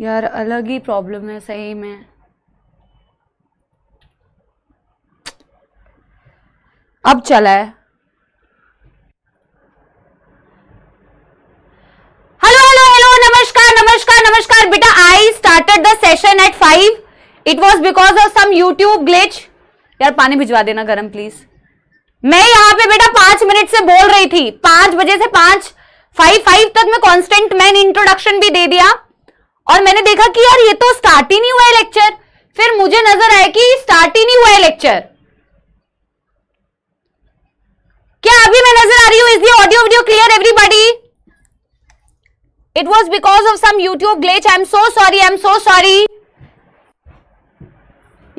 यार अलग ही प्रॉब्लम है सही में अब चला है हेलो हेलो हेलो नमस्कार नमस्कार नमस्कार बेटा I started the session at five it was because of some YouTube glitch यार पानी भिजवा देना गर्म प्लीज मैं यहां पे बेटा पांच मिनट से बोल रही थी पांच बजे से पांच फाइव फाइव तक मैं कॉन्स्टेंट मैन इंट्रोडक्शन भी दे दिया और मैंने देखा कि यार ये तो स्टार्ट ही नहीं हुआ है लेक्चर फिर मुझे नजर आया कि स्टार्ट ही नहीं हुआ है लेक्चर क्या अभी मैं नजर आ रही हूं is the audio video clear everybody it was because of some YouTube glitch I am so sorry I am so sorry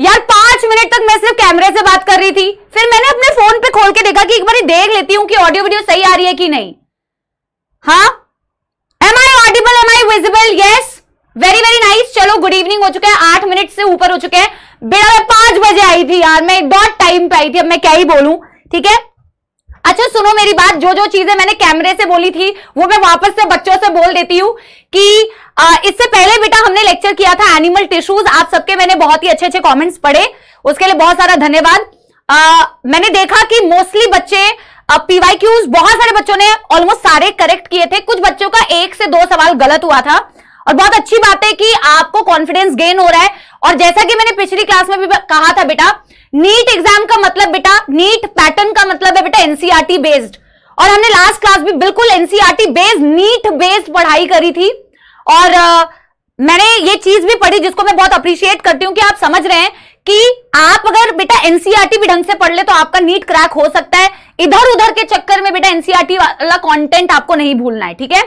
यार पांच मिनट तक मैं सिर्फ कैमरे से बात कर रही थी फिर मैंने अपने फोन पे खोल के देखा कि एक बार देख लेती हूं कि ऑडियो वीडियो सही आ रही है कि नहीं हाँ am I audible am I visible yes very very nice चलो गुड इवनिंग हो चुके हैं आठ मिनट से ऊपर हो चुके हैं बेटा मैं पांच बजे आई थी यार मैं डॉट टाइम पे आई थी अब मैं क्या ही बोलूं ठीक है अच्छा सुनो मेरी बात जो जो चीजें मैंने कैमरे से बोली थी वो मैं वापस से बच्चों से बोल देती हूँ कि इससे पहले बेटा हमने लेक्चर किया था एनिमल टिश्यूज आप सबके मैंने बहुत ही अच्छे अच्छे कमेंट्स पढ़े उसके लिए बहुत सारा धन्यवाद मैंने देखा कि मोस्टली बच्चे अब पीवाईक्यूज बहुत सारे बच्चों ने ऑलमोस्ट सारे करेक्ट किए थे कुछ बच्चों का एक से दो सवाल गलत हुआ था और बहुत अच्छी बात है कि आपको कॉन्फिडेंस गेन हो रहा है और जैसा कि मैंने पिछली क्लास में भी कहा था बेटा नीट एग्जाम का मतलब बेटा नीट पैटर्न का मतलब है बेटा एनसीआरटी बेस्ड e और हमने लास्ट क्लास भी बिल्कुल एनसीआरटी बेस्ड नीट बेस्ड पढ़ाई करी थी और आ, मैंने ये चीज भी पढ़ी जिसको मैं बहुत अप्रिशिएट करती हूँ कि आप समझ रहे हैं कि आप अगर बेटा एनसीआरटी e भी ढंग से पढ़ ले तो आपका नीट क्रैक हो सकता है इधर उधर के चक्कर में बेटा एनसीआरटी e वाला कंटेंट आपको नहीं भूलना है ठीक है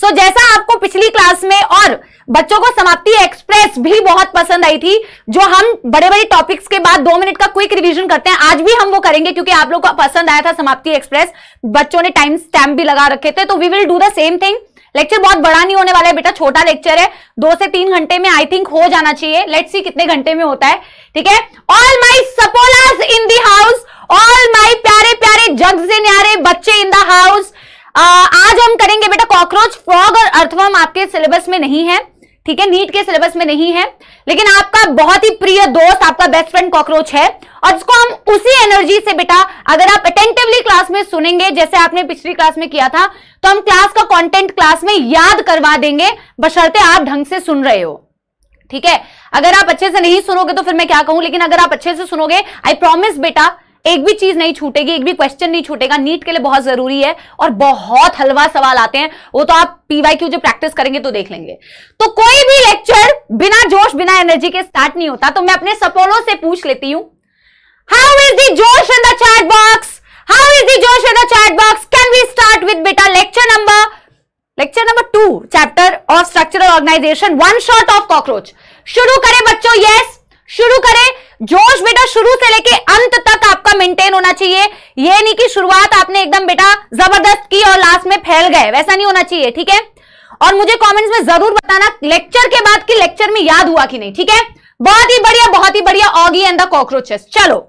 सो जैसा आपको पिछली क्लास में और बच्चों को समाप्ति एक्सप्रेस भी बहुत पसंद आई थी जो हम बड़े बड़े टॉपिक्स के बाद दो मिनट का क्विक रिविजन करते हैं आज भी हम वो करेंगे क्योंकि आप लोग को पसंद आया था समाप्ति एक्सप्रेस बच्चों ने टाइम स्टैम्प भी लगा रखे थे तो we will do the same thing lecture बहुत बड़ा नहीं होने वाला है बेटा छोटा लेक्चर है दो से तीन घंटे में आई थिंक हो जाना चाहिए लेट्स सी कितने घंटे में होता है ठीक है all my supporters in the house all my प्यारे प्यारे जग से न्यारे बच्चे इन द हाउस आज हम करेंगे बेटा कॉकरोच फ्रॉग और अर्थवर्म आपके सिलेबस में नहीं है ठीक है नीट के सिलेबस में नहीं है लेकिन आपका बहुत ही प्रिय दोस्त आपका बेस्ट फ्रेंड कॉकरोच है और इसको हम उसी एनर्जी से बेटा अगर आप अटेंटिवली क्लास में सुनेंगे जैसे आपने पिछली क्लास में किया था तो हम क्लास का कंटेंट क्लास में याद करवा देंगे बशर्ते आप ढंग से सुन रहे हो ठीक है अगर आप अच्छे से नहीं सुनोगे तो फिर मैं क्या कहूं लेकिन अगर आप अच्छे से सुनोगे आई प्रोमिस बेटा एक भी चीज नहीं छूटेगी एक भी क्वेश्चन नहीं छूटेगा नीट के लिए बहुत जरूरी है और बहुत हलवा सवाल आते हैं वो तो आप पीवाई क्यू जो प्रैक्टिस करेंगे तो देख लेंगे तो कोई भी लेक्चर बिना जोश बिना एनर्जी के स्टार्ट नहीं होता तो मैं अपने सपोलों से पूछ लेती हूं हाउ इज दी जोश in the chat box how is the जोश in the chat box can we start with बेटा lecture number lecture number two chapter of structural organisation one shot of cockroach शुरू करें बच्चों yes yes, शुरू करें जोश बेटा शुरू से लेके अंत तक आपका मेंटेन होना चाहिए ये नहीं कि शुरुआत आपने एकदम बेटा जबरदस्त की और लास्ट में फैल गए वैसा नहीं होना चाहिए ठीक है और मुझे कमेंट्स में जरूर बताना लेक्चर के बाद की लेक्चर में याद हुआ कि नहीं ठीक है बहुत ही बढ़िया बहुत ही बढ़िया ऑगी एंड द कॉकरोचेस चलो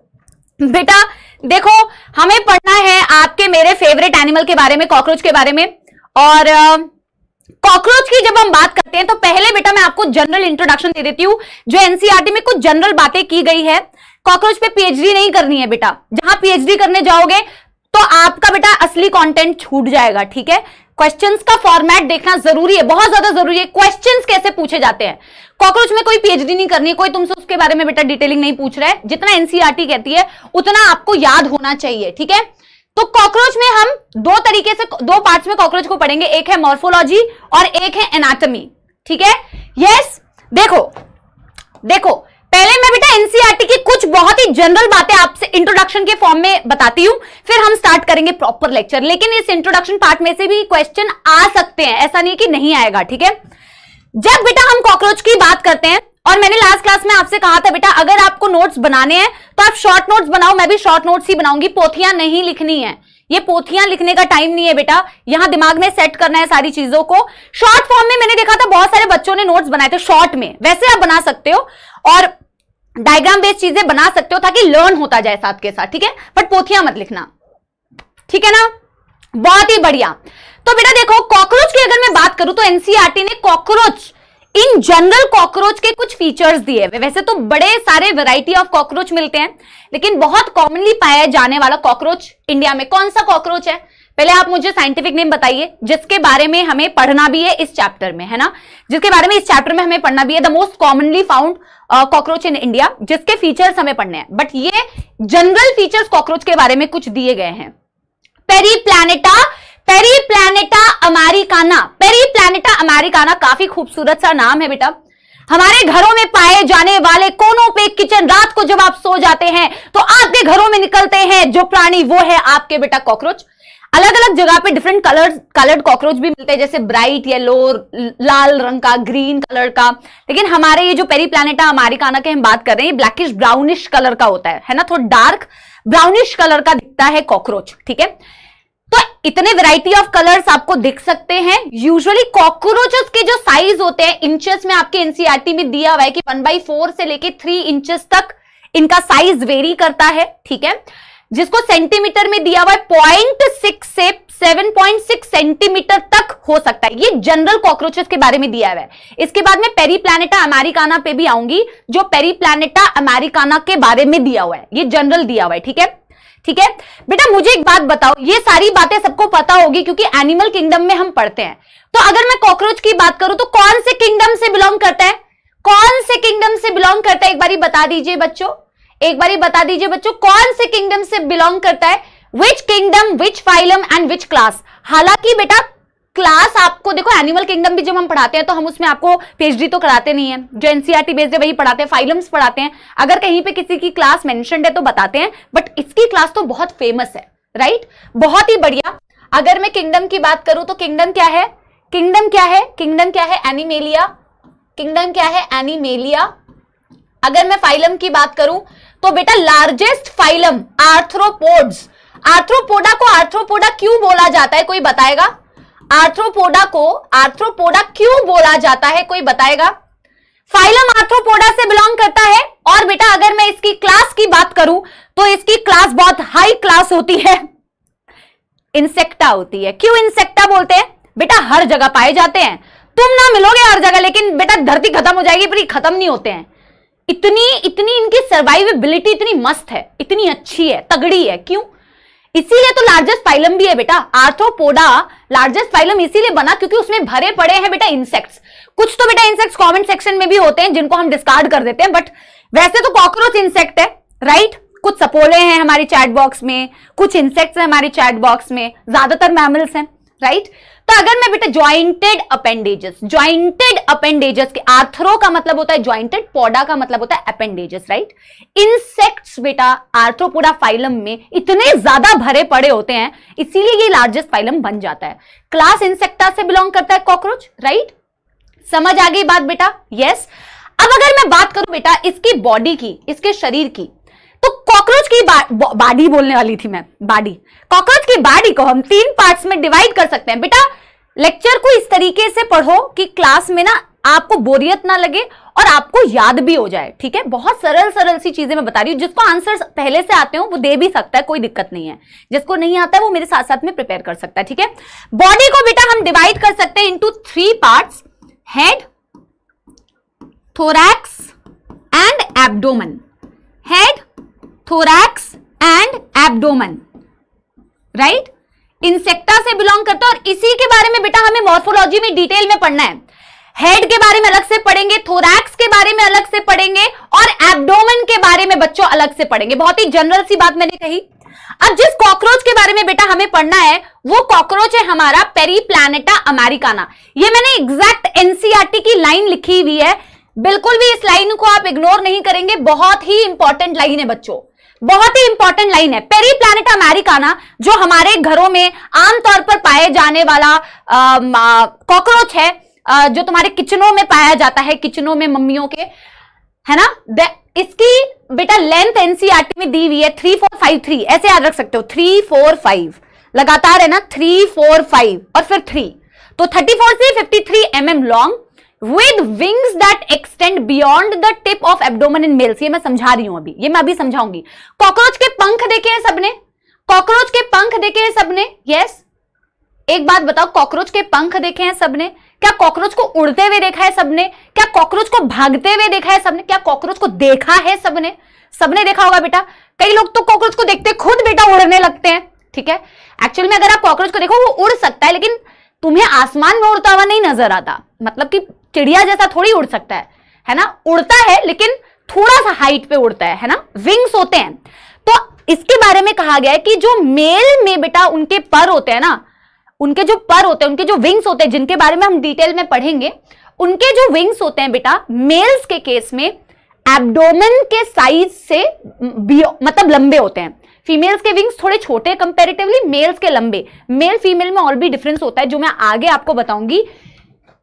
बेटा देखो हमें पढ़ना है आपके मेरे फेवरेट एनिमल के बारे में कॉकरोच के बारे में और कॉकरोच की जब हम बात करते हैं तो पहले बेटा मैं आपको जनरल इंट्रोडक्शन दे देती हूँ जो एनसीआरटी e में कुछ जनरल बातें की गई है कॉकरोच पे पीएचडी नहीं करनी है बेटा जहां पीएचडी करने जाओगे तो आपका बेटा असली कंटेंट छूट जाएगा ठीक है क्वेश्चंस का फॉर्मेट देखना जरूरी है बहुत ज्यादा जरूरी है क्वेश्चंस कैसे पूछे जाते हैं कॉकरोच में कोई पीएचडी नहीं करनी है कोई तुमसे उसके बारे में बेटा डिटेलिंग नहीं पूछ रहा है जितना एनसीआरटी e कहती है उतना आपको याद होना चाहिए ठीक है तो कॉकरोच में हम दो तरीके से दो पार्ट्स में कॉकरोच को पढ़ेंगे एक है मॉर्फोलॉजी और एक है एनाटमी ठीक है यस देखो देखो पहले मैं बेटा एनसीआरटी e की कुछ बहुत ही जनरल बातें आपसे इंट्रोडक्शन के फॉर्म में बताती हूं फिर हम स्टार्ट करेंगे प्रॉपर लेक्चर लेकिन इस इंट्रोडक्शन पार्ट में से भी क्वेश्चन आ सकते हैं ऐसा नहीं कि नहीं आएगा ठीक है जब बेटा हम कॉकरोच की बात करते हैं और मैंने लास्ट क्लास में आपसे कहा था बेटा अगर आपको नोट्स बनाने हैं तो आप शॉर्ट नोट्स बनाओ मैं भी शॉर्ट नोट्स ही बनाऊंगी पोथियां नहीं लिखनी है ये पोथियां लिखने का टाइम नहीं है बेटा यहां दिमाग में सेट करना है सारी चीजों को शॉर्ट फॉर्म में मैंने देखा था बहुत सारे बच्चों ने नोट्स बनाए थे शॉर्ट में वैसे आप बना सकते हो और डायग्राम बेस्ड चीजें बना सकते हो ताकि लर्न होता जाए साथ के साथ ठीक है बट पोथियां मत लिखना ठीक है ना बहुत ही बढ़िया तो बेटा देखो कॉकरोच की अगर मैं बात करूं तो एनसीआरटी e ने कॉकरोच इन जनरल कॉकरोच के कुछ फीचर्स दिए हुए वैसे तो बड़े सारे वैरायटी ऑफ कॉकरोच मिलते हैं लेकिन बहुत कॉमनली पाया जाने वाला कॉकरोच इंडिया में कौन सा कॉकरोच है पहले आप मुझे साइंटिफिक नेम बताइए जिसके बारे में हमें पढ़ना भी है इस चैप्टर में है ना जिसके बारे में इस चैप्टर में हमें पढ़ना भी है the most commonly found cockroach in India जिसके फीचर्स हमें पढ़ने हैं बट ये जनरल फीचर्स कॉकरोच के बारे में कुछ दिए गए हैं Periplaneta Periplaneta americana Periplaneta americana काफी खूबसूरत सा नाम है बेटा हमारे घरों में पाए जाने वाले कोनों पे किचन रात को जब आप सो जाते हैं तो आपके घरों में निकलते हैं जो प्राणी वो है आपके बेटा कॉकरोच अलग अलग जगह पे डिफरेंट कलर कलर्ड कॉकरोच भी मिलते हैं जैसे ब्राइट येलो लाल रंग का ग्रीन कलर का लेकिन हमारे ये जो पेरी प्लानिटा अमेरिकाना के हम बात कर रहे हैं ब्लैकिश ब्राउनिश कलर का होता है है ना थोड़ा डार्क ब्राउनिश कलर का दिखता है कॉकरोच ठीक है तो इतने वेराइटी ऑफ कलर्स आपको दिख सकते हैं यूजुअली कॉकरोचेस के जो साइज होते हैं इंचेस में आपके एनसीआरटी e में दिया हुआ है कि वन बाई फोर से लेके थ्री इंचेस तक इनका साइज वेरी करता है ठीक है जिसको सेंटीमीटर में दिया हुआ है पॉइंट सिक्स से 7.6 सेंटीमीटर तक हो सकता है ये जनरल कॉकरोचेस के बारे में दिया हुआ है इसके बाद में पेरी प्लानिटा अमेरिकाना पे भी आऊंगी जो पेरी प्लानिटा अमेरिकाना के बारे में दिया हुआ है ये जनरल दिया हुआ है ठीक है ठीक है बेटा मुझे एक बात बताओ ये सारी बातें सबको पता होगी क्योंकि एनिमल किंगडम में हम पढ़ते हैं तो अगर मैं कॉकरोच की बात करूं तो कौन से किंगडम से बिलोंग करता है कौन से किंगडम से बिलोंग करता है एक बार बता दीजिए बच्चों एक बार बता दीजिए बच्चों कौन से किंगडम से बिलोंग करता है which kingdom which phylum and which class हालांकि बेटा क्लास आपको देखो एनिमल किंगडम भी जब हम पढ़ाते हैं तो हम उसमें आपको पीएचडी तो कराते नहीं है जो एनसीआरटी बेस्ड e है वही पढ़ाते हैं फाइलम्स पढ़ाते हैं अगर कहीं पे किसी की क्लास मेंशनड है तो बताते हैं बट इसकी क्लास तो बहुत फेमस है राइट बहुत ही बढ़िया अगर मैं किंगडम की बात करूं तो किंगडम क्या है किंगडम क्या है किंगडम क्या है एनिमेलिया किंगडम क्या है एनिमेलिया अगर मैं फाइलम की बात करूं तो बेटा लार्जेस्ट फाइलम आर्थ्रोपोड्स आर्थ्रोपोडा को आर्थ्रोपोडा क्यों बोला जाता है कोई बताएगा आर्थ्रोपोडा को आर्थ्रोपोडा क्यों बोला जाता है कोई बताएगा फाइलम आर्थ्रोपोडा से बिलोंग करता है और बेटा अगर मैं इसकी क्लास की बात करूं तो इसकी क्लास बहुत हाई क्लास होती है इंसेक्टा होती है क्यों इंसेक्टा बोलते हैं बेटा हर जगह पाए जाते हैं तुम ना मिलोगे हर जगह लेकिन बेटा धरती खत्म हो जाएगी पर खत्म नहीं होते हैं इतनी इतनी इनकी सर्वाइवेबिलिटी इतनी मस्त है इतनी अच्छी है तगड़ी है क्यों इसीलिए तो लार्जेस्ट फाइलम भी है बेटा आर्थोपोडा लार्जेस्ट फाइलम इसीलिए बना क्योंकि उसमें भरे पड़े हैं बेटा इंसेक्ट्स कुछ तो बेटा इंसेक्ट्स कमेंट सेक्शन में भी होते हैं जिनको हम डिस्कार्ड कर देते हैं बट वैसे तो कॉकरोच इंसेक्ट है राइट कुछ सपोले हैं हमारी चैट बॉक्स में कुछ इंसेक्ट्स हैं हमारी चैट बॉक्स में ज्यादातर मैमल्स हैं राइट तो अगर मैं बेटा ज्वाइंटेड अपेंडेजेस ज्वाइंटेड अपेंडेजेस के आर्थरो का मतलब होता है ज्वाइंटेड पौडा का मतलब होता है अपेंडेजेस राइट इंसेक्ट्स बेटा आर्थ्रोपोडा फाइलम में इतने ज्यादा भरे पड़े होते हैं इसीलिए ये लार्जेस्ट फाइलम बन जाता है क्लास इंसेक्टा से बिलोंग करता है कॉकरोच राइट समझ आ गई बात बेटा यस अब अगर मैं बात करूं बेटा इसकी बॉडी की इसके शरीर की कॉकरोच की बा, बाडी बोलने वाली थी मैं बाडी कॉकरोच की बाडी को हम तीन पार्ट्स में डिवाइड कर सकते हैं बेटा लेक्चर को इस तरीके से पढ़ो कि क्लास में ना आपको बोरियत ना लगे और आपको याद भी हो जाए ठीक है बहुत सरल सरल सी चीजें मैं बता रही हूँ जिसको आंसर पहले से आते हो वो दे भी सकता है कोई दिक्कत नहीं है जिसको नहीं आता है वो मेरे साथ साथ में प्रिपेयर कर सकता है ठीक है बॉडी को बेटा हम डिवाइड कर सकते हैं into three part head thorax and abdomen head thorax and abdomen right insecta से बिलोंग करता है और इसी के बारे में बेटा हमें मॉर्फोलॉजी में डिटेल में पढ़ना है हेड के बारे में अलग से पढ़ेंगे थोरैक्स के बारे में अलग से पढ़ेंगे और एब्डोमेन के बारे में बच्चों अलग से पढ़ेंगे बहुत ही जनरल सी बात मैंने कही अब जिस कॉकरोच के बारे में बेटा हमें पढ़ना है वो कॉकरोच है हमारा पेरी प्लानिटा अमेरिकाना ये मैंने एग्जैक्ट एनसीआरटी e की लाइन लिखी हुई है बिल्कुल भी इस लाइन को आप इग्नोर नहीं करेंगे बहुत ही इंपॉर्टेंट लाइन है बच्चों बहुत ही इंपॉर्टेंट लाइन है पेरी अमेरिका ना जो हमारे घरों में आमतौर पर पाए जाने वाला कॉकरोच है आ, जो तुम्हारे किचनों में पाया जाता है किचनों में मम्मियों के है ना इसकी बेटा लेंथ एनसीआरटी e में दी हुई है थ्री फोर फाइव थ्री ऐसे याद रख सकते हो थ्री फोर फाइव लगातार है ना थ्री फोर फाइव और फिर थ्री तो थर्टी फोर से fifty three m m long with wings that extend beyond the tip of abdomen in males ये मैं समझा रही हूं अभी ये मैं अभी समझाऊंगी कॉकरोच के पंख देखे हैं सबने कॉकरोच के पंख देखे हैं सबने यस yes? एक बात बताओ कॉकरोच के पंख देखे हैं सबने क्या कॉकरोच को उड़ते हुए देखा है सबने क्या कॉकरोच को भागते हुए देखा है सबने क्या कॉकरोच को देखा है सबने सबने देखा होगा बेटा कई लोग तो कॉकरोच को देखते खुद बेटा उड़ने लगते हैं ठीक है एक्चुअली में अगर आप कॉकरोच को देखो वो उड़ सकता है लेकिन तुम्हें आसमान में उड़ता हुआ नहीं नजर आता मतलब कि चिड़िया जैसा थोड़ी उड़ सकता है है ना उड़ता है लेकिन थोड़ा सा हाइट पे उड़ता है है ना विंग्स होते हैं तो इसके बारे में कहा गया है कि जो मेल में बेटा उनके पर होते हैं ना उनके जो पर होते हैं उनके जो विंग्स होते हैं जिनके बारे में हम डिटेल में पढ़ेंगे उनके जो विंग्स होते हैं बेटा मेल्स के केस में एब्डोमेन के साइज से मतलब लंबे होते हैं फीमेल्स के विंग्स थोड़े छोटे कंपेरेटिवली मेल्स के लंबे मेल फीमेल में और भी डिफरेंस होता है जो मैं आगे आपको बताऊंगी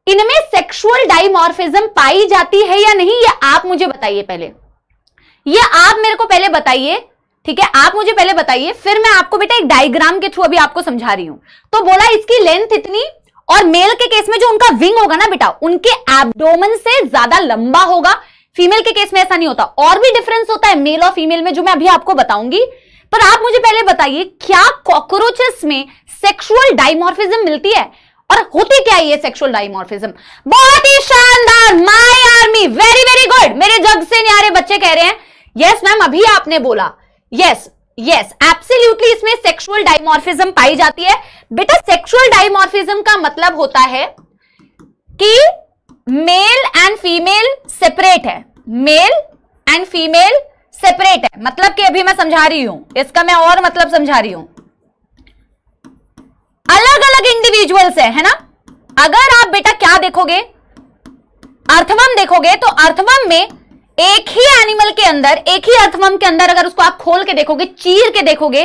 इनमें सेक्सुअल डाइमॉर्फिज्म पाई जाती है या नहीं ये आप मुझे बताइए पहले ये आप मेरे को पहले बताइए ठीक है आप मुझे पहले बताइए फिर मैं आपको बेटा एक डायग्राम के थ्रू अभी आपको समझा रही हूं तो बोला इसकी लेंथ इतनी और मेल के केस में जो उनका विंग होगा ना बेटा उनके एबडोमन से ज्यादा लंबा होगा फीमेल के केस में ऐसा नहीं होता और भी डिफरेंस होता है मेल और फीमेल में जो मैं अभी आपको बताऊंगी पर आप मुझे पहले बताइए क्या कॉकरोचेस में सेक्सुअल डाइमॉर्फिज्म मिलती है और होती क्या है ये सेक्सुअल डाइमोर्फिज्म बहुत ही शानदार my army very very good मेरे जग से न्यारे बच्चे कह रहे हैं यस मैम अभी आपने बोला यस यस एब्सोल्युटली इसमें सेक्सुअल डाइमोर्फिज्म पाई जाती है बेटा सेक्सुअल डाइमोर्फिज्म का मतलब होता है कि मेल एंड फीमेल सेपरेट है मेल एंड फीमेल सेपरेट है मतलब कि अभी मैं समझा रही हूं इसका मैं और मतलब समझा रही हूं अलग इंडिविजुअल्स है, है ना अगर आप बेटा क्या देखोगे अर्थवम देखोगे तो अर्थवम में एक ही एनिमल के अंदर एक ही अर्थवम के अंदर अगर उसको आप खोल के देखोगे चीर के देखोगे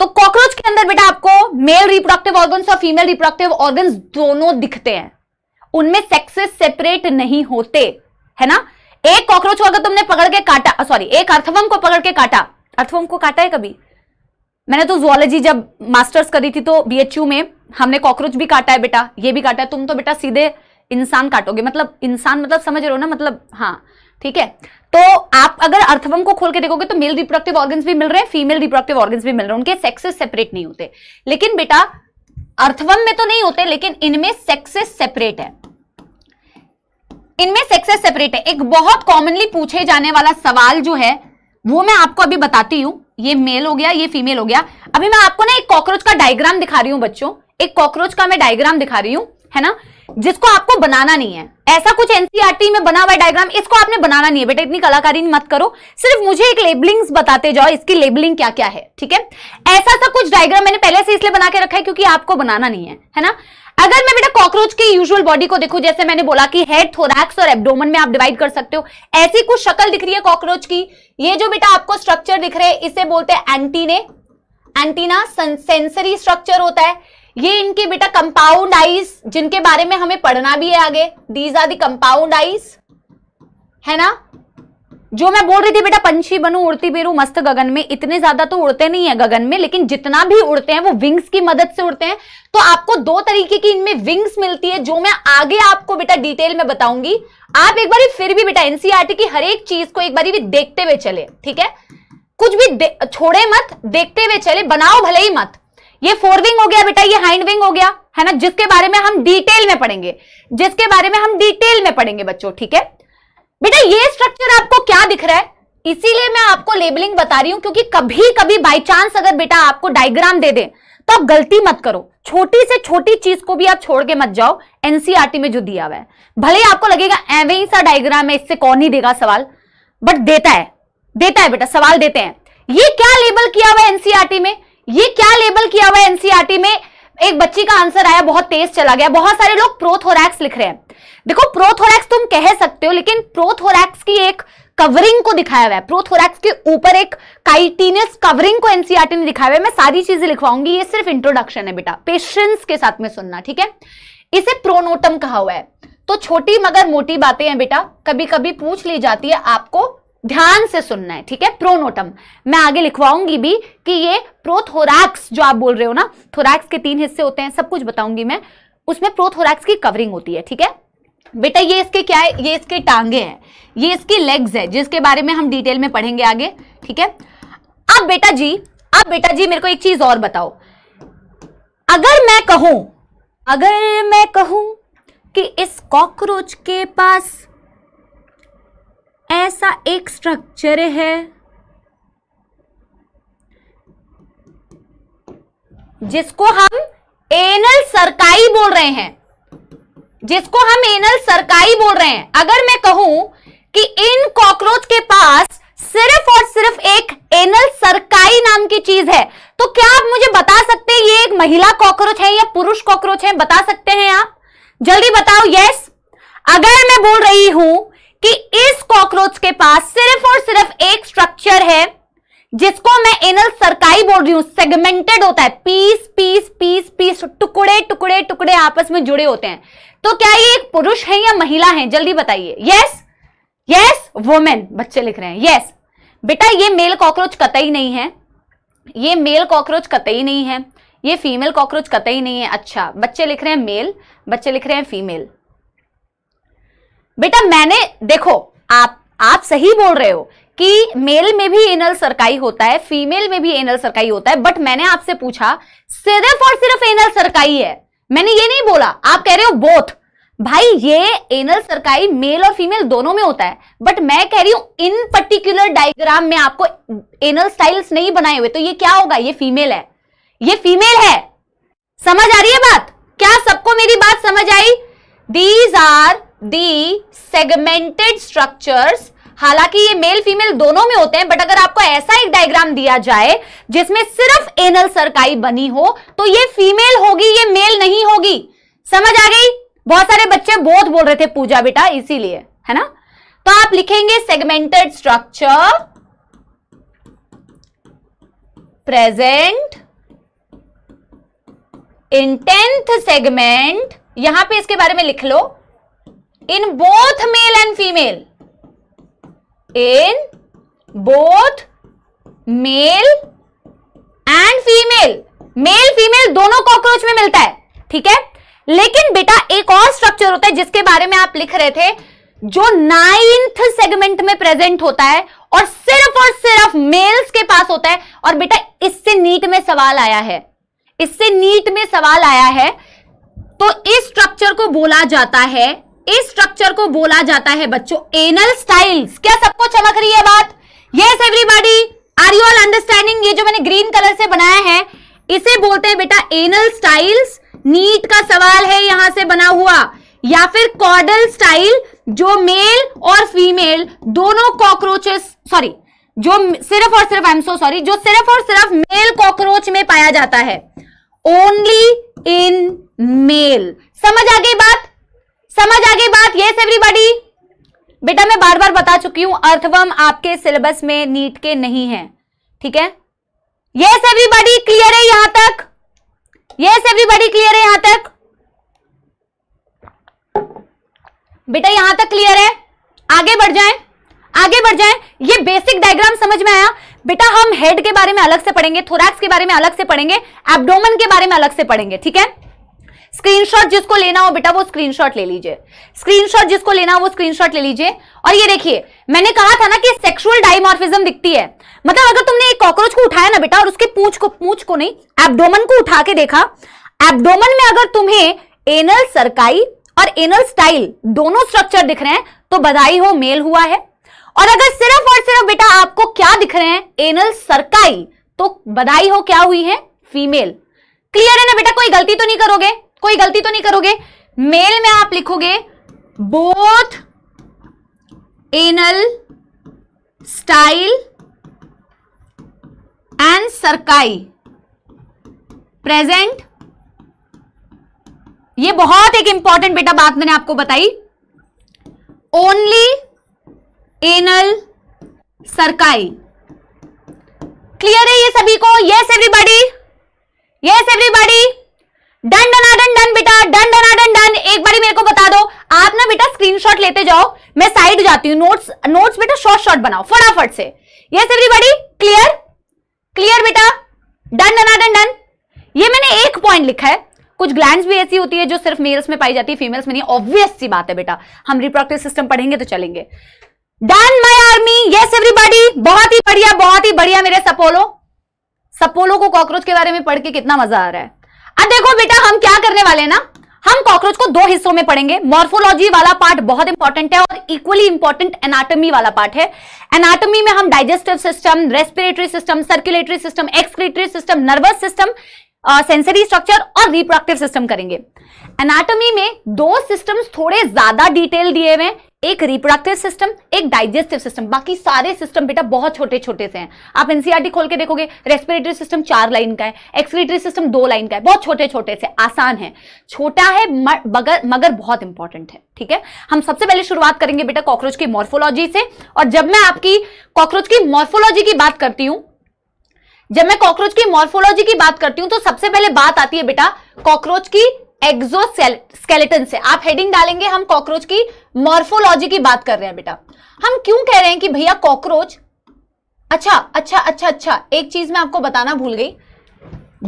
तो कॉकरोच के अंदर बेटा आपको मेल रिप्रोडक्टिव ऑर्गन्स और फीमेल रिप्रोडक्टिव ऑर्गन्स दोनों दिखते हैं उनमें सेक्सेस सेपरेट नहीं होते है ना एक कॉकरोच को अगर तुमने पकड़ के काटा सॉरी एक अर्थवम को पकड़ के काटा अर्थवम को काटा है कभी मैंने तो जुआलॉजी जब मास्टर्स करी थी तो बीएचयू में हमने कॉकरोच भी काटा है बेटा ये भी काटा है तुम तो बेटा सीधे इंसान काटोगे मतलब इंसान मतलब समझ रहे हो ना मतलब हाँ ठीक है तो आप अगर अर्थवम को खोल के देखोगे तो मेल रिप्रोडक्टिव ऑर्गन्स भी मिल रहे हैं फीमेल रिप्रोडक्टिव ऑर्गन्स भी मिल रहे हैं उनके सेक्सेस सेपरेट नहीं होते लेकिन बेटा अर्थवम में तो नहीं होते लेकिन इनमें सेक्सेस सेपरेट है इनमें सेक्सेस सेपरेट है एक बहुत कॉमनली पूछे जाने वाला सवाल जो है वो मैं आपको अभी बताती हूं ये मेल हो गया ये फीमेल हो गया अभी मैं आपको ना एक कॉकरोच का डायग्राम दिखा रही हूँ बच्चों एक कॉकरोच का मैं डायग्राम दिखा रही हूँ है ना जिसको आपको बनाना नहीं है ऐसा कुछ एनसीआरटी e में बना हुआ डायग्राम इसको आपने बनाना नहीं है बेटा इतनी कलाकारी मत करो सिर्फ मुझे एक लेबलिंग्स बताते जाओ इसकी लेबलिंग क्या क्या है ठीक है ऐसा सा कुछ डायग्राम मैंने पहले से इसलिए बना के रखा है क्योंकि आपको बनाना नहीं है है ना अगर मैं बेटा कॉकरोच की यूजुअल बॉडी को देखूं जैसे मैंने बोला कि हेड थोरैक्स और एब्डोमन में आप डिवाइड कर सकते हो ऐसी कुछ शक्ल दिख रही है कॉकरोच की ये जो बेटा आपको स्ट्रक्चर दिख रहे हैं इसे बोलते हैं एंटीने एंटीना सेंसरी स्ट्रक्चर होता है ये इनके बेटा कंपाउंड आईज जिनके बारे में हमें पढ़ना भी है आगे these are the compound eyes है ना जो मैं बोल रही थी बेटा पंछी बनू उड़ती बेरू मस्त गगन में इतने ज्यादा तो उड़ते नहीं है गगन में लेकिन जितना भी उड़ते हैं वो विंग्स की मदद से उड़ते हैं तो आपको दो तरीके की इनमें विंग्स मिलती है जो मैं आगे आपको बेटा डिटेल में बताऊंगी आप एक बार फिर भी बेटा एनसीआरटी e की हर एक चीज को एक बार भी देखते हुए चले ठीक है कुछ भी छोड़े मत देखते हुए चले बनाओ भले ही मत ये फोर विंग हो गया बेटा ये हाइंड विंग हो गया है ना जिसके बारे में हम डिटेल में पढ़ेंगे जिसके बारे में हम डिटेल में पढ़ेंगे बच्चों ठीक है बेटा ये स्ट्रक्चर आपको क्या दिख रहा है इसीलिए मैं आपको लेबलिंग बता रही हूं क्योंकि कभी कभी बाय चांस अगर बेटा आपको डायग्राम दे दे तो आप गलती मत करो छोटी से छोटी चीज को भी आप छोड़ के मत जाओ एनसीआरटी e में जो दिया हुआ है भले आपको लगेगा एवे ही सा डायग्राम है इससे कौन ही देगा सवाल बट देता है देता है बेटा सवाल देते हैं ये क्या लेबल किया हुआ है एनसीआरटी e में ये क्या लेबल किया हुआ है एनसीआरटी e में एक बच्ची का आंसर आया बहुत तेज चला गया बहुत सारे लोग प्रोथोरैक्स लिख रहे हैं देखो प्रोथोरैक्स तुम कह सकते हो लेकिन प्रोथोरैक्स की एक कवरिंग को दिखाया हुआ है प्रोथोरैक्स के ऊपर एक काइटिनियस कवरिंग को एनसीआरटी e ने दिखाया हुआ है मैं सारी चीजें लिखवाऊंगी ये सिर्फ इंट्रोडक्शन है बेटा पेशेंस के साथ में सुनना ठीक है इसे प्रोनोटम कहा हुआ है तो छोटी मगर मोटी बातें हैं बेटा कभी कभी पूछ ली जाती है आपको ध्यान से सुनना है ठीक है प्रोनोटम मैं आगे लिखवाऊंगी भी कि ये प्रोथोरैक्स जो आप बोल रहे हो ना थोरैक्स के तीन हिस्से होते हैं सब कुछ बताऊंगी मैं उसमें प्रोथोरैक्स की कवरिंग होती है ठीक है बेटा ये इसके क्या है ये इसके टांगे हैं ये इसकी लेग्स है जिसके बारे में हम डिटेल में पढ़ेंगे आगे ठीक है अब बेटा जी अब बेटा जी मेरे को एक चीज और बताओ अगर मैं कहूं अगर मैं कहूं कि इस कॉकरोच के पास ऐसा एक स्ट्रक्चर है जिसको हम एनल सरकाई बोल रहे हैं जिसको हम एनल सरकाई बोल रहे हैं अगर मैं कहूं कि इन कॉकरोच के पास सिर्फ और सिर्फ एक एनल सरकाई नाम की चीज है तो क्या आप मुझे बता सकते हैं ये एक महिला कॉकरोच है या पुरुष कॉकरोच है बता सकते हैं आप जल्दी बताओ यस अगर मैं बोल रही हूं कि इस कॉकरोच के पास सिर्फ और सिर्फ एक स्ट्रक्चर है जिसको मैं एनल सरकाई बोल रही हूं सेगमेंटेड होता है पीस पीस पीस पीस टुकड़े टुकड़े टुकड़े आपस में जुड़े होते हैं तो क्या ये एक पुरुष है या महिला है जल्दी बताइए यस यस वुमेन बच्चे लिख रहे हैं यस बेटा ये मेल कॉकरोच कतई नहीं है ये मेल कॉकरोच कतई नहीं है ये फीमेल कॉकरोच कतई नहीं है अच्छा बच्चे लिख रहे हैं मेल बच्चे लिख रहे हैं फीमेल बेटा मैंने देखो आप आप सही बोल रहे हो कि मेल में भी एनल सरकाई होता है फीमेल में भी एनल सरकाई होता है बट मैंने आपसे पूछा सिर्फ और सिर्फ एनल सरकाई है मैंने ये नहीं बोला आप कह रहे हो बोथ भाई ये एनल सरकाई मेल और फीमेल दोनों में होता है बट मैं कह रही हूं इन पर्टिकुलर डायग्राम में आपको एनल स्टाइल्स नहीं बनाए हुए तो ये क्या होगा ये फीमेल है ये फीमेल है समझ आ रही है बात क्या सबको मेरी बात समझ आई these are the segmented structures हालांकि ये मेल फीमेल दोनों में होते हैं बट अगर आपको ऐसा एक डायग्राम दिया जाए जिसमें सिर्फ एनल सरकाई बनी हो तो ये फीमेल होगी ये मेल नहीं होगी समझ आ गई बहुत सारे बच्चे बोध बोल रहे थे पूजा बेटा इसीलिए है ना तो आप लिखेंगे segmented structure present in tenth segment यहां पे इसके बारे में लिख लो in both male and female in both male and female male female दोनों कॉकरोच में मिलता है ठीक है लेकिन बेटा एक और स्ट्रक्चर होता है जिसके बारे में आप लिख रहे थे जो नाइन्थ सेगमेंट में प्रेजेंट होता है और सिर्फ और सिर्फ मेल्स के पास होता है और बेटा इससे नीट में सवाल आया है इससे नीट में सवाल आया है तो इस स्ट्रक्चर को बोला जाता है इस स्ट्रक्चर को बोला जाता है बच्चों एनल स्टाइल्स क्या सबको चमक रही है बात yes everybody are you all understanding ये जो मैंने ग्रीन कलर से बनाया है इसे बोलते हैं बेटा एनल स्टाइल्स नीट का सवाल है यहां से बना हुआ या फिर कॉडल स्टाइल जो मेल और फीमेल दोनों कॉकरोचेस सॉरी जो सिर्फ और सिर्फ आई एम सो सॉरी जो सिर्फ और सिर्फ मेल कॉकरोच में पाया जाता है ओनली इन मेल समझ आ गई बात समझ आ गई बात ये एवरीबॉडी बेटा मैं बार बार बता चुकी हूं अर्थवम आपके सिलेबस में नीट के नहीं है ठीक है ये एवरीबॉडी क्लियर है यहां तक ये एवरीबॉडी क्लियर है यहां तक बेटा यहां तक क्लियर है आगे बढ़ जाएं आगे बढ़ जाएं ये बेसिक डायग्राम समझ में आया बेटा हम हेड के बारे में अलग से पढ़ेंगे थोरैक्स के बारे में अलग से पढ़ेंगे एब्डोमन के बारे में अलग से पढ़ेंगे ठीक है स्क्रीनशॉट जिसको लेना हो बेटा वो स्क्रीनशॉट ले लीजिए स्क्रीनशॉट जिसको लेना हो वो स्क्रीनशॉट ले लीजिए और ये देखिए मैंने कहा था ना कि सेक्सुअल डाइमॉर्फिज्म दिखती है मतलब अगर तुमने एक कॉकरोच को उठाया ना बेटा और उसके पूछ को पूछ को नहीं एब्डोमन को उठा के देखा एब्डोमन में अगर तुम्हें एनल सरकाई और एनल स्टाइल दोनों स्ट्रक्चर दिख रहे हैं तो बधाई हो मेल हुआ है और अगर सिर्फ और सिर्फ बेटा आपको क्या दिख रहे हैं एनल सरकाई तो बधाई हो क्या हुई है फीमेल क्लियर है ना बेटा कोई गलती तो नहीं करोगे कोई गलती तो नहीं करोगे मेल में आप लिखोगे both anal style and cerci present ये बहुत एक इंपॉर्टेंट बेटा बात मैंने आपको बताई ओनली एनल सरकाई क्लियर है ये सभी को yes everybody yes everybody done डना डन डन बेटा डन डना डन डन एक बारी मेरे को बता दो आप ना बेटा स्क्रीनशॉट लेते जाओ मैं साइड जाती हूँ नोट्स नोट्स बेटा शॉर्ट शॉर्ट बनाओ फटाफट से यस एवरीबॉडी क्लियर क्लियर बेटा डन डन डन डन ये मैंने एक पॉइंट लिखा है कुछ ग्लैंड भी ऐसी होती है जो सिर्फ मेल्स में पाई जाती है फीमेल्स में नहीं ऑब्वियस सी बात है बेटा हम रिप्रोडक्टिव सिस्टम पढ़ेंगे तो चलेंगे done my army yes everybody बहुत ही बढ़िया बहुत ही बढ़िया मेरे सपोलो सपोलो को कॉकरोच के बारे में पढ़ के कितना मजा आ रहा है अब देखो बेटा हम क्या करने वाले हैं ना हम कॉकरोच को दो हिस्सों में पढ़ेंगे मॉर्फोलॉजी वाला पार्ट बहुत इंपॉर्टेंट है और इक्वली इंपॉर्टेंट एनाटॉमी वाला पार्ट है एनाटॉमी में हम digestive system respiratory system circulatory system excretory system nervous system sensory structure और रिप्रोडक्टिव सिस्टम करेंगे एनाटॉमी में दो सिस्टम्स थोड़े ज्यादा डिटेल दिए हुए हैं एक रिप्रोडक्टिव सिस्टम एक डाइजेस्टिव सिस्टम बाकी सारे सिस्टम बेटा बहुत छोटे छोटे से हैं आप एनसीआरटी e खोल के देखोगे रेस्पिरेटरी सिस्टम चार लाइन का है एक्सक्रीटरी सिस्टम दो लाइन का है बहुत छोटे छोटे से आसान है छोटा है मगर मगर बहुत इंपॉर्टेंट है ठीक है हम सबसे पहले शुरुआत करेंगे बेटा कॉकरोच की मॉर्फोलॉजी से और जब मैं आपकी कॉकरोच की मॉर्फोलॉजी की बात करती हूं जब मैं कॉकरोच की मॉर्फोलॉजी की बात करती हूं तो सबसे पहले बात आती है बेटा कॉकरोच की स्केलेटन से आप हेडिंग डालेंगे हम कॉकरोच की मॉर्फोलॉजी की बात कर रहे हैं बेटा हम क्यों कह रहे हैं कि भैया कॉकरोच अच्छा अच्छा अच्छा अच्छा एक चीज मैं आपको बताना भूल गई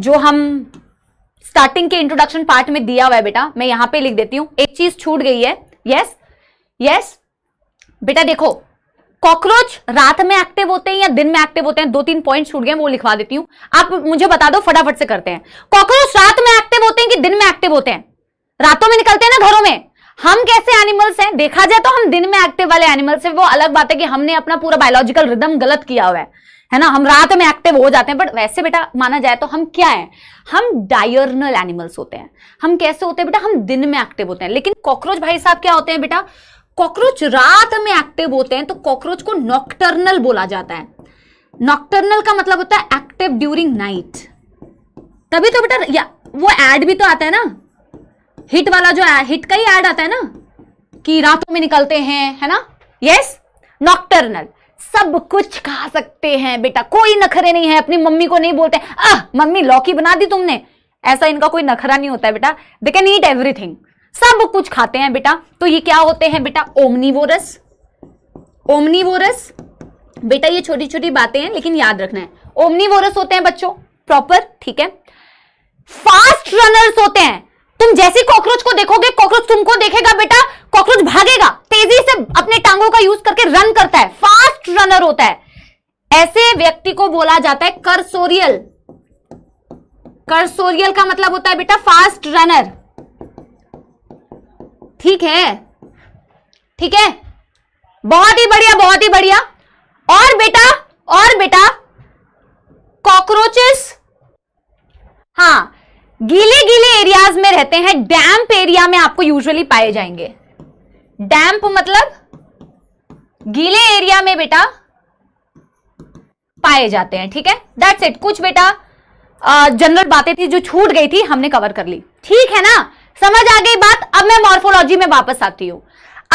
जो हम स्टार्टिंग के इंट्रोडक्शन पार्ट में दिया हुआ है बेटा मैं यहां पे लिख देती हूं एक चीज छूट गई है यस यस बेटा देखो कॉकरोच रात में एक्टिव होते हैं या दिन में एक्टिव होते हैं दो तीन पॉइंट छूट गए वो लिखवा देती हूं आप मुझे बता दो फटाफट से करते हैं कॉकरोच रात में एक्टिव होते हैं कि दिन में एक्टिव होते हैं रातों में निकलते हैं ना घरों में हम कैसे एनिमल्स हैं देखा जाए तो हम दिन में एक्टिव वाले एनिमल्स हैं वो अलग बात है कि हमने अपना पूरा बायोलॉजिकल रिदम गलत किया हुआ है है ना हम रात में एक्टिव हो जाते हैं बट वैसे बेटा माना जाए तो हम क्या है हम डायर्नल एनिमल्स होते हैं हम कैसे होते हैं बेटा हम दिन में एक्टिव होते हैं लेकिन कॉकरोच भाई साहब क्या होते हैं बेटा कॉकरोच रात में एक्टिव होते हैं तो कॉकरोच को नॉक्टर्नल बोला जाता है नॉक्टर्नल का मतलब होता है एक्टिव ड्यूरिंग नाइट तभी तो बेटा या वो एड भी तो आता है ना हिट वाला जो हिट का ही एड आता है ना कि रातों में निकलते हैं है ना यस नॉक्टर्नल सब कुछ खा सकते हैं बेटा कोई नखरे नहीं है अपनी मम्मी को नहीं बोलते आ, मम्मी लौकी बना दी तुमने ऐसा इनका कोई नखरा नहीं होता है बेटा दे कैन ईट एवरीथिंग सब कुछ खाते हैं बेटा तो ये क्या होते हैं बेटा ओमनीवोरस ओमनीवोरस बेटा ये छोटी छोटी बातें हैं लेकिन याद रखना है ओमनीवोरस होते हैं बच्चों प्रॉपर ठीक है फास्ट रनर्स होते हैं तुम जैसे कॉकरोच को देखोगे कॉकरोच तुमको देखेगा बेटा कॉकरोच भागेगा तेजी से अपने टांगों का यूज करके रन करता है फास्ट रनर होता है ऐसे व्यक्ति को बोला जाता है करसोरियल करसोरियल का मतलब होता है बेटा फास्ट रनर ठीक है ठीक है बहुत ही बढ़िया बहुत ही बढ़िया और बेटा और बेटा कॉकरोचेस हाँ गीले गीले एरियाज में रहते हैं डैम्प एरिया में आपको यूजुअली पाए जाएंगे डैम्प मतलब गीले एरिया में बेटा पाए जाते हैं ठीक है दैट्स इट कुछ बेटा जनरल बातें थी जो छूट गई थी हमने कवर कर ली ठीक है ना समझ आ गई बात अब मैं मॉर्फोलॉजी में वापस आती हूँ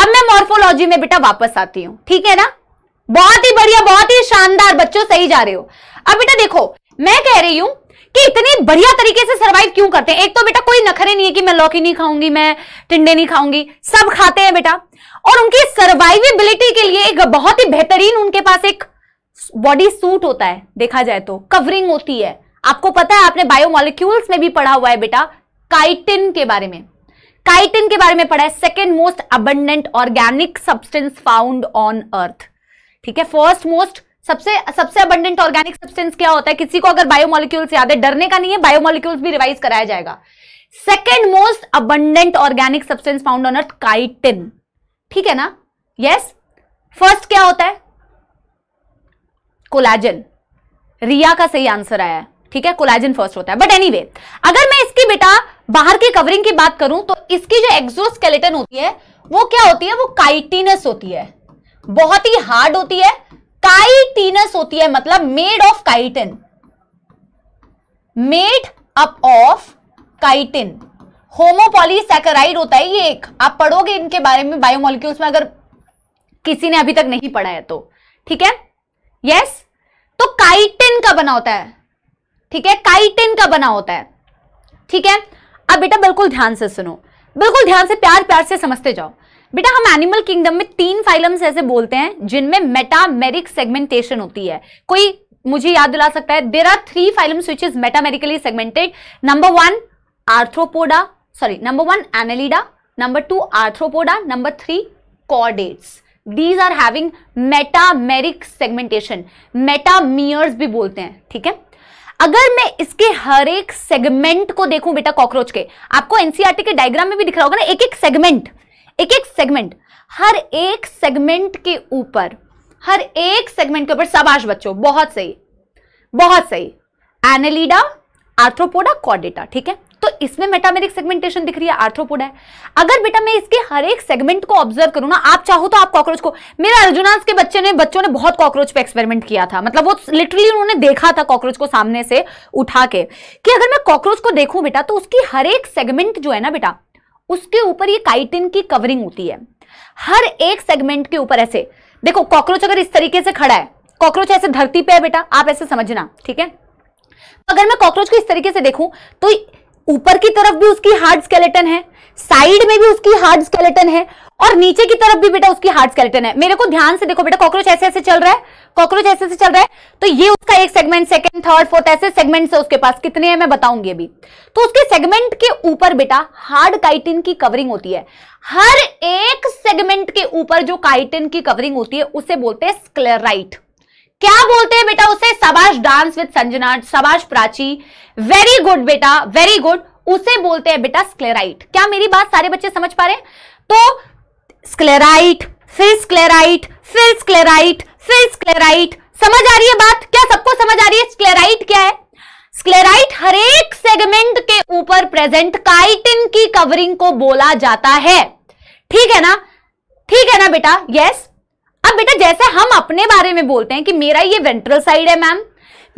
अब मैं मॉर्फोलॉजी में बेटा वापस आती हूँ ठीक है ना बहुत ही बढ़िया बहुत ही शानदार बच्चों सही जा रहे हो अब बेटा देखो मैं कह रही हूं कि इतनी बढ़िया तरीके से सरवाइव क्यों करते हैं एक तो बेटा कोई नखरे नहीं है कि मैं लौकी नहीं खाऊंगी मैं टिंडे नहीं खाऊंगी सब खाते हैं बेटा और उनकी सर्वाइवेबिलिटी के लिए एक बहुत ही बेहतरीन उनके पास एक बॉडी सूट होता है देखा जाए तो कवरिंग होती है आपको पता है आपने बायोमोलिक्यूल्स में भी पढ़ा हुआ है बेटा काइटिन के बारे में काइटिन के बारे में पढ़ा है second most abundant organic substance found on earth ठीक है फर्स्ट मोस्ट सबसे सबसे अबंडेंट ऑर्गेनिक सब्सटेंस क्या होता है किसी को अगर बायोमोलिक्यूल्स याद है डरने का नहीं है बायोमोलिक्यूल्स भी रिवाइज कराया जाएगा second most abundant organic substance found on earth chitin ठीक है ना यस yes? फर्स्ट क्या होता है कोलाजन रिया का सही आंसर आया है ठीक है कोलाजन फर्स्ट होता है बट एनीवे anyway, अगर मैं इसकी बेटा बाहर की कवरिंग की बात करूं तो इसकी जो एक्सोस्केलेटन होती है वो क्या होती है वो काइटिनस होती है बहुत ही हार्ड होती है काइटिनस होती है मतलब made of chitin made up of chitin homopolysaccharide होता है ये एक आप पढ़ोगे इनके बारे में बायोमोलिक्यूल्स में अगर किसी ने अभी तक नहीं पढ़ा है तो ठीक है यस तो काइटिन का बना होता है ठीक है काइटिन का बना होता है ठीक है अब बेटा बिल्कुल ध्यान से सुनो बिल्कुल ध्यान से प्यार प्यार से समझते जाओ बेटा हम एनिमल किंगडम में तीन फाइलम्स ऐसे बोलते हैं जिनमें मेटामेरिक सेगमेंटेशन होती है कोई मुझे याद दिला सकता है there are three phylums which is metamerically segmented number one arthropoda sorry number one annelida number two arthropoda number three chordates these are having metameric segmentation metameres भी बोलते हैं ठीक है अगर मैं इसके हर एक सेगमेंट को देखूं बेटा कॉकरोच के आपको एनसीआरटी e के डायग्राम में भी दिख रहा होगा ना एक एक सेगमेंट एक एक सेगमेंट हर एक सेगमेंट के ऊपर हर एक सेगमेंट के ऊपर सबाश बच्चों बहुत सही बहुत सही एनेलिडा आर्थ्रोपोडा कॉर्डेटा ठीक है तो इसमें मेटामेरिक सेगमेंटेशन दिख रही है आर्थ्रोपोड है अगर बेटा मैं इसके हर एक सेगमेंट को ऑब्जर्व करूं ना आप चाहो तो आप कॉकरोच को मेरा अर्जुनास के बच्चे ने बच्चों ने बहुत कॉकरोच पे एक्सपेरिमेंट किया था मतलब वो लिटरली उन्होंने देखा था कॉकरोच को सामने से उठा के कि अगर मैं कॉकरोच को देखूं बेटा तो उसकी हर एक सेगमेंट जो है ना बेटा उसके ऊपर ये काइटिन की कवरिंग होती है हर एक सेगमेंट के ऊपर ऐसे देखो कॉकरोच अगर इस तरीके से खड़ा है कॉकरोच ऐसे धरती पे है बेटा आप ऐसे समझना ठीक है अगर मैं कॉकरोच को इस तरीके से देखूं तो ऊपर की तरफ भी उसकी हार्ड स्केलेटन है साइड में भी उसकी हार्ड स्केलेटन है और नीचे की तरफ भी बेटा उसकी हार्ड स्केलेटन है मेरे को ध्यान से देखो बेटा कॉकरोच ऐसे ऐसे चल रहा है कॉकरोच ऐसे ऐसे चल रहा है तो ये उसका एक सेगमेंट सेकंड थर्ड फोर्थ ऐसे सेगमेंट है उसके पास कितने हैं मैं बताऊंगी अभी तो उसके सेगमेंट के ऊपर बेटा हार्ड काइटिन की कवरिंग होती है हर एक सेगमेंट के ऊपर जो काइटिन की कवरिंग होती है उसे बोलते हैं स्क्लेराइट क्या बोलते हैं बेटा उसे सबाश डांस विद संजना सबाश प्राची वेरी गुड बेटा वेरी गुड उसे बोलते हैं बेटा स्क्लेराइट क्या मेरी बात सारे बच्चे समझ पा रहे हैं तो स्क्लेराइट फिर स्क्लेराइट फिर स्क्लेराइट फिर स्क्लेराइट समझ आ रही है बात क्या सबको समझ आ रही है स्क्लेराइट क्या है स्क्लेराइट हरेक सेगमेंट के ऊपर प्रेजेंट काइटिन की कवरिंग को बोला जाता है ठीक है ना ठीक है ना बेटा यस अब बेटा जैसे हम अपने बारे में बोलते हैं कि मेरा ये वेंट्रल साइड है मैम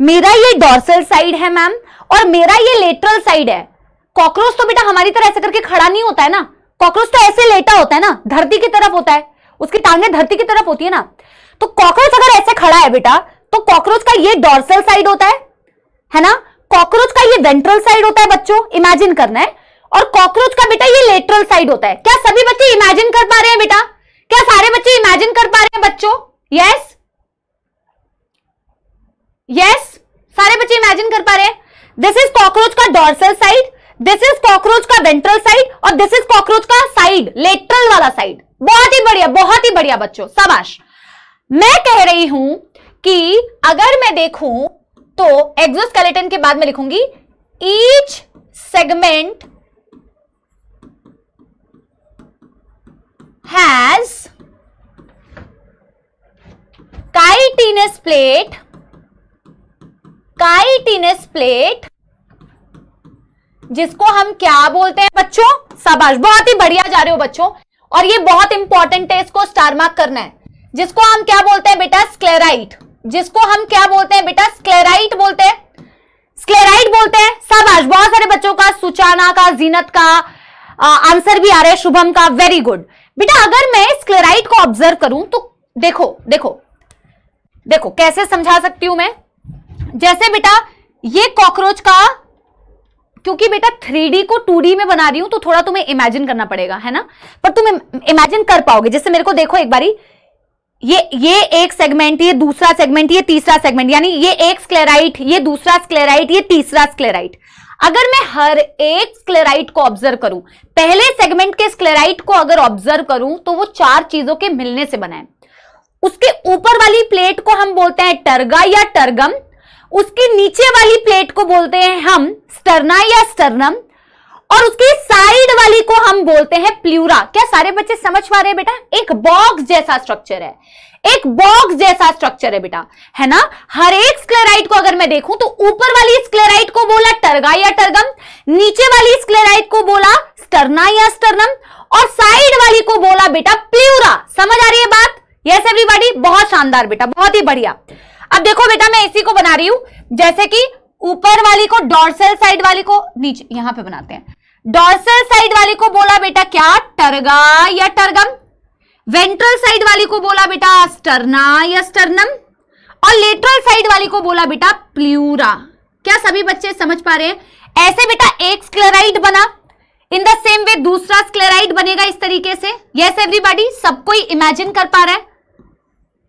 मेरा ये डॉर्सल साइड है मैम और मेरा ये लेटरल साइड है कॉकरोच तो बेटा हमारी तरह ऐसे करके खड़ा नहीं होता है ना कॉकरोच तो ऐसे लेटा होता है ना धरती की तरफ होता है उसकी टांगे धरती की तरफ होती है ना तो कॉकरोच अगर ऐसे खड़ा है बेटा तो कॉकरोच का ये डॉर्सल साइड होता है है ना कॉकरोच का ये वेंट्रल साइड होता है बच्चों इमेजिन करना है और कॉकरोच का बेटा ये लेटरल साइड होता है क्या सभी बच्चे इमेजिन कर पा रहे हैं बेटा क्या सारे बच्चे इमेजिन कर पा रहे हैं बच्चों यस यस सारे बच्चे इमेजिन कर पा रहे हैं दिस इज कॉकरोच का dorsal side this is cockroach का वेंट्रल साइड और दिस इज कॉकरोच का साइड लेटरल वाला साइड बहुत ही बढ़िया बहुत ही बढ़िया बच्चों सबाश मैं कह रही हूं कि अगर मैं देखूं तो एग्जोस्केलेटन के बाद में लिखूंगी each segment has chitinous plate chitinous plate जिसको हम क्या बोलते हैं बच्चों शाबाश बहुत ही बढ़िया जा रहे हो बच्चों और ये बहुत इंपॉर्टेंट है इसको स्टार मार्क करना है जिसको हम क्या बोलते हैं बेटा स्क्लेराइट जिसको हम क्या बोलते हैं बेटा स्क्लेराइट बोलते हैं स्क्लेराइट बोलते हैं शाबाश बहुत सारे बच्चों का सुचाना का जीनत का आंसर भी आ रहा है शुभम का वेरी गुड बेटा अगर मैं स्क्लेराइट को ऑब्जर्व करूं तो देखो देखो देखो कैसे समझा सकती हूं मैं जैसे बेटा ये कॉकरोच का क्योंकि बेटा थ्री को टू में बना रही हूं तो थोड़ा तुम्हें इमेजिन करना पड़ेगा है ना पर तुम इमेजिन कर पाओगे जैसे मेरे को देखो एक बारी ये ये एक सेगमेंट ये दूसरा सेगमेंट ये तीसरा सेगमेंट यानी ये एक स्क्लेराइट ये दूसरा स्क्लेराइट ये तीसरा स्क्लेराइट अगर मैं हर एक स्क्लेराइट को ऑब्जर्व करूं पहले सेगमेंट के स्क्लेराइट को अगर ऑब्जर्व करूं तो वो चार चीजों के मिलने से बना है उसके ऊपर वाली प्लेट को हम बोलते हैं टर्गा या टर्गम उसके नीचे वाली प्लेट को बोलते हैं हम स्टर्ना या स्टर्नम और उसकी साइड वाली को हम बोलते हैं प्लूरा क्या सारे बच्चे समझ पा रहे हैं बेटा एक बॉक्स जैसा स्ट्रक्चर है एक बॉक्स जैसा स्ट्रक्चर है बेटा है ना हर एक स्क्लेराइट को अगर मैं देखूं तो ऊपर वाली स्क्लेराइट को बोला टर्गा या टर्गम नीचे वाली स्क्लेराइट को बोला स्टर्ना या स्टर्नम और साइड वाली को बोला बेटा प्लूरा समझ आ रही है बात यस एवरीबॉडी बहुत शानदार बेटा बहुत ही बढ़िया अब देखो बेटा मैं इसी को बना रही हूं जैसे कि ऊपर वाली को डॉर्सल साइड वाली को नीचे यहां पे बनाते हैं डॉर्सल साइड वाली को बोला बेटा क्या टर्गा या टर्गम वेंट्रल साइड वाली को बोला बेटा स्टर्ना या स्टर्नम और लेटरल साइड वाली को बोला बेटा प्ल्यूरा क्या सभी बच्चे समझ पा रहे हैं ऐसे बेटा एक स्क्लेराइड बना इन द सेम वे दूसरा स्क्लेराइड बनेगा इस तरीके से यस एवरीबॉडी सब कोई इमेजिन कर पा रहा है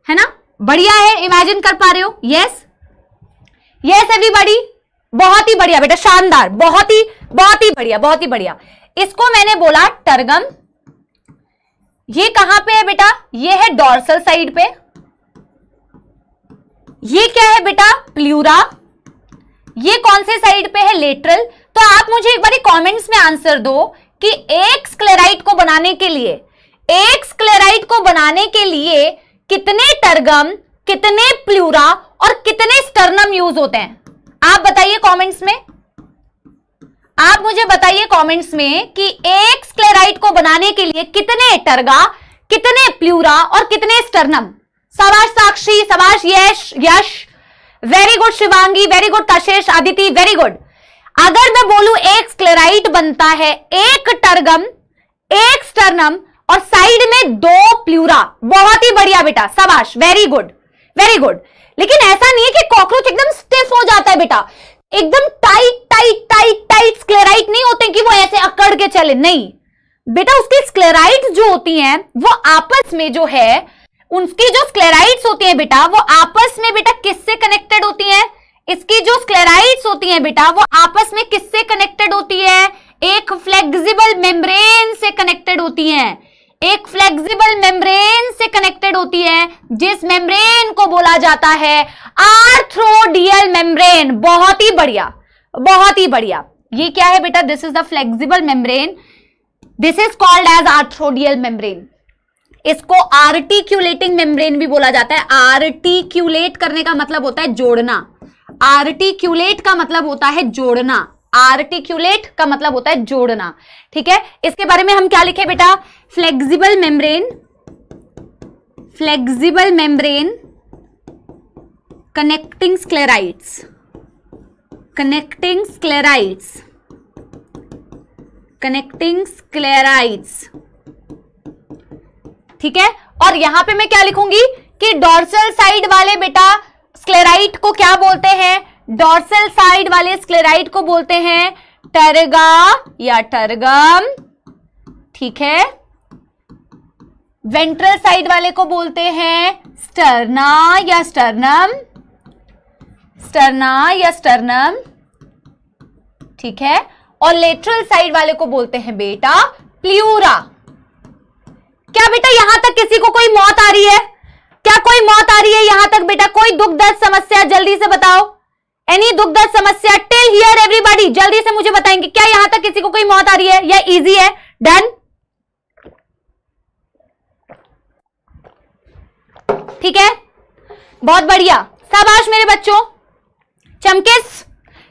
है ना बढ़िया है इमेजिन कर पा रहे हो यस यस एवरीबॉडी बहुत ही बढ़िया बेटा शानदार बहुत ही बहुत ही बढ़िया बहुत ही बढ़िया इसको मैंने बोला टर्गम ये कहां पे है बेटा ये है डॉर्सल साइड पे ये क्या है बेटा प्लूरा ये कौन से साइड पे है लेटरल तो आप मुझे एक बार कमेंट्स में आंसर दो कि एक स्क्लेराइट को बनाने के लिए एक स्क्लेराइट को बनाने के लिए कितने टर्गम कितने प्लूरा और कितने स्टर्नम यूज होते हैं आप बताइए कमेंट्स में आप मुझे बताइए कमेंट्स में कि एक स्क्लेराइट को बनाने के लिए कितने टर्गा कितने प्लूरा और कितने स्टर्नम सवाज साक्षी सवाज yes yes very good Shivangi very good Kashish Aditi very good अगर मैं बोलू एक स्क्लेराइट बनता है एक टर्गम एक स्टर्नम और साइड में दो प्लूरा बहुत ही बढ़िया बेटा सवाश वेरी गुड वेरी गुड लेकिन ऐसा नहीं है कि कॉकरोच एकदम स्टिफ हो जाता है बेटा एकदम tight tight tight tight sclerite नहीं होते कि वो ऐसे अकड़ के चले नहीं बेटा उसकी स्क्लेराइट जो होती हैं वो आपस में जो है उनकी जो स्क्लेराइट्स होती हैं बेटा वो आपस में बेटा किससे कनेक्टेड होती हैं इसकी जो स्क्लेराइट्स होती हैं बेटा वो आपस में किससे कनेक्टेड होती है एक फ्लेक्सिबल मेम्ब्रेन से कनेक्टेड होती हैं एक फ्लेक्सिबल मेम्ब्रेन से कनेक्टेड होती है जिस मेम्ब्रेन को बोला जाता है आर्थ्रोडियल मेम्ब्रेन बहुत ही बढ़िया बहुत ही बढ़िया ये क्या है बेटा this is the flexible membrane this is called as arthrodial membrane इसको आर्टिक्यूलेटिंग मेम्ब्रेन भी बोला जाता है आर्टिक्यूलेट करने का मतलब होता है जोड़ना आर्टिक्यूलेट का मतलब होता है जोड़ना आर्टिक्यूलेट का मतलब होता है जोड़ना ठीक है इसके बारे में हम क्या लिखे बेटा flexible membrane flexible membrane connecting sclerites connecting sclerites connecting sclerites ठीक है और यहां पे मैं क्या लिखूंगी कि डॉर्सल साइड वाले बेटा स्क्लेराइट को क्या बोलते हैं डॉर्सल साइड वाले स्क्लेराइट को बोलते हैं टर्गा या टर्गम ठीक है वेंट्रल साइड वाले को बोलते हैं स्टर्ना या स्टर्नम स्टर्ना या स्टर्नम ठीक है और लेटरल साइड वाले को बोलते हैं बेटा प्लूरा क्या बेटा यहां तक किसी को कोई मौत आ रही है क्या कोई मौत आ रही है यहां तक बेटा कोई दुख दर्द समस्या जल्दी से बताओ एनी दुख दर्द समस्या टिल हियर एवरीबॉडी जल्दी से मुझे बताएंगे क्या यहां तक किसी को कोई मौत आ रही है या इजी है डन ठीक है बहुत बढ़िया शाबाश मेरे बच्चों चमकिस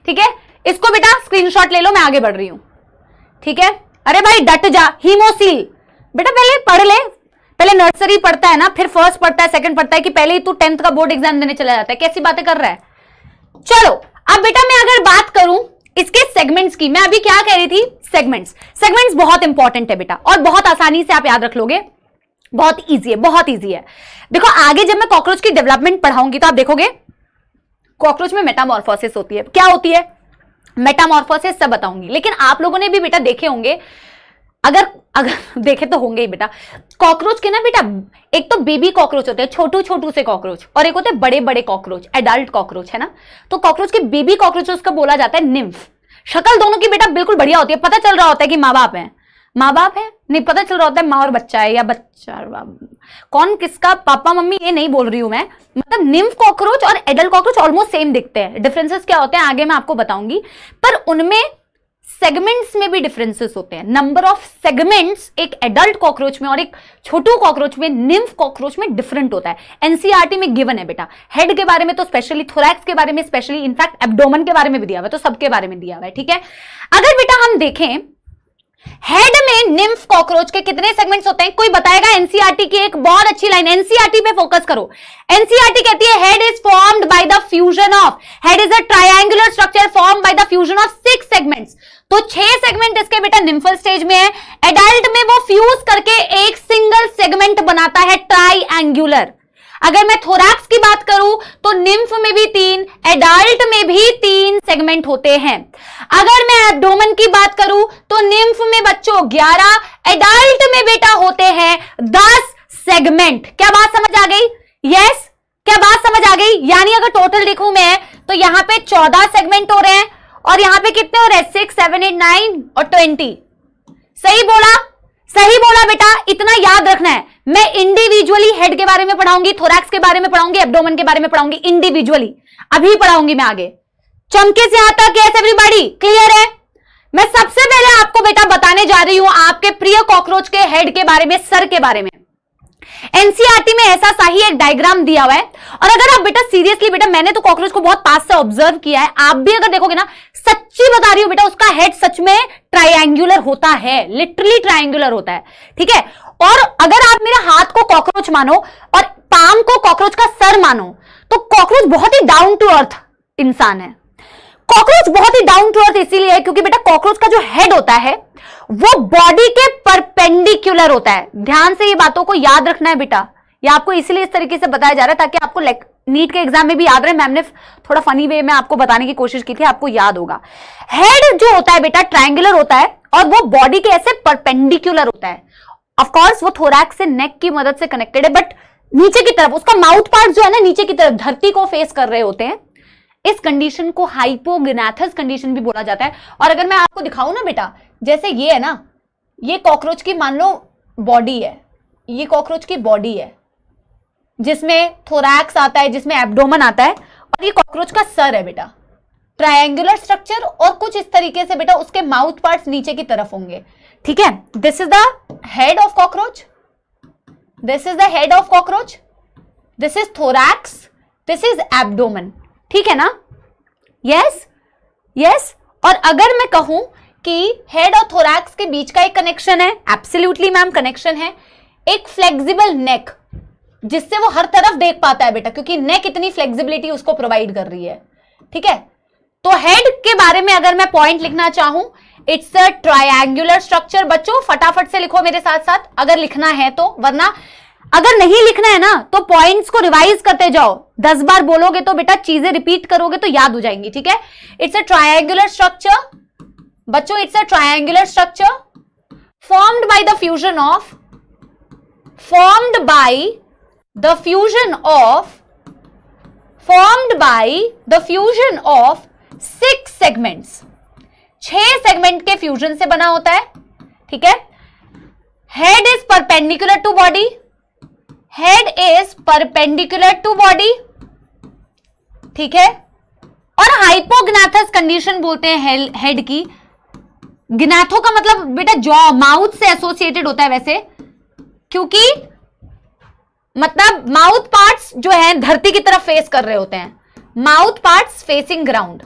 ठीक है इसको बेटा स्क्रीनशॉट ले लो मैं आगे बढ़ रही हूं ठीक है अरे भाई डट जा हीमोसील बेटा पहले पढ़ ले पहले नर्सरी पढ़ता है ना फिर फर्स्ट पढ़ता है सेकंड पढ़ता है कि पहले ही तू टेंथ का बोर्ड एग्जाम देने चला जाता है कैसी बातें कर रहा है चलो अब बेटा मैं अगर बात करूं इसके सेगमेंट्स की मैं अभी क्या कह रही थी सेगमेंट्स सेगमेंट्स बहुत इंपॉर्टेंट है बेटा और बहुत आसानी से आप याद रख लोगे बहुत ईजी है बहुत ईजी है देखो आगे जब मैं कॉकरोच की डेवलपमेंट पढ़ाऊंगी तो आप देखोगे कॉकरोच में मेटामोर्फोसिस होती है क्या होती है मेटामोर्फोसिस सब बताऊंगी लेकिन आप लोगों ने भी बेटा देखे होंगे अगर अगर देखे तो होंगे ही बेटा कॉकरोच के ना बेटा एक तो बेबी कॉकरोच होते हैं छोटू छोटू से कॉकरोच और एक होते हैं बड़े बड़े कॉकरोच एडल्ट कॉकरोच है ना तो कॉकरोच के बेबी कॉकरोच उसका बोला जाता है निम्फ शक्ल दोनों की बेटा बिल्कुल बढ़िया होती है पता चल रहा होता है कि माँ बाप है माँ बाप है नहीं पता चल रहा होता है माँ और बच्चा है या बच्चा कौन किसका पापा मम्मी ये नहीं बोल रही हूँ मैं मतलब निम्फ कॉकरोच और एडल्ट कॉकरोच ऑलमोस्ट सेम दिखते हैं डिफरेंसेस क्या होते हैं आगे मैं आपको बताऊंगी पर उनमें सेगमेंट्स में भी डिफरेंसेस होते हैं नंबर ऑफ सेगमेंट्स एक एडल्ट कॉकरोच में और एक छोटू कॉकरोच में निम्फ कॉकरोच में डिफरेंट होता है एनसीआरटी e में गिवन है बेटा हेड के बारे में तो स्पेशली थोरैक्स के बारे में स्पेशली इनफैक्ट एब्डोमन के बारे में भी दिया हुआ है तो सबके बारे में दिया हुआ है ठीक है अगर बेटा हम देखें हेड में निम्फ कॉकरोच के कितने सेगमेंट्स होते हैं कोई बताएगा एनसीआरटी e की एक बहुत अच्छी लाइन एनसीआरटी e पे फोकस करो एनसीआरटी e कहती है head is formed by the fusion of head is a triangular structure form by the fusion of six segments तो छह सेगमेंट इसके बेटा निम्फल स्टेज में है एडल्ट में वो फ्यूज करके एक सिंगल सेगमेंट बनाता है ट्राइंगुलर अगर मैं थोराक्स की बात करूं तो निम्फ में भी तीन एडल्ट में भी तीन सेगमेंट होते हैं अगर मैं एब्डोमन की बात करूं तो निम्फ में बच्चों ग्यारह एडल्ट में बेटा होते हैं दस सेगमेंट क्या बात समझ आ गई यस yes? क्या बात समझ आ गई यानी अगर टोटल देखू मैं तो यहां पे चौदह सेगमेंट हो रहे हैं और यहां पे कितने हो रहे हैं सिक्स सेवन एट नाइन और ट्वेंटी सही बोला सही बोला बेटा इतना याद रखना है मैं इंडिविजुअली हेड के बारे में पढ़ाऊंगी थोरैक्स के बारे में पढ़ाऊंगी एब्डोमन के बारे में पढ़ाऊंगी इंडिविजुअली अभी पढ़ाऊंगी मैं आगे चमके से आता कैसे एवरीबॉडी क्लियर है मैं सबसे पहले आपको बेटा बताने जा रही हूं आपके प्रिय कॉकरोच के हेड के बारे में सर के बारे में एनसीआरटी e में ऐसा सा ही एक डायग्राम दिया हुआ है और अगर आप बेटा सीरियसली बेटा मैंने तो कॉकरोच को बहुत पास से ऑब्जर्व किया है आप भी अगर देखोगे ना सच्ची बता रही हूं बेटा उसका हेड सच में ट्राइंगुलर होता है लिटरली ट्राइंगुलर होता है ठीक है और अगर आप मेरे हाथ को कॉकरोच मानो और पाम को कॉकरोच का सर मानो तो कॉकरोच बहुत ही डाउन टू अर्थ इंसान है कॉकरोच बहुत ही डाउन टू अर्थ इसीलिए है क्योंकि बेटा कॉकरोच का जो हेड होता है वो बॉडी के परपेंडिकुलर होता है ध्यान से ये बातों को याद रखना है बेटा ये आपको इसीलिए इस तरीके से बताया जा रहा है ताकि आपको नीट के एग्जाम में भी याद रहे मैम ने थोड़ा फनी वे में आपको बताने की कोशिश की थी आपको याद होगा हेड जो होता है बेटा ट्राइंगुलर होता है और वो बॉडी के ऐसे परपेंडिकुलर होता है ऑफकोर्स वो थोरैक्स से नेक की मदद से कनेक्टेड है बट नीचे की तरफ उसका माउथ पार्ट जो है ना नीचे की तरफ धरती को फेस कर रहे होते हैं इस कंडीशन को हाइपोगनाथस कंडीशन भी बोला जाता है और अगर मैं आपको दिखाऊं ना बेटा जैसे ये है ना ये कॉकरोच की मान लो बॉडी है ये कॉकरोच की बॉडी है जिसमें थोरैक्स आता है जिसमें एब्डोमन आता है और ये कॉकरोच का सर है बेटा ट्रायंगुलर स्ट्रक्चर और कुछ इस तरीके से बेटा उसके माउथ पार्ट्स नीचे की तरफ होंगे ठीक है this is the head of cockroach this is the head of cockroach this is thorax this is abdomen ठीक है ना यस yes? Yes yes? और अगर मैं कहूं कि हेड और थोरैक्स के बीच का एक कनेक्शन है एब्सोल्युटली मैम कनेक्शन है एक फ्लेक्सिबल नेक जिससे वो हर तरफ देख पाता है बेटा क्योंकि नेक इतनी फ्लेक्सिबिलिटी उसको प्रोवाइड कर रही है ठीक है तो हेड के बारे में अगर मैं पॉइंट लिखना चाहूं इट्स अ ट्रायंगुलर स्ट्रक्चर बच्चों फटाफट से लिखो मेरे साथ साथ अगर लिखना है तो वरना अगर नहीं लिखना है ना तो पॉइंट्स को रिवाइज करते जाओ दस बार बोलोगे तो बेटा चीजें रिपीट करोगे तो याद हो जाएंगी ठीक है इट्स अ ट्रायंगुलर स्ट्रक्चर बच्चों it's a triangular structure formed by the fusion of formed by the fusion of formed by the fusion of six segments छह सेगमेंट के फ्यूजन से बना होता है ठीक है head is perpendicular to body head is perpendicular to body ठीक है और हाइपोग्नाथस कंडीशन बोलते हैं हेड की ग्नाथो का मतलब बेटा जॉ माउथ से एसोसिएटेड होता है वैसे क्योंकि मतलब माउथ पार्ट्स जो है धरती की तरफ फेस कर रहे होते हैं mouth parts facing ground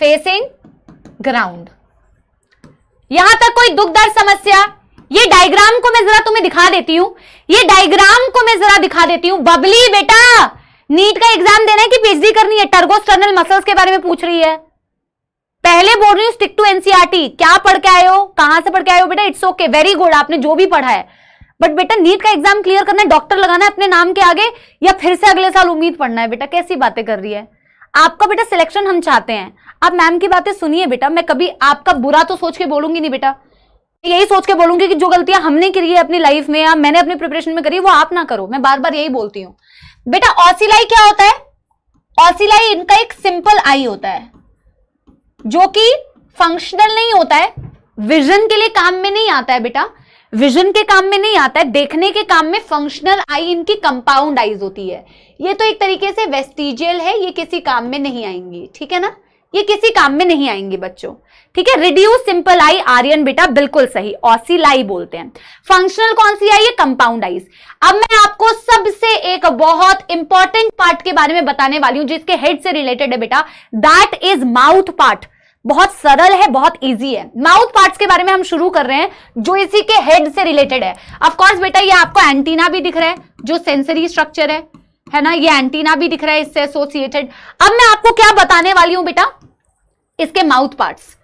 facing ground यहां तक कोई दुखदार समस्या ये डायग्राम को मैं जरा तुम्हें दिखा देती हूं ये डायग्राम को मैं जरा दिखा देती हूं बबली बेटा नीट का एग्जाम देना है कि पीएचडी करनी है टर्गोस्टर्नल मसल्स के बारे में पूछ रही है पहले बोल रही हूं स्टिक टू एनसीआरटी क्या पढ़ के आयो कहां से पढ़ के आयो बेटा इट्स ओके वेरी गुड आपने जो भी पढ़ा है बट बेटा नीट का एग्जाम क्लियर करना है डॉक्टर लगाना है अपने नाम के आगे या फिर से अगले साल उम्मीद पढ़ना है बेटा कैसी बातें कर रही है आपका बेटा सिलेक्शन हम चाहते हैं आप मैम की बातें सुनिए बेटा मैं कभी आपका बुरा तो सोच के बोलूंगी नहीं बेटा यही सोच के बोलूंगी कि जो गलतियां हमने करी है अपनी लाइफ में या मैंने अपनी प्रिपरेशन में करी वो आप ना करो मैं बार बार यही बोलती हूँ बेटा ऑसिलाई क्या होता है ऑसिलाई इनका एक सिंपल आई होता है जो कि फंक्शनल नहीं होता है विजन के लिए काम में नहीं आता है बेटा विजन के काम में नहीं आता है देखने के काम में फंक्शनल आई इनकी कंपाउंड आईज होती है ये तो एक तरीके से वेस्टिजियल है ये किसी काम में नहीं आएंगी ठीक है ना ये किसी काम में नहीं आएंगे बच्चों ठीक है रिड्यूस सिंपल आई आर्यन बेटा बिल्कुल सही ऑसिलाई बोलते हैं फंक्शनल कौन सी आई है कंपाउंड आईज अब मैं आपको सबसे एक बहुत इंपॉर्टेंट पार्ट के बारे में बताने वाली हूं जिसके हेड से रिलेटेड है बेटा दैट इज माउथ पार्ट बहुत सरल है बहुत इजी है माउथ पार्ट्स के बारे में हम शुरू कर रहे हैं जो इसी के हेड से रिलेटेड है ऑफकोर्स बेटा ये आपको एंटीना भी दिख रहा है जो सेंसरी स्ट्रक्चर है है ना ये एंटीना भी दिख रहा है इससे एसोसिएटेड अब मैं आपको क्या बताने वाली हूं बेटा इसके mouth parts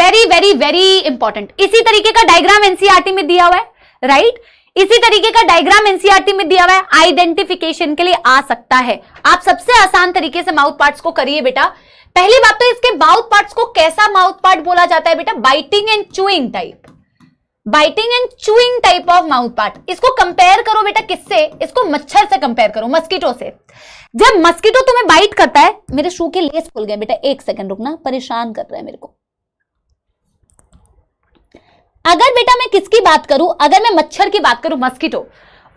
very very very important इसी तरीके का डायग्राम एनसीआरटी e में दिया हुआ है राइट इसी तरीके का डायग्राम एनसीआरटी e में दिया हुआ है आइडेंटिफिकेशन के लिए आ सकता है आप सबसे आसान तरीके से माउथ पार्ट्स को करिए बेटा पहली बात तो इसके माउथ पार्ट को कैसा माउथ पार्ट बोला जाता है बेटा biting and chewing type biting and chewing type of mouth part इसको कंपेयर करो बेटा किससे इसको मच्छर से कंपेयर करो मस्किटो से जब मस्किटो तुम्हें बाइट करता है मेरे शू के लेस खुल गए बेटा एक सेकंड रुकना परेशान कर रहा है मेरे को अगर बेटा मैं किसकी बात करूं अगर मैं मच्छर की बात करूं मस्किटो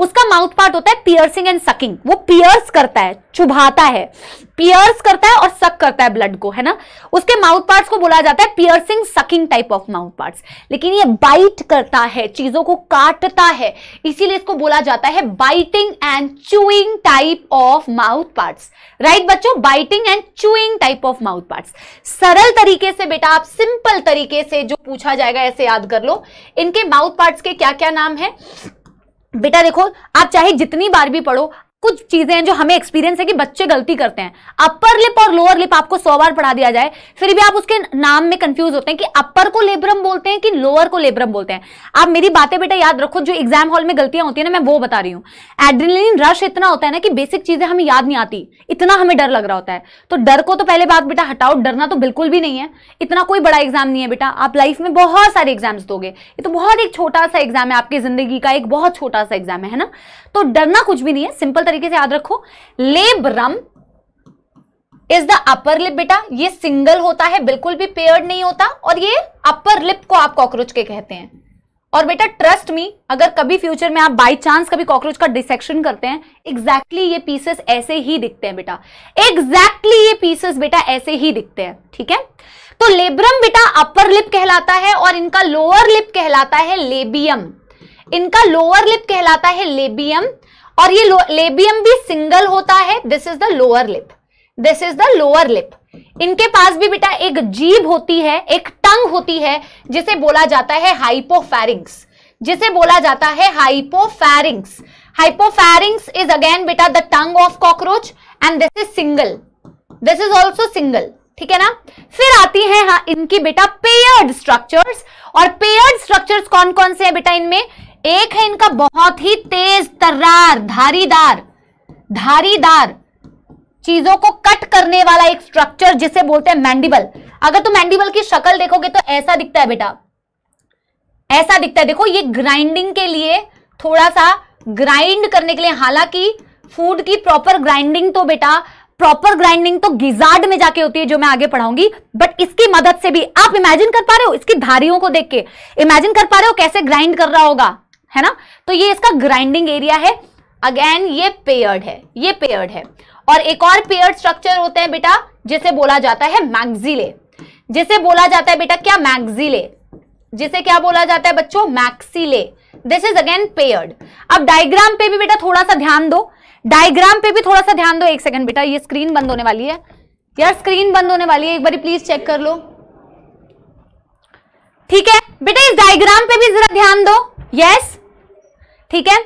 उसका माउथ पार्ट होता है पियर्सिंग एंड सकिंग वो पियर्स करता है चुभाता है पियर्स करता है और सक करता है ब्लड को है ना उसके माउथ पार्ट्स को बोला जाता है piercing sucking type of mouth parts लेकिन ये बाइट करता है चीजों को काटता है इसीलिए इसको बोला जाता है biting and chewing type of mouth parts right बच्चों biting and chewing type of mouth part सरल तरीके से बेटा आप सिंपल तरीके से जो पूछा जाएगा ऐसे याद कर लो इनके माउथ पार्ट्स के क्या क्या नाम है बेटा देखो आप चाहे जितनी बार भी पढ़ो कुछ चीजें हैं जो हमें एक्सपीरियंस है कि बच्चे गलती करते हैं अपर लिप और लोअर लिप आपको सौ बार पढ़ा दिया जाए फिर भी आप उसके नाम में कंफ्यूज होते हैं कि अपर को लेब्रम बोलते हैं कि लोअर को लेब्रम बोलते हैं आप मेरी बातें बेटा याद रखो जो एग्जाम हॉल में गलतियां होती है ना मैं वो बता रही हूँ एड्रिनलिन रश इतना होता है ना कि बेसिक चीजें हमें याद नहीं आती इतना हमें डर लग रहा होता है तो डर को तो पहले बात बेटा हटाओ डरना तो बिल्कुल भी नहीं है इतना कोई बड़ा एग्जाम नहीं है बेटा आप लाइफ में बहुत सारे एग्जाम्स दोगे ये तो बहुत एक छोटा सा एग्जाम है आपकी जिंदगी का एक बहुत छोटा सा एग्जाम है ना तो डरना कुछ भी नहीं है सिंपल तरीके से याद रखो labrum is the upper lip बेटा ये सिंगल होता है बिल्कुल भी पेयर्ड नहीं होता और ये अपर लिप को आप कॉकरोच के कहते हैं और बेटा ट्रस्ट मी अगर कभी फ्यूचर में आप बाय चांस कभी कॉकरोच का डिसेक्शन करते हैं एग्जैक्टली exactly ये पीसेस ऐसे ही दिखते हैं बेटा एग्जैक्टली exactly ये पीसेस बेटा ऐसे ही दिखते हैं ठीक है तो लेब्रम बेटा अपर लिप कहलाता है और इनका लोअर लिप कहलाता है लेबियम इनका लोअर लिप कहलाता है लेबियम और ये लेबियम भी सिंगल होता है this is the lower lip this is the lower lip इनके पास भी बेटा एक जीभ होती है एक टंग होती है जिसे बोला जाता है हाइपोफेरिंग्स जिसे बोला जाता है हाइपोफेरिंग्स हाइपोफेरिंग्स इज अगेन बेटा the tongue of cockroach and this is single this is also single ठीक है ना फिर आती है हाँ इनकी बेटा पेयर्ड स्ट्रक्चर्स और पेयर्ड स्ट्रक्चर्स कौन कौन से हैं बेटा इनमें एक है इनका बहुत ही तेज तर्रार धारीदार धारीदार चीजों को कट करने वाला एक स्ट्रक्चर जिसे बोलते हैं मैंडिबल अगर तुम मैंडिबल की शक्ल देखोगे तो ऐसा दिखता है बेटा ऐसा दिखता है देखो ये ग्राइंडिंग के लिए थोड़ा सा ग्राइंड करने के लिए हालांकि फूड की प्रॉपर ग्राइंडिंग तो बेटा प्रॉपर ग्राइंडिंग तो गिजार्ड में जाके होती है जो मैं आगे पढ़ाऊंगी बट इसकी मदद से भी आप इमेजिन कर पा रहे हो इसकी धारियों को देख के इमेजिन कर पा रहे हो कैसे ग्राइंड कर रहा होगा है ना तो ये इसका ग्राइंडिंग एरिया है अगेन ये पेयर्ड है ये पेयर्ड है और एक और पेयर्ड स्ट्रक्चर होते हैं बेटा जिसे बोला जाता है मैग्जिले जिसे बोला जाता है बेटा क्या मैग्जिले जिसे क्या बोला जाता है बच्चों maxillae this is again paired अब डायग्राम पे भी बेटा थोड़ा सा ध्यान दो डायग्राम पे भी थोड़ा सा ध्यान दो एक सेकंड बेटा ये स्क्रीन बंद होने वाली है यार स्क्रीन बंद होने वाली है एक बार प्लीज चेक कर लो ठीक है बेटा इस डायग्राम पे भी जरा ध्यान दो यस yes? ठीक है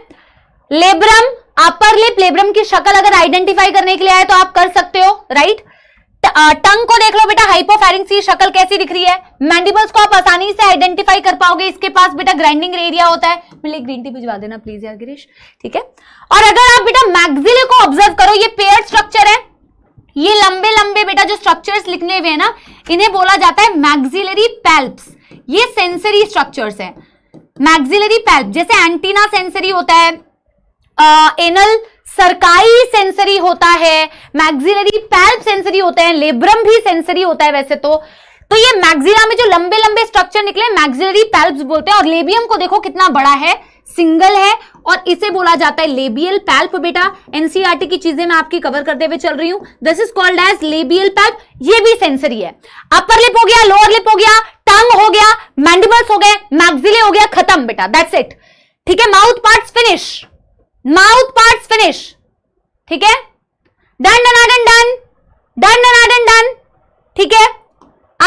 लेब्रम अपर लिप लेब्रम की शक्ल अगर आइडेंटिफाई करने के लिए आए तो आप कर सकते हो राइट टंग को देख लो बेटा हाइपोफेरिंग की शक्ल कैसी दिख रही है मैंडिबल्स को आप आसानी से आइडेंटिफाई कर पाओगे इसके पास बेटा ग्राइंडिंग एरिया होता है मिले ग्रीन टी भिजवा देना प्लीज यार गिरीश ठीक है और अगर आप बेटा मैग्जिले को ऑब्जर्व करो ये पेयर स्ट्रक्चर है ये लंबे लंबे बेटा जो स्ट्रक्चर्स लिखने हुए हैं ना इन्हें बोला जाता है मैग्जिलरी पेल्प ये सेंसरी स्ट्रक्चर्स हैं मैग्जिलरी पैल्प जैसे एंटीना सेंसरी होता है एनल सरकाई सेंसरी होता है मैग्जिलरी पैल्प सेंसरी होता है लेब्रम भी सेंसरी होता है वैसे तो तो ये मैग्जिला में जो लंबे लंबे स्ट्रक्चर निकले मैग्जिलरी पैल्प बोलते हैं और लेबियम को देखो कितना बड़ा है सिंगल है और इसे बोला जाता है लेबियल पैल्प बेटा एनसीआरटी e की चीजें मैं आपकी कवर करते हुए चल रही हूं this is called as labial palp ये भी सेंसरी है अपर लिप हो गया लोअर लिप हो गया टंग हो गया मैंडिबल्स हो गए मैग्जिले हो गया खत्म बेटा दैट्स इट ठीक है mouth parts finish mouth parts finish ठीक है done done done done done done done done ठीक है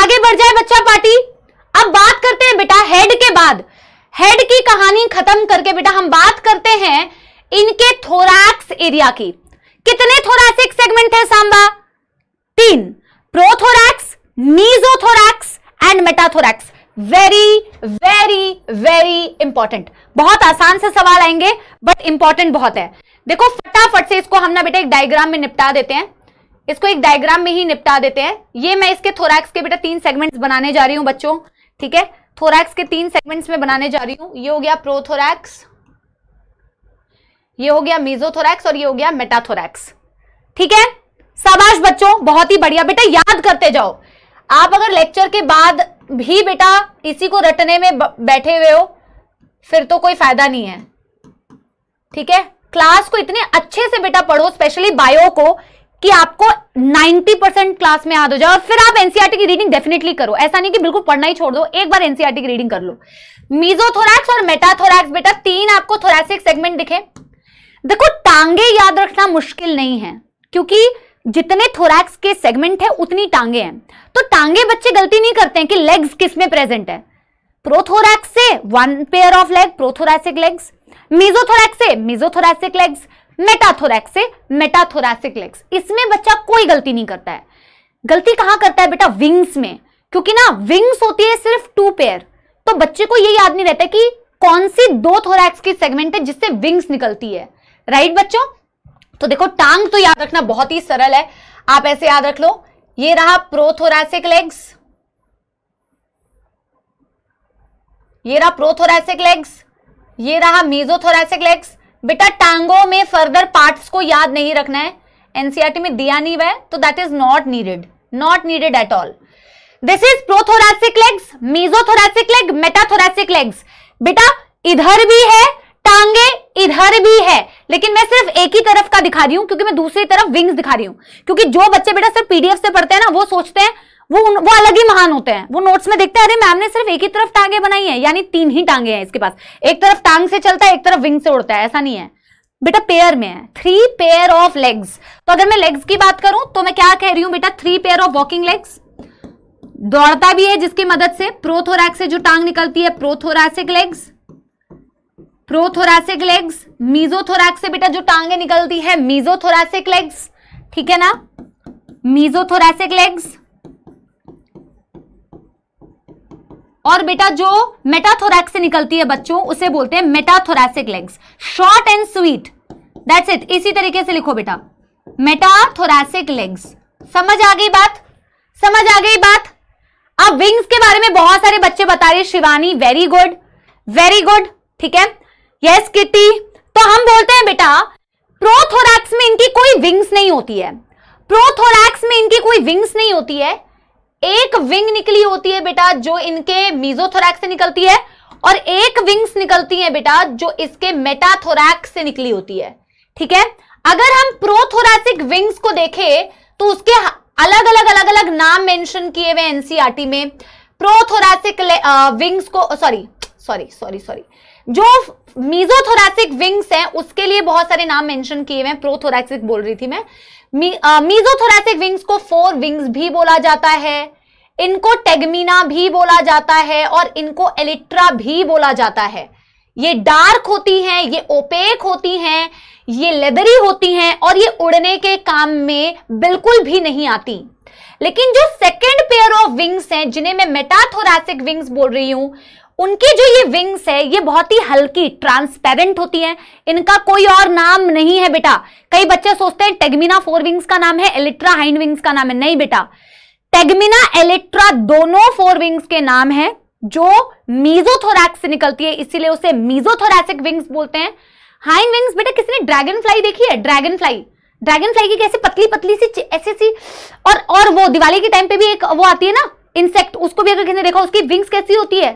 आगे बढ़ जाए बच्चा पार्टी अब बात करते हैं बेटा हेड के बाद हेड की कहानी खत्म करके बेटा हम बात करते हैं इनके थोरैक्स एरिया की कितने थोरासिक सेगमेंट है सांबा तीन prothorax mesothorax and metathorax very very very important बहुत आसान से सवाल आएंगे बट इंपॉर्टेंट बहुत है देखो फटाफट से इसको हम ना बेटा एक डायग्राम में निपटा देते हैं इसको एक डायग्राम में ही निपटा देते हैं ये मैं इसके थोरैक्स के बेटा तीन सेगमेंट्स बनाने जा रही हूं बच्चों ठीक है थोरैक्स के तीन सेगमेंट्स में बनाने जा रही हूं ये हो गया प्रोथोरैक्स ये हो गया मीजोथोरैक्स और ये हो गया मेटाथोरैक्स ठीक है शाबाश बच्चों बहुत ही बढ़िया बेटा याद करते जाओ आप अगर लेक्चर के बाद भी बेटा इसी को रटने में बैठे हुए हो फिर तो कोई फायदा नहीं है ठीक है क्लास को इतने अच्छे से बेटा पढ़ो स्पेशली बायो को कि आपको 90 परसेंट क्लास में याद हो जाए और फिर आप एनसीआरटी e की रीडिंग डेफिनेटली करो ऐसा नहीं कि बिल्कुल पढ़ना ही छोड़ दो एक बार एनसीआरटी e की रीडिंग कर लो मीजोथोरैक्स और मेटाथोरैक्स बेटा तीन आपको थोरैसिक सेगमेंट दिखे देखो टांगे याद रखना मुश्किल नहीं है क्योंकि जितने थोरैक्स के सेगमेंट है उतनी टांगे हैं तो टांगे बच्चे गलती नहीं करते हैं कि लेग्स किस में प्रेजेंट है प्रोथोरैक्स से one pair of leg prothoracic legs mesothorax से मेजोथोरैसिक लेग्स मेटाथोरैक्स से मेटाथोरैसिक लेग्स इसमें बच्चा कोई गलती नहीं करता है गलती कहां करता है बेटा विंग्स में क्योंकि ना विंग्स होती है सिर्फ टू पेयर तो बच्चे को ये याद नहीं रहता कि कौन सी दो थोरैक्स की सेगमेंट है जिससे विंग्स निकलती है राइट बच्चों तो देखो टांग तो याद रखना बहुत ही सरल है आप ऐसे याद रख लो ये रहा प्रोथोरासिक लेग्स ये रहा प्रोथोरासिक लेग्स ये रहा मीजोथोरासिक लेग्स बेटा टांगों में फर्दर पार्ट्स को याद नहीं रखना है एनसीआरटी e में दिया नहीं हुआ तो that is not needed not needed at all this is prothoracic legs mesothoracic leg metathoracic legs बेटा इधर भी है टांगे इधर भी है लेकिन मैं सिर्फ एक ही तरफ का दिखा रही हूं क्योंकि मैं दूसरी तरफ विंग्स दिखा रही हूं क्योंकि जो बच्चे बेटा सिर्फ पीडीएफ से पढ़ते हैं ना वो सोचते हैं वो वो अलग ही महान होते हैं वो नोट्स में देखते हैं अरे मैम ने सिर्फ एक ही तरफ टांगे बनाई है यानी तीन ही टांगे हैं इसके पास एक तरफ टांग से चलता है एक तरफ विंग से उड़ता है ऐसा नहीं है बेटा पेयर में है थ्री पेयर ऑफ लेग्स तो अगर मैं लेग्स की बात करूं तो मैं क्या कह रही हूं बेटा three pair of walking legs दौड़ता भी है जिसकी मदद से प्रोथोरैक से जो टांग निकलती है prothoracic legs prothoracic legs mesothorax से बेटा जो टांगे निकलती है मीजोथोरासिक लेग्स ठीक है ना मीजोथोरासिक लेग्स और बेटा जो मेटाथोरैक्स से निकलती है बच्चों उसे बोलते हैं metathoracic legs short and sweet that's it इसी तरीके से लिखो बेटा मेटाथोरैसिक लेग्स समझ आ गई बात समझ आ गई बात अब विंग्स के बारे में बहुत सारे बच्चे बता रहे Shivani very good very good ठीक है यस किटी तो हम बोलते हैं बेटा प्रोथोरैक्स में इनकी कोई विंग्स नहीं होती है प्रोथोरैक्स में इनकी कोई विंग्स नहीं होती है एक विंग निकली होती है बेटा जो इनके मीजोथोरैक्स से निकलती है और एक विंग्स निकलती है बेटा जो इसके मेटाथोरैक्स से निकली होती है ठीक है अगर हम प्रोथोरैसिक विंग्स को देखें तो उसके अलग अलग अलग अलग नाम मेंशन किए हुए एनसीआरटी e में प्रोथोरैसिक विंग्स को सॉरी सॉरी सॉरी सॉरी जो मीजोथोरैसिक विंग्स हैं उसके लिए बहुत सारे नाम मेंशन किए हुए हैं प्रोथोरैसिक बोल रही थी मैं मीजोथोरैसिक विंग्स को फोर विंग्स भी बोला जाता है इनको टेगमिना भी बोला जाता है और इनको एलिट्रा भी बोला जाता है ये डार्क होती हैं ये ओपेक होती हैं ये लेदरी होती हैं और ये उड़ने के काम में बिल्कुल भी नहीं आती लेकिन जो सेकेंड पेयर ऑफ विंग्स हैं जिन्हें मैं मेटाथोरैसिक विंग्स बोल रही हूं उनकी जो ये विंग्स है ये बहुत ही हल्की ट्रांसपेरेंट होती हैं इनका कोई और नाम नहीं है बेटा कई बच्चे सोचते हैं टेगमिना फोर विंग्स का नाम है एलिट्रा हाइंड विंग्स का नाम है नहीं बेटा टेगमिना एलिट्रा दोनों फोर विंग्स के नाम है जो मीजोथोरैक्स से निकलती है इसीलिए उसे मीजोथोरैसिक विंग्स बोलते हैं हाइंड विंग्स बेटा किसने ड्रैगन फ्लाई देखी है ड्रैगन फ्लाई ड्रैगन फ्लाई की कैसे पतली पतली सी ऐसी सी और और वो दिवाली के टाइम पे भी एक वो आती है ना इंसेक्ट उसको भी अगर किसी ने देखा उसकी विंग्स कैसी होती है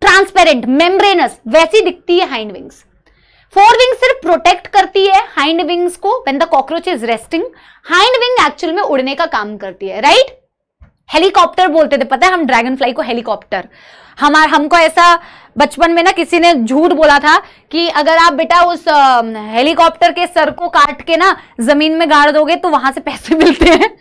ट्रांसपेरेंट मेम्ब्रेनस वैसी दिखती है हाइंड विंग्स फोर विंग सिर्फ प्रोटेक्ट करती है हाइंड विंग्स को when the cockroach is resting hind wing actual में उड़ने का काम करती है राइट हेलीकॉप्टर बोलते थे पता है हम ड्रैगन फ्लाई को हेलीकॉप्टर हमार हमको ऐसा बचपन में ना किसी ने झूठ बोला था कि अगर आप बेटा उस हेलीकॉप्टर के सर को काट के ना जमीन में गाड़ दोगे तो वहां से पैसे मिलते हैं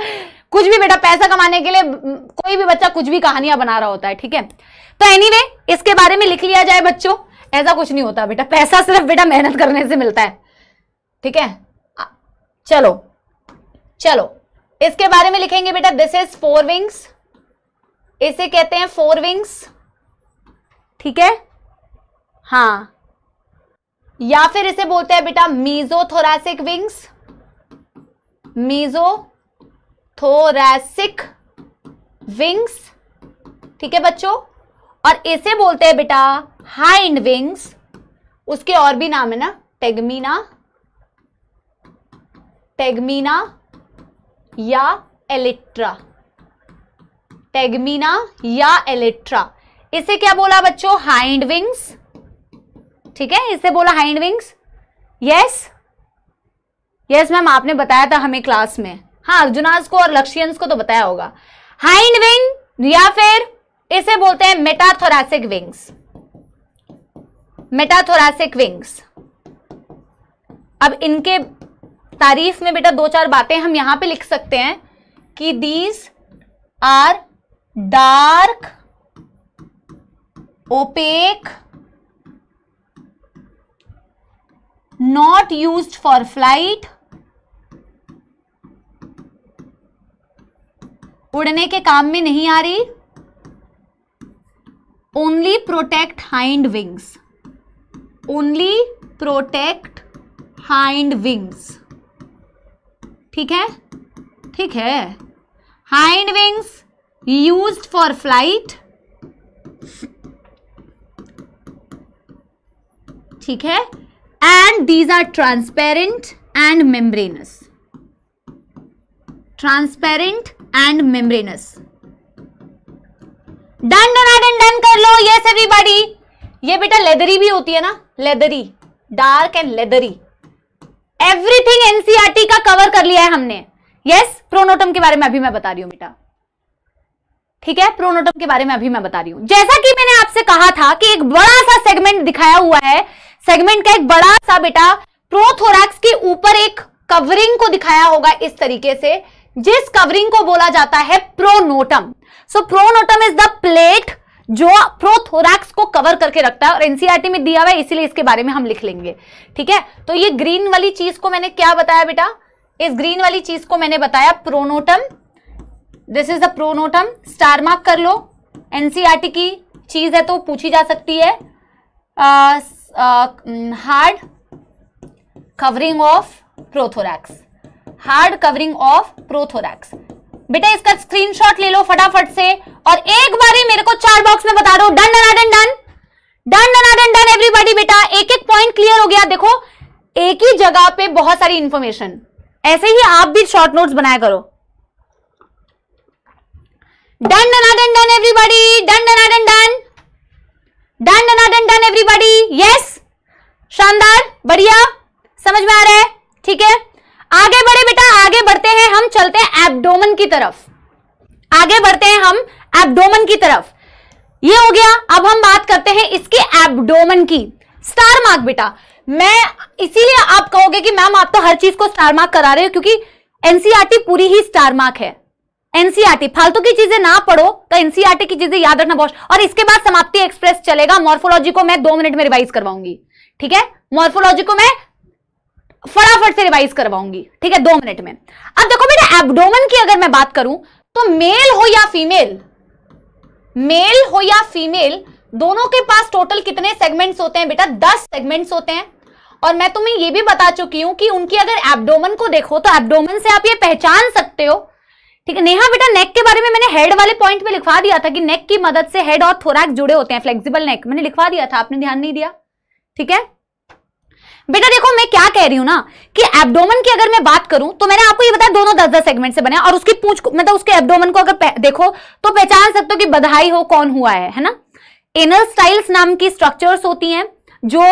कुछ भी बेटा पैसा कमाने के लिए कोई भी बच्चा कुछ भी कहानियां बना रहा होता है ठीक है तो एनी anyway, इसके बारे में लिख लिया जाए बच्चों ऐसा कुछ नहीं होता बेटा पैसा सिर्फ बेटा मेहनत करने से मिलता है ठीक है चलो चलो इसके बारे में लिखेंगे बेटा दिस इज फोर विंग्स इसे कहते हैं फोर विंग्स ठीक है हाँ या फिर इसे बोलते हैं बेटा mesothoracic wings mesothoracic wings ठीक है बच्चों और इसे बोलते हैं बेटा हाइंड विंग्स उसके और भी नाम है ना टेगमीना टेगमीना या एलिट्रा टेगमीना या एलिट्रा इसे क्या बोला बच्चों हाइंड विंग्स ठीक है इसे बोला hind wings yes yes ma'am आपने बताया था हमें क्लास में हाँ अर्जुनास को और लक्ष्यंस को तो बताया होगा हाइंड विंग या फिर इसे बोलते हैं मेटाथोरासिक विंग्स मेटाथोरासिक विंग्स अब इनके तारीफ में बेटा दो चार बातें हम यहां पे लिख सकते हैं कि these are dark opaque not use for flight उड़ने के काम में नहीं आ रही only protect hind wings only protect hind wings ठीक है ठीक है hind wings use for flight ठीक है and these are transparent and membranous transparent and membranous done done done done कर लो सभी एवरीबॉडी ये बेटा लेदरी भी होती है ना leathery dark and leathery everything NCERT का कवर कर लिया है हमने यस yes, प्रोनोटम के बारे में अभी मैं बता रही हूं बेटा ठीक है प्रोनोटम के बारे में अभी मैं बता रही हूं जैसा कि मैंने आपसे कहा था कि एक बड़ा सा सेगमेंट दिखाया हुआ है सेगमेंट का एक बड़ा सा बेटा प्रोथोरैक्स के ऊपर एक कवरिंग को दिखाया होगा इस तरीके से जिस कवरिंग को बोला जाता है pronotum so pronotum is the plate जो प्रोथोरैक्स को कवर करके रखता है और एनसीईआरटी e में दिया हुआ है इसीलिए इसके बारे में हम लिख लेंगे ठीक है तो ये ग्रीन वाली चीज को मैंने क्या बताया बेटा इस ग्रीन वाली चीज को मैंने बताया pronotum this is the pronotum star mark कर लो एनसीईआरटी e की चीज है तो पूछी जा सकती है hard covering of prothorax hard covering of prothorax बेटा इसका स्क्रीनशॉट ले लो फटाफट से और एक ही मेरे को चार बॉक्स में बता दो done done done done done done done done everybody बेटा एक एक पॉइंट क्लियर हो गया देखो एक ही जगह पे बहुत सारी इंफॉर्मेशन ऐसे ही आप भी शॉर्ट नोट्स बनाया करो done done done done everybody done done done done done done done done everybody yes शानदार बढ़िया समझ में आ रहा है ठीक है आगे बढ़े बेटा आगे बढ़ते हैं हम चलते हैं एब्डोमन की तरफ आगे बढ़ते हैं हम एब्डोमन की तरफ ये हो गया अब हम बात करते हैं इसके एब्डोमन की स्टार मार्क बेटा मैं इसीलिए आप कहोगे कि मैम आप तो हर चीज को स्टार मार्क करा रहे हो क्योंकि एनसीआरटी e पूरी ही स्टार मार्क है एनसीआरटी e फालतू की चीजें ना पढ़ो तो एनसीआरटी e की चीजें याद रखना बहुत और इसके बाद समाप्ति एक्सप्रेस चलेगा मॉर्फोलॉजी को मैं दो मिनट में रिवाइज करवाऊंगी ठीक है मॉर्फोलॉजी को मैं फटाफट से रिवाइज करवाऊंगी ठीक है दो मिनट में अब देखो बेटा एबडोमन की अगर मैं बात करूं तो मेल हो या फीमेल मेल हो या फीमेल दोनों के पास टोटल कितने सेगमेंट्स होते हैं बेटा दस सेगमेंट्स होते हैं और मैं तुम्हें यह भी बता चुकी हूं कि उनकी अगर एबडोमन को देखो तो एबडोमन से आप ये पहचान सकते हो ठीक है नेहा बेटा नेक के बारे में मैंने हेड वाले पॉइंट में लिखवा दिया था कि नेक की मदद से हेड और थोराक जुड़े होते हैं फ्लेक्सिबल नेक मैंने लिखवा दिया था आपने ध्यान नहीं दिया ठीक है बेटा देखो मैं क्या कह रही हूँ ना कि एब्डोमन की अगर मैं बात करूं तो मैंने आपको ये बताया दोनों दस दस सेगमेंट से बने और उसकी पूछ मतलब उसके एब्डोमन को अगर देखो तो पहचान सकते हो कि बधाई हो कौन हुआ है है ना एनल स्टाइल्स नाम की स्ट्रक्चर्स होती हैं जो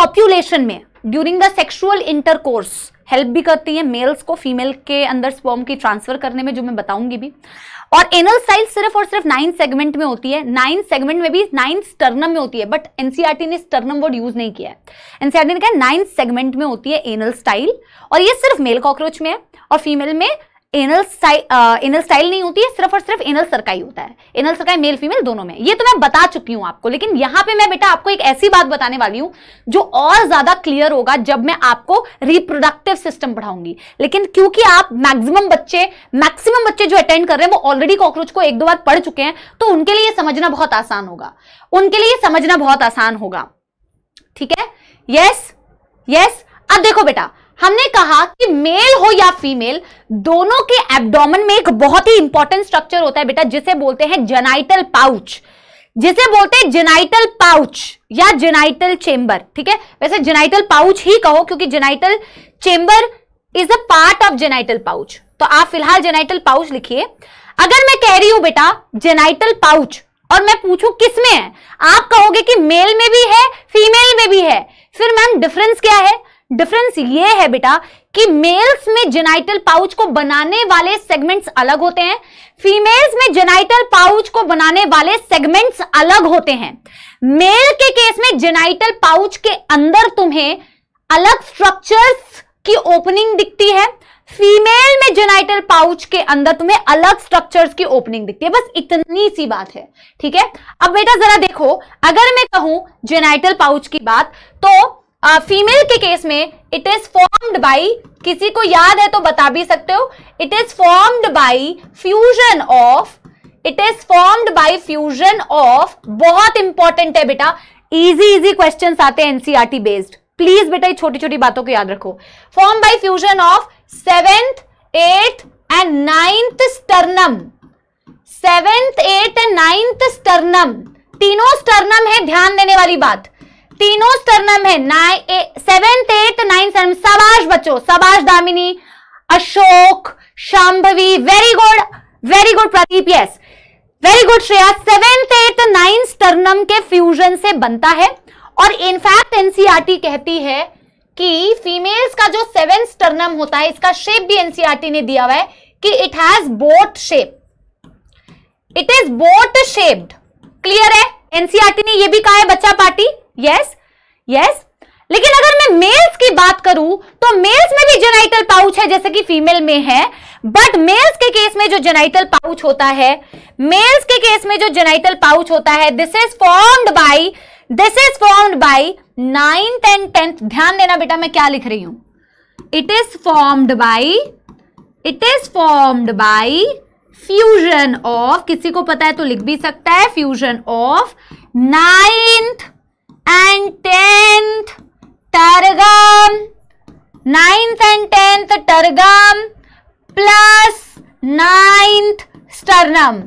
कॉप्यूलेशन में during the sexual intercourse help भी करती है मेल्स को फीमेल के अंदर स्पॉम की ट्रांसफर करने में जो मैं बताऊंगी भी और एनल स्टाइल सिर्फ और सिर्फ नाइन सेगमेंट में होती है नाइन सेगमेंट में भी नाइन स्टर्नम में होती है बट एनसीआरटी e ने स्टर्नम वर्ड यूज नहीं किया है एनसीआरटी e ने कहा नाइन सेगमेंट में होती है एनल स्टाइल और ये सिर्फ मेल कॉकरोच में है और फीमेल में एनल एनल स्टाइल नहीं होती है सिर्फ और सिर्फ एनल सरकाई होता है एनल सरकाई मेल फीमेल दोनों में ये तो मैं बता चुकी हूं आपको लेकिन यहां पे मैं बेटा आपको एक ऐसी बात बताने वाली हूं जो और ज्यादा क्लियर होगा जब मैं आपको रिप्रोडक्टिव सिस्टम पढ़ाऊंगी लेकिन क्योंकि आप मैक्सिमम बच्चे मैक्सिमम बच्चे जो अटेंड कर रहे हैं वो ऑलरेडी कॉकरोच को एक दो बार पढ़ चुके हैं तो उनके लिए समझना बहुत आसान होगा उनके लिए समझना बहुत आसान होगा ठीक है यस यस अब देखो बेटा हमने कहा कि मेल हो या फीमेल दोनों के एब्डोमेन में एक बहुत ही इंपॉर्टेंट स्ट्रक्चर होता है बेटा जिसे बोलते हैं जेनाइटल पाउच जिसे बोलते हैं जेनाइटल पाउच या जेनाइटल चेंबर ठीक है वैसे जेनाइटल पाउच ही कहो क्योंकि genital chamber is a part of genital pouch तो आप फिलहाल जेनाइटल पाउच लिखिए अगर मैं कह रही हूं बेटा जेनाइटल पाउच और मैं पूछू किसमें है आप कहोगे कि मेल में भी है फीमेल में भी है फिर मैम डिफरेंस क्या है डिफरेंस ये है बेटा कि मेल्स में जेनाइटल पाउच को बनाने वाले सेगमेंट्स अलग होते हैं फीमेल्स में जेनाइटल पाउच को बनाने वाले सेगमेंट्स अलग होते हैं मेल के केस में जेनाइटल पाउच के अंदर तुम्हें अलग स्ट्रक्चर्स की ओपनिंग दिखती है फीमेल में जेनाइटल पाउच के अंदर तुम्हें अलग स्ट्रक्चर्स की ओपनिंग दिखती है बस इतनी सी बात है ठीक है अब बेटा जरा देखो अगर मैं कहूं जेनाइटल पाउच की बात तो फीमेल के केस में इट इज फॉर्म्ड बाई किसी को याद है तो बता भी सकते हो it is formed by fusion of it is formed by fusion of बहुत इंपॉर्टेंट है बेटा इजी इजी क्वेश्चन आते हैं एनसीआरटी बेस्ड प्लीज बेटा ये छोटी छोटी बातों को याद रखो form by fusion of seventh eight and ninth sternum seventh eight and ninth sternum तीनों स्टर्नम है ध्यान देने वाली बात तीनों स्टर्नम है nine seventh eight nine sternum सवाश बच्चों सवाश Damini Ashok Shambhavi very good very good Pradeep yes very good Shreya seventh eight nine sternum के फ्यूजन से बनता है और इनफैक्ट एनसीआरटी e कहती है कि फीमेल्स का जो सेवन स्टर्नम होता है इसका शेप भी एनसीआरटी e ने दिया हुआ है कि it has boat shape it is boat shaped clear है एनसीआरटी e ने ये भी कहा है बच्चा पार्टी यस यस लेकिन अगर मैं मेल्स की बात करूं तो मेल्स में भी जेनाइटल पाउच है जैसे कि फीमेल में है बट मेल्स के केस में जो जेनाइटल पाउच होता है मेल्स के केस में जो जेनाइटल पाउच होता है this is formed by this is formed by ninth and tenth ध्यान देना बेटा मैं क्या लिख रही हूं it is formed by it is formed by fusion of किसी को पता है तो लिख भी सकता है fusion of ninth and tenth targum, ninth and tenth targum plus ninth sternum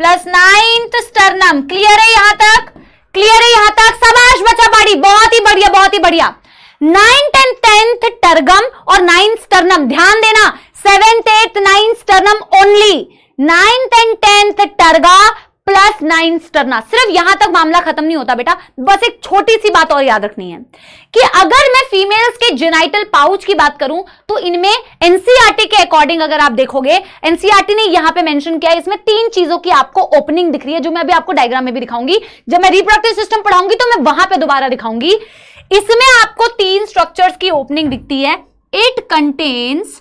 plus ninth sternum. Clear है यहां तक क्लियर है यहां तक सबाश बच्चा बड़ी बहुत ही बढ़िया बहुत ही बढ़िया नाइन्थ एंड टेंथ टर्गम और नाइन्थ स्टर्नम ध्यान देना seventh eighth ninth sternum only ninth and tenth terga plus nine sterna सिर्फ यहां तक मामला खत्म नहीं होता बेटा बस एक छोटी सी बात और याद रखनी है कि अगर मैं फीमेल्स के जेनाइटल पाउच की बात करूं तो इनमें एनसीआरटी e के अकॉर्डिंग अगर आप देखोगे एनसीआरटी e ने यहां पे मेंशन किया है इसमें तीन चीजों की आपको ओपनिंग दिख रही है जो मैं अभी आपको डायग्राम में भी दिखाऊंगी जब मैं रिप्रोडक्टिव सिस्टम पढ़ाऊंगी तो मैं वहां पर दोबारा दिखाऊंगी इसमें आपको तीन स्ट्रक्चर की ओपनिंग दिखती है it contains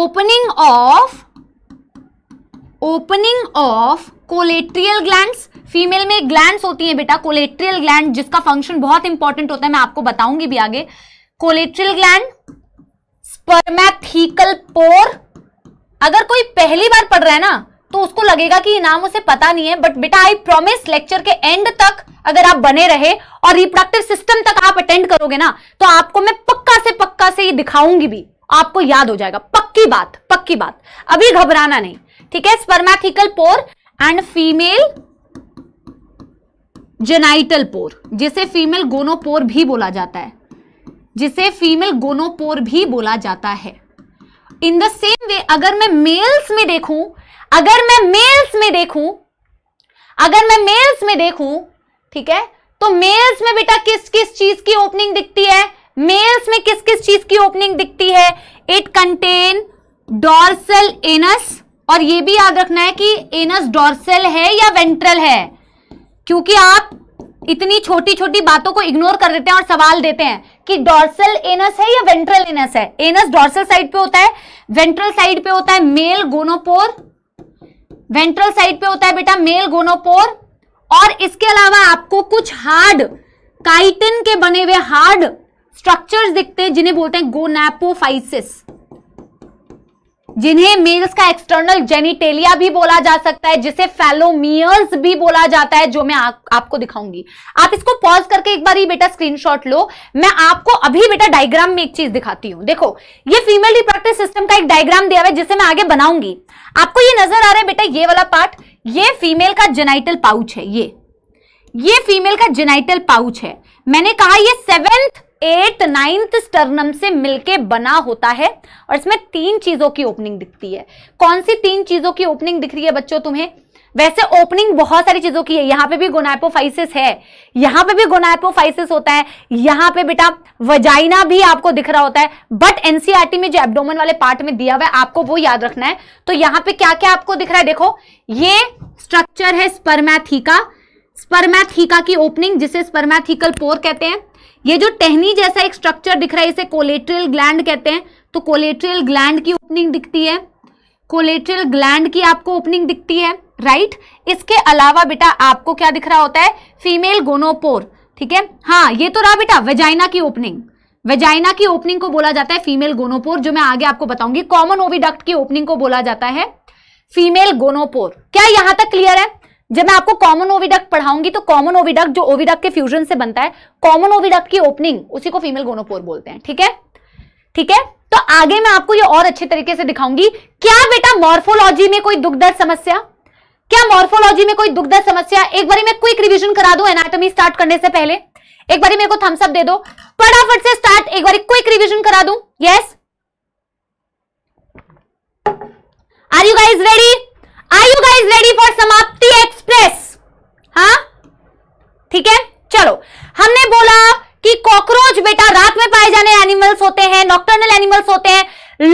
opening of opening of collaterial gland female में ग्लैंड होती है बेटा कोलेट्रियल ग्लैंड जिसका फंक्शन बहुत इंपॉर्टेंट होता है मैं आपको बताऊंगी भी आगे कोलेट्रियल ग्लैंड स्पर्मैथिकल पोर अगर कोई पहली बार पढ़ रहा है ना तो उसको लगेगा कि ये नाम उसे पता नहीं है बट बेटा आई प्रॉमिस लेक्चर के एंड तक अगर आप बने रहे और रिप्रोडक्टिव सिस्टम तक आप अटेंड करोगे ना तो आपको मैं पक्का से पक्का से ये दिखाऊंगी भी आपको याद हो जाएगा पक्की बात पक्की बात अभी घबराना नहीं ठीक है spermathecal pore and female genital pore जिसे फीमेल गोनोपोर भी बोला जाता है जिसे फीमेल गोनोपोर भी बोला जाता है इन द सेम वे अगर मैं मेल्स में देखूं अगर मैं मेल्स में देखूं अगर मैं मेल्स में देखूं ठीक है तो मेल्स में बेटा किस किस चीज की ओपनिंग दिखती है मेल्स में किस किस चीज की ओपनिंग दिखती है इट कंटेन डॉर्सल एनस और ये भी याद रखना है कि एनस डॉर्सल है या वेंट्रल है क्योंकि आप इतनी छोटी छोटी बातों को इग्नोर कर देते हैं और सवाल देते हैं कि डॉर्सल एनस है या वेंट्रल एनस है एनस डॉर्सल साइड पे होता है वेंट्रल साइड पे होता है मेल गोनोपोर वेंट्रल साइड पे होता है बेटा मेल गोनोपोर और इसके अलावा आपको कुछ हार्ड काइटिन के बने हुए हार्ड स्ट्रक्चर्स दिखते हैं जिन्हें बोलते हैं गोनेपोफाइसिस जिन्हें मेल्स का एक्सटर्नल जेनिटेलिया भी बोला जा सकता है जिसे फेलोमियर्स भी बोला जाता है जो मैं आ, आपको दिखाऊंगी आप इसको पॉज करके एक बार ही बेटा स्क्रीनशॉट लो मैं आपको अभी बेटा डायग्राम में एक चीज दिखाती हूँ देखो ये फीमेल रिप्रोडक्टिव सिस्टम का एक डायग्राम दिया हुआ है जिसे मैं आगे बनाऊंगी आपको ये नजर आ रहा है बेटा ये वाला पार्ट ये फीमेल का जेनाइटल पाउच है ये ये फीमेल का जेनाइटल पाउच है मैंने कहा ये सेवेंथ एट नाइन्थ स्टर्नम से मिलके बना होता है और इसमें तीन चीजों की ओपनिंग दिखती है कौन सी तीन चीजों की ओपनिंग दिख रही है बच्चों तुम्हें वैसे ओपनिंग बहुत सारी चीजों की है यहां पे भी गोनाइपोफाइसिस है यहां पे भी गोनाइपोफाइसिस होता है यहां पे बेटा वजाइना भी आपको दिख रहा होता है बट एनसीआरटी e में जो एब्डोमेन वाले पार्ट में दिया हुआ है आपको वो याद रखना है तो यहां पे क्या क्या आपको दिख रहा है देखो ये स्ट्रक्चर है स्पर्मैथिका स्पर्मैथिका की ओपनिंग जिसे स्पर्मैथिकल पोर कहते हैं ये जो टहनी जैसा एक स्ट्रक्चर दिख रहा है इसे कोलेट्रियल ग्लैंड कहते हैं तो कोलेट्रियल ग्लैंड की ओपनिंग दिखती है कोलेट्रियल ग्लैंड की आपको ओपनिंग दिखती है राइट इसके अलावा बेटा आपको क्या दिख रहा होता है फीमेल गोनोपोर ठीक है हाँ ये तो रहा बेटा वेजाइना की ओपनिंग वेजाइना की ओपनिंग को बोला जाता है फीमेल गोनोपोर जो मैं आगे आपको बताऊंगी कॉमन ओविडक्ट की ओपनिंग को बोला जाता है फीमेल गोनोपोर क्या यहां तक क्लियर है जब मैं आपको कॉमन ओविडक्ट पढ़ाऊंगी तो कॉमन ओविडक्ट जो ओविडक के फ्यूजन से बनता है कॉमन ओविडक्ट की ओपनिंग उसी को फीमेल गोनोपोर बोलते हैं ठीक है ठीक है तो आगे मैं आपको ये और अच्छे तरीके से दिखाऊंगी क्या बेटा मॉर्फोलॉजी में कोई दुख दर्द समस्या क्या मॉर्फोलॉजी में कोई दुख दर्द समस्या एक बार मैं क्विक रिविजन करा दू एनाटोमी स्टार्ट करने से पहले एक बार मेरे को थम्सअप दे दो फटाफट से स्टार्ट एक बार क्विक रिविजन करा दू yes are you guys ready are you guys ready for Samapti Express हाँ ठीक है चलो हमने बोला कि कॉकरोच बेटा रात में पाए जाने एनिमल्स होते हैं नॉक्टर्नल एनिमल्स होते हैं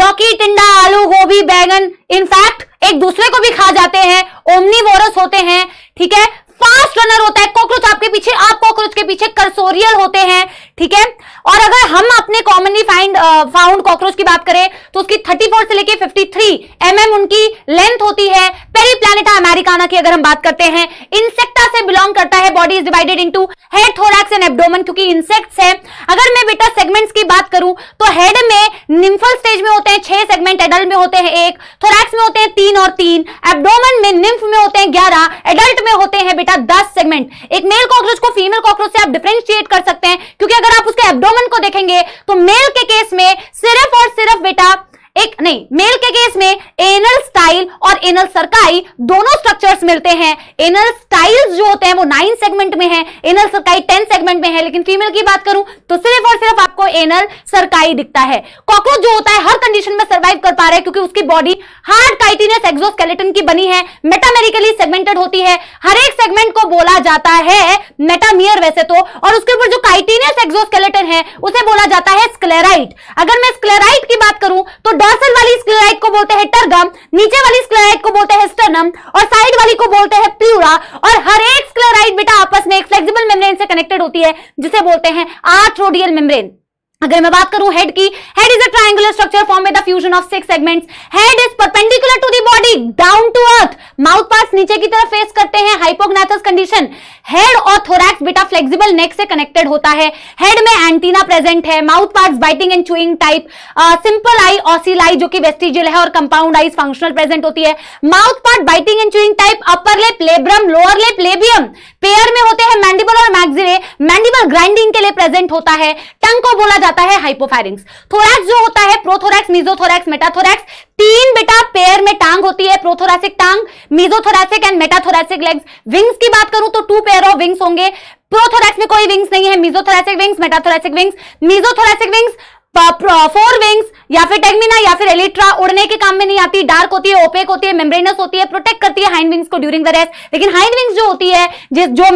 लौकी टिंडा आलू गोभी बैगन इनफैक्ट एक दूसरे को भी खा जाते हैं ओमनीवोरस होते हैं ठीक है फास्ट रनर होता है कॉकरोच आपके पीछे आप कॉकरोच के पीछे करसोरियल होते हैं ठीक है और अगर हम अपने कॉमनली फाइंड फाउंड कॉकरोच की बात करें तो उसकी 34 से लेके 53 थ्री mm उनकी लेंथ होती है पेरीप्लैनेटा अमेरिकाना की अगर हम बात करते हैं इंसेक्टा से बिलोंग करता है body is divided into head thorax and abdomen क्योंकि इंसेक्ट्स है अगर मैं बेटा सेगमेंट्स की बात करूं तो हेड में निम्फल स्टेज में होते हैं छह सेगमेंट एडल्ट में होते हैं एक थोरैक्स में होते हैं तीन और तीन एबडोम में निम्फ में होते हैं ग्यारह एडल्ट में होते हैं बेटा दस सेगमेंट एक मेल कॉकरोच को फीमेल कॉकरोच से आप डिफ्रेंशिएट कर सकते हैं क्योंकि अगर अगर आप उसके एब्डोमन को देखेंगे तो मेल के केस में सिर्फ और सिर्फ बेटा एक नहीं मेल के केस में एनल स्टाइल और एनल सरकाई दोनों स्ट्रक्चर्स मिलते हैं एनल स्टाइल्स जो होते हैं वो नाइन सेगमेंट में है एनल सरकाई टेन सेगमेंट में है लेकिन फीमेल की बात करूं तो सिर्फ और सिर्फ आपको एनल सरकाई दिखता है कॉकरोच जो होता है हर कंडीशन में सर्वाइव कर पा रहा है क्योंकि उसकी बॉडी हार्ड काइटीनियस एक्सोस्केलेटन की बनी है मेटामेरिकली सेगमेंटेड होती है हर एक सेगमेंट को बोला जाता है मेटामियर वैसे तो और उसके ऊपर जो काइटीनियस एक्सोस्केलेटन है उसे बोला जाता है स्क्लेराइट अगर मैं स्क्लेराइट की बात करूं तो डॉर्सल वाली स्क्लेराइट को बोलते हैं टर्गम नीचे वाली स्क्लेराइट को बोलते हैं स्टर्नम और साइड वाली को बोलते हैं प्लूरा और हर एक स्क्लेराइट बेटा आपस में एक फ्लेक्सिबल मेम्ब्रेन से कनेक्टेड होती है जिसे बोलते हैं आर्थ्रोडियल मेम्ब्रेन अगर मैं बात करूं हेड की head is a triangular structure form with fusion of six segments head is perpendicular to the body down to earth mouth parts नीचे की तरफ फेस करते हैं हाइपोग्नाथस कंडीशन हेड और थोरैक्स बेटा फ्लेक्सिबल नेक से कनेक्टेड होता है हेड में एंटीना प्रेजेंट है mouth parts biting and chewing type simple eye ocelli जो कि वेस्टिजियल है और कंपाउंड आईज फंक्शनल प्रेजेंट होती है mouth part biting and chewing type upper lip labrum lower lip labium pair में होते हैं मैंडिबल और मैग्जिले मैंडिबल ग्राइंडिंग के लिए प्रेजेंट होता है टंग को बोला जाता है हाइपोफेरिंग्स थोरैक्स जो होता है प्रोथोरैक्स मीजोथोरैक्स मेटाथोरैक्स तीन बेटा पेयर में टांग होती है प्रोथोरैसिक टांग mesothoracic and metathoracic legs wings की बात करूं तो टू पेयर ऑफ विंग्स होंगे प्रोथोरैक्स में कोई विंग्स नहीं है mesothoracic wings metathoracic wings mesothoracic wings fore wings या फिर टेगमिना या फिर एलिट्रा उड़ने के काम में नहीं आती डार्क होती है ओपेक होती है मेम्ब्रेनस होती है प्रोटेक्ट करती है हाइंड विंग्स को ड्यूरिंग द रेस्ट लेकिन हाइंड विंग्स जो होती है जिस जो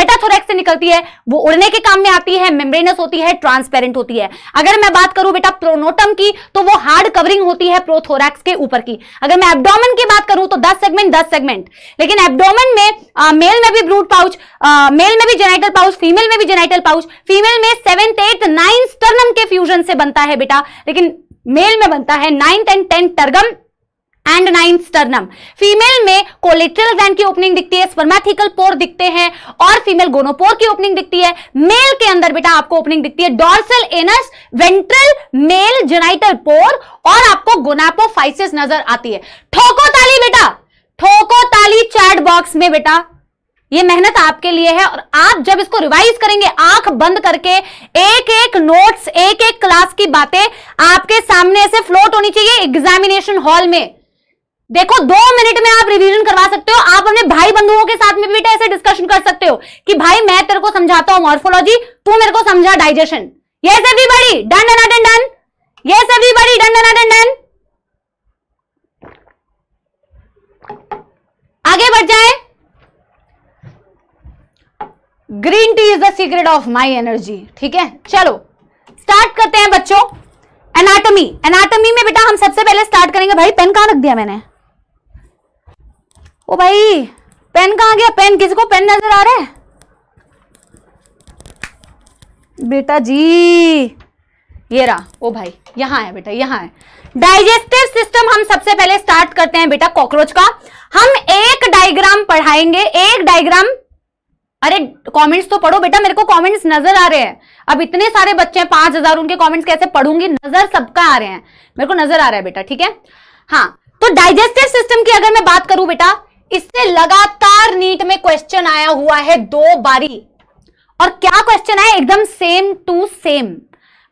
मेटाथोरेक्स से निकलती है वो उड़ने के काम में आती है मेम्ब्रेनस होती है ट्रांसपेरेंट होती है अगर मैं बात करूं बेटा प्रोनोटम की तो वो हार्ड कवरिंग होती है प्रोथोरैक्स के ऊपर की अगर मैं एबडोमन की बात करूं तो दस सेगमेंट दस सेगमेंट लेकिन एबडोमन में मेल में भी ब्रूट पाउच मेल में भी जेनाइटल पाउच फीमेल में भी जेनाइटल पाउच फीमेल में सेवेंथ एट नाइन स्टर्नम के फ्यूजन से से बनता है बेटा लेकिन मेल में बनता है ninth and tenth tergum and nine sternum female में कोलेट्रल ग्लैंड की ओपनिंग दिखती है स्पर्मेथिकल पोर दिखते हैं और फीमेल गोनोपोर की ओपनिंग दिखती है मेल के अंदर बेटा आपको ओपनिंग दिखती है dorsal anus ventral male genital pore और आपको गोनापोफाइसिस नजर आती है ठोको ताली बेटा ठोको ताली चैट बॉक्स में बेटा ये मेहनत आपके लिए है और आप जब इसको रिवाइज करेंगे आंख बंद करके एक एक नोट्स एक एक क्लास की बातें आपके सामने ऐसे फ्लोट होनी चाहिए एग्जामिनेशन हॉल में देखो दो मिनट में आप रिवीजन करवा सकते हो आप अपने भाई बंधुओं के साथ में भी ऐसे डिस्कशन कर सकते हो कि भाई मैं तेरे को समझाता हूं मॉर्फोलॉजी तू मेरे को समझा डाइजेशन ये सभी बड़ी डन डन डन डन ये सभी बड़ी डन डन डन डन आगे बढ़ जाए green tea is the secret of my energy ठीक है चलो स्टार्ट करते हैं बच्चों एनाटमी एनाटमी में बेटा हम सबसे पहले स्टार्ट करेंगे भाई पेन कहां रख दिया मैंने ओ भाई पेन कहां गया पेन किसको पेन नजर आ रहा है बेटा जी ये रहा ओ भाई यहां है बेटा यहां है डाइजेस्टिव सिस्टम हम सबसे पहले स्टार्ट करते हैं बेटा कॉकरोच का हम एक डायग्राम पढ़ाएंगे एक डायग्राम अरे कमेंट्स तो पढ़ो बेटा मेरे को कमेंट्स नजर आ रहे हैं अब इतने सारे बच्चे हैं पांच हजार उनके कमेंट्स कैसे पढ़ूंगी नजर सबका आ रहे हैं मेरे को नजर आ रहा है बेटा ठीक है हाँ तो डाइजेस्टिव सिस्टम की अगर मैं बात करूं बेटा इससे लगातार नीट में क्वेश्चन आया हुआ है दो बारी और क्या क्वेश्चन है एकदम सेम टू सेम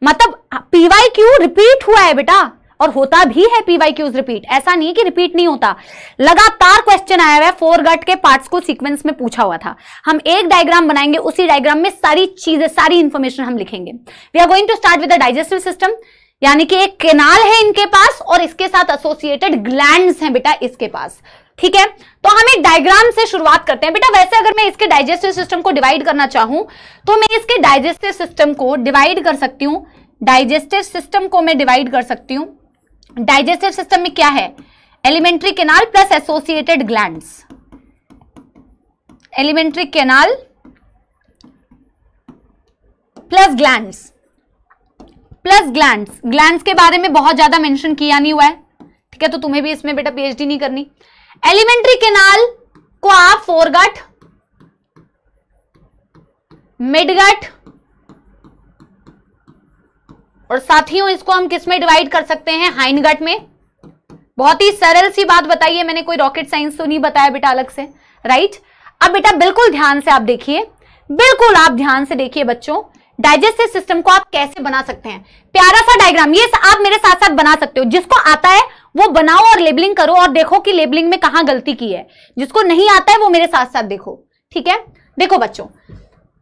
मतलब पीवाई क्यू रिपीट हुआ है बेटा और होता भी है पीवाई क्यूज रिपीट ऐसा नहीं कि रिपीट नहीं होता लगातार क्वेश्चन आया हुआ है फोर गट के पार्ट्स को सीक्वेंस में पूछा हुआ था हम एक डायग्राम बनाएंगे उसी डायग्राम में सारी चीजें सारी इंफॉर्मेशन हम लिखेंगे we are going to start with digestive system यानी कि एक केनाल है इनके पास और इसके साथ एसोसिएटेड ग्लैंड हैं बेटा इसके पास ठीक है तो हम एक डायग्राम से शुरुआत करते हैं बेटा वैसे अगर मैं इसके डाइजेस्टिव सिस्टम को डिवाइड करना चाहूं तो मैं इसके डाइजेस्टिव सिस्टम को डिवाइड कर सकती हूं डाइजेस्टिव सिस्टम को मैं डिवाइड कर सकती हूं डाइजेस्टिव सिस्टम में क्या है alimentary canal plus associated gland alimentary canal plus gland plus gland gland के बारे में बहुत ज्यादा मेंशन किया नहीं हुआ है ठीक है तो तुम्हें भी इसमें बेटा पीएचडी नहीं करनी एलिमेंट्री केनाल को आप फोरगट मिडगट और साथियों इसको हम किस में डिवाइड कर सकते हैं हाइनगट में बहुत ही सरल सी बात बताई है मैंने कोई रॉकेट साइंस तो नहीं बताया बेटा अलग से राइट अब बेटा बिल्कुल ध्यान से आप देखिए बिल्कुल आप ध्यान से देखिए बच्चों डाइजेस्टिव सिस्टम को आप कैसे बना सकते हैं प्यारा सा डायग्राम ये आप मेरे साथ साथ बना सकते हो जिसको आता है वो बनाओ और लेबलिंग करो और देखो कि लेबलिंग में कहा गलती की है जिसको नहीं आता है वो मेरे साथ साथ देखो ठीक है देखो बच्चों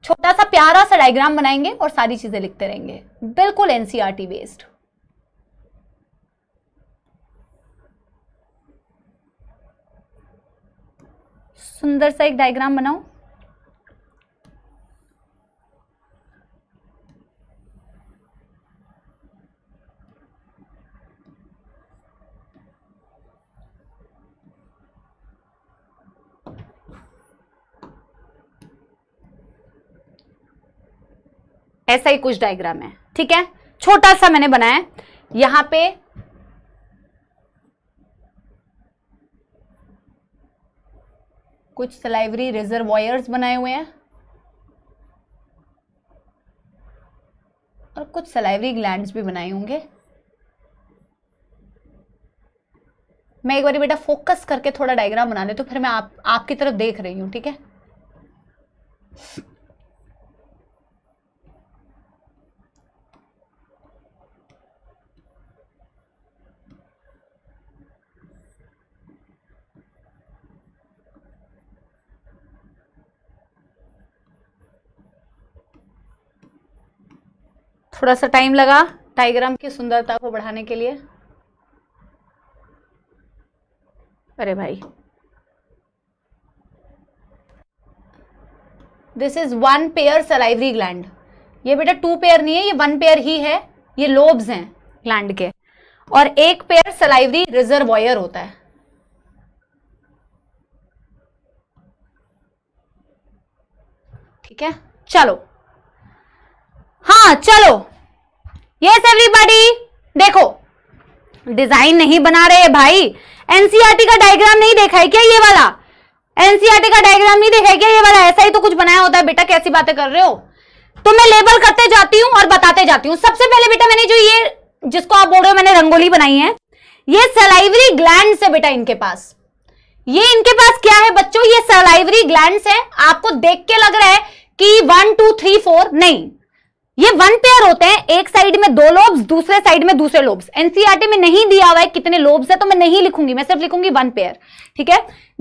छोटा सा प्यारा सा डायग्राम बनाएंगे और सारी चीजें लिखते रहेंगे बिल्कुल एनसीआरटी बेस्ड e सुंदर सा एक डायग्राम बनाओ ऐसा ही कुछ डायग्राम है ठीक है छोटा सा मैंने बनाया यहां पे कुछ सलाइवरी रिजर्वायर्स बनाए हुए हैं और कुछ सलाइवरी ग्लैंड्स भी बनाए होंगे मैं एक बार बेटा फोकस करके थोड़ा डायग्राम बना ले तो फिर मैं आप आपकी तरफ देख रही हूं ठीक है थोड़ा सा टाइम लगा टाइग्राम की सुंदरता को बढ़ाने के लिए अरे भाई this is one pair salivary gland ये बेटा टू पेयर नहीं है ये वन पेयर ही है ये लोब्स हैं ग्लैंड के और एक पेयर सलाइवरी रिजर्वॉयर होता है ठीक है चलो हाँ चलो यस एवरीबॉडी देखो डिजाइन नहीं बना रहे भाई एनसीआरटी e का डायग्राम नहीं देखा है क्या ये वाला एनसीआरटी e का डायग्राम नहीं देखा है क्या ये वाला ऐसा ही तो कुछ बनाया होता है बेटा कैसी बातें कर रहे हो तो मैं लेबल करते जाती हूँ और बताते जाती हूँ सबसे पहले बेटा मैंने जो ये जिसको आप बोल रहे हो मैंने रंगोली बनाई है ये सलाइवरी ग्लैंड है बेटा इनके पास ये इनके पास क्या है बच्चों ये सलाइवरी ग्लैंड है आपको देख के लग रहा है कि वन टू थ्री फोर नहीं ये वन पेयर होते हैं एक साइड में दो लोब्स दूसरे साइड में दूसरे लोब्स एनसीईआरटी e में नहीं दिया हुआ है कितने लोब्स है तो मैं नहीं लिखूंगी मैं सिर्फ लिखूंगी वन पेयर ठीक है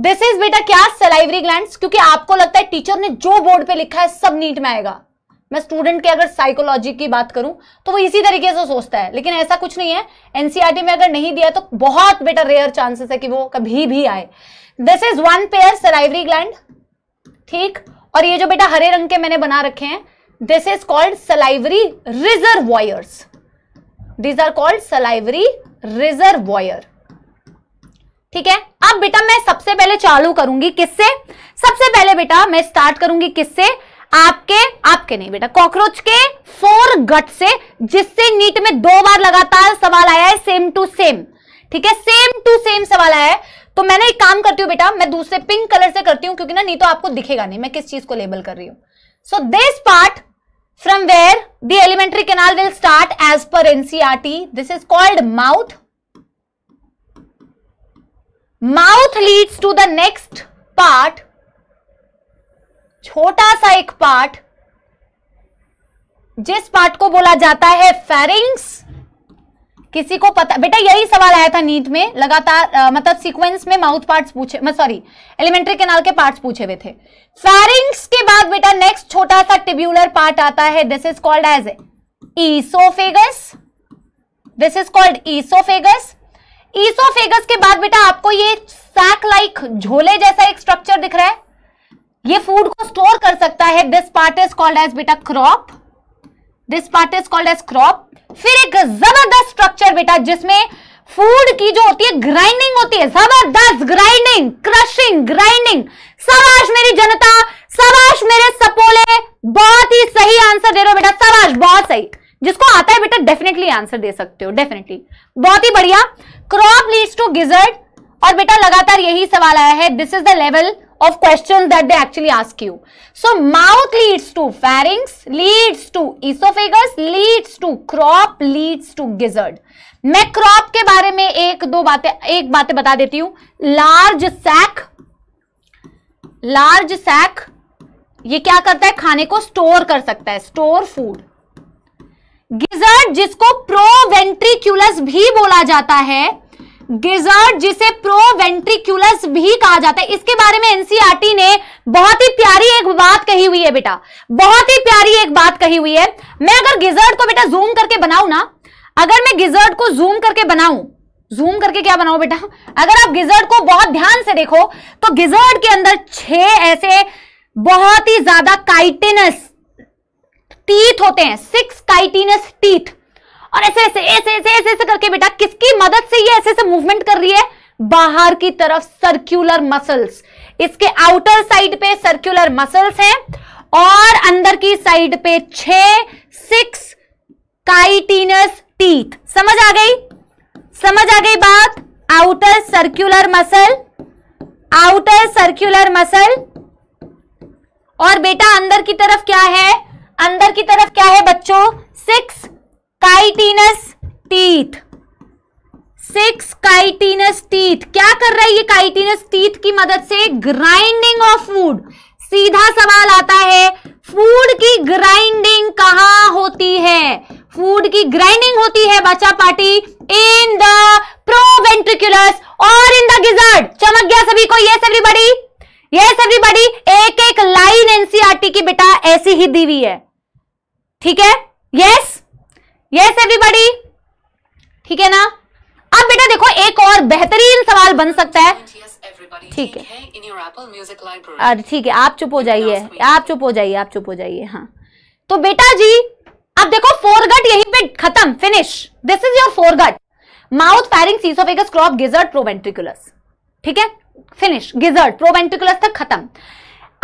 दिस इज बेटा क्या सलाइवरी ग्लैंड क्योंकि आपको लगता है टीचर ने जो बोर्ड पे लिखा है सब नीट में आएगा मैं स्टूडेंट के अगर साइकोलॉजी की बात करूं तो वो इसी तरीके से सोचता है लेकिन ऐसा कुछ नहीं है एनसीईआरटी e में अगर नहीं दिया तो बहुत बेटा रेयर चांसेस है कि वो कभी भी आए this is one pair salivary gland ठीक और ये जो बेटा हरे रंग के मैंने बना रखे हैं called salivary reservoirs these are called salivary reservoir ठीक है अब बेटा मैं सबसे पहले चालू करूंगी किससे सबसे पहले बेटा मैं स्टार्ट करूंगी किससे आपके आपके नहीं बेटा कॉकरोच के फोर गट से जिससे नीट में दो बार लगातार सवाल आया है सेम टू सेम ठीक है सेम टू सेम सवाल आया है तो मैंने एक काम करती हूँ बेटा मैं दूसरे पिंक कलर से करती हूँ क्योंकि ना नहीं तो आपको दिखेगा नहीं मैं किस चीज को लेबल कर रही हूं so this part from where the elementary canal will start as per NCRT. This is called mouth. Mouth leads to the next part. छोटा सा एक पार्ट जिस पार्ट को बोला जाता है फेरिंग्स किसी को पता बेटा यही सवाल आया था नीट में लगातार मतलब सीक्वेंस में माउथ पार्ट्स पूछे मैं सॉरी एलिमेंट्री केनाल के पार्ट्स पूछे हुए थे फैरिंग्स के बाद बेटा नेक्स्ट छोटा सा टिब्यूलर पार्ट आता है this is called as oesophagus this is called oesophagus oesophagus के बाद बेटा आपको ये सैक लाइक झोले जैसा एक स्ट्रक्चर दिख रहा है ये फूड को स्टोर कर सकता है this part is called as बेटा crop this part is called as crop फिर एक जबरदस्त स्ट्रक्चर बेटा जिसमें फूड की जो होती है ग्राइंडिंग होती है जबरदस्त ग्राइंडिंग क्रशिंग ग्राइंडिंग सवाश मेरी जनता सवाश मेरे सपोले बहुत ही सही आंसर दे रहे हो बेटा सवाश बहुत सही जिसको आता है बेटा डेफिनेटली आंसर दे सकते हो डेफिनेटली बहुत ही बढ़िया क्रॉप लीड्स टू गिजर्ड और बेटा लगातार यही सवाल आया है this is the level of question that they actually ask you. So mouth leads to pharynx, leads to esophagus, leads to crop, leads to gizzard. मैं क्रॉप के बारे में एक दो बातें एक बातें बता देती हूं लार्ज सैक लार्ज सैक ये क्या करता है खाने को स्टोर कर सकता है स्टोर फूड गिजर्ड जिसको प्रोवेंट्रिक्यूलस भी बोला जाता है गिजर्ड जिसे प्रोवेंट्रिक्यूलस भी कहा जाता है इसके बारे में एनसीआरटी e ने बहुत ही प्यारी एक बात कही हुई है बेटा बहुत ही प्यारी एक बात कही हुई है मैं अगर गिजर्ड को बेटा जूम करके बनाऊ ना अगर मैं गिजर्ड को जूम करके बनाऊ जूम करके क्या बनाऊ बेटा अगर आप गिजर्ड को बहुत ध्यान से देखो तो गिजर्ड के अंदर छह ऐसे बहुत ही ज्यादा काइटेनस टीथ होते हैं सिक्स काइटिनस टीथ और ऐसे ऐसे ऐसे ऐसे ऐसे ऐसे करके बेटा किसकी मदद से ये ऐसे ऐसे मूवमेंट कर रही है बाहर की तरफ सर्क्यूलर मसल्स इसके आउटर साइड पे सर्क्यूलर मसल्स हैं और अंदर की साइड पे छ सिक्स काइटिनस टीथ समझ आ गई समझ आ गई बात outer circular muscle outer circular muscle और बेटा अंदर की तरफ क्या है अंदर की तरफ क्या है बच्चों six chitinous teeth six chitinous teeth क्या कर रहा है ये काइटिनस टीथ की मदद से ग्राइंडिंग ऑफ फूड सीधा सवाल आता है फूड की ग्राइंडिंग कहां होती है फूड की ग्राइंडिंग होती है बच्चा पार्टी इन द प्रोवेंट्रिकुलस और इन द गिजर्ड चमक गया सभी को ये सभी बड़ी ये सभी बड़ी एक एक लाइन एनसीआरटी की बेटा ऐसी ही दी हुई है ठीक है यस yes? यस एवरीबॉडी ठीक है ना अब बेटा देखो एक और बेहतरीन सवाल बन सकता है ठीक है ठीक है आप चुप हो जाइए आप चुप हो जाइए आप चुप हो जाइए हाँ तो बेटा जी अब देखो फोरगट यहीं पे खत्म finish this is your foregut mouth pharynx oesophagus crop gizzard proventriculus ठीक है फिनिश गिजर्ड प्रोवेंट्रिकुलस तक खत्म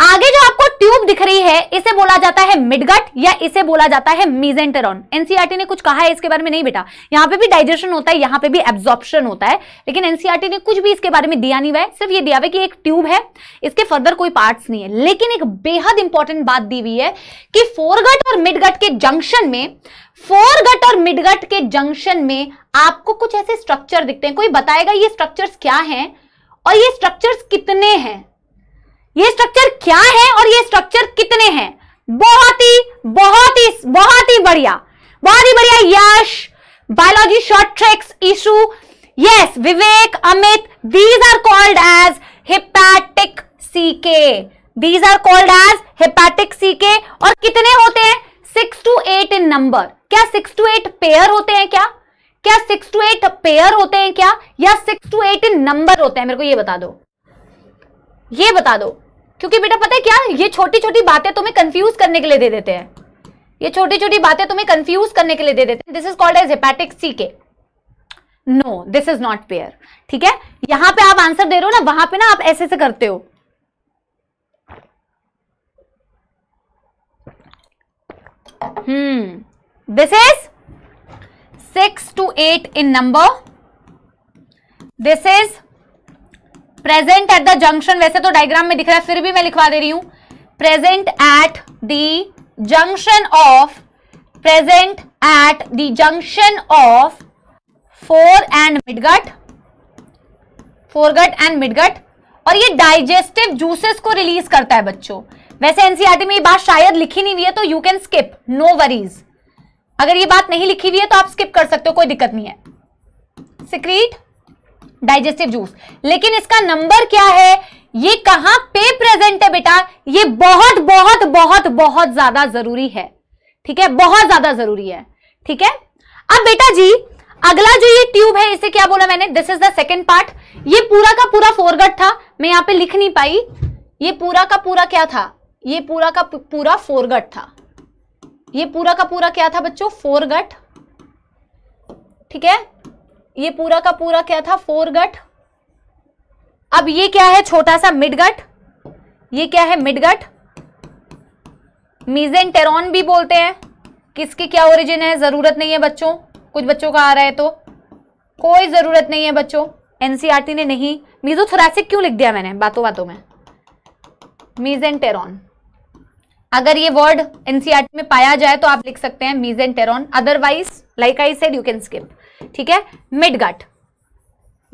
आगे जो आपको ट्यूब दिख रही है इसे बोला जाता है मिडगट या इसे बोला जाता है मीजेंटेरॉन एनसीआरटी e ने कुछ कहा है इसके बारे में नहीं बेटा यहाँ पे भी डाइजेशन होता है यहाँ पे भी एब्जॉर्प्शन होता है लेकिन एनसीआरटी e ने कुछ भी इसके बारे में दिया नहीं हुआ है सिर्फ ये दिया हुआ कि एक ट्यूब है इसके फर्दर कोई पार्ट नहीं है लेकिन एक बेहद इंपॉर्टेंट बात दी हुई है कि फोरगट और मिडगट के जंक्शन में फोरगट और मिडगट के जंक्शन में आपको कुछ ऐसे स्ट्रक्चर दिखते हैं कोई बताएगा ये स्ट्रक्चर क्या है और ये स्ट्रक्चर कितने हैं ये स्ट्रक्चर क्या है और ये स्ट्रक्चर कितने हैं बहुत ही बहुत ही बहुत ही बढ़िया बहुत ही बढ़िया Yash biology short tricks Ishu yes Vivek Amit these are called as hepatic caeca these are called as hepatic caeca और कितने होते हैं six to eight in number क्या सिक्स टू एट पेयर होते हैं क्या क्या सिक्स टू एट पेयर होते हैं क्या या six to eight in number होते हैं मेरे को ये बता दो ये बता दो क्योंकि बेटा पता है क्या ये छोटी छोटी बातें तुम्हें कंफ्यूज करने के लिए दे देते हैं ये छोटी छोटी बातें तुम्हें कंफ्यूज करने के लिए दे देते हैं this is called as hepatic caeca no this is not pair ठीक है यहां पे आप आंसर दे रहे हो ना वहां पे ना आप ऐसे से करते हो hmm this is six to eight in number this is present at the junction वैसे तो डायग्राम में दिख रहा है फिर भी मैं लिखवा दे रही हूं present at the junction of present at the junction of fore and midgut foregut and midgut और ये डाइजेस्टिव जूसेस को रिलीज करता है बच्चों वैसे एनसीईआरटी e में ये बात शायद लिखी नहीं हुई है तो you can skip no worries अगर ये बात नहीं लिखी हुई है तो आप स्किप कर सकते हो कोई दिक्कत नहीं है सिक्रीट डाइजेस्टिव जूस लेकिन इसका नंबर क्या है ये कहां पे प्रेजेंट है बेटा ये बहुत बहुत बहुत बहुत ज्यादा जरूरी है ठीक है बहुत ज्यादा जरूरी है ठीक है अब बेटा जी अगला जो ये ट्यूब है इसे क्या बोला मैंने this is the second part ये पूरा का पूरा फोरगट था मैं यहां पे लिख नहीं पाई ये पूरा का पूरा क्या था ये पूरा का पूरा फोरगट था ये पूरा का पूरा क्या था बच्चों फोरगट ठीक है ये पूरा का पूरा क्या था फोर गट अब ये क्या है छोटा सा मिडगट ये क्या है मिडगट मीजेन टेरॉन भी बोलते हैं किसकी क्या ओरिजिन है जरूरत नहीं है बच्चों कुछ बच्चों का आ रहा है तो कोई जरूरत नहीं है बच्चों एनसीआरटी e ने नहीं मीजो थोरासिक क्यों लिख दिया मैंने बातों बातों में मीजेन टेरॉन अगर ये वर्ड एनसीआरटी e में पाया जाए तो आप लिख सकते हैं mesenteron otherwise like I said you can skip ठीक है मिड गट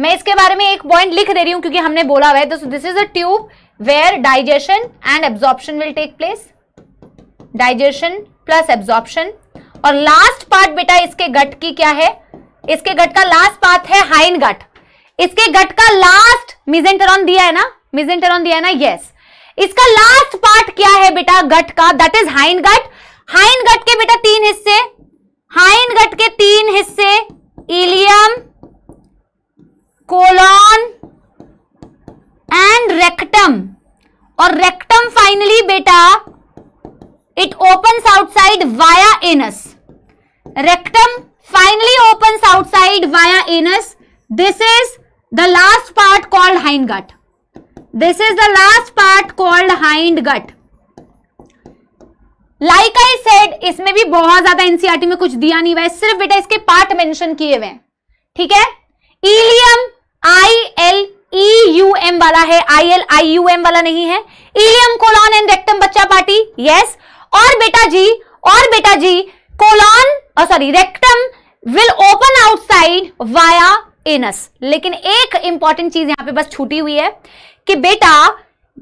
मैं इसके बारे में एक पॉइंट लिख दे रही हूं क्योंकि हमने बोला हुआ है this is a tube where digestion and absorption will take place digestion plus absorption और लास्ट पार्ट बेटा इसके गट की क्या है इसके गट का लास्ट पार्ट है हाइन गट इसके गट का लास्ट मिजेंटरॉन दिया है ना मिजेंटरॉन दिया है ना यस इसका लास्ट पार्ट क्या है बेटा गट का दैट इज हाइन गट हाइन गट के बेटा तीन हिस्से हाइन गट के तीन हिस्से इलियम कोलॉन एंड रेक्टम और रेक्टम फाइनली बेटा it opens outside via anus rectum finally opens outside via anus this is the last part called hind gut this is the last part called hind gut like I said इसमें भी बहुत ज्यादा NCERT e में कुछ दिया नहीं हुआ है सिर्फ बेटा इसके पार्ट मेंशन किए हुए हैं ठीक है ileum I L E U M वाला है I L I U M वाला नहीं है इलियम कोलॉन एंड रेक्टम बच्चा पार्टी यस और बेटा जी और बेटा जी colon sorry rectum will open outside via anus लेकिन एक इंपॉर्टेंट चीज यहां पे बस छूटी हुई है कि बेटा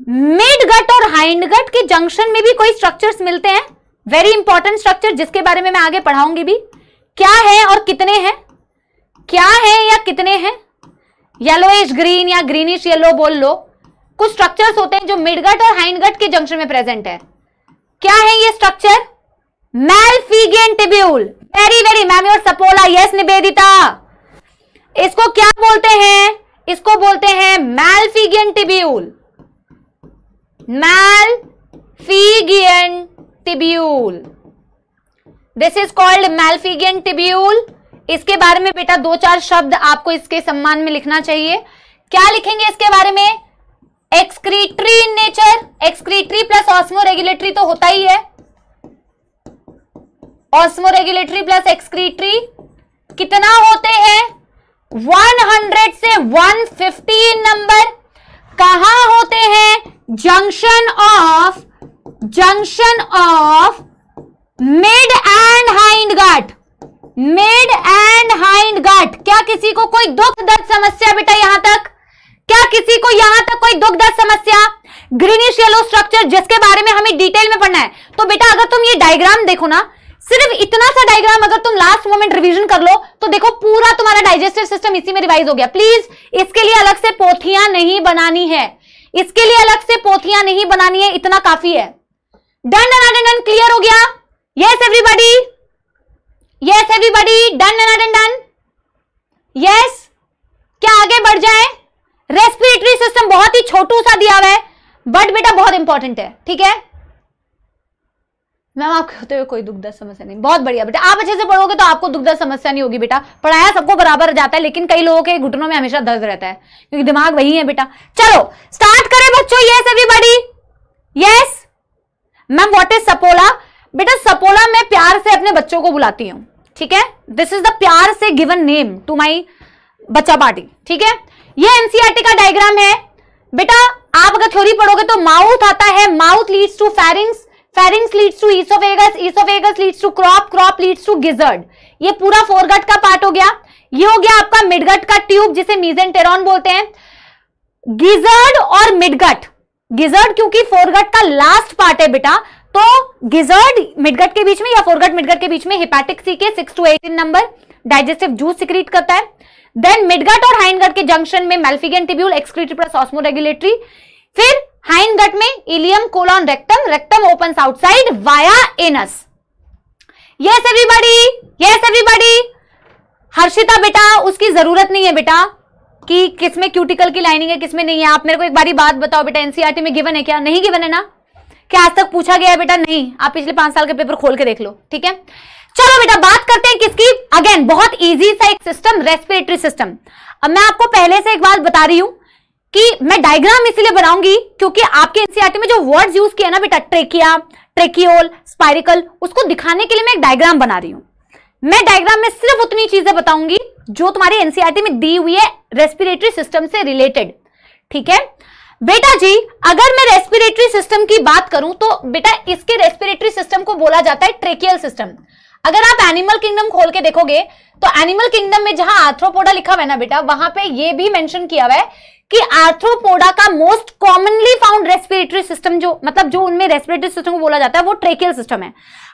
मिड गट और हाइंड गट के जंक्शन में भी कोई स्ट्रक्चर्स मिलते हैं वेरी इंपॉर्टेंट स्ट्रक्चर जिसके बारे में मैं आगे पढ़ाऊंगी भी क्या है और कितने हैं क्या है या कितने हैं येलोइश ग्रीन या ग्रीनिश येलो बोल लो कुछ स्ट्रक्चर्स होते हैं जो मिडगट और हाइंडगट के जंक्शन में प्रेजेंट है क्या है ये structure Malpighian tubule very very ma'am और सपोला यस निवेदिता इसको क्या बोलते हैं इसको बोलते हैं Malpighian tubule malphigian tubule this is called Malpighian tubule इसके बारे में बेटा दो चार शब्द आपको इसके सम्मान में लिखना चाहिए क्या लिखेंगे इसके बारे में excretory in nature excretory plus osmoregulatory तो होता ही है ऑस्मो रेगुलेटरी प्लस एक्सक्रीटरी कितना होते हैं 100 से 150 इन नंबर कहा होते हैं junction of junction of mid and hind gut mid and hind gut क्या किसी को कोई दुख दर्द समस्या बेटा यहां तक क्या किसी को यहां तक कोई दुख दर्द समस्या ग्रीनिश येलो स्ट्रक्चर जिसके बारे में हमें डिटेल में पढ़ना है तो बेटा अगर तुम ये डायग्राम देखो ना सिर्फ इतना सा डायग्राम अगर तुम लास्ट मोमेंट रिवीजन कर लो तो देखो पूरा तुम्हारा डाइजेस्टिव सिस्टम इसी में रिवाइज हो गया प्लीज इसके लिए अलग से पोथियां नहीं बनानी है इसके लिए अलग से पोथियां नहीं बनानी है इतना काफी है done done done done clear हो गया yes everybody yes everybody done done done done yes क्या आगे बढ़ जाए रेस्पिरेटरी सिस्टम बहुत ही छोटू सा दिया हुआ है बट बेटा बहुत इंपॉर्टेंट है ठीक है मैम आपके होते हुए कोई दुख समस्या नहीं बहुत बढ़िया बेटा आप अच्छे से पढ़ोगे तो आपको दुख समस्या नहीं होगी बेटा पढ़ाया सबको बराबर जाता है लेकिन कई लोगों के घुटनों में हमेशा दर्द रहता है क्योंकि दिमाग वही है बेटा चलो स्टार्ट करें बच्चों ये सभी बड़ी यस मैम व्हाट इज सपोला बेटा सपोला मैं प्यार से अपने बच्चों को बुलाती हूँ ठीक है दिस इज द प्यार से गिवन नेम टू माई बच्चा पार्टी ठीक है ये एनसीआरटी e का डायग्राम है बेटा आप अगर थ्योरी पढ़ोगे तो माउथ आता है mouth leads to pharynx pharynx leads to oesophagus oesophagus leads to crop crop leads to gizzard ये पूरा फोरगट का पार्ट हो गया ये हो गया आपका मिडगट का ट्यूब जिसे मीजेंटेरॉन बोलते हैं गिजर्ड और मिडगट गिजर्ड क्योंकि फोरगट का लास्ट पार्ट है बेटा तो गिजर्ड मिडगट के बीच में या फोरगट मिडगट के बीच में hepatic caeca six to eighteen number digestive juice secrete करता है देन मिडगट और हाइनगट के जंक्शन में मेल्फिगन टिब्यूल एक्सक्रीटिप्रस ऑस्मोरेगुलेटरी फिर हाइन गट में ileum colon rectum rectum open outside via anus yes everybody yes everybody Harshita बेटा उसकी जरूरत नहीं है बेटा कि किसमें क्यूटिकल की लाइनिंग है किसमें नहीं है आप मेरे को एक बारी बात बताओ बेटा एनसीआरटी e में गिवन है क्या नहीं गिवन है ना क्या आज तक पूछा गया है बेटा नहीं आप पिछले पांच साल का पेपर खोल के देख लो ठीक है चलो बेटा बात करते हैं किसकी अगेन बहुत इजी सा एक सिस्टम रेस्पिरेटरी सिस्टम अब मैं आपको पहले से एक बात बता रही हूं कि मैं डायग्राम इसलिए बनाऊंगी क्योंकि आपके एनसीआरटी में जो वर्ड्स यूज किए ना बेटा ट्रेकिया ट्रेकियोल स्पाइरिकल उसको दिखाने के लिए मैं एक डायग्राम बना रही हूं मैं डायग्राम में सिर्फ उतनी चीजें बताऊंगी जो तुम्हारे एनसीआरटी में दी हुई है रेस्पिरेटरी सिस्टम से रिलेटेड ठीक है बेटा जी अगर मैं रेस्पिरेटरी सिस्टम की बात करूं तो बेटा इसके रेस्पिरेटरी सिस्टम को बोला जाता है ट्रेकियल सिस्टम अगर आप एनिमल किंगडम खोल के देखोगे तो एनिमल किंगडम में जहां आर्थ्रोपोडा लिखा हुआ है ना बेटा वहां पे ये भी मेंशन किया हुआ है कि आर्थ्रोपोडा का most commonly found respiratory system जो मतलब जो उनमें रेस्पिरेटरी सिस्टम को बोला जाता है वो ट्रेकियल सिस्टम है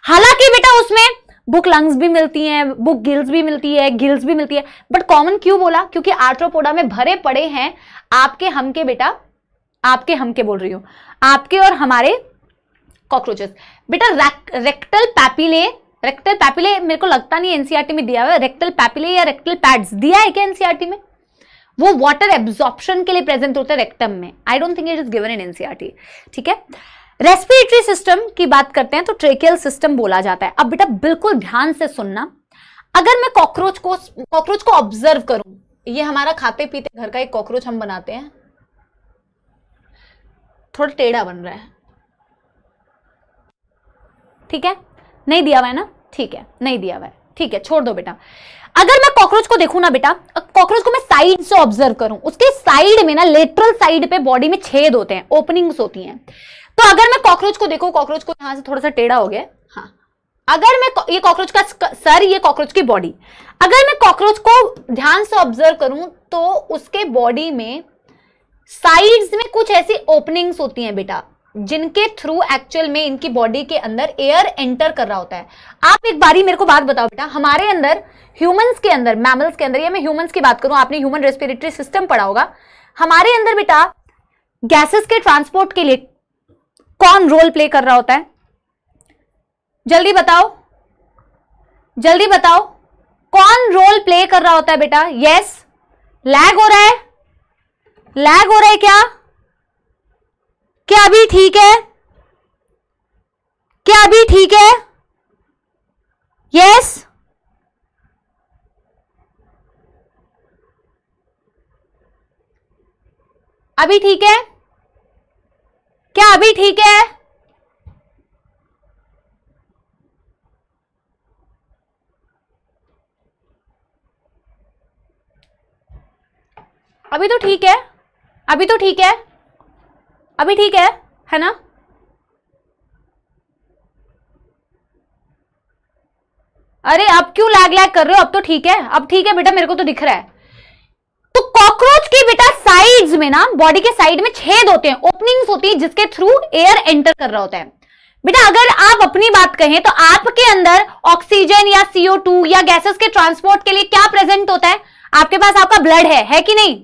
हालांकि बेटा उसमें बुक लंग्स भी मिलती हैं बुक गिल्स भी मिलती है गिल्स भी मिलती है बट कॉमन क्यों बोला क्योंकि आर्थ्रोपोडा में भरे पड़े हैं आपके हम के बेटा आपके हम के बोल रही हूं आपके और हमारे कॉकरोचेस बेटा रेक्टल पैपिले रेक्टल पैपिले मेरे को लगता नहीं एनसीआरटी e में दिया हुआ रेक्टल पैपिले या रेक्टल पैड्स दिया है क्या एनसीआरटी e में वो वाटर एब्जॉर्प्शन के लिए प्रेजेंट होता है रेक्टम में I don't think it is given in NCERT ठीक है रेस्पिरेटरी सिस्टम की बात करते हैं तो ट्रेकियल सिस्टम बोला जाता है अब बेटा बिल्कुल ध्यान से सुनना अगर मैं कॉकरोच को कॉकरोच को ऑब्जर्व करूं ये हमारा खाते पीते घर का एक कॉकरोच हम बनाते हैं थोड़ा टेढ़ा बन रहा है ठीक है नहीं दिया हुआ है ना ठीक है नहीं दिया हुआ है ठीक है छोड़ दो बेटा अगर मैं कॉकरोच को देखू ना बेटा कॉकरोच को मैं साइड से ऑब्जर्व करूं उसके साइड में ना लेटरल साइड पे बॉडी में छेद होते हैं ओपनिंग्स होती हैं तो अगर मैं कॉकरोच को देखू कॉकरोच को यहां से थोड़ा सा टेढ़ा हो गया हाँ अगर मैं ये कॉकरोच का सर ये कॉकरोच की बॉडी अगर मैं कॉकरोच को ध्यान से ऑब्जर्व करूं तो उसके बॉडी में साइड्स में कुछ ऐसी ओपनिंग्स होती हैं बेटा जिनके थ्रू एक्चुअल में इनकी बॉडी के अंदर एयर एंटर कर रहा होता है आप एक बारी मेरे को बात बताओ बेटा हमारे अंदर ह्यूमंस के अंदर मैमल्स के अंदर या मैं ह्यूमंस की बात करूं आपने ह्यूमन रेस्पिरेटरी सिस्टम पढ़ा होगा हमारे अंदर बेटा गैसेस के ट्रांसपोर्ट के लिए कौन रोल प्ले कर रहा होता है जल्दी बताओ जल्दी बताओ कौन रोल प्ले कर रहा होता है बेटा यस लैग हो रहा है लैग हो रहा है क्या क्या अभी ठीक है क्या अभी ठीक है यस अभी ठीक है क्या अभी ठीक है अभी तो ठीक है अभी तो ठीक है अभी ठीक है है ना अरे अब क्यों लैग लैग कर रहे हो अब तो ठीक है अब ठीक है बेटा मेरे को तो दिख रहा है तो कॉकरोच के बेटा साइड्स में ना बॉडी के साइड में छेद होते हैं ओपनिंग्स होती है जिसके थ्रू एयर एंटर कर रहा होता है बेटा अगर आप अपनी बात कहें तो आपके अंदर ऑक्सीजन या सीओ टू या गैसेस के ट्रांसपोर्ट के लिए क्या प्रेजेंट होता है आपके पास आपका ब्लड है है कि नहीं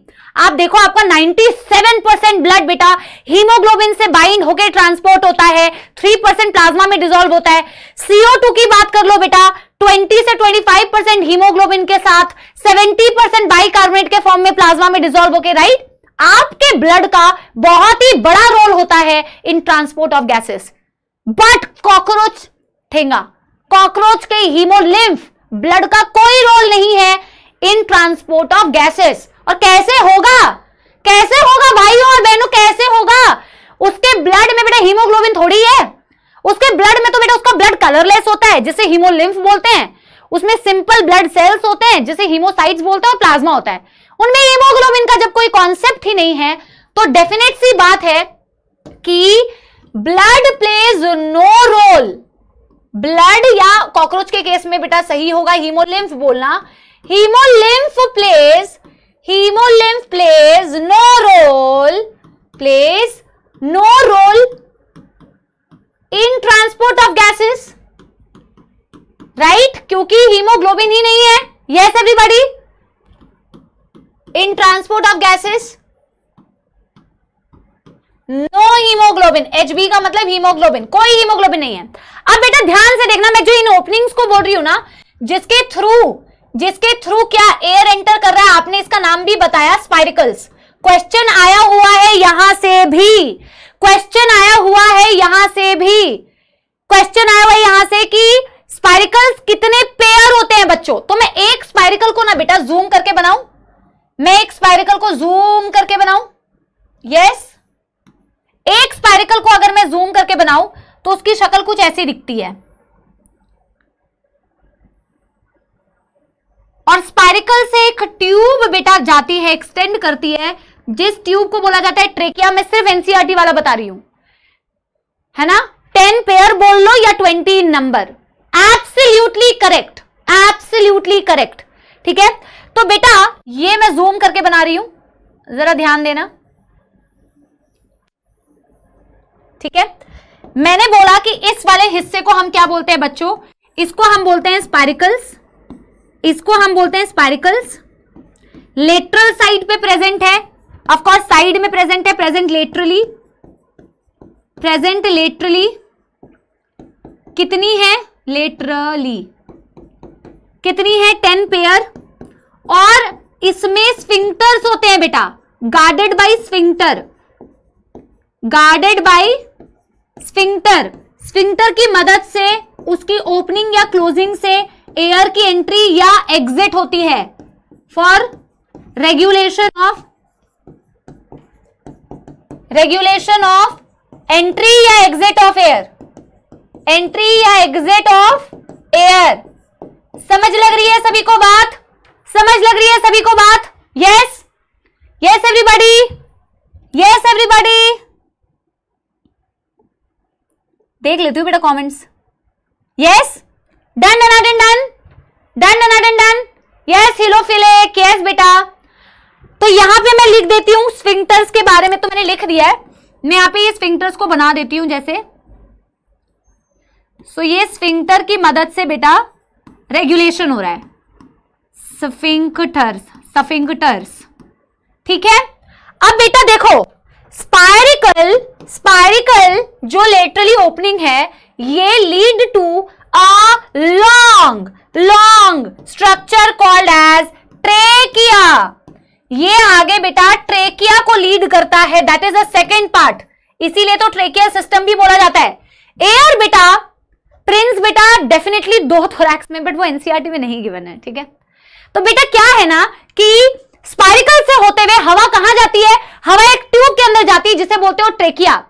आप देखो आपका 97 ब्लड बेटा हीमोग्लोबिन से बाइंड होकर ट्रांसपोर्ट होता है 3 प्लाज्मा में डिजोल्व होता है CO2 की बात कर लो बेटा 20 से 25 परसेंट हीमोग्लोबिन के साथ 70 परसेंट बाइकार्बोनेट के फॉर्म में प्लाज्मा में डिजोल्व होकर राइट आपके ब्लड का बहुत ही बड़ा रोल होता है in transport of gases but cockroach ठेगा कॉकरोच के हीमोलिम्फ ब्लड का कोई रोल नहीं है इन ट्रांसपोर्ट ऑफ गैसेस और कैसे होगा कैसे होगा भाइयों और बहनों कैसे होगा उसके ब्लड में बेटा हीमोग्लोबिन थोड़ी है उसके ब्लड में तो बेटा उसका ब्लड कलरलेस होता है जिसे हीमोलिम्फ बोलते हैं उसमें सिंपल ब्लड सेल्स होते हैं जिसे हीमोसाइट्स बोलते हैं और प्लाज्मा होता है उनमें हीमोग्लोबिन का जब कोई कॉन्सेप्ट ही नहीं है तो डेफिनेट सी बात है कि blood plays no role blood या कॉकरोच के केस में बेटा सही होगा हीमोलिम्फ बोलना haemolymph plays haemolymph plays no role plays no role in transport of gases right क्योंकि हीमोग्लोबिन ही नहीं है yes everybody in transport of gases no haemoglobin Hb का मतलब हीमोग्लोबिन कोई हीमोग्लोबिन नहीं है अब बेटा ध्यान से देखना मैं जो इन ओपनिंग्स को बोल रही हूं ना जिसके थ्रू जिसके थ्रू क्या एयर एंटर कर रहा है आपने इसका नाम भी बताया स्पाइरिकल्स क्वेश्चन आया हुआ है यहां से भी क्वेश्चन आया हुआ है यहां से भी क्वेश्चन आया हुआ है यहां से कि स्पाइरिकल्स कितने पेयर होते हैं बच्चों तो मैं एक स्पाइरिकल को ना बेटा जूम करके बनाऊं मैं एक स्पाइरिकल को जूम करके बनाऊं यस एक स्पाइरिकल को अगर मैं जूम करके बनाऊं तो उसकी शक्ल कुछ ऐसी दिखती है और स्पाइरिकल से एक ट्यूब बेटा जाती है एक्सटेंड करती है जिस ट्यूब को बोला जाता है ट्रेकिया मैं सिर्फ एनसीआरटी e वाला बता रही हूं है ना टेन पेयर बोल लो या twenty number absolutely correct absolutely correct ठीक है तो बेटा ये मैं जूम करके बना रही हूं जरा ध्यान देना ठीक है मैंने बोला कि इस वाले हिस्से को हम क्या बोलते हैं बच्चों इसको हम बोलते हैं स्पाइरिकल्स इसको हम बोलते हैं स्पारिकल्स लेटरल साइड पे प्रेजेंट है ऑफकोर्स साइड में प्रेजेंट है प्रेजेंट लेटरली प्रेजेंट लेटरली कितनी है लेटरली कितनी है टेन पेयर और इसमें स्फिंक्टर्स होते हैं बेटा guarded by sphincter guarded by sphincter sphincter की मदद से उसकी ओपनिंग या क्लोजिंग से एयर की एंट्री या एग्जिट होती है for regulation of regulation of entry या एग्जिट ऑफ एयर एंट्री या एग्जिट ऑफ एयर समझ लग रही है सभी को बात समझ लग रही है सभी को बात yes yes everybody yes everybody देख लेती हूं बेटा comments yes yes? Done done done done done done done done yes हिलोफिलिक यस बेटा तो यहां पे मैं लिख देती हूं स्फिंक्टर्स के बारे में तो मैंने लिख दिया है मैं यहां पे ये स्फिंक्टर्स को बना देती हूं जैसे सो ये स्फिंक्टर की मदद से बेटा रेगुलेशन हो रहा है स्फिंक्टर्स स्फिंक्टर्स ठीक है अब बेटा देखो स्पायरिकल स्पायरिकल जो लेटरली ओपनिंग है ये lead to a long long structure called as trachea ये आगे बेटा ट्रेकिया को लीड करता है that is a second part इसीलिए तो ट्रेकिया सिस्टम भी बोला जाता है एयर बेटा प्रिंस बेटा डेफिनेटली दो थोरैक्स में बट वो एनसीआरटी e में नहीं गिवन है ठीक है तो बेटा क्या है ना कि स्पाइकल से होते हुए हवा कहां जाती है हवा एक ट्यूब के अंदर जाती है जिसे बोलते हो ट्रेकिया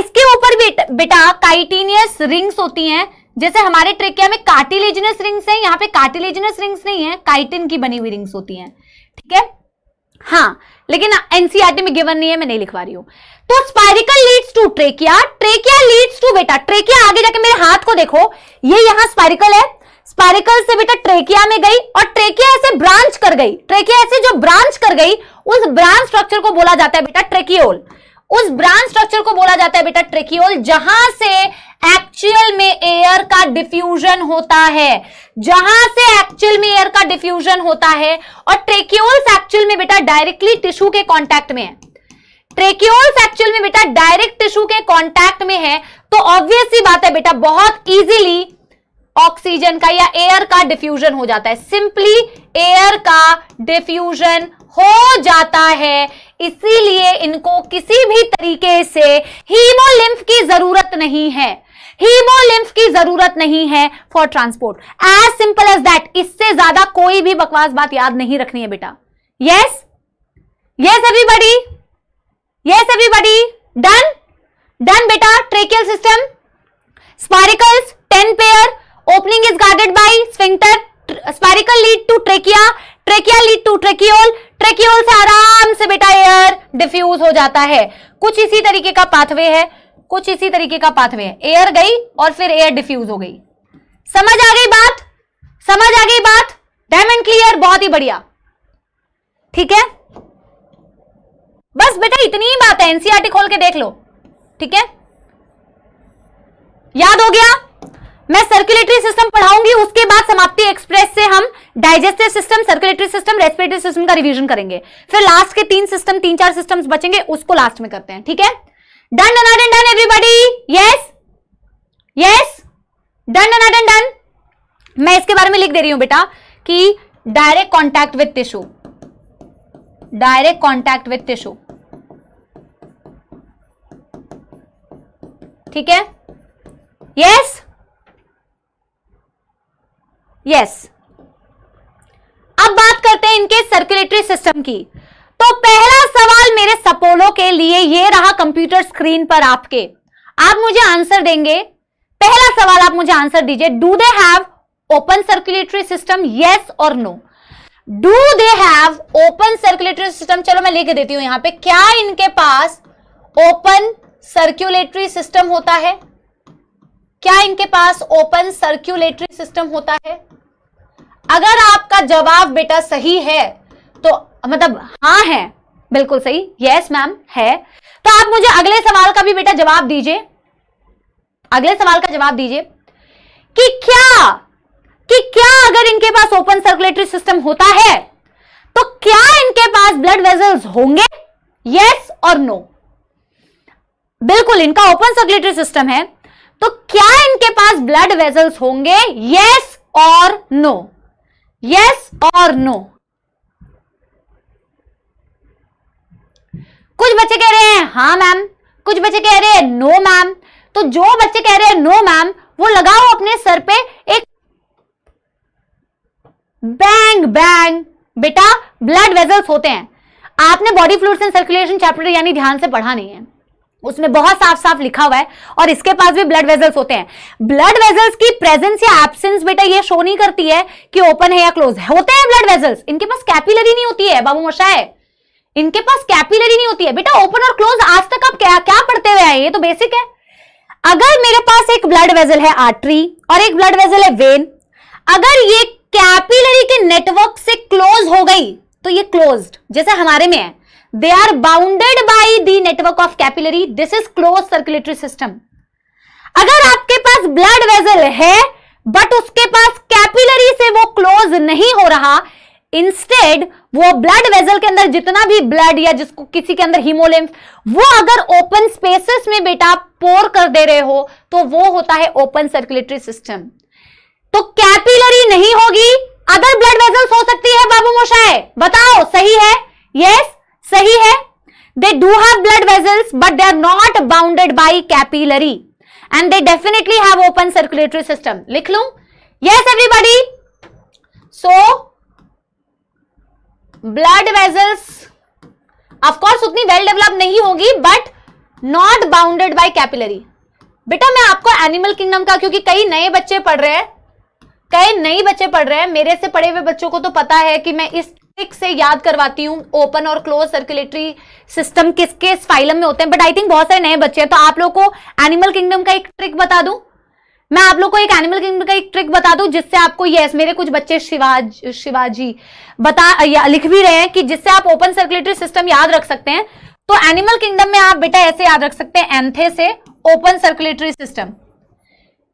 इसके ऊपर भी बेटा काइटीनियस रिंग्स होती हैं जैसे हमारे ट्रेकिया में कार्टिलेजिनस रिंग्स हैं यहाँ पे कार्टिलेजिनस रिंग्स नहीं है काइटिन की बनी हुई रिंग्स होती हैं ठीक है हाँ लेकिन एनसीआरटी e में गिवन नहीं है मैं नहीं लिखवा रही हूं तो spiracle leads to trachea trachea leads to बेटा ट्रेकिया आगे जाके मेरे हाथ को देखो ये यहां स्पाइरिकल है स्पाइरिकल से बेटा ट्रेकिया में गई और ट्रेकिया ऐसे ब्रांच कर गई ट्रेकिया ऐसे जो ब्रांच कर गई उस ब्रांच स्ट्रक्चर को बोला जाता है बेटा ट्रेकिओल उस ब्रांच स्ट्रक्चर को बोला जाता है बेटा ट्रेक्योल जहां से एक्चुअल में एयर का डिफ्यूजन होता है जहां से एक्चुअल में एयर का डिफ्यूजन होता है और ट्रेक्यूल्स एक्चुअल में बेटा डायरेक्टली टिश्यू के कॉन्टैक्ट में है ट्रेक्यूल्स एक्चुअल में बेटा डायरेक्ट टिश्यू के कॉन्टेक्ट में है तो ऑब्वियस बात है बेटा बहुत इजीली ऑक्सीजन का या एयर का डिफ्यूजन हो जाता है सिंपली एयर का डिफ्यूजन हो जाता है इसीलिए इनको किसी भी तरीके से हीमोलिम्फ की जरूरत नहीं है हीमोलिम्फ की जरूरत नहीं है for transport as simple as that इससे ज्यादा कोई भी बकवास बात याद नहीं रखनी है बेटा yes yes everybody yes everybody done done बेटा tracheal system spiracles ten pair opening is guarded by swing spiracle lead to trachea trachea lead to tracheole tracheole से आराम से बेटा एयर डिफ्यूज हो जाता है कुछ इसी तरीके का पाथवे है कुछ इसी तरीके का पाथवे है एयर गई और फिर एयर डिफ्यूज हो गई समझ आ गई बात समझ आ गई बात डायमंड क्लियर बहुत ही बढ़िया ठीक है बस बेटा इतनी ही बात है एनसीआरटी e खोल के देख लो ठीक है याद हो गया मैं सर्कुलेटरी सिस्टम पढ़ाऊंगी उसके बाद समाप्ति एक्सप्रेस से हम digestive system circulatory system respiratory system का रिवीजन करेंगे फिर लास्ट के तीन सिस्टम तीन चार सिस्टम्स बचेंगे उसको लास्ट में करते हैं ठीक है done done done done everybody yes yes done done done done मैं इसके बारे में लिख दे रही हूं बेटा कि direct contact with tissue direct contact with tissue ठीक है यस yes? यस अब बात करते हैं इनके सर्कुलेटरी सिस्टम की तो पहला सवाल मेरे सपोलो के लिए ये रहा कंप्यूटर स्क्रीन पर आपके आप मुझे आंसर देंगे पहला सवाल आप मुझे आंसर दीजिए do they have open circulatory system yes और no do they have open circulatory system चलो मैं लिख देती हूं यहां पे क्या इनके पास ओपन सर्क्यूलेटरी सिस्टम होता है क्या इनके पास ओपन सर्क्यूलेटरी सिस्टम होता है अगर आपका जवाब बेटा सही है तो मतलब हाँ है बिल्कुल सही यस मैम है तो आप मुझे अगले सवाल का भी बेटा जवाब दीजिए अगले सवाल का जवाब दीजिए कि क्या कि क्या अगर इनके पास ओपन सर्कुलेटरी सिस्टम होता है तो क्या इनके पास ब्लड वेजल्स होंगे यस और नो बिल्कुल इनका ओपन सर्कुलेटरी सिस्टम है तो क्या इनके पास ब्लड वेजल्स होंगे यस और नो यस और नो कुछ बच्चे कह रहे हैं हा मैम कुछ बच्चे कह रहे हैं नो मैम तो जो बच्चे कह रहे हैं नो मैम वो लगाओ अपने सर पे एक बैंग बैंग बेटा ब्लड वेजल्स होते हैं आपने body fluid and circulation chapter यानी ध्यान से पढ़ा नहीं है उसमें बहुत साफ साफ लिखा हुआ है और इसके पास भी ब्लड वेजल्स होते हैं ब्लड वेजल्स की प्रेजेंस या एब्सेंस बेटा ये शो नहीं करती है कि ओपन है या क्लोज है होते हैं ब्लड वेजल्स इनके पास कैपिलरी नहीं होती है बाबू मोशाए इनके पास कैपिलरी नहीं होती है बेटा ओपन और क्लोज आज तक आप क्या क्या पढ़ते हुए आए ये तो बेसिक है अगर मेरे पास एक ब्लड वेजल है आर्टरी और एक ब्लड वेजल है वेन अगर ये कैपिलरी के नेटवर्क से क्लोज हो गई तो ये क्लोज्ड जैसे हमारे में है they are bounded by the network of capillary this is close circulatory system अगर आपके पास ब्लड वेजल है बट उसके पास कैपिलरी से वो क्लोज नहीं हो रहा इंस्टेड वो ब्लड वेजल के अंदर जितना भी ब्लड या जिसको किसी के अंदर हिमोलिम वो अगर ओपन स्पेसेस में बेटा पोर कर दे रहे हो तो वो होता है ओपन सर्कुलेटरी सिस्टम तो कैपिलरी नहीं होगी अदर ब्लड वेजल्स हो सकती है बाबू मोशाए बताओ सही है यस yes? सही है they do have blood vessels but they are not bounded by capillary and they definitely have open circulatory system लिख लू yes everybody so blood vessels of course उतनी वेल डेवलप नहीं होगी but not bounded by capillary बेटा मैं आपको animal kingdom का क्योंकि कई नए बच्चे पढ़ रहे हैं कई नए बच्चे पढ़ रहे हैं मेरे से पढ़े हुए बच्चों को तो पता है कि मैं इस सिक्स से याद करवाती हूँ ओपन और क्लोज सर्कुलेटरी सिस्टम किस किस फाइलम में होते हैं बट आई थिंक बहुत सारे नए बच्चे हैं तो आप लोग को एनिमल किंगडम का एक ट्रिक बता दू मैं आप लोग को एक एनिमल किंगडम का एक ट्रिक बता दू जिससे आपको यस मेरे कुछ बच्चे शिवाज शिवाजी बता या, लिख भी रहे हैं कि जिससे आप ओपन सर्कुलेटरी सिस्टम याद रख सकते हैं तो एनिमल किंगडम में आप बेटा ऐसे याद रख सकते हैं एंथे से ओपन सर्कुलेटरी सिस्टम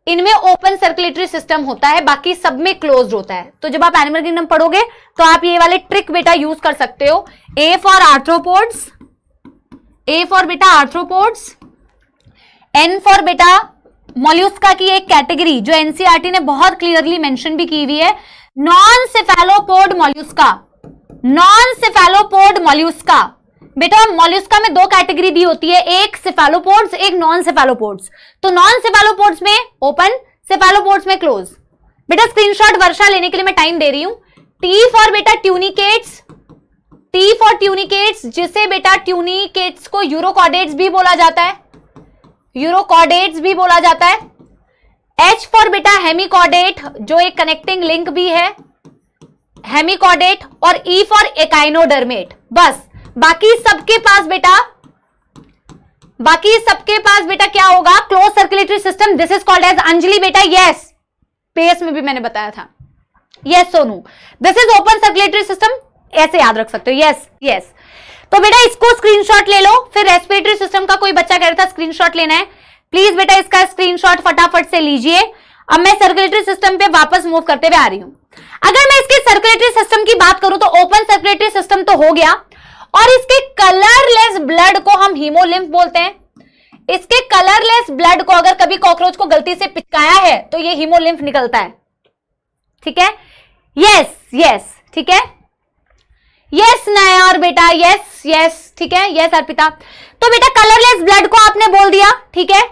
इनमें ओपन सर्कुलेटरी सिस्टम होता है बाकी सब में क्लोज होता है तो जब आप एनिमल किंगडम पढ़ोगे तो आप ये वाले ट्रिक बेटा यूज कर सकते हो A for arthropods A for बेटा आर्थ्रोपोड्स एन फॉर बेटा मोल्यूस्का की एक कैटेगरी जो एनसीआरटी e ने बहुत क्लियरली मेंशन भी की हुई है non cephalopod Mollusca non cephalopod Mollusca बेटा मोल्युस्का में दो कैटेगरी दी होती है एक सिफेलोपोर्ट्स एक नॉन सिफेलोपोर्ट्स तो नॉन सिफेलोपोर्ट्स में ओपन सिफेलोपोर्ट्स में क्लोज बेटा स्क्रीनशॉट वर्षा लेने के लिए मैं टाइम दे रही हूं टी फॉर बेटा ट्यूनिकेट्स टी फॉर ट्यूनिकेट्स जिसे बेटा ट्यूनिकेट्स को यूरोकॉडेट्स भी बोला जाता है यूरोकॉडेट्स भी बोला जाता है एच फॉर बेटा हेमिकॉडेट जो एक कनेक्टिंग लिंक भी है हेमिकॉडेट और ई फॉर एकाइनोडर्मेट बस बाकी सबके पास बेटा बाकी सबके पास बेटा क्या होगा close circulatory system this is called as Anjali बेटा यस पेस में भी मैंने बताया था yes Sonu this is open circulatory system ऐसे याद रख सकते हो यस यस तो बेटा इसको स्क्रीनशॉट ले लो फिर रेस्पिरेटरी सिस्टम का कोई बच्चा कह रहा था स्क्रीनशॉट लेना है प्लीज बेटा इसका स्क्रीनशॉट फटाफट से लीजिए अब मैं सर्कुलेटरी सिस्टम पे वापस मूव करते हुए आ रही हूं अगर मैं इसके सर्कुलेटरी सिस्टम की बात करूं तो ओपन सर्कुलेटरी सिस्टम तो हो गया और इसके कलरलेस ब्लड को हम हीमोलिम्फ बोलते हैं इसके कलरलेस ब्लड को अगर कभी कॉकरोच को गलती से पिचकाया है तो ये हीमोलिम्फ निकलता है ठीक है यस यस ठीक है यस नया और बेटा यस यस ठीक है यस अर्पिता तो बेटा कलरलेस ब्लड को आपने बोल दिया ठीक है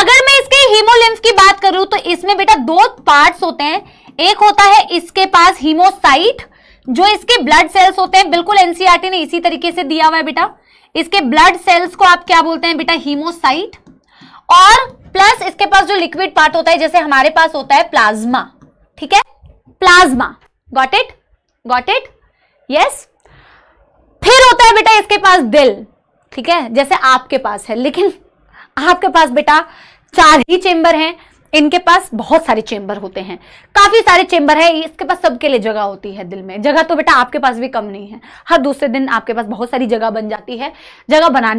अगर मैं इसके हीमोलिम्फ की बात करूं तो इसमें बेटा दो पार्ट्स होते हैं एक होता है इसके पास हीमोसाइट जो इसके ब्लड सेल्स होते हैं बिल्कुल एनसीआरटी e ने इसी तरीके से दिया हुआ है बेटा इसके ब्लड सेल्स को आप क्या बोलते हैं बेटा हीमोसाइट और प्लस इसके पास जो लिक्विड पार्ट होता है जैसे हमारे पास होता है प्लाज्मा ठीक है plasma got it got it yes फिर होता है बेटा इसके पास दिल ठीक है जैसे आपके पास है लेकिन आपके पास बेटा चार ही चेंबर हैं इनके पास बहुत सारे चेंबर होते हैं काफ़ी सारे चेंबर है इसके पास सबके लिए जगह होती है दिल में जगह तो बेटा आपके पास भी कम नहीं है हर दूसरे दिन आपके पास बहुत सारी जगह बन जाती है जगह बना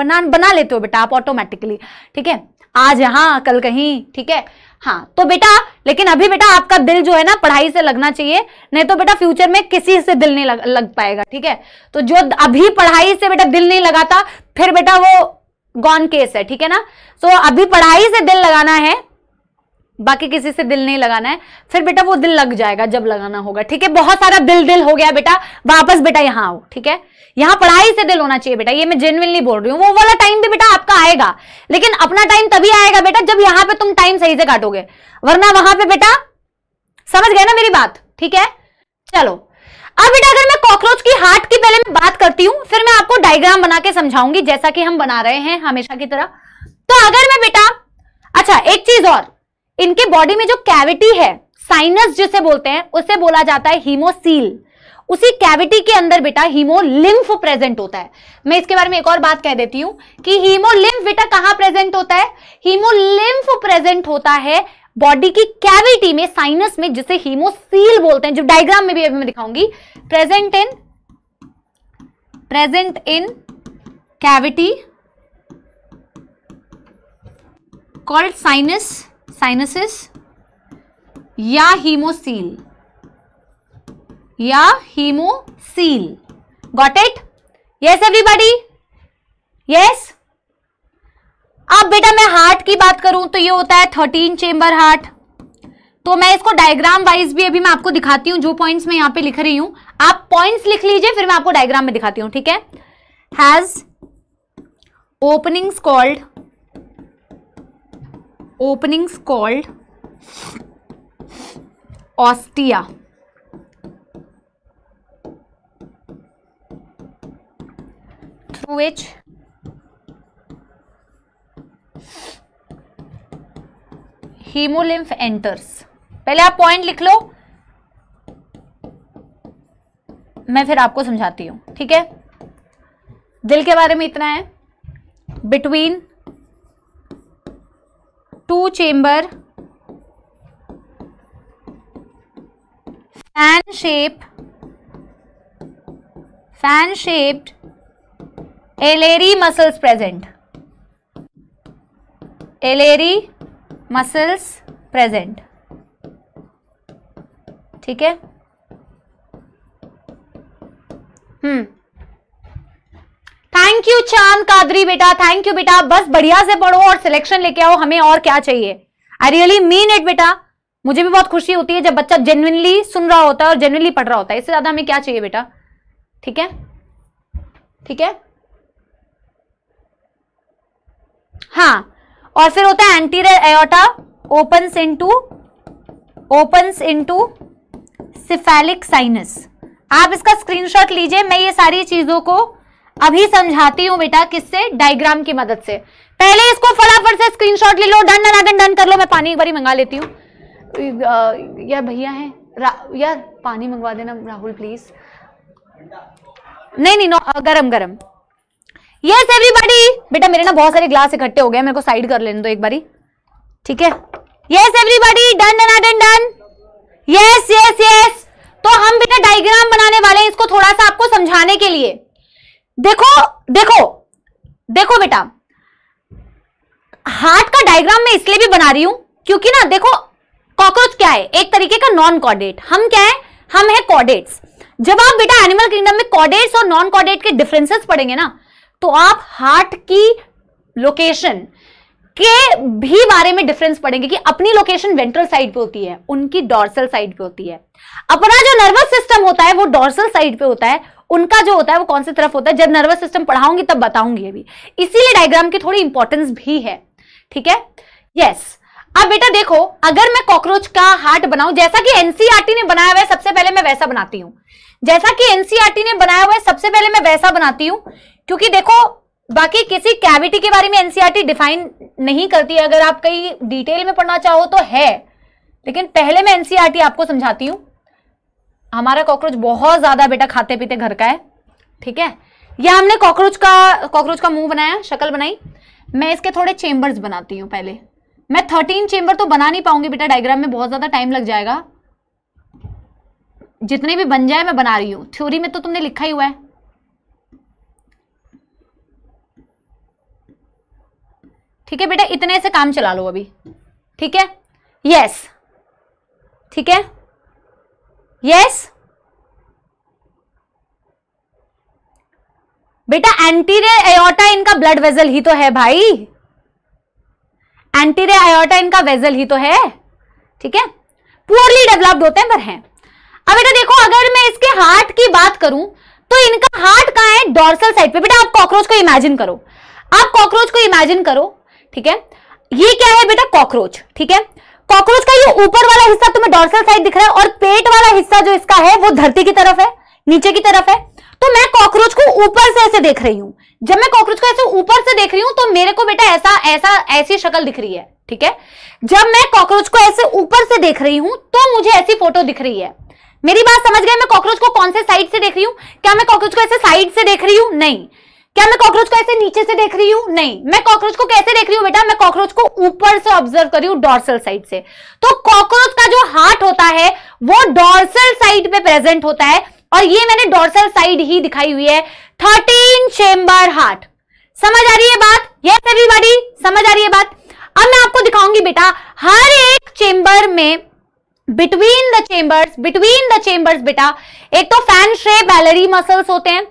बना बना लेते हो बेटा आप ऑटोमेटिकली ठीक है आज यहाँ कल कहीं ठीक है हाँ तो बेटा लेकिन अभी बेटा आपका दिल जो है ना पढ़ाई से लगना चाहिए नहीं तो बेटा फ्यूचर में किसी से दिल नहीं लग, लग पाएगा ठीक है तो जो अभी पढ़ाई से बेटा दिल नहीं लगाता फिर बेटा वो गॉन केस है ठीक है ना सो so, अभी पढ़ाई से दिल लगाना है बाकी किसी से दिल नहीं लगाना है फिर बेटा वो दिल लग जाएगा जब लगाना होगा ठीक है बहुत सारा दिल दिल हो गया बेटा वापस बेटा यहां आओ ठीक है यहां पढ़ाई से दिल होना चाहिए बेटा ये मैं जेनविनली बोल रही हूँ वो वाला टाइम भी बेटा आपका आएगा लेकिन अपना टाइम तभी आएगा बेटा जब यहां पर तुम टाइम सही से काटोगे वरना वहां पर बेटा समझ गए ना मेरी बात ठीक है चलो अब बेटा अगर मैं कॉकरोच की हार्ट की पहले मैं बात करती हूँ फिर मैं आपको डायग्राम बना के समझाऊंगी जैसा कि हम बना रहे हैं हमेशा की तरह तो अगर मैं बेटा अच्छा एक चीज और इनके बॉडी में जो कैविटी है साइनस जिसे बोलते हैं उसे बोला जाता है हीमोसील उसी कैविटी के अंदर बेटा हीमोलिम्फ प्रेजेंट होता है मैं इसके बारे में एक और बात कह देती हूं कि हीमोलिम्फ बेटा कहां प्रेजेंट होता है हीमोलिम्फ प्रेजेंट होता है बॉडी की कैविटी में साइनस में जिसे हीमोसील बोलते हैं जो डायग्राम में भी अभी मैं दिखाऊंगी present in present in cavity called sinus sinuses or haemocoel or haemocoel got it yes everybody yes अब बेटा मैं हार्ट की बात करूं तो ये होता है थर्टीन चेम्बर हार्ट तो मैं इसको डायग्राम वाइज भी अभी मैं आपको दिखाती हूँ जो पॉइंट्स मैं यहाँ पे लिख रही हूँ आप पॉइंट्स लिख लीजिए फिर मैं आपको डायग्राम में दिखाती हूँ ठीक है has openings called openings called ostia through which haemolymph enters पहले आप पॉइंट लिख लो मैं फिर आपको समझाती हूं ठीक है दिल के बारे में इतना है between two chamber fan shape fan shaped alary muscles present alary muscles present ठीक है हम्म थैंक यू चांद कादरी बेटा थैंक यू बेटा बस बढ़िया से पढ़ो और सिलेक्शन लेके आओ हमें और क्या चाहिए आई रियली मीन इट बेटा मुझे भी बहुत खुशी होती है जब बच्चा जेन्यनली सुन रहा होता है और जेन्यनली पढ़ रहा होता है इससे ज्यादा हमें क्या चाहिए बेटा ठीक है ठीक है हाँ और फिर होता है anterior aorta opens into opens into cephalic sinus आप इसका स्क्रीनशॉट लीजिए मैं ये सारी चीजों को अभी समझाती हूँ बेटा किससे डायग्राम की मदद से पहले इसको फटाफट से स्क्रीनशॉट ले लो डन डन डन कर लो मैं पानी एक बार मंगा लेती हूँ यार भैया है यार पानी मंगवा देना राहुल प्लीज नहीं नहीं गरम गरम यस एवरीबॉडी बेटा मेरे ना बहुत सारे ग्लास इकट्ठे हो गए मेरे को साइड कर लेने दो एक बारी ठीक है yes everybody done done done done yes yes yes तो हम बेटा डायग्राम बनाने वाले हैं इसको थोड़ा सा आपको समझाने के लिए देखो देखो देखो बेटा हार्ट का डायग्राम मैं इसलिए भी बना रही हूं क्योंकि ना देखो कॉकरोच क्या है एक तरीके का नॉन कॉर्डेट हम क्या है हम है कॉर्डेट्स जब आप बेटा एनिमल किंगडम में कॉर्डेट्स और नॉन कॉर्डेट के डिफरेंसेस पढ़ेंगे ना तो आप हार्ट की लोकेशन के भी बारे में डिफरेंस पड़ेंगे कि अपनी लोकेशन वेंट्रल साइड पे होती है उनकी डॉर्सल साइड पे होती है अपना जो नर्वस सिस्टम होता है वो डॉर्सल साइड पे होता है उनका जो होता है वो कौन सी तरफ होता है जब नर्वस सिस्टम पढ़ाऊंगी तब बताऊंगी अभी इसीलिए डायग्राम की थोड़ी इंपॉर्टेंस भी है ठीक है यस yes. अब बेटा देखो अगर मैं कॉकरोच का हार्ट बनाऊं जैसा कि एनसीआरटी e ने बनाया हुआ है सबसे पहले मैं वैसा बनाती हूं जैसा कि एनसीआरटी e ने बनाया हुआ है सबसे पहले मैं वैसा बनाती हूँ क्योंकि देखो बाकी किसी कैविटी के बारे में एनसीईआरटी डिफाइन e नहीं करती है अगर आप कहीं डिटेल में पढ़ना चाहो तो है लेकिन पहले मैं एनसीईआरटी e आपको समझाती हूँ हमारा कॉकरोच बहुत ज़्यादा बेटा खाते पीते घर का है ठीक है यह हमने कॉकरोच का कॉकरोच का मुंह बनाया शक्ल बनाई मैं इसके थोड़े चेम्बर्स बनाती हूँ पहले मैं थर्टीन चेम्बर तो बना नहीं पाऊंगी बेटा डायग्राम में बहुत ज़्यादा टाइम लग जाएगा जितने भी बन जाए मैं बना रही हूँ थ्योरी में तो तुमने लिखा ही हुआ है ठीक है बेटा इतने से काम चला लो अभी ठीक है यस ठीक है यस बेटा एंटीरियर एयोटा इनका ब्लड वेजल ही तो है भाई एंटीरियर एयोटा इनका वेजल ही तो है ठीक है पुअरली डेवलप्ड होते हैं पर हैं अब बेटा देखो अगर मैं इसके हार्ट की बात करूं तो इनका हार्ट कहां है डॉर्सल साइड पे बेटा आप कॉकरोच को इमेजिन करो आप कॉकरोच को इमेजिन करो ठीक है ये क्या है बेटा कॉकरोच ठीक है कॉकरोच का ये ऊपर वाला हिस्सा तुम्हें डॉर्सल साइड दिख रहा है और पेट वाला हिस्सा जो इसका है वो धरती की तरफ है नीचे की तरफ है तो मैं कॉकरोच को ऊपर से ऐसे देख रही हूँ जब मैं कॉकरोच को ऐसे ऊपर से देख रही हूँ तो मेरे को बेटा ऐसा ऐसा ऐसी शक्ल दिख रही है ठीक है जब मैं कॉकरोच को ऐसे ऊपर से देख रही हूँ तो मुझे ऐसी फोटो दिख रही है मेरी बात समझ गए मैं कॉकरोच को कौन से साइड से देख रही हूँ क्या मैं कॉकरोच को ऐसे साइड से देख रही हूँ नहीं क्या मैं कॉकरोच को ऐसे नीचे से देख रही हूं नहीं मैं कॉकरोच को कैसे देख रही हूं बेटा मैं कॉकरोच को ऊपर से ऑब्जर्व कर रही हूं डॉर्सल साइड से तो कॉकरोच का जो हार्ट होता है वो डॉर्सल साइड पे प्रेजेंट होता है और ये मैंने डॉर्सल साइड ही दिखाई हुई है थर्टीन चेम्बर हार्ट समझ आ रही है बात सभी एवरीबॉडी समझ आ रही है बात अब मैं आपको दिखाऊंगी बेटा हर एक चेंबर में between the chambers between the chambers बेटा एक तो फैन शेप बैलरी मसल्स होते हैं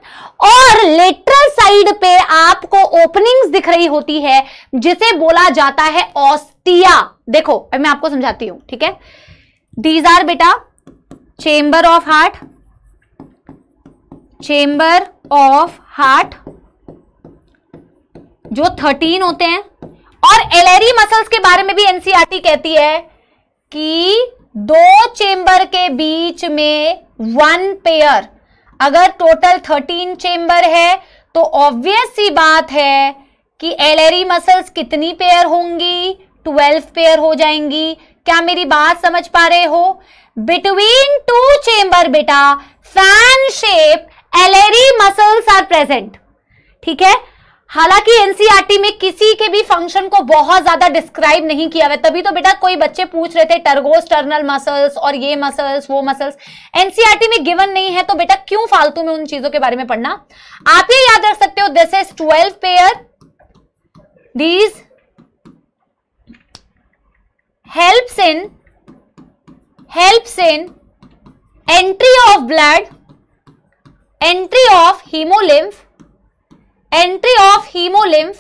और लेटरल साइड पे आपको ओपनिंग्स दिख रही होती है जिसे बोला जाता है ऑस्टिया देखो अब मैं आपको समझाती हूं ठीक है दीज आर बेटा chamber of heart chamber of heart जो थर्टीन होते हैं और एलेरी मसल्स e के बारे में भी एनसीआरटी e कहती है कि दो चेंबर के बीच में वन पेयर अगर टोटल थर्टीन चेंबर है तो ऑब्वियस सी बात है कि एलरी मसल्स कितनी पेयर होंगी ट्वेल्व पेयर हो जाएंगी क्या मेरी बात समझ पा रहे हो बिटवीन टू चेंबर बेटा fan shape alary muscles are present ठीक है हालांकि एनसीईआरटी में किसी के भी फंक्शन को बहुत ज्यादा डिस्क्राइब नहीं किया हुआ तभी तो बेटा कोई बच्चे पूछ रहे थे टर्गोस टर्नल मसल्स और ये मसल्स वो मसल्स एनसीईआरटी में गिवन नहीं है तो बेटा क्यों फालतू में उन चीजों के बारे में पढ़ना आप ये याद रख सकते हो this is twelve pair these helps in helps in entry of blood entry of hemolymph entry of hemolymph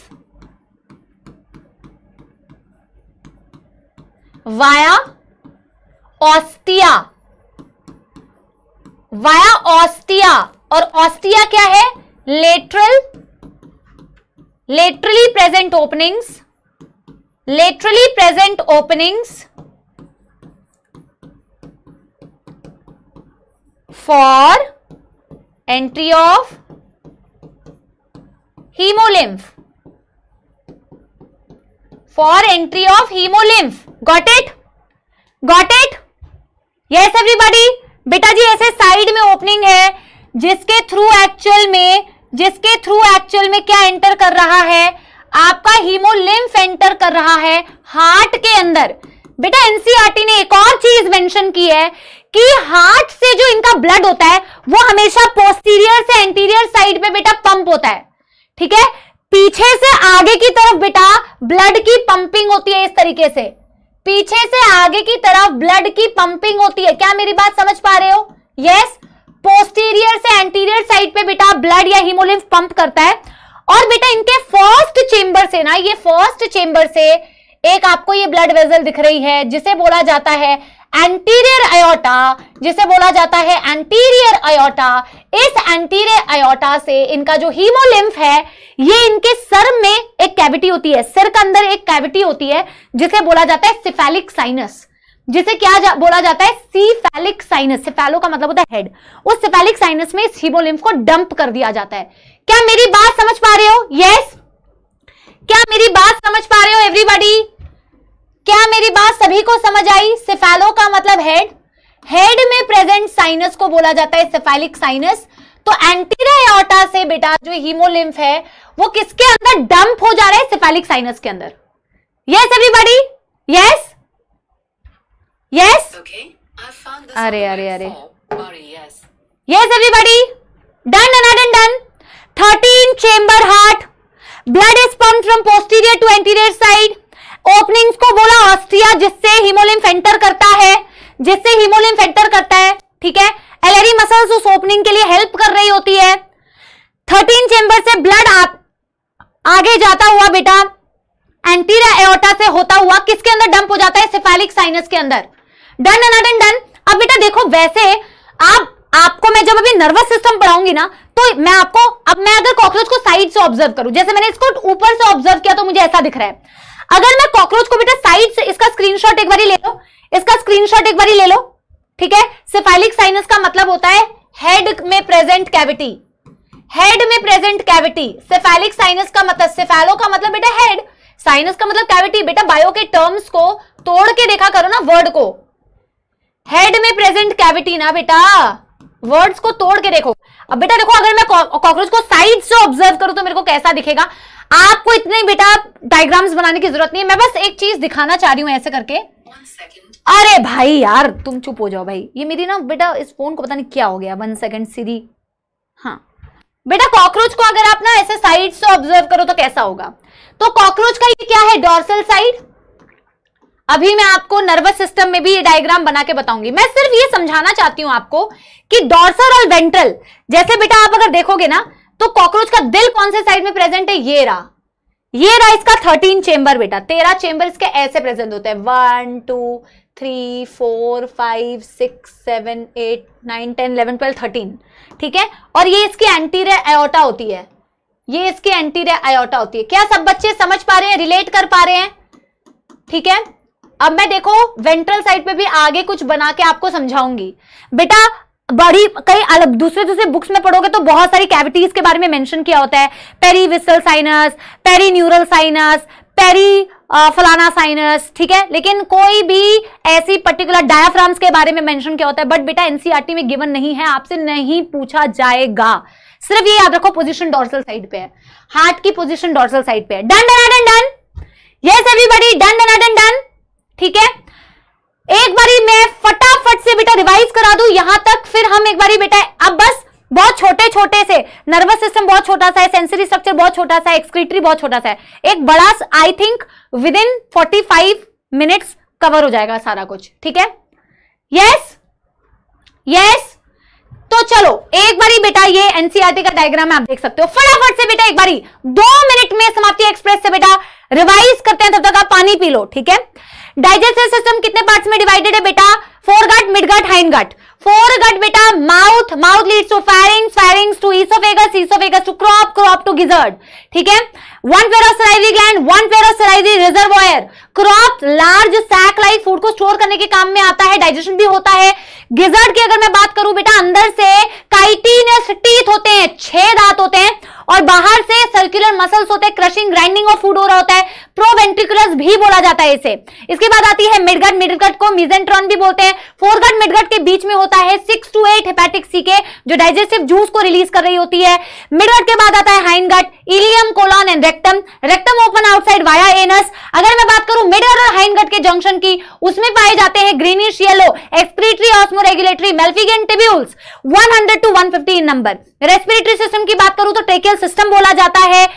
via ostia via ostia और ऑस्टिया क्या है lateral laterally present openings laterally present openings for entry of hemolymph for entry of hemolymph got it got it yes everybody बेटा जी ऐसे side में opening है जिसके through actual में जिसके थ्रू एक्चुअल में क्या एंटर कर रहा है आपका हीमोलिम्फ एंटर कर रहा है हार्ट के अंदर बेटा एनसीआरटी e ने एक और चीज मेंशन की है कि हार्ट से जो इनका ब्लड होता है वो हमेशा पोस्टीरियर से एंटीरियर साइड पे बेटा पंप होता है ठीक है पीछे से आगे की तरफ बेटा ब्लड की पंपिंग होती है इस तरीके से पीछे से आगे की तरफ ब्लड की पंपिंग होती है क्या मेरी बात समझ पा रहे हो यस पोस्टीरियर से एंटीरियर साइड पे बेटा ब्लड या हीमोलिम्फ पंप करता है और बेटा इनके फर्स्ट चेंबर से ना ये फर्स्ट चेंबर से एक आपको ये ब्लड वेजल दिख रही है जिसे बोला जाता है एंटीरियर आयोटा जिसे बोला जाता है एंटीरियर आयोटा इस एंटीरियर आयोटा से इनका जो हीमोलिम्फ है ये इनके सर में एक कैविटी होती है सिर के अंदर एक कैविटी होती है जिसे बोला जाता है सिफेलिक साइनस जिसे क्या जा, बोला जाता है सीफेलिक साइनस सिफेलो का मतलब होता है हेड उस सिफेलिक साइनस में इस हीमोलिम्फ को डंप कर दिया जाता है क्या मेरी बात समझ पा रहे हो यस yes? क्या मेरी बात समझ पा रहे हो एवरीबडी क्या मेरी बात सभी को समझ आई सिफेलो का मतलब हेड हेड में प्रेजेंट साइनस को बोला जाता है सिफेलिक साइनस तो एंटीरा से बेटा जो हीमोलिम्फ है वो किसके अंदर डंप हो जा रहा है सिफेलिक साइनस के अंदर यस अभी बड़ी यस यस अरे अरे अरे yes everybody done done done done thirteen chamber heart blood is pump from posterior to anterior side openings को बोला ऑस्ट्रिया जिससे हिमोलिम फेंटर करता है जिससे हिमोलिम फेंटर करता है ठीक है एलरी मसल्स उस ओपनिंग के लिए हेल्प कर रही होती है थर्टीन चेंबर से ब्लड आगे जाता हुआ बेटा एंटीरा एओटा से होता हुआ किसके अंदर डंप हो जाता है सिफेलिक साइनस के अंदर डन डन डन अब बेटा देखो वैसे आप आपको मैं जब अभी नर्वस सिस्टम पढ़ाऊंगी ना तो मैं आपको अब मैं अगर कॉकरोच को साइड से ऑब्जर्व करूं जैसे मैंने इसको ऊपर से ऑब्जर्व किया तो मुझे ऐसा दिख रहा है अगर मैं कॉकरोच को बेटा साइड से इसका स्क्रीनशॉट एक बार ले लो इसका स्क्रीनशॉट एक बार ले लो ठीक है सिफाइलिक साइनस का मतलब होता है हेड में प्रेजेंट कैविटी हेड में प्रेजेंट कैविटी सिफेलिक साइनस का मतलब सिफेलो का मतलब बेटा हेड साइनस का मतलब कैविटी बेटा बायो के टर्म्स को तोड़ के देखा करो ना वर्ड को हेड में प्रेजेंट कैविटी ना बेटा वर्ड्स को तोड़ के देखो अब बेटा देखो अगर मैं कॉकरोच को साइड से ऑब्जर्व करूं तो मेरे को कैसा दिखेगा आपको इतने बेटा डायग्राम्स बनाने की जरूरत नहीं है मैं बस एक चीज दिखाना चाह रही हूँ ऐसे करके अरे भाई यार तुम चुप हो जाओ भाई ये मेरी ना बेटा इस फोन को पता नहीं क्या हो गया वन सेकेंड सीरी हाँ बेटा कॉकरोच को अगर आप ना ऐसे साइड से ऑब्जर्व करो तो कैसा होगा तो कॉकरोच का ये क्या है डॉर्सल साइड अभी मैं आपको नर्वस सिस्टम में भी ये डायग्राम बना के बताऊंगी मैं सिर्फ ये समझाना चाहती हूं आपको कि डॉर्सल और वेंट्रल जैसे बेटा आप अगर देखोगे ना तो कॉकरोच का दिल कौन से साइड में प्रेजेंट है ये रहा ये रहा इसका थर्टीन चेंबर बेटा तेरह चेंबर इसके ऐसे प्रेजेंट होते हैं one two three four five six seven eight nine ten eleven twelve thirteen ठीक है और ये इसकी एंटीरियर आयोटा होती है ये इसकी एंटीरियर आयोटा होती है क्या सब बच्चे समझ पा रहे हैं रिलेट कर पा रहे हैं ठीक है अब मैं देखो वेंट्रल साइड पे भी आगे कुछ बना के आपको समझाऊंगी बेटा बड़ी कई अलग दूसरे दूसरे बुक्स में पढ़ोगे तो बहुत सारी कैविटीज के बारे में मेंशन किया होता है perivisceral sinus perineural sinus peri आ, फलाना साइनस ठीक है लेकिन कोई भी ऐसी पर्टिकुलर डायफ्राम्स के बारे में मेंशन किया होता है बट बेटा एनसीआरटी e में गिवन नहीं है आपसे नहीं पूछा जाएगा सिर्फ ये याद रखो पोजिशन डॉर्सल साइड पे है हार्ट की पोजिशन डॉर्सल साइड पे है डन डन डन डन ये सभी बड़ी डन डन डन डन ठीक है एक बारी मैं फटाफट से बेटा रिवाइज करा दू यहां तक फिर हम एक बारी बेटा अब बस बहुत छोटे छोटे से नर्वस सिस्टम बहुत छोटा सा है सेंसरी स्ट्रक्चर बहुत छोटा सा है एक्सक्रीटरी बहुत छोटा सा है एक बड़ा I think within forty five minutes cover हो जाएगा सारा कुछ ठीक है यस यस तो चलो एक बारी बेटा ये एनसीआरटी e का डायग्राम आप देख सकते हो फटाफट से बेटा एक बारी दो मिनट में समाप्ति एक्सप्रेस से बेटा रिवाइज करते हैं तब तक आप पानी पी लो ठीक है डाइजेस्टिव सिस्टम कितने पार्ट्स में डिवाइडेड है बेटा हाइन गट फोर गट बेटा mouth mouth leads to pharynx pharynx to oesophagus oesophagus to crop crop to gizzard ठीक है one pair of salivary gland one pair of salivary reservoir crop large sac like food को store करने के काम में आता है डाइजेशन भी होता है गिजर्ड की अगर मैं बात करूं बेटा अंदर से काइटीनस टीथ होते हैं छह दांत होते हैं और बाहर से सर्कुलर मसल्स होते हैं क्रशिंग ग्राइंडिंग ऑफ फूड हो रहा होता है प्रोवेंट्रिकुलस भी बोला जाता है इसे इसके बाद आती है मिडगट मिडगट को मिजेंट्रॉन भी बोलते हैं फोरगट मिडगट के बीच में होता है six to eight hepatic caeca जो डाइजेस्टिव जूस को रिलीज कर रही होती है मिडगट के बाद आता है hindgut ileum colon and rectum rectum open outside via anus अगर मैं बात करूं मिड और हाइंडगट के जंक्शन की उसमें पाए जाते हैं greenish yellow excretory osmoregulatory Malpighian tubules 100 to 150 in number respiratory system की बात करूं तो ट्रेकियल सिस्टम बोला जाता है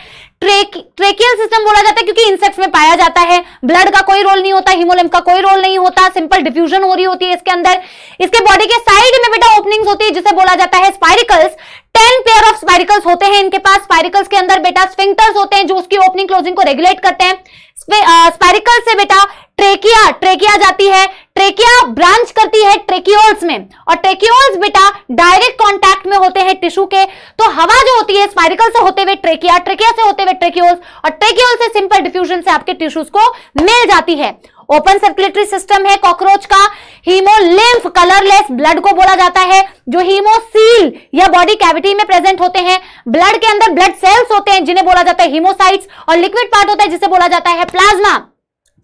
ट्रेकियल सिस्टम बोला जाता है क्योंकि इंसेक्ट्स में पाया जाता है ब्लड का कोई रोल नहीं होता हिमोलिम का कोई रोल नहीं होता सिंपल डिफ्यूजन हो रही होती है इसके अंदर इसके बॉडी के साइड में बेटा ओपनिंग्स होती है जिसे बोला जाता है spiracles ten pair of spiracles होते हैं इनके पास स्पाइरिकल्स के अंदर बेटा स्फिंक्टर्स होते हैं जो उसकी ओपनिंग क्लोजिंग को रेगुलेट करते हैं स्पेरिकल से बेटा ट्रेकिया ट्रेकिया जाती है ट्रेकिया ब्रांच करती है ट्रेक्योल्स में और ट्रेक्योल्स बेटा डायरेक्ट कांटेक्ट में होते हैं टिश्यू के तो हवा जो होती है स्पाइरिकल से होते हुए ट्रेकिया ट्रेकिया से होते हुए ट्रेक्योल्स और ट्रेक्योल से सिंपल डिफ्यूजन से आपके टिश्यूज को मिल जाती है ओपन सर्कुलेटरी सिस्टम है कॉकरोच का हीमोलिम्फ कलरलेस ब्लड को बोला जाता है जो हीमोसील या बॉडी कैविटी में प्रेजेंट होते हैं ब्लड के अंदर ब्लड सेल्स होते हैं जिन्हें बोला जाता है हीमोसाइट्स और लिक्विड पार्ट होता है जिसे बोला जाता है प्लाज्मा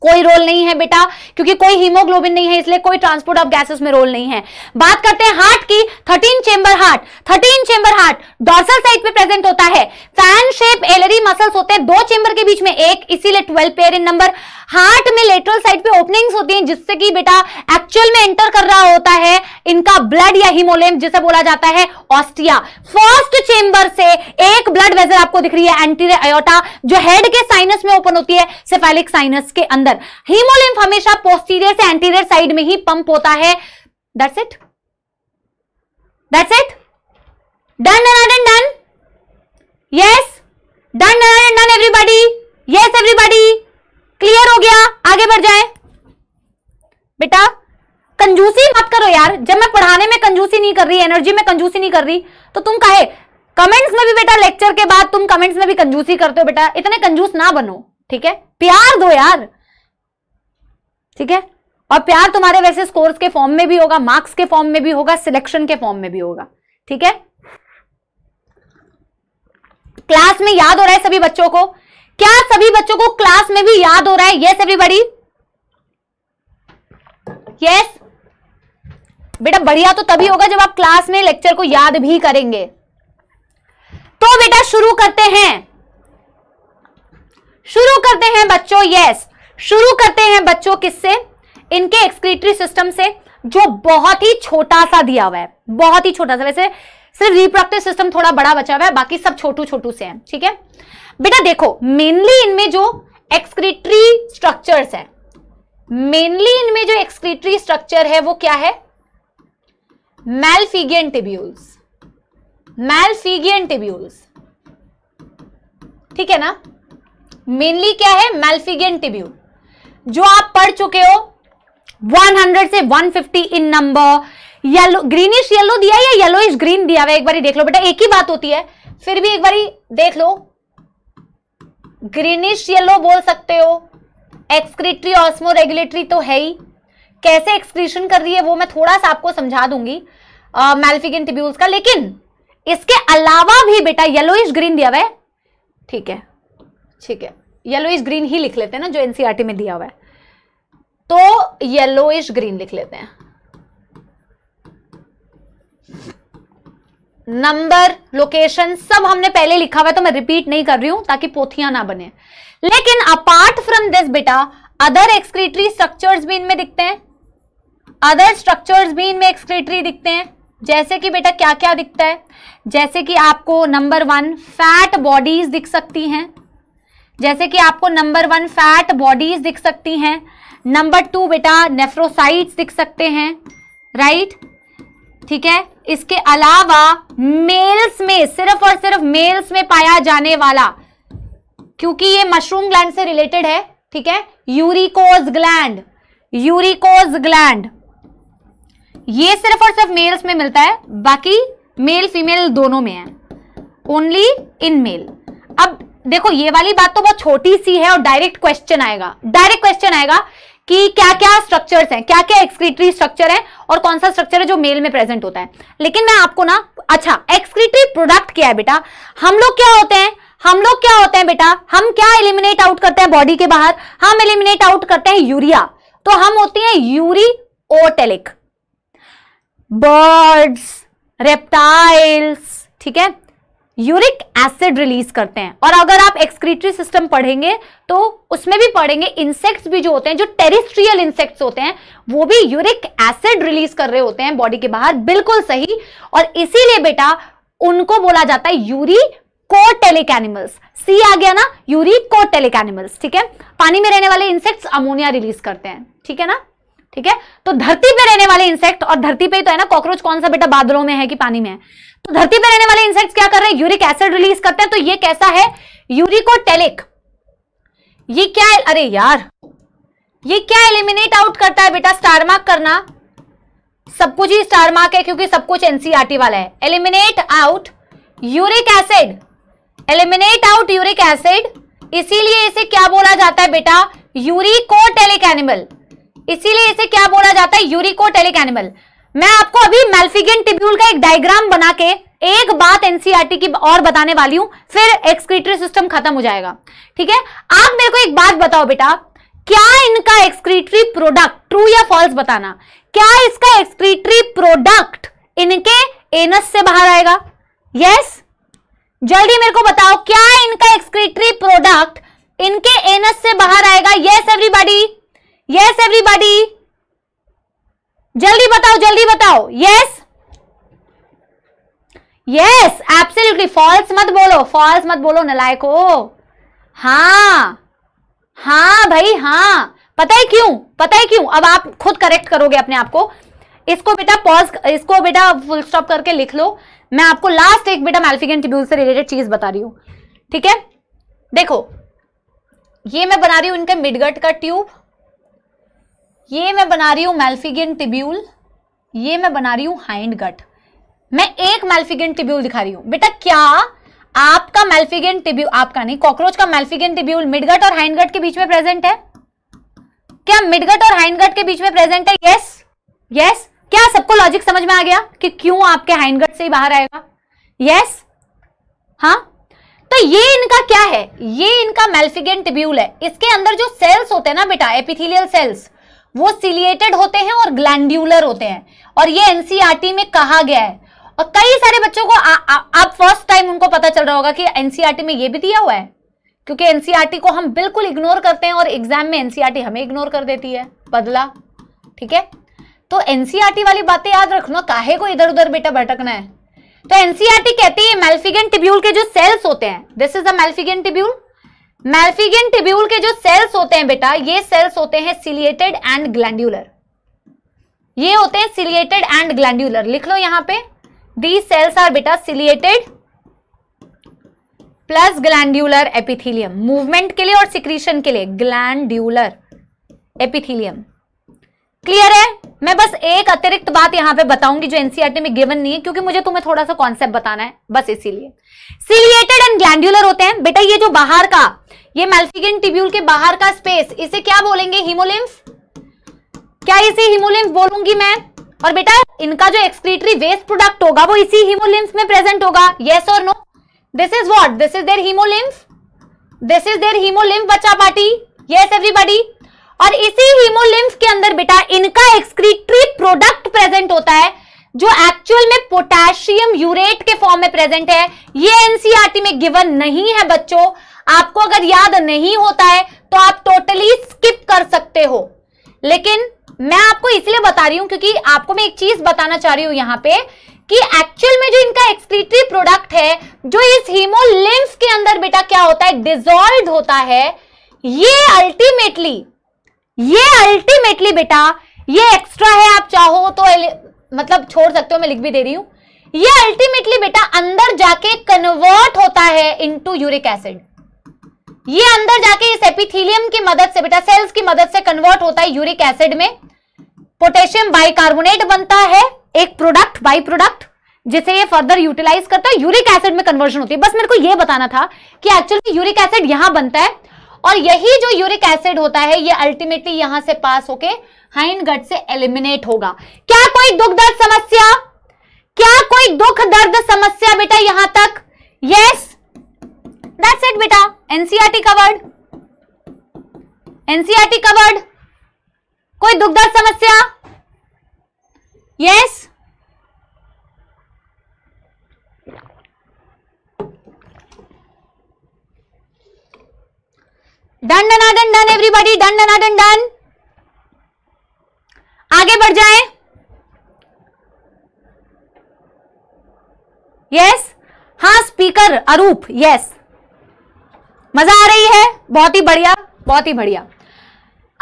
कोई रोल नहीं है बेटा क्योंकि कोई हीमोग्लोबिन नहीं है इसलिए कोई ट्रांसपोर्ट ऑफ गैसेस में रोल नहीं है बात करते हैं हार्ट की thirteen chamber heart thirteen chamber heart dorsal side पे प्रेजेंट होता है फैन शेप एलरी मसल्स होते हैं दो चेंबर के बीच में एक इसीलिए twelve pair in number heart में लेटरल साइड पे ओपनिंग्स होती हैं जिससे कि बेटा एक्चुअल में एंटर कर रहा होता है इनका ब्लड या हिमोलेम जिसे बोला जाता है ऑस्टिया फर्स्ट चेंबर से एक ब्लड वेजर आपको दिख रही है एंटीरियर अयोटा जो हेड के साइनस में ओपन होती है सेफेलिक साइनस के अंदर अंदर हीमोलिम्फ हमेशा पोस्टीरियर से एंटीरियर साइड में ही पंप होता है that's it that's it done done done yes done done done everybody yes everybody clear हो गया आगे बढ़ जाए बेटा कंजूसी मत करो यार जब मैं पढ़ाने में कंजूसी नहीं कर रही एनर्जी में कंजूसी नहीं कर रही तो तुम कहे कमेंट्स में भी बेटा लेक्चर के बाद तुम कमेंट्स में भी कंजूसी करते हो बेटा इतने कंजूस ना बनो ठीक है प्यार दो यार ठीक है और प्यार तुम्हारे वैसे स्कोर्स के फॉर्म में भी होगा मार्क्स के फॉर्म में भी होगा सिलेक्शन के फॉर्म में भी होगा ठीक है क्लास में याद हो रहा है सभी बच्चों को क्या सभी बच्चों को क्लास में भी याद हो रहा है ये सभी बड़ी यस बेटा बढ़िया तो तभी होगा जब आप क्लास में लेक्चर को याद भी करेंगे तो बेटा शुरू करते हैं शुरू करते हैं बच्चों यस शुरू करते हैं बच्चों किससे इनके एक्सक्रीटरी सिस्टम से जो बहुत ही छोटा सा दिया हुआ है बहुत ही छोटा सा वैसे सिर्फ रिप्रोडक्टिव सिस्टम थोड़ा बड़ा बचा हुआ है बाकी सब छोटू छोटू से हैं ठीक है बेटा देखो मेनली इनमें जो एक्सक्रीटरी स्ट्रक्चर्स है मेनली इनमें जो एक्सक्रीटरी स्ट्रक्चर है वो क्या है मैलफीगियन टिब्यूल्स मेलफिगियन टिब्यूल्स ठीक है ना मेनली क्या है मेलफिगियन टिब्यूल जो आप पढ़ चुके हो 100 से 150 in number yellow greenish yellow दिया या येलोइश ग्रीन दिया हुआ एक बार देख लो बेटा एक ही बात होती है फिर भी एक बार देख लो ग्रीनिश येलो बोल सकते हो एक्सक्रीटरी ऑस्मो रेगुलेटरी तो है ही कैसे एक्सक्रीशन कर रही है वो मैं थोड़ा सा आपको समझा दूंगी मेल्फिक टिब्यूल्स का लेकिन इसके अलावा भी बेटा येलोइश ग्रीन दिया हुआ है ठीक है ठीक है येलोइश ग्रीन ही लिख लेते हैं ना जो एनसीआरटी e में दिया हुआ है तो येलोइश ग्रीन लिख लेते हैं नंबर लोकेशन सब हमने पहले लिखा हुआ है तो मैं रिपीट नहीं कर रही हूं ताकि पोथियां ना बने लेकिन अपार्ट फ्रॉम दिस बेटा अदर एक्सक्रीटरी स्ट्रक्चर्स भी इनमें दिखते हैं अदर स्ट्रक्चर्स भी इनमें एक्सक्रीटरी दिखते हैं जैसे कि बेटा क्या क्या दिखता है जैसे कि आपको नंबर वन फैट बॉडीज दिख सकती हैं जैसे कि आपको नंबर वन फैट बॉडीज दिख सकती हैं नंबर टू बेटा नेफ्रोसाइट्स दिख सकते हैं राइट ठीक है इसके अलावा मेल्स में सिर्फ और सिर्फ मेल्स में पाया जाने वाला क्योंकि ये मशरूम ग्लैंड से रिलेटेड है ठीक है यूरिकोज ग्लैंड यूरिकोज ग्लैंड ये सिर्फ और सिर्फ मेल्स में मिलता है बाकी मेल फीमेल दोनों में है ओनली इन मेल अब देखो ये वाली बात तो बहुत छोटी सी है और डायरेक्ट क्वेश्चन आएगा डायरेक्ट क्वेश्चन आएगा कि क्या क्या स्ट्रक्चर्स हैं क्या क्या एक्सक्रीटरी स्ट्रक्चर है और कौन सा स्ट्रक्चर है जो मेल में प्रेजेंट होता है लेकिन मैं आपको ना अच्छा एक्सक्रीटरी प्रोडक्ट क्या है बेटा हम लोग क्या होते हैं हम लोग क्या होते हैं बेटा हम क्या एलिमिनेट आउट करते हैं बॉडी के बाहर हम एलिमिनेट आउट करते हैं यूरिया तो हम होते हैं यूरी ओटेलिक बर्ड्स रेप्टाइल्स ठीक है यूरिक एसिड रिलीज करते हैं और अगर आप एक्सक्रीटरी सिस्टम पढ़ेंगे तो उसमें भी पढ़ेंगे इंसेक्ट्स भी जो होते हैं जो टेरिस्ट्रियल इंसेक्ट्स होते हैं वो भी यूरिक एसिड रिलीज कर रहे होते हैं बॉडी के बाहर बिल्कुल सही और इसीलिए बेटा उनको बोला जाता है यूरी कोटेलिक एनिमल्स सी आ गया ना यूरी कोटेलिक एनिमल्स ठीक है पानी में रहने वाले इंसेक्ट्स अमोनिया रिलीज करते हैं ठीक है ना ठीक है तो धरती पे रहने वाले इंसेक्ट और धरती पे ही तो है ना कॉकरोच कौन सा बेटा बादलों में है कि पानी में है तो धरती पे रहने वाले इंसेक्ट क्या कर रहे हैं यूरिक एसिड रिलीज करते हैं तो ये कैसा है यूरिकोटेलिक ये क्या है? अरे यार ये क्या एलिमिनेट आउट करता है बेटा स्टार मार्क करना सब कुछ ही स्टार मार्क है क्योंकि सब कुछ एनसीआरटी e वाला है eliminate out uric acid eliminate out uric acid इसीलिए इसे क्या बोला जाता है बेटा यूरिकोटेलिक एनिमल इसीलिए इसे क्या बोला जाता है यूरिकोटेलिक एनिमल मैं आपको अभी मेल्फिगेन टिब्यूल का एक डायग्राम बना के एक बात एनसीआरटी e की और बताने वाली हूं फिर एक्सक्रीटरी सिस्टम खत्म हो जाएगा ठीक है आप मेरे को एक बात बताओ बेटा क्या इनका एक्सक्रीटरी प्रोडक्ट ट्रू या फॉल्स बताना क्या इसका एक्सक्रीटरी प्रोडक्ट इनके एनस से बाहर आएगा यस yes? जल्दी मेरे को बताओ क्या इनका एक्सक्रीटरी प्रोडक्ट इनके एनस से बाहर आएगा yes yes, everybody yes everybody जल्दी बताओ जल्दी बताओ यस यस एब्सोल्युटली फॉल्स मत बोलो फॉल्स मत बोलो नलायक हो हाँ हाँ भाई हाँ पता है क्यों पता है क्यों अब आप खुद करेक्ट करोगे अपने आप को इसको बेटा पॉज इसको बेटा फुल स्टॉप करके लिख लो मैं आपको लास्ट एक बेटा मेल्फिकन ट्रिब्यूल से रिलेटेड चीज बता रही हूं ठीक है देखो ये मैं बना रही हूं इनके मिडगट का ट्यूब ये मैं बना रही हूं मेल्फिगिन टिब्यूल ये मैं बना रही हूं हाइंड गट मैं एक मेल्फिगिन टिब्यूल दिखा रही हूं बेटा क्या आपका मेल्फिगिन टिब्यूल आपका नहीं कॉकरोच का मेल्फिगिन टिब्यूल मिडगट और हाइंडगट के बीच में प्रेजेंट है क्या मिडगट और हाइंडगट के बीच में प्रेजेंट है यस यस क्या सबको लॉजिक समझ में आ गया कि क्यों आपके हाइंडगट से ही बाहर आएगा यस हाँ तो ये इनका क्या है ये इनका मेल्फिगेन टिब्यूल है इसके अंदर जो सेल्स होते हैं ना बेटा एपिथेलियल सेल्स वो सिलिएटेड होते हैं और ग्लैंड्यूलर होते हैं और ये एनसीआरटी e में कहा गया है और कई सारे बच्चों को आप फर्स्ट टाइम उनको पता चल रहा होगा कि एनसीआरटी e में ये भी दिया हुआ है क्योंकि एनसीआरटी e को हम बिल्कुल इग्नोर करते हैं और एग्जाम में एनसीआरटी हमें इग्नोर कर देती है बदला ठीक है तो एनसीआरटी वाली बातें याद रखना काहे को इधर उधर बेटा भटकना है तो एनसीआरटी कहती है मेल्फिगेंट टिब्यूल के जो सेल्स होते हैं this is a Malpighian tubule Malpighian tubule के जो सेल्स होते हैं बेटा ये सेल्स होते हैं सिलिएटेड एंड ग्लैंडुलर ये होते हैं सिलिएटेड एंड ग्लैंडुलर लिख लो यहां पे दी सेल्स आर बेटा ciliated plus glandular epithelium movement के लिए और सिक्रीशन के लिए ग्लैंडुलर एपिथीलियम क्लियर है मैं बस एक अतिरिक्त बात यहां पे बताऊंगी जो एनसीआरटी e में गिवन नहीं है क्योंकि मुझे तुम्हें थोड़ा सा कॉन्सेप्ट बताना है बस इसीलिए सिलिएटेड एंड ग्लैंडुलर होते हैं बेटा ये जो बाहर का ये मेल्फिगेन टिब्यूल के बाहर का स्पेस इसे क्या बोलेंगे हिमोलिम्फ क्या इसे हिमोलिम्फ बोलूंगी मैं और बेटा इनका जो एक्सक्रीटरी वेस्ट प्रोडक्ट होगा वो इसी हिमोलिम्फ में प्रेजेंट होगा येस और no this is what this is there hemolymph this is there hemolymph बच्चा पार्टी येस एवरीबॉडी और इसी हीमोलिम्फ के अंदर बेटा इनका एक्सक्रीटरी प्रोडक्ट प्रेजेंट होता है जो एक्चुअल में पोटेशियम यूरेट के फॉर्म में प्रेजेंट है ये एनसीईआरटी e में गिवन नहीं है बच्चों आपको अगर याद नहीं होता है तो आप टोटली स्किप कर सकते हो लेकिन मैं आपको इसलिए बता रही हूं क्योंकि आपको मैं एक चीज बताना चाह रही हूं यहां पे कि एक्चुअल में जो इनका एक्सक्रीटरी प्रोडक्ट है जो इस हीमोलिम्स के अंदर बेटा क्या होता है डिजोल्व होता है ये अल्टीमेटली ये अल्टीमेटली बेटा ये एक्स्ट्रा है आप चाहो तो मतलब छोड़ सकते हो मैं लिख भी दे रही हूं ये अल्टीमेटली बेटा अंदर जाके कन्वर्ट होता है इनटू यूरिक एसिड ये अंदर जाके इस एपिथीलियम की मदद से बेटा सेल्स की मदद से कन्वर्ट होता है यूरिक एसिड में पोटेशियम बाइकार्बोनेट बनता है एक प्रोडक्ट बाई प्रोडक्ट जिसे ये फर्दर यूटिलाइज करता है यूरिक एसिड में कन्वर्जन होती है बस मेरे को ये बताना था कि एक्चुअली यूरिक एसिड यहां बनता है और यही जो यूरिक एसिड होता है ये अल्टीमेटली यहां से पास होके हाइन गट से एलिमिनेट होगा क्या कोई दुख दर्द समस्या क्या कोई दुख दर्द समस्या बेटा यहां तक यस दैट्स इट बेटा एनसीआरटी कवर्ड एनसीआरटी कवर्ड कोई दुख दर्द समस्या yes yes? Done done done done everybody done done done done आगे बढ़ जाए यस हाँ स्पीकर अरूप यस मजा आ रही है बहुत ही बढ़िया बहुत ही बढ़िया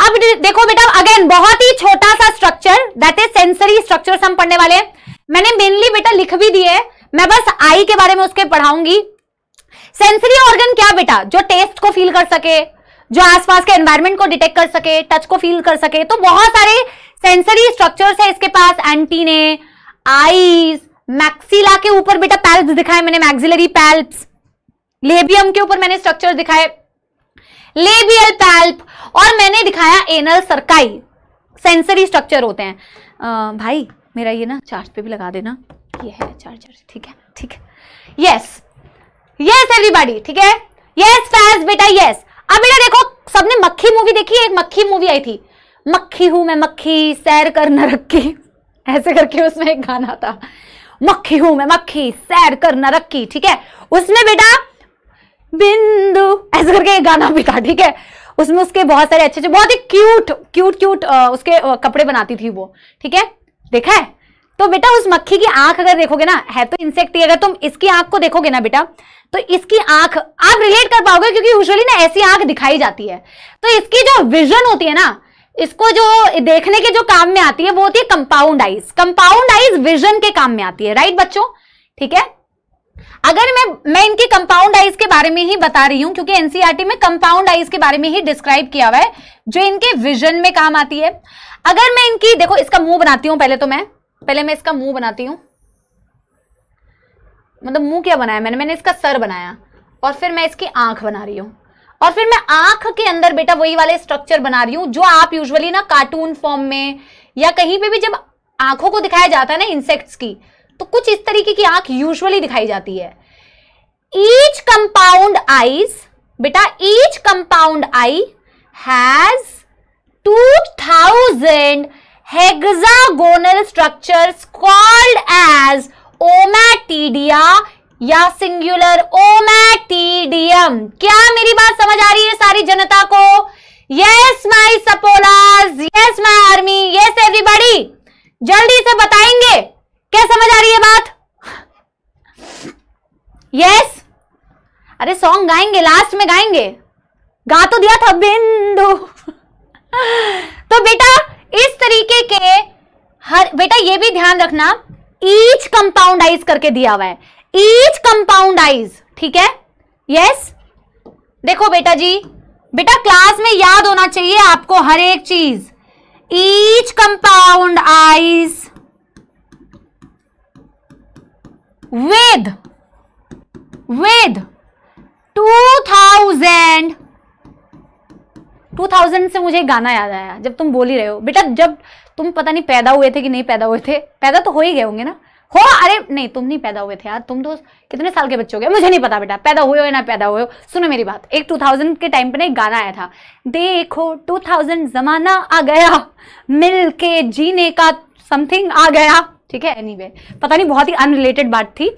अब देखो बेटा अगेन बहुत ही छोटा सा structure that is sensory structure हम पढ़ने वाले मैंने मेनली बेटा लिख भी दिए मैं बस आई के बारे में उसके पढ़ाऊंगी सेंसरी ऑर्गन क्या बेटा जो टेस्ट को फील कर सके जो आसपास के एनवायरमेंट को डिटेक्ट कर सके टच को फील कर सके तो बहुत सारे सेंसरी स्ट्रक्चर्स है इसके पास एंटीने आईज मैक्सिला के ऊपर बेटा पैल्प दिखाए मैंने मैक्सिलरी पैल्प लेबियम के ऊपर मैंने स्ट्रक्चर दिखाए लेबियल पैल्प और मैंने दिखाया एनल सरकाई सेंसरी स्ट्रक्चर होते हैं आ, भाई मेरा ये ना चार्ज पे भी लगा देना ये है चार्जर ठीक है ठीक है यस यस एवरीबॉडी ठीक है यस फैस बेटा यस अब बेटा देखो सबने मक्खी मूवी देखी एक मक्खी मूवी आई थी मक्खी हूं मैं मक्खी सैर कर न रखी ऐसे करके उसमें एक गाना था मक्खी हूं मैं मक्खी सैर कर न रखी ठीक है उसमें बेटा बिंदु ऐसे करके एक गाना भी था ठीक है उसमें उसके बहुत सारे अच्छे अच्छे बहुत ही क्यूट क्यूट क्यूट उसके कपड़े बनाती थी वो ठीक है देखा है तो बेटा उस मक्खी की आंख अगर देखोगे ना है तो इंसेक्ट ही अगर तुम इसकी आंख को देखोगे ना बेटा तो इसकी आंख आप रिलेट कर पाओगे क्योंकि यूजली ना ऐसी आंख दिखाई जाती है तो इसकी जो विजन होती है ना इसको जो देखने के जो काम में आती है वो होती है compound eyes compound eyes vision के काम में आती है राइट बच्चों ठीक है अगर मैं मैं इनकी कंपाउंड आइज के बारे में ही बता रही हूं क्योंकि एनसीआरटी e में कंपाउंड आइज के बारे में ही डिस्क्राइब किया हुआ है जो इनके विजन में काम आती है अगर मैं इनकी देखो इसका मुंह बनाती हूं पहले तो मैं पहले मैं इसका मुंह बनाती हूँ मतलब मुंह क्या बनाया मैंने मैंने इसका सर बनाया और फिर मैं इसकी आंख बना रही हूँ और फिर मैं आंख के अंदर बेटा वही वाले स्ट्रक्चर बना रही हूँ जो आप यूजुअली ना कार्टून फॉर्म में या कहीं पे भी जब आंखों को दिखाया जाता है ना इंसेक्ट्स की तो कुछ इस तरीके की आंख यूजुअली दिखाई जाती है ईच कंपाउंड आईज बेटा each compound eye has two thousand hexagonal structures called as ommatidia या सिंगुलर ओमैटीडियम क्या मेरी बात समझ आ रही है सारी जनता को यस माय सपोलाज yes my army yes everybody जल्दी से बताएंगे क्या समझ आ रही है बात यस yes? अरे सॉन्ग गाएंगे लास्ट में गाएंगे गा तो दिया था बिंदु तो बेटा इस तरीके के हर बेटा ये भी ध्यान रखना ईच कंपाउंडाइज करके दिया हुआ है ईच कंपाउंडाइज ठीक है यस देखो बेटा जी बेटा क्लास में याद होना चाहिए आपको हर एक चीज each compound eyes with with two thousand 2000 से मुझे गाना याद आया जब तुम बोल ही रहे हो बेटा जब तुम पता नहीं पैदा हुए थे कि नहीं पैदा हुए थे पैदा तो हो ही गए होंगे ना हो अरे नहीं तुम नहीं पैदा हुए थे यार तुम तो कितने साल के बच्चे हो गए मुझे नहीं पता बेटा पैदा हुए हो या ना पैदा हुए हो सुनो मेरी बात एक 2000 के टाइम पर ना एक गाना आया था देखो 2000 जमाना आ गया मिल के जीने का समथिंग आ गया ठीक है एनी anyway, पता नहीं बहुत ही अनरिलेटेड बात थी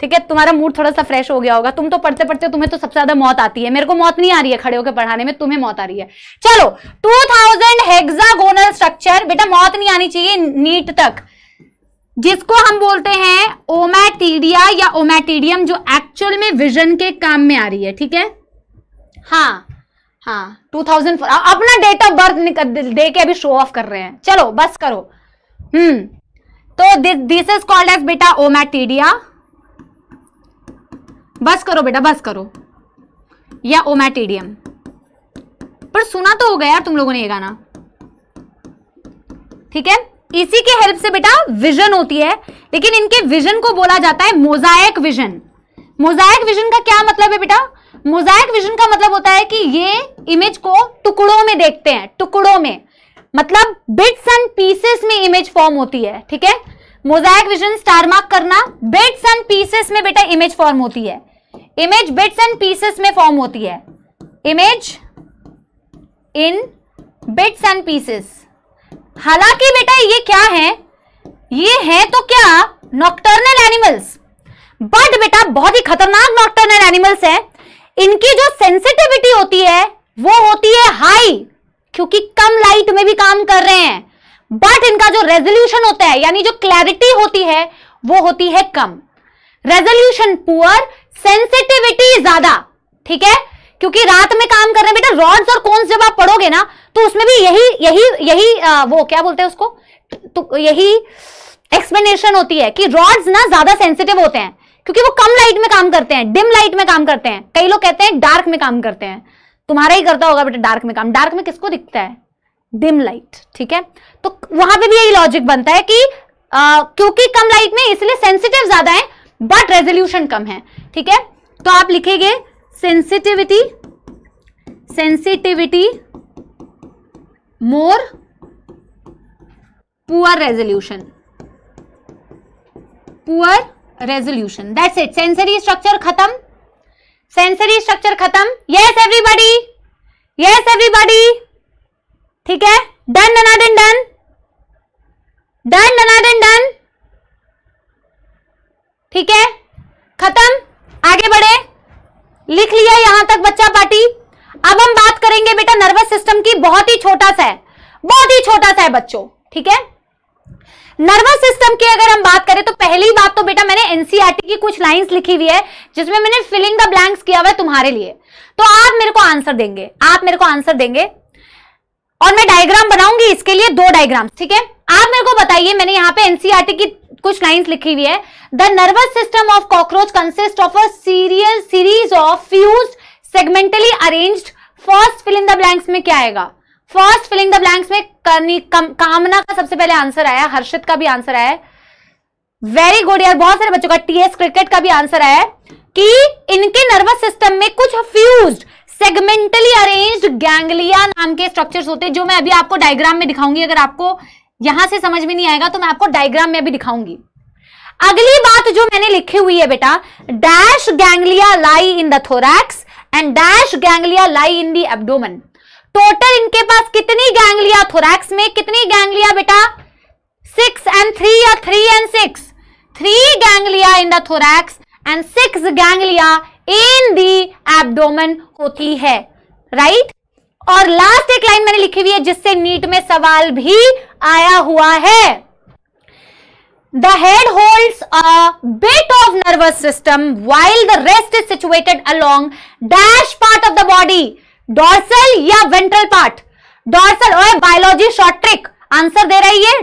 ठीक है तुम्हारा मूड थोड़ा सा फ्रेश हो गया होगा तुम तो पढ़ते पढ़ते तुम्हें तो सबसे ज्यादा मौत आती है मेरे को मौत नहीं आ रही है खड़े होकर पढ़ाने में तुम्हें मौत आ रही है चलो टू थाउजेंड हेक्सागोनल स्ट्रक्चर बेटा मौत नहीं आनी चाहिए नीट तक जिसको हम बोलते हैं ओमैटीडिया या ओमैटीडियम जो एक्चुअल में विजन के काम में आ रही है ठीक है हाँ हाँ 2004 अपना डेट ऑफ बर्थ दे के अभी शो ऑफ कर रहे हैं चलो बस करो हम्म तो दिस इज कॉल्ड एज बेटा ओमैटीडिया बस करो बेटा बस करो या ओमेटिडियम पर सुना तो गया यार तुम लोगों ने ये गाना ठीक है इसी के हेल्प से बेटा विजन होती है लेकिन इनके विजन को बोला जाता है मोजाइक विजन मोजाइक विजन का क्या मतलब है बेटा मोजाइक विजन का मतलब होता है कि ये इमेज को टुकड़ों में देखते हैं टुकड़ों में मतलब बिट्स एंड पीसेस में इमेज फॉर्म होती है ठीक है मोजाइक विजन स्टार मार्क करना बिट्स एंड पीसेस में बेटा इमेज फॉर्म होती है इमेज बिट्स एंड पीसेस में फॉर्म होती है image in bits and pieces हालांकि बेटा ये क्या है ये है तो क्या नॉक्टर्नल एनिमल्स बट बेटा बहुत ही खतरनाक नॉक्टर्नल एनिमल्स हैं इनकी जो सेंसिटिविटी होती है वो होती है हाई क्योंकि कम लाइट में भी काम कर रहे हैं बट इनका जो रेजोल्यूशन होता है यानी जो क्लैरिटी होती है वो होती है कम रेजोल्यूशन पुअर सेंसिटिविटी ज्यादा ठीक है क्योंकि रात में काम कर रहे हैं बेटा रॉड्स और कोन्स जब आप पढ़ोगे ना तो उसमें भी यही यही यही आ, वो क्या बोलते हैं उसको तो यही एक्सप्लेनेशन होती है कि रॉड्स ना ज्यादा सेंसिटिव होते हैं क्योंकि वो कम लाइट में काम करते हैं डिम लाइट में काम करते हैं कई लोग कहते हैं डार्क में काम करते हैं तुम्हारा ही करता होगा बेटा डार्क में काम डार्क में किसको दिखता है डिम लाइट ठीक है तो वहां पे भी यही लॉजिक बनता है कि आ, क्योंकि कम लाइट में इसलिए सेंसिटिव ज्यादा है बट रेजोल्यूशन कम है ठीक है तो आप लिखेंगे sensitivity sensitivity more poor resolution poor resolution that's it sensory structure खत्म सेंसरी स्ट्रक्चर खत्म यस एवरीबॉडी यस एवरीबॉडी ठीक है डन डनाडन डन डन डनाडन डन ठीक है खत्म आगे बढ़े लिख लिया यहां तक बच्चा पार्टी अब हम बात करेंगे बेटा नर्वस सिस्टम की बहुत ही छोटा सा है बहुत ही छोटा सा है बच्चों ठीक है नर्वस सिस्टम की अगर हम बात करें तो पहली बात तो बेटा मैंने एनसीईआरटी e की कुछ लाइंस लिखी हुई है जिसमें मैंने फिलिंग द ब्लैंक्स किया हुआ है तुम्हारे लिए तो आप मेरे को आंसर देंगे आप मेरे को आंसर देंगे और मैं डायग्राम बनाऊंगी इसके लिए दो डायग्राम ठीक है आप मेरे को बताइए मैंने यहां पे एनसीआरटी e की कुछ लाइंस लिखी हुई है the nervous system of cockroach consist of a serial series of fused segmentally arranged first filling the blanks में क्या आएगा फर्स्ट फिलिंग द ब्लैंक्स में करनी कम, कामना का सबसे पहले आंसर आया हर्षित का भी आंसर आया वेरी गुड यार बहुत सारे बच्चों का टीएस क्रिकेट का भी आंसर आया कि इनके नर्वस सिस्टम में कुछ फ्यूज सेगमेंटली अरेन्ज गैंगलिया नाम के स्ट्रक्चर्स होते हैं जो मैं अभी आपको डायग्राम में दिखाऊंगी अगर आपको यहां से समझ में नहीं आएगा तो मैं आपको डायग्राम में भी दिखाऊंगी अगली बात जो मैंने लिखी हुई है बेटा dash ganglia lie in the thorax and dash ganglia lie in the abdomen टोटल इनके पास कितनी गैंग्लिया थोरैक्स में कितनी गैंग्लिया बेटा सिक्स एंड थ्री या three and six three ganglia in the thorax and six ganglia in the abdomen होती है राइट और लास्ट एक लाइन मैंने लिखी हुई है जिससे नीट में सवाल भी आया हुआ है the head holds a bit of nervous system while the rest is situated along dash part of the body dorsal या वेंट्रल पार्ट डॉर्सल और बायोलॉजी शॉर्ट ट्रिक आंसर दे रही है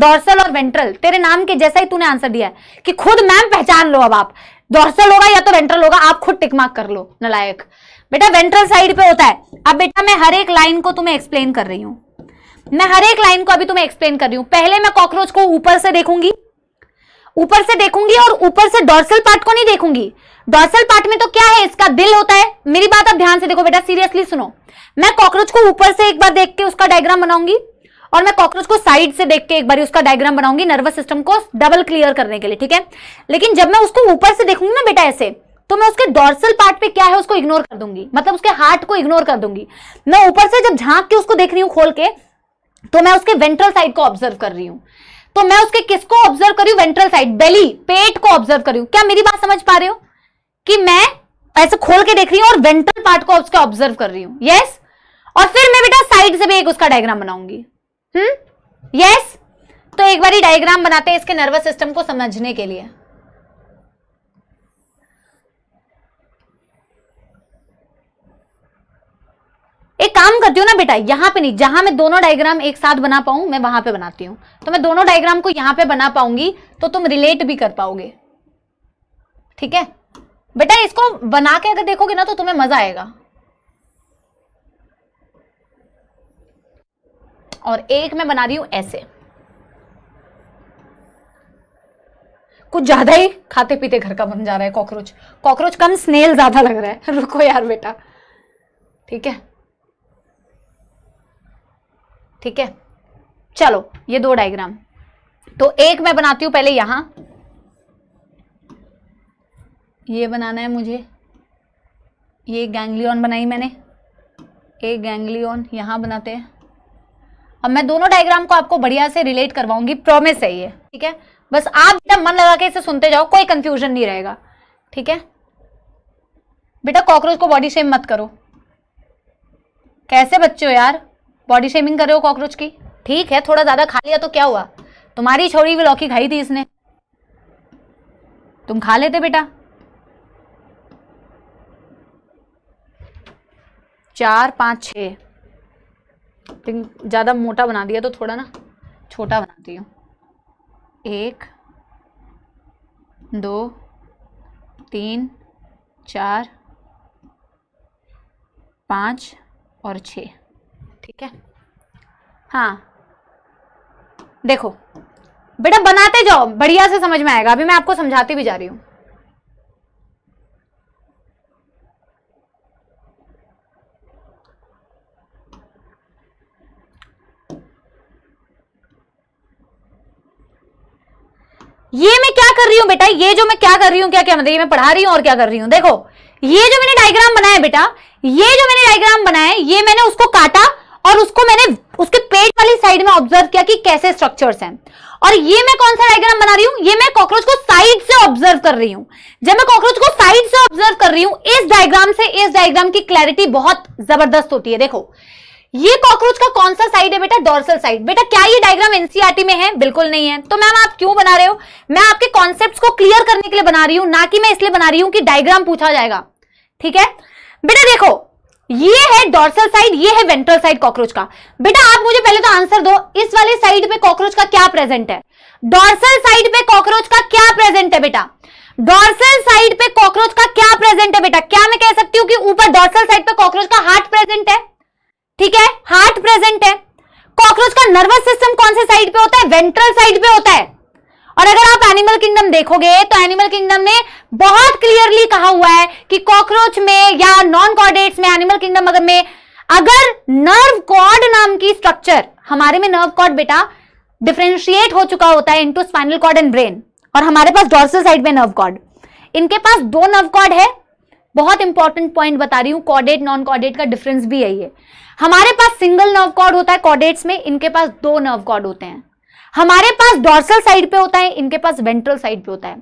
डॉर्सल और वेंट्रल तेरे नाम के जैसा ही तूने आंसर दिया है कि खुद मैम पहचान लो अब आप डॉर्सल होगा या तो वेंट्रल होगा आप खुद टिकमाक कर लो नलायक बेटा वेंट्रल साइड पे होता है अब बेटा मैं हर एक लाइन को तुम्हें एक्सप्लेन कर रही हूं मैं हर एक लाइन को अभी तुम्हें एक्सप्लेन कर रही हूं पहले मैं कॉकरोच को ऊपर से देखूंगी ऊपर से देखूंगी और ऊपर से डॉर्सल पार्ट को नहीं देखूंगी डॉर्सल पार्ट में तो क्या है इसका दिल होता है मेरी बात आप ध्यान से देखो बेटा सीरियसली सुनो मैं कॉकरोच को ऊपर से एक बार देख के उसका डायग्राम बनाऊंगी और मैं कॉकरोच को साइड से देख के एक बार उसका डायग्राम बनाऊंगी नर्वस सिस्टम को डबल क्लियर करने के लिए ठीक है लेकिन जब मैं उसको ऊपर से देखूंगी ना बेटा ऐसे तो मैं उसके डॉर्सल पार्ट पे क्या है उसको इग्नोर कर दूंगी मतलब उसके हार्ट को इग्नोर कर दूंगी मैं ऊपर से जब झांक के उसको देख रही हूँ खोल के तो मैं उसके वेंट्रल साइड को ऑब्जर्व कर रही हूँ तो मैं उसके किसको ऑब्जर्व करी वेंट्रल साइड बेली पेट को ऑब्जर्व करी क्या मेरी बात समझ पा रहे हो कि मैं ऐसे खोल के देख रही हूँ और वेंट्रल पार्ट को उसके ऑब्जर्व कर रही हूँ यस और फिर मैं बेटा साइड से भी एक उसका डायग्राम बनाऊंगी हम्म यस तो एक बार डायग्राम बनाते हैं इसके नर्वस सिस्टम को समझने के लिए एक काम करती हूँ ना बेटा यहाँ पे नहीं जहां मैं दोनों डायग्राम एक साथ बना पाऊं मैं वहां पे बनाती हूँ तो मैं दोनों डायग्राम को यहाँ पे बना पाऊंगी तो तुम रिलेट भी कर पाओगे ठीक है बेटा इसको बना के अगर देखोगे ना तो तुम्हें मजा आएगा और एक मैं बना रही हूं ऐसे कुछ ज्यादा ही खाते पीते घर का बन जा रहा है कॉकरोच कॉकरोच कम स्नेल ज्यादा लग रहा है रुको यार बेटा ठीक है ठीक है चलो ये दो डायग्राम तो एक मैं बनाती हूं पहले यहां ये बनाना है मुझे ये गैंगलियन बनाई मैंने एक गैंगलियन यहां बनाते हैं अब मैं दोनों डायग्राम को आपको बढ़िया से रिलेट करवाऊंगी प्रॉमिस है ये ठीक है बस आप जब मन लगा के इसे सुनते जाओ कोई कंफ्यूजन नहीं रहेगा ठीक है बेटा कॉकरोच को बॉडी शेम मत करो कैसे बच्चे हो यार बॉडी शेमिंग कर रहे हो कॉकरोच की ठीक है थोड़ा ज़्यादा खा लिया तो क्या हुआ तुम्हारी छोड़ी हुई लौकी खाई थी इसने तुम खा लेते बेटा चार पाँच छ ज़्यादा मोटा बना दिया तो थोड़ा ना छोटा बनाती हूँ एक दो तीन चार पाँच और छः ठीक है हाँ देखो बेटा बनाते जाओ बढ़िया से समझ में आएगा अभी मैं आपको समझाती भी जा रही हूं ये मैं क्या कर रही हूं बेटा ये जो मैं क्या कर रही हूं क्या क्या मतलब ये मैं पढ़ा रही हूं और क्या कर रही हूं देखो ये जो मैंने डायग्राम बनाया बेटा ये जो मैंने डायग्राम बनाया ये मैंने उसको काटा और उसको मैंने उसके पेट वाली साइड में ऑब्जर्व किया कि कैसे स्ट्रक्चर्स हैं और ये मैं कौन सा डायग्राम बना रही हूँ ये मैं कॉकरोच को साइड से ऑब्जर्व कर रही हूँ जब मैं कॉकरोच को साइड से ऑब्जर्व कर रही हूँ इस डायग्राम से इस डायग्राम की क्लैरिटी बहुत जबरदस्त होती है देखो ये कॉकरोच का कौन सा साइड है बेटा डॉर्सल साइड बेटा क्या ये डायग्राम एनसीआरटी e में है बिल्कुल नहीं है तो मैम आप क्यों बना रहे हो मैं आपके कॉन्सेप्ट को क्लियर करने के लिए बना रही हूँ ना कि मैं इसलिए बना रही हूँ कि डायग्राम पूछा जाएगा ठीक है बेटा देखो ये है डॉर्सल साइड ये है वेंट्रल साइड कॉकरोच का बेटा आप मुझे पहले तो आंसर दो इस वाले साइड पे कॉकरोच का क्या प्रेजेंट है डॉर्सल साइड पे कॉकरोच का क्या प्रेजेंट है बेटा डॉर्सल साइड पे कॉकरोच का क्या प्रेजेंट है बेटा क्या मैं कह सकती हूं कि ऊपर डॉर्सल साइड पे कॉकरोच का हार्ट प्रेजेंट है ठीक है हार्ट प्रेजेंट है कॉकरोच का नर्वस सिस्टम कौन से साइड पे होता है वेंट्रल साइड पे होता है और अगर आप एनिमल किंगडम देखोगे तो एनिमल किंगडम ने बहुत क्लियरली कहा हुआ है कि कॉकरोच में या नॉन कॉर्डेट्स में एनिमल किंगडम अगर में अगर नर्व कॉर्ड नाम की स्ट्रक्चर हमारे में नर्व कॉर्ड बेटा डिफ्रेंशिएट हो चुका होता है into spinal cord and brain और हमारे पास डॉर्सल साइड में नर्व कॉर्ड इनके पास दो नर्व कॉर्ड है बहुत इंपॉर्टेंट पॉइंट बता रही हूँ कॉर्डेट नॉन कॉर्डेट का डिफरेंस भी यही है हमारे पास सिंगल नर्व कॉर्ड होता है कॉर्डेट्स में इनके पास दो नर्व कॉर्ड होते हैं हमारे पास डॉर्सल साइड पे होता है इनके पास वेंट्रल साइड पे होता है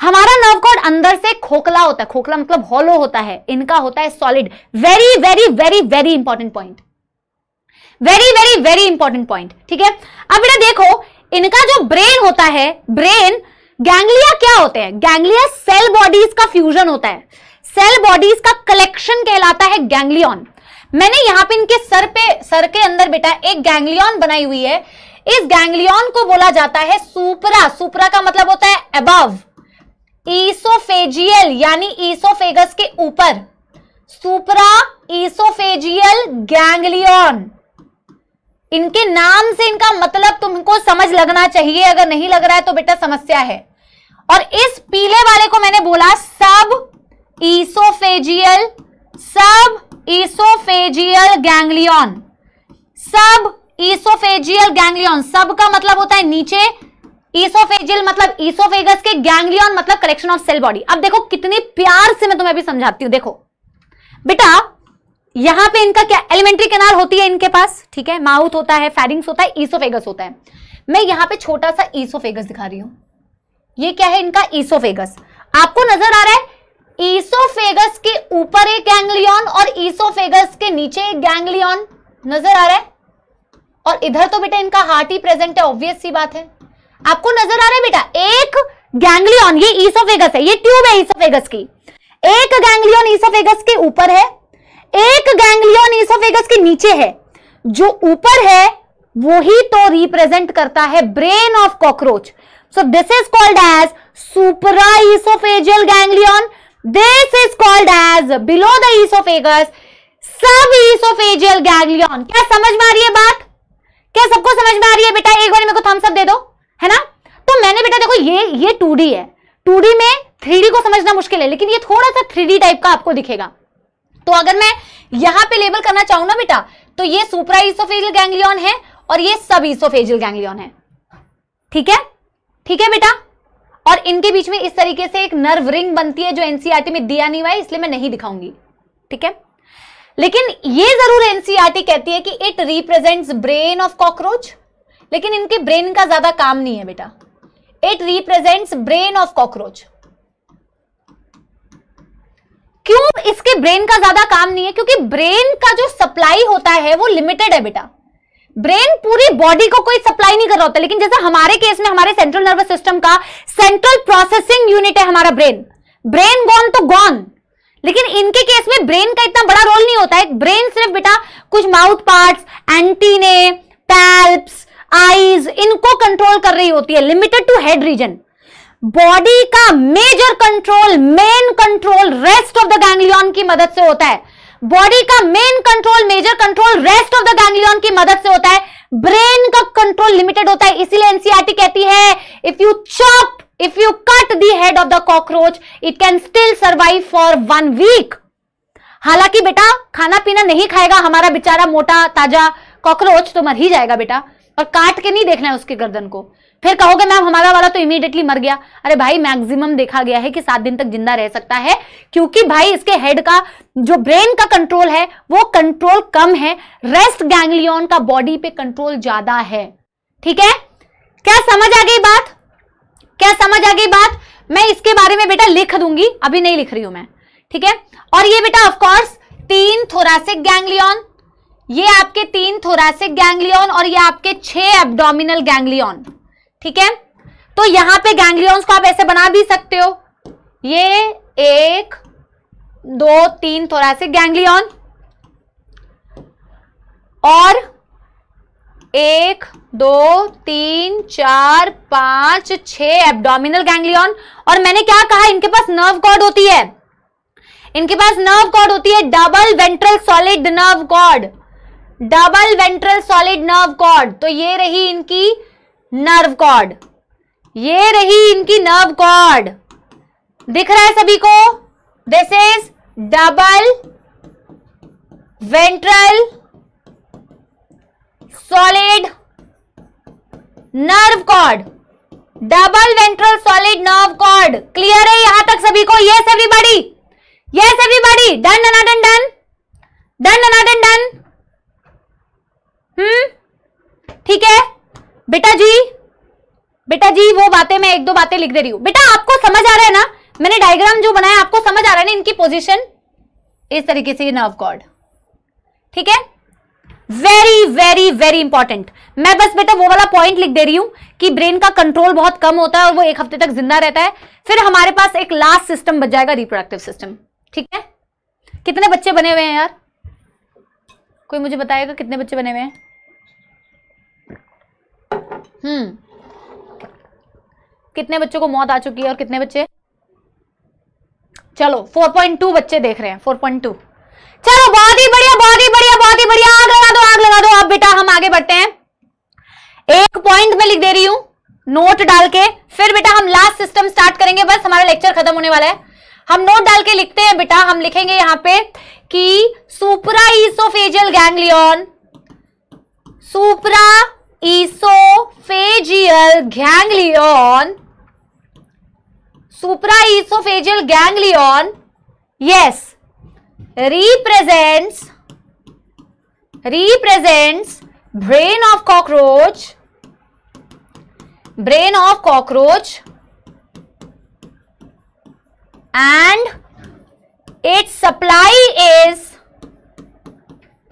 हमारा नर्व कॉर्ड अंदर से खोखला होता है खोखला मतलब हॉलो होता है इनका होता है solid very very very very important point very very very important point ठीक है अब बेटा देखो इनका जो ब्रेन होता है ब्रेन गैंग्लिया क्या होते हैं गैंग्लिया सेल बॉडीज का फ्यूजन होता है सेल बॉडीज का कलेक्शन कहलाता है गैंग्लियॉन मैंने यहां पे इनके सर पे सर के अंदर बेटा एक गैंग्लियन बनाई हुई है इस गैंग्लियन को बोला जाता है सुपरा सुपरा का मतलब होता है अबव ईसोफेजियल यानी ईसोफेगस के ऊपर सुपरा ईसोफेजियल गैंग्लियन इनके नाम से इनका मतलब तुमको समझ लगना चाहिए अगर नहीं लग रहा है तो बेटा समस्या है और इस पीले वाले को मैंने बोला sub oesophageal sub oesophageal ganglion sub oesophageal ganglion sub का मतलब होता है नीचे ईसोफेजियल मतलब ईसोफेगस के गैंग्लियन मतलब कलेक्शन ऑफ सेल बॉडी अब देखो कितनी प्यार से मैं तुम्हें भी समझाती हूं देखो बेटा यहां पे इनका क्या एलिमेंट्री कैनाल होती है इनके पास ठीक है माउथ होता है फैरिंग्स होता है ईसोफेगस होता है मैं यहां पे छोटा सा ईसोफेगस दिखा रही हूं ये क्या है इनका ईसोफेगस आपको नजर आ रहा है ईसोफेगस के ऊपर एक गैंग्लियन और ईसोफेगस के नीचे एक गैंग्लियन नजर आ रहा है और इधर तो बेटा इनका हार्ट ही प्रेजेंट है ऑब्वियस सी बात है आपको नजर आ रहा है बेटा एक गैंग्लियन ये ईसोफेगस है ये ट्यूब है ईसोफेगस की एक गैंग्लियन ईसोफेगस के ऊपर है एक गैंग्लियन ईसोफेगस के नीचे है जो ऊपर है वो ही तो रिप्रेजेंट करता है brain of cockroach so this is called as supra oesophageal ganglion this is called as below the oesophagus sub oesophageal ganglion क्या समझ में आ रही है बात क्या सबको समझ में आ रही है बेटा एक बार मेरे को थम्स अप दे दो है ना तो मैंने बेटा देखो ये ये टू है टू में थ्री को समझना मुश्किल है लेकिन ये थोड़ा सा थ्री टाइप का आपको दिखेगा तो अगर मैं यहाँ पे लेबल करना चाहूँ ना बेटा तो ये सुपरा इसोफेजियल गैंग्लियन है और ये सब इसोफेजियल गैंग्लियन है ठीक है ठीक है बेटा और इनके बीच में इस तरीके से एक नर्व रिंग बनती है जो एनसीईआरटी e में दिया नहीं हुआ है इसलिए मैं नहीं दिखाऊंगी ठीक है लेकिन ये जरूर एनसीईआरटी e कहती है कि it represents brain of cockroach लेकिन इनके ब्रेन का ज्यादा काम नहीं है बेटा it represents brain of cockroach क्यों इसके ब्रेन का ज्यादा काम नहीं है क्योंकि ब्रेन का जो सप्लाई होता है वो लिमिटेड है बेटा ब्रेन पूरी बॉडी को कोई सप्लाई नहीं कर रहा होता लेकिन जैसे हमारे केस में हमारे सेंट्रल नर्वस सिस्टम का सेंट्रल प्रोसेसिंग यूनिट है हमारा ब्रेन ब्रेन गॉन तो गॉन लेकिन इनके केस में ब्रेन का इतना बड़ा रोल नहीं होता है ब्रेन सिर्फ बेटा कुछ mouth part antennae palps eyes इनको कंट्रोल कर रही होती है limited to head region body का major control main control rest of the ganglion की मदद से होता है बॉडी का main control major control rest of the ganglion की मदद से होता है ब्रेन का कंट्रोल लिमिटेड होता है इसीलिए एनसीआरटी e कहती है if you chop if you cut the head of the cockroach it can still survive for one week हालांकि बेटा खाना पीना नहीं खाएगा हमारा बेचारा मोटा ताजा कॉकरोच तो मर ही जाएगा बेटा और काट के नहीं देखना है उसके गर्दन को फिर कहोगे मैम हमारा वाला तो इमीडिएटली मर गया अरे भाई मैक्सिमम देखा गया है कि सात दिन तक जिंदा रह सकता है क्योंकि भाई इसके हेड का जो ब्रेन का कंट्रोल है वो कंट्रोल कम है रेस्ट गैंगलियन का बॉडी पे कंट्रोल ज्यादा है ठीक है क्या समझ आ गई बात क्या समझ आ गई बात मैं इसके बारे में बेटा लिख दूंगी अभी नहीं लिख रही हूं मैं ठीक है और ये बेटा ऑफकोर्स तीन थोरासिक गैंग्लियन ये आपके तीन थोरासिक गैंग्लियन और ये आपके छह एब्डोमिनल गैंग्लियन ठीक है तो यहां पे गैंग्लियंस को आप ऐसे बना भी सकते हो ये एक दो तीन थोरासिक गैंग्लियन और एक दो तीन चार पांच छ एब्डोमिनल गैंग्लियन और मैंने क्या कहा इनके पास नर्व कॉर्ड होती है इनके पास नर्व कॉर्ड होती है double ventral solid nerve cord double ventral solid nerve cord तो ये रही इनकी नर्व कॉर्ड ये रही इनकी नर्व कॉर्ड दिख रहा है सभी को this is double ventral solid nerve cord double ventral solid nerve cord clear है यहां तक सभी को yes everybody yes everybody done done done done done done done done hmm ठीक है बेटा जी बेटा जी वो बातें मैं एक दो बातें लिख दे रही हूं बेटा आपको समझ आ रहा है ना मैंने डायग्राम जो बनाया आपको समझ आ रहा है ना इनकी पोजीशन इस तरीके से नर्व कॉर्ड ठीक है वेरी वेरी वेरी इंपॉर्टेंट मैं बस बेटा वो वाला पॉइंट लिख दे रही हूं कि ब्रेन का कंट्रोल बहुत कम होता है और वो एक हफ्ते तक जिंदा रहता है फिर हमारे पास एक लास्ट सिस्टम बच जाएगा रिप्रोडक्टिव सिस्टम ठीक है कितने बच्चे बने हुए हैं यार कोई मुझे बताएगा कितने बच्चे बने हुए हैं हम्म कितने बच्चों को मौत आ चुकी है और कितने बच्चे चलो 4.2 बच्चे देख रहे हैं 4.2 चलो बहुत ही बढ़िया बहुत ही बढ़िया बहुत ही बढ़िया आग लगा दो आग लगा दो अब बेटा हम आगे बढ़ते हैं एक पॉइंट में लिख दे रही हूं नोट डाल के फिर बेटा हम लास्ट सिस्टम स्टार्ट करेंगे बस हमारा लेक्चर खत्म होने वाला है हम नोट डाल के लिखते हैं बेटा हम लिखेंगे यहां पे कि supra oesophageal ganglion supra oesophageal ganglion supra oesophageal ganglion yes represents represents brain of cockroach brain of cockroach and its supply is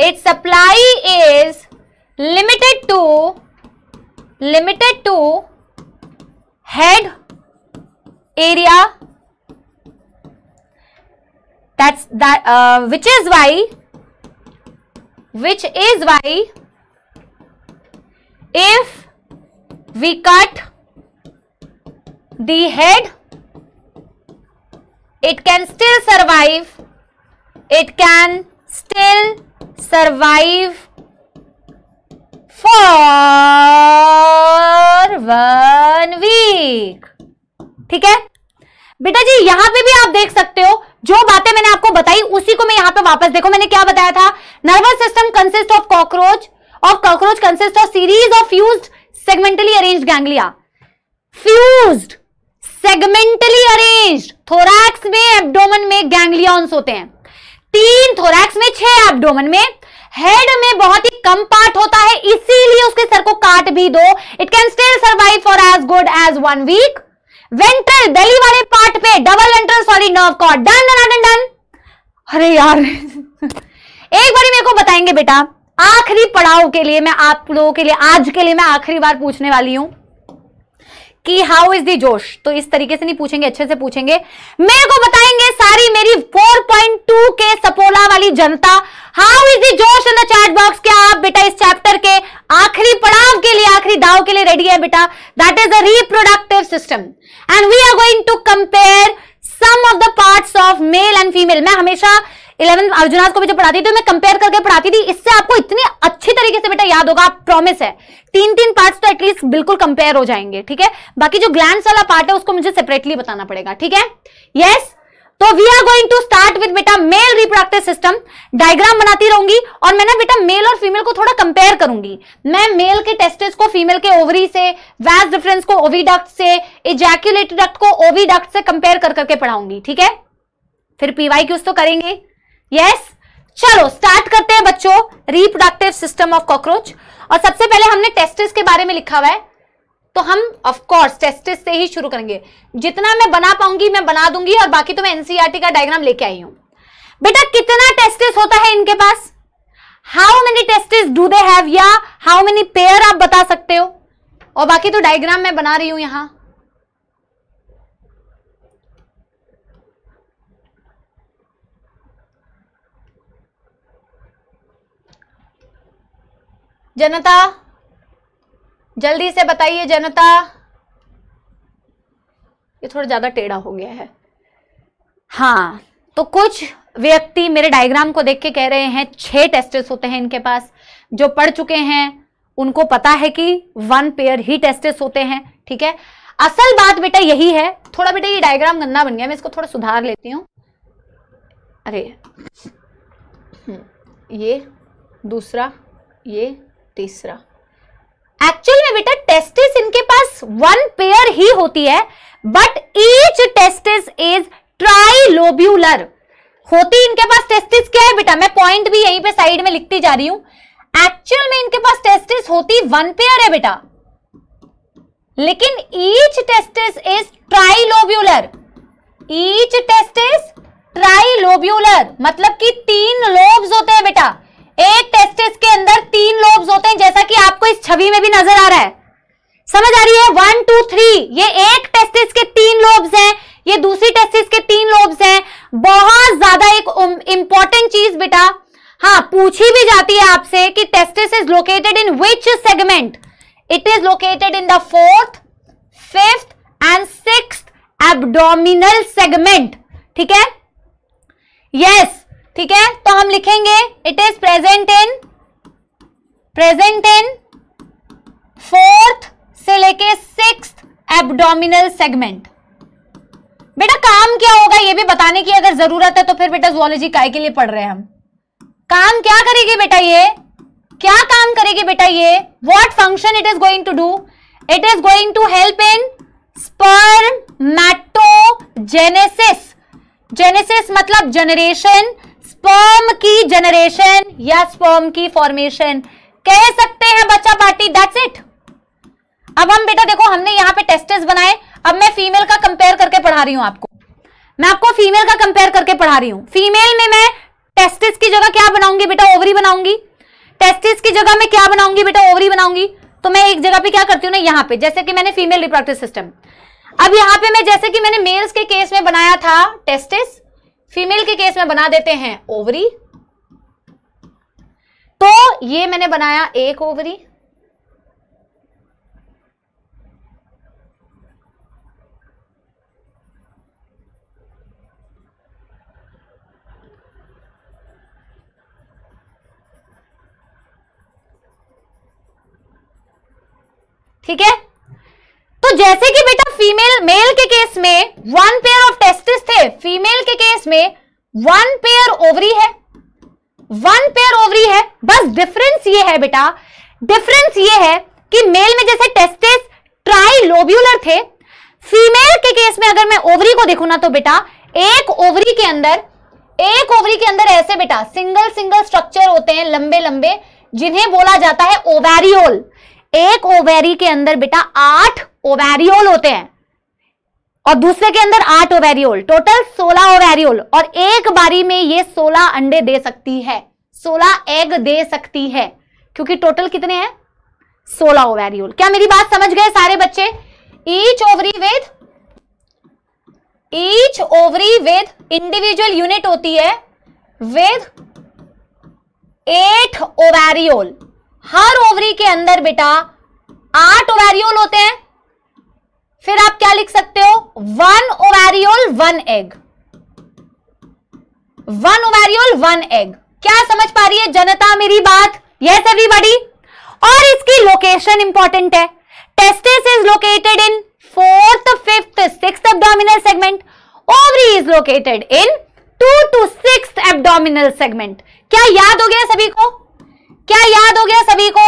its supply is limited to limited to head area that's that uh, which is why which is why if we cut the head it can still survive it can still survive for one week ठीक है बेटा जी यहाँ पे भी आप देख सकते हो जो बातें मैंने आपको बताई उसी को मैं यहाँ पे वापस देखो मैंने क्या बताया था nervous system consist of cockroach और cockroach consist of series of fused segmentally arrange ganglia fused segmentally arranged thorax में एब्डोमन में गैंग्लियॉन्स होते हैं तीन थोरैक्स में छह एब्डोमन में हेड में बहुत ही कम पार्ट होता है इसीलिए उसके सर को काट भी दो it can still survive for as good as one week ventral belly वाले पार्ट पे double ventral sorry nerve cord done done done done अरे यार एक बार मेरे को बताएंगे बेटा आखिरी पड़ाव के लिए मैं आप लोगों के लिए आज के लिए मैं आखिरी बार पूछने वाली हूं कि हाउ इज दी जोश तो इस तरीके से नहीं पूछेंगे अच्छे से पूछेंगे मेरे को बताएंगे सारी मेरी 4.2 के सपोला वाली जनता हाउ इज दी जोश इन द चैट बॉक्स क्या आप बेटा इस चैप्टर के आखिरी पड़ाव के लिए आखिरी दाव के लिए रेडी है बेटा that is a reproductive system and we are going to compare some of the part of male and female मैं हमेशा इलेवन अर्जुनाथ को भी जब पढ़ाती थी तो मैं कंपेयर करके पढ़ाती थी इससे आपको इतनी अच्छी तरीके से बेटा याद होगा आप प्रॉमिस है तीन तीन पार्ट्स तो एटलीस्ट बिल्कुल कंपेयर हो जाएंगे ठीक है बाकी जो ग्लैंड वाला पार्ट है उसको मुझे सेपरेटली बताना पड़ेगा ठीक है यस yes? तो we are going to start with बेटा मेल रिप्रोडक्टिव सिस्टम डायग्राम बनाती रहूंगी और मैं ना बेटा मेल और फीमेल को थोड़ा कंपेयर करूंगी मैं मेल के टेस्टेस को फीमेल के ओवरी से वैस डिफरेंस को ओवीडक्ट से इजैक्यूलेटेड डक्ट को ओवीडक्ट से कंपेयर कर करके पढ़ाऊंगी ठीक है फिर पीवाई क्यूज तो करेंगे यस चलो स्टार्ट करते हैं बच्चों रिप्रोडक्टिव सिस्टम ऑफ कॉकरोच और सबसे पहले हमने टेस्टिस के बारे में लिखा हुआ है तो हम ऑफ कोर्स टेस्टिस से ही शुरू करेंगे जितना मैं बना पाऊंगी मैं बना दूंगी और बाकी तो मैं एनसीईआरटी e का डायग्राम लेके आई हूं बेटा कितना टेस्टिस होता है इनके पास how many testis do they have या हाउ मेनी पेयर आप बता सकते हो और बाकी तो डायग्राम मैं बना रही हूं यहां जनता जल्दी से बताइए जनता ये थोड़ा ज्यादा टेढ़ा हो गया है हाँ तो कुछ व्यक्ति मेरे डायग्राम को देख के कह रहे हैं छह टेस्टेस होते हैं इनके पास जो पढ़ चुके हैं उनको पता है कि वन पेयर ही टेस्टेस होते हैं ठीक है असल बात बेटा यही है थोड़ा बेटा ये डायग्राम गंदा बन गया मैं इसको थोड़ा सुधार लेती हूँ अरे हम्म, ये दूसरा ये तीसरा एक्चुअल में बेटा टेस्टिस इनके पास वन पेयर ही होती है but each testis is trilobular होती इनके पास टेस्टिस क्या है बेटा मैं पॉइंट भी यहीं पे साइड में लिखती जा रही हूं एक्चुअल में इनके पास टेस्टिस होती वन पेयर है बेटा लेकिन each testis is trilobular each testis trilobular मतलब कि तीन लोब्स होते हैं बेटा एक टेस्टिस के अंदर तीन लोब्स होते हैं जैसा कि आपको इस छवि में भी नजर आ रहा है समझ आ रही है वन टू थ्री ये एक टेस्टिस के तीन लोब्स हैं ये दूसरी टेस्टिस के तीन लोब्स हैं बहुत ज्यादा एक इंपॉर्टेंट चीज बेटा हाँ पूछी भी जाती है आपसे कि testis is located in which segment it is located in the fourth fifth and six abdominal segment ठीक है यस yes, ठीक है तो हम लिखेंगे it is present in present in fourth से लेके सिक्स एब्डोमिनल सेगमेंट बेटा काम क्या होगा ये भी बताने की अगर जरूरत है तो फिर बेटा जोलॉजी काय के लिए पढ़ रहे हैं हम काम क्या करेगी बेटा ये क्या काम करेगी बेटा ये what function it is going to do it is going to help in spermatogenesis genesis मतलब जनरेशन स्पर्म की जनरेशन या स्पर्म की फॉर्मेशन कह सकते हैं बच्चा पार्टी दैट्स इट अब हम बेटा देखो हमने यहां पे टेस्टेस बनाए अब मैं फीमेल का कंपेयर करके पढ़ा रही हूं आपको मैं आपको फीमेल का कंपेयर करके पढ़ा रही हूं फीमेल में मैं टेस्टिस की जगह क्या बनाऊंगी बेटा ओवरी बनाऊंगी टेस्टिस की जगह मैं क्या बनाऊंगी बेटा ओवरी बनाऊंगी तो मैं एक जगह पे क्या करती हूँ ना यहाँ पे जैसे कि मैंने फीमेल रिप्रोडक्टिव सिस्टम अब यहाँ पे मैं जैसे कि मैंने मेल्स के केस में बनाया था टेस्टिस फीमेल के केस में बना देते हैं ओवरी तो ये मैंने बनाया एक ओवरी ठीक है तो जैसे कि बेटा फीमेल मेल के केस में वन पेयर ऑफ टेस्टिस थे फीमेल के केस में वन पेयर ओवरी है वन पेयर ओवरी है बस डिफरेंस ये है बेटा डिफरेंस ये है कि मेल में जैसे टेस्टिस ट्राइलोब्यूलर थे फीमेल के केस में अगर मैं ओवरी को देखू ना तो बेटा एक ओवरी के अंदर एक ओवरी के अंदर ऐसे बेटा सिंगल सिंगल स्ट्रक्चर होते हैं लंबे लंबे जिन्हें बोला जाता है ओवेरियोल एक ओवेरी के अंदर बेटा आठ ओवेरियोल होते हैं और दूसरे के अंदर आठ ओवेरियोल टोटल सोलह ओवेरियोल और एक बारी में ये सोलह अंडे दे सकती है सोलह एग दे सकती है क्योंकि टोटल कितने हैं सोलह ओवेरियोल क्या मेरी बात समझ गए सारे बच्चे each ovary with each ovary with individual unit होती है विद एट ओवेरियोल हर ओवरी के अंदर बेटा आठ ओवेरियोल होते हैं फिर आप क्या लिख सकते हो one ovariole one egg one ovariole one egg क्या समझ पा रही है जनता मेरी बात यह सभी बड़ी और इसकी लोकेशन इंपॉर्टेंट है testis is located in fourth fifth six abdominal segment ovary is located in two to six abdominal segment क्या याद हो गया सभी को क्या याद हो गया सभी को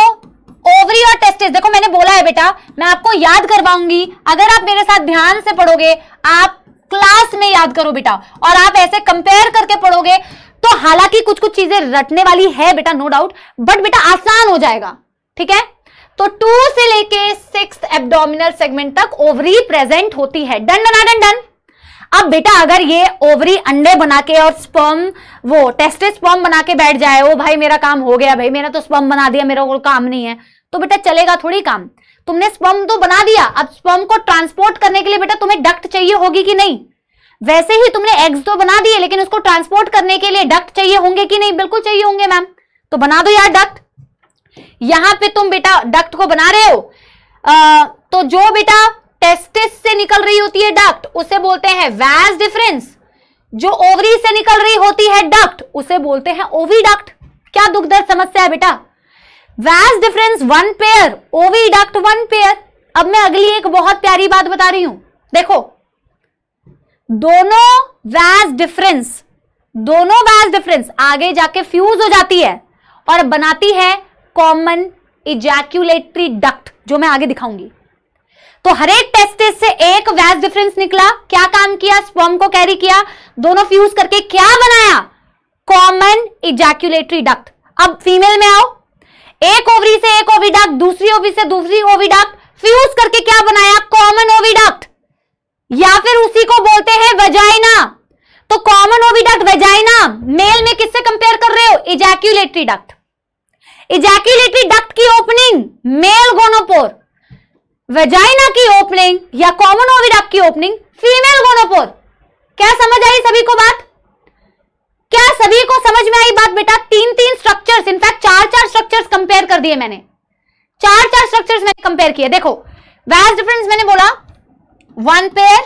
ओवरी और टेस्टिस देखो मैंने बोला है बेटा मैं आपको याद करवाऊंगी अगर आप मेरे साथ ध्यान से पढ़ोगे आप क्लास में याद करो बेटा और आप ऐसे कंपेयर करके पढ़ोगे तो हालांकि कुछ कुछ चीजें रटने वाली है बेटा नो डाउट बट बेटा आसान हो जाएगा ठीक है तो टू से लेके सिक्स एब्डोमिनल सेगमेंट तक ओवरी प्रेजेंट होती है डन डन डन डन अब बेटा अगर ये ओवरी अंडे बना के और स्पर्म वो टेस्टेड स्पर्म बना के बैठ जाए वो भाई मेरा काम हो गया भाई मैंने तो स्पर्म बना दिया मेरा कोई काम नहीं है तो बेटा चलेगा थोड़ी काम तुमने स्पर्म तो बना दिया अब स्पर्म को ट्रांसपोर्ट करने के लिए बेटा तुम्हें डक्ट चाहिए होगी कि नहीं वैसे ही तुमने एग्स तो बना दिए लेकिन उसको ट्रांसपोर्ट करने के लिए डक्ट चाहिए होंगे कि नहीं बिल्कुल चाहिए होंगे मैम तो बना दो यार डक्ट यहां पे तुम बेटा डक्ट को बना रहे हो आ, तो जो बेटा टेस्टिस से निकल रही होती है डक्ट उसे बोलते हैं वैस डिफरेंस जो ओवरी से निकल रही होती है डक्ट उसे बोलते हैं ओवीडक्ट क्या दुख दर्द समस्या है बेटा vas deferens one pair oviduct one pair अब मैं अगली एक बहुत प्यारी बात बता रही हूं देखो दोनों वैस डिफरेंस दोनों वैस डिफरेंस आगे जाके फ्यूज हो जाती है और बनाती है कॉमन इजैक्यूलेटरी डक्ट जो मैं आगे दिखाऊंगी तो हरेक टेस्टिस से एक वैस डिफरेंस निकला क्या काम किया स्पॉम को कैरी किया दोनों फ्यूज करके क्या बनाया कॉमन इजैक्यूलेटरी डक्ट अब फीमेल में आओ एक ओवरी से एक ओविडक्ट दूसरी ओवरी से दूसरी ओविडक्ट फ्यूज करके क्या बनाया कॉमन ओविडक्ट या फिर उसी को बोलते हैं वजाइना तो कॉमन ओविडक्ट वजाइना मेल में किससे कंपेयर कर रहे हो इजैक्यूलेटरी डक्ट इजैक्यूलेटरी डक्ट की ओपनिंग मेल गोनोपोर वेजाइना की ओपनिंग या कॉमन ओविडक्ट की ओपनिंग फीमेल गोनोपोर क्या समझ आई सभी को बात क्या सभी को समझ में आई बात बेटा तीन तीन स्ट्रक्चर्स इनफैक्ट चार चार स्ट्रक्चर्स कंपेयर कर दिए मैंने चार चार स्ट्रक्चर्स मैंने कंपेयर किए देखो वैस डिफरेंस मैंने बोला वन पेयर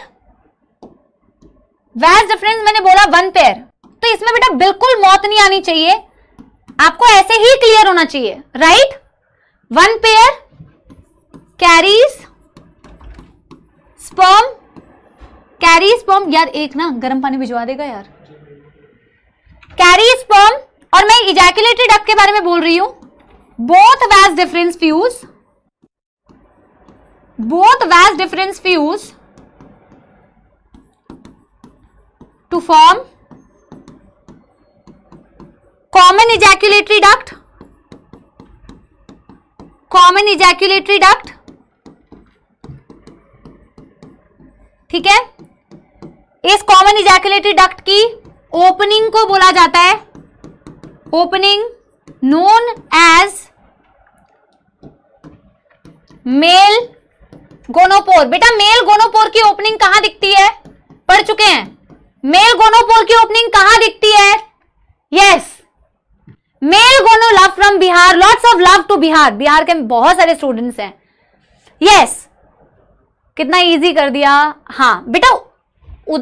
वैस डिफरेंस मैंने बोला वन पेयर तो इसमें बेटा बिल्कुल मौत नहीं आनी चाहिए आपको ऐसे ही क्लियर होना चाहिए right one pair carries sperm carry sperm यार एक ना गर्म पानी भिजवा देगा यार कैरी स्पर्म और मैं इजैक्युलेटेड डक के बारे में बोल रही हूं both vas deferens fuse both vas deferens fuse to form common ejaculatory duct common ejaculatory duct ठीक है इस कॉमन इजैकुलेटरी डक्ट की ओपनिंग को बोला जाता है opening known as male gonopore बेटा मेल गोनोपोर की ओपनिंग कहां दिखती है पढ़ चुके हैं मेल गोनोपोर की ओपनिंग कहां दिखती है yes male gono love from Bihar lots of love to Bihar Bihar के बहुत सारे स्टूडेंट्स हैं यस yes. कितना इजी कर दिया हाँ बेटा उद,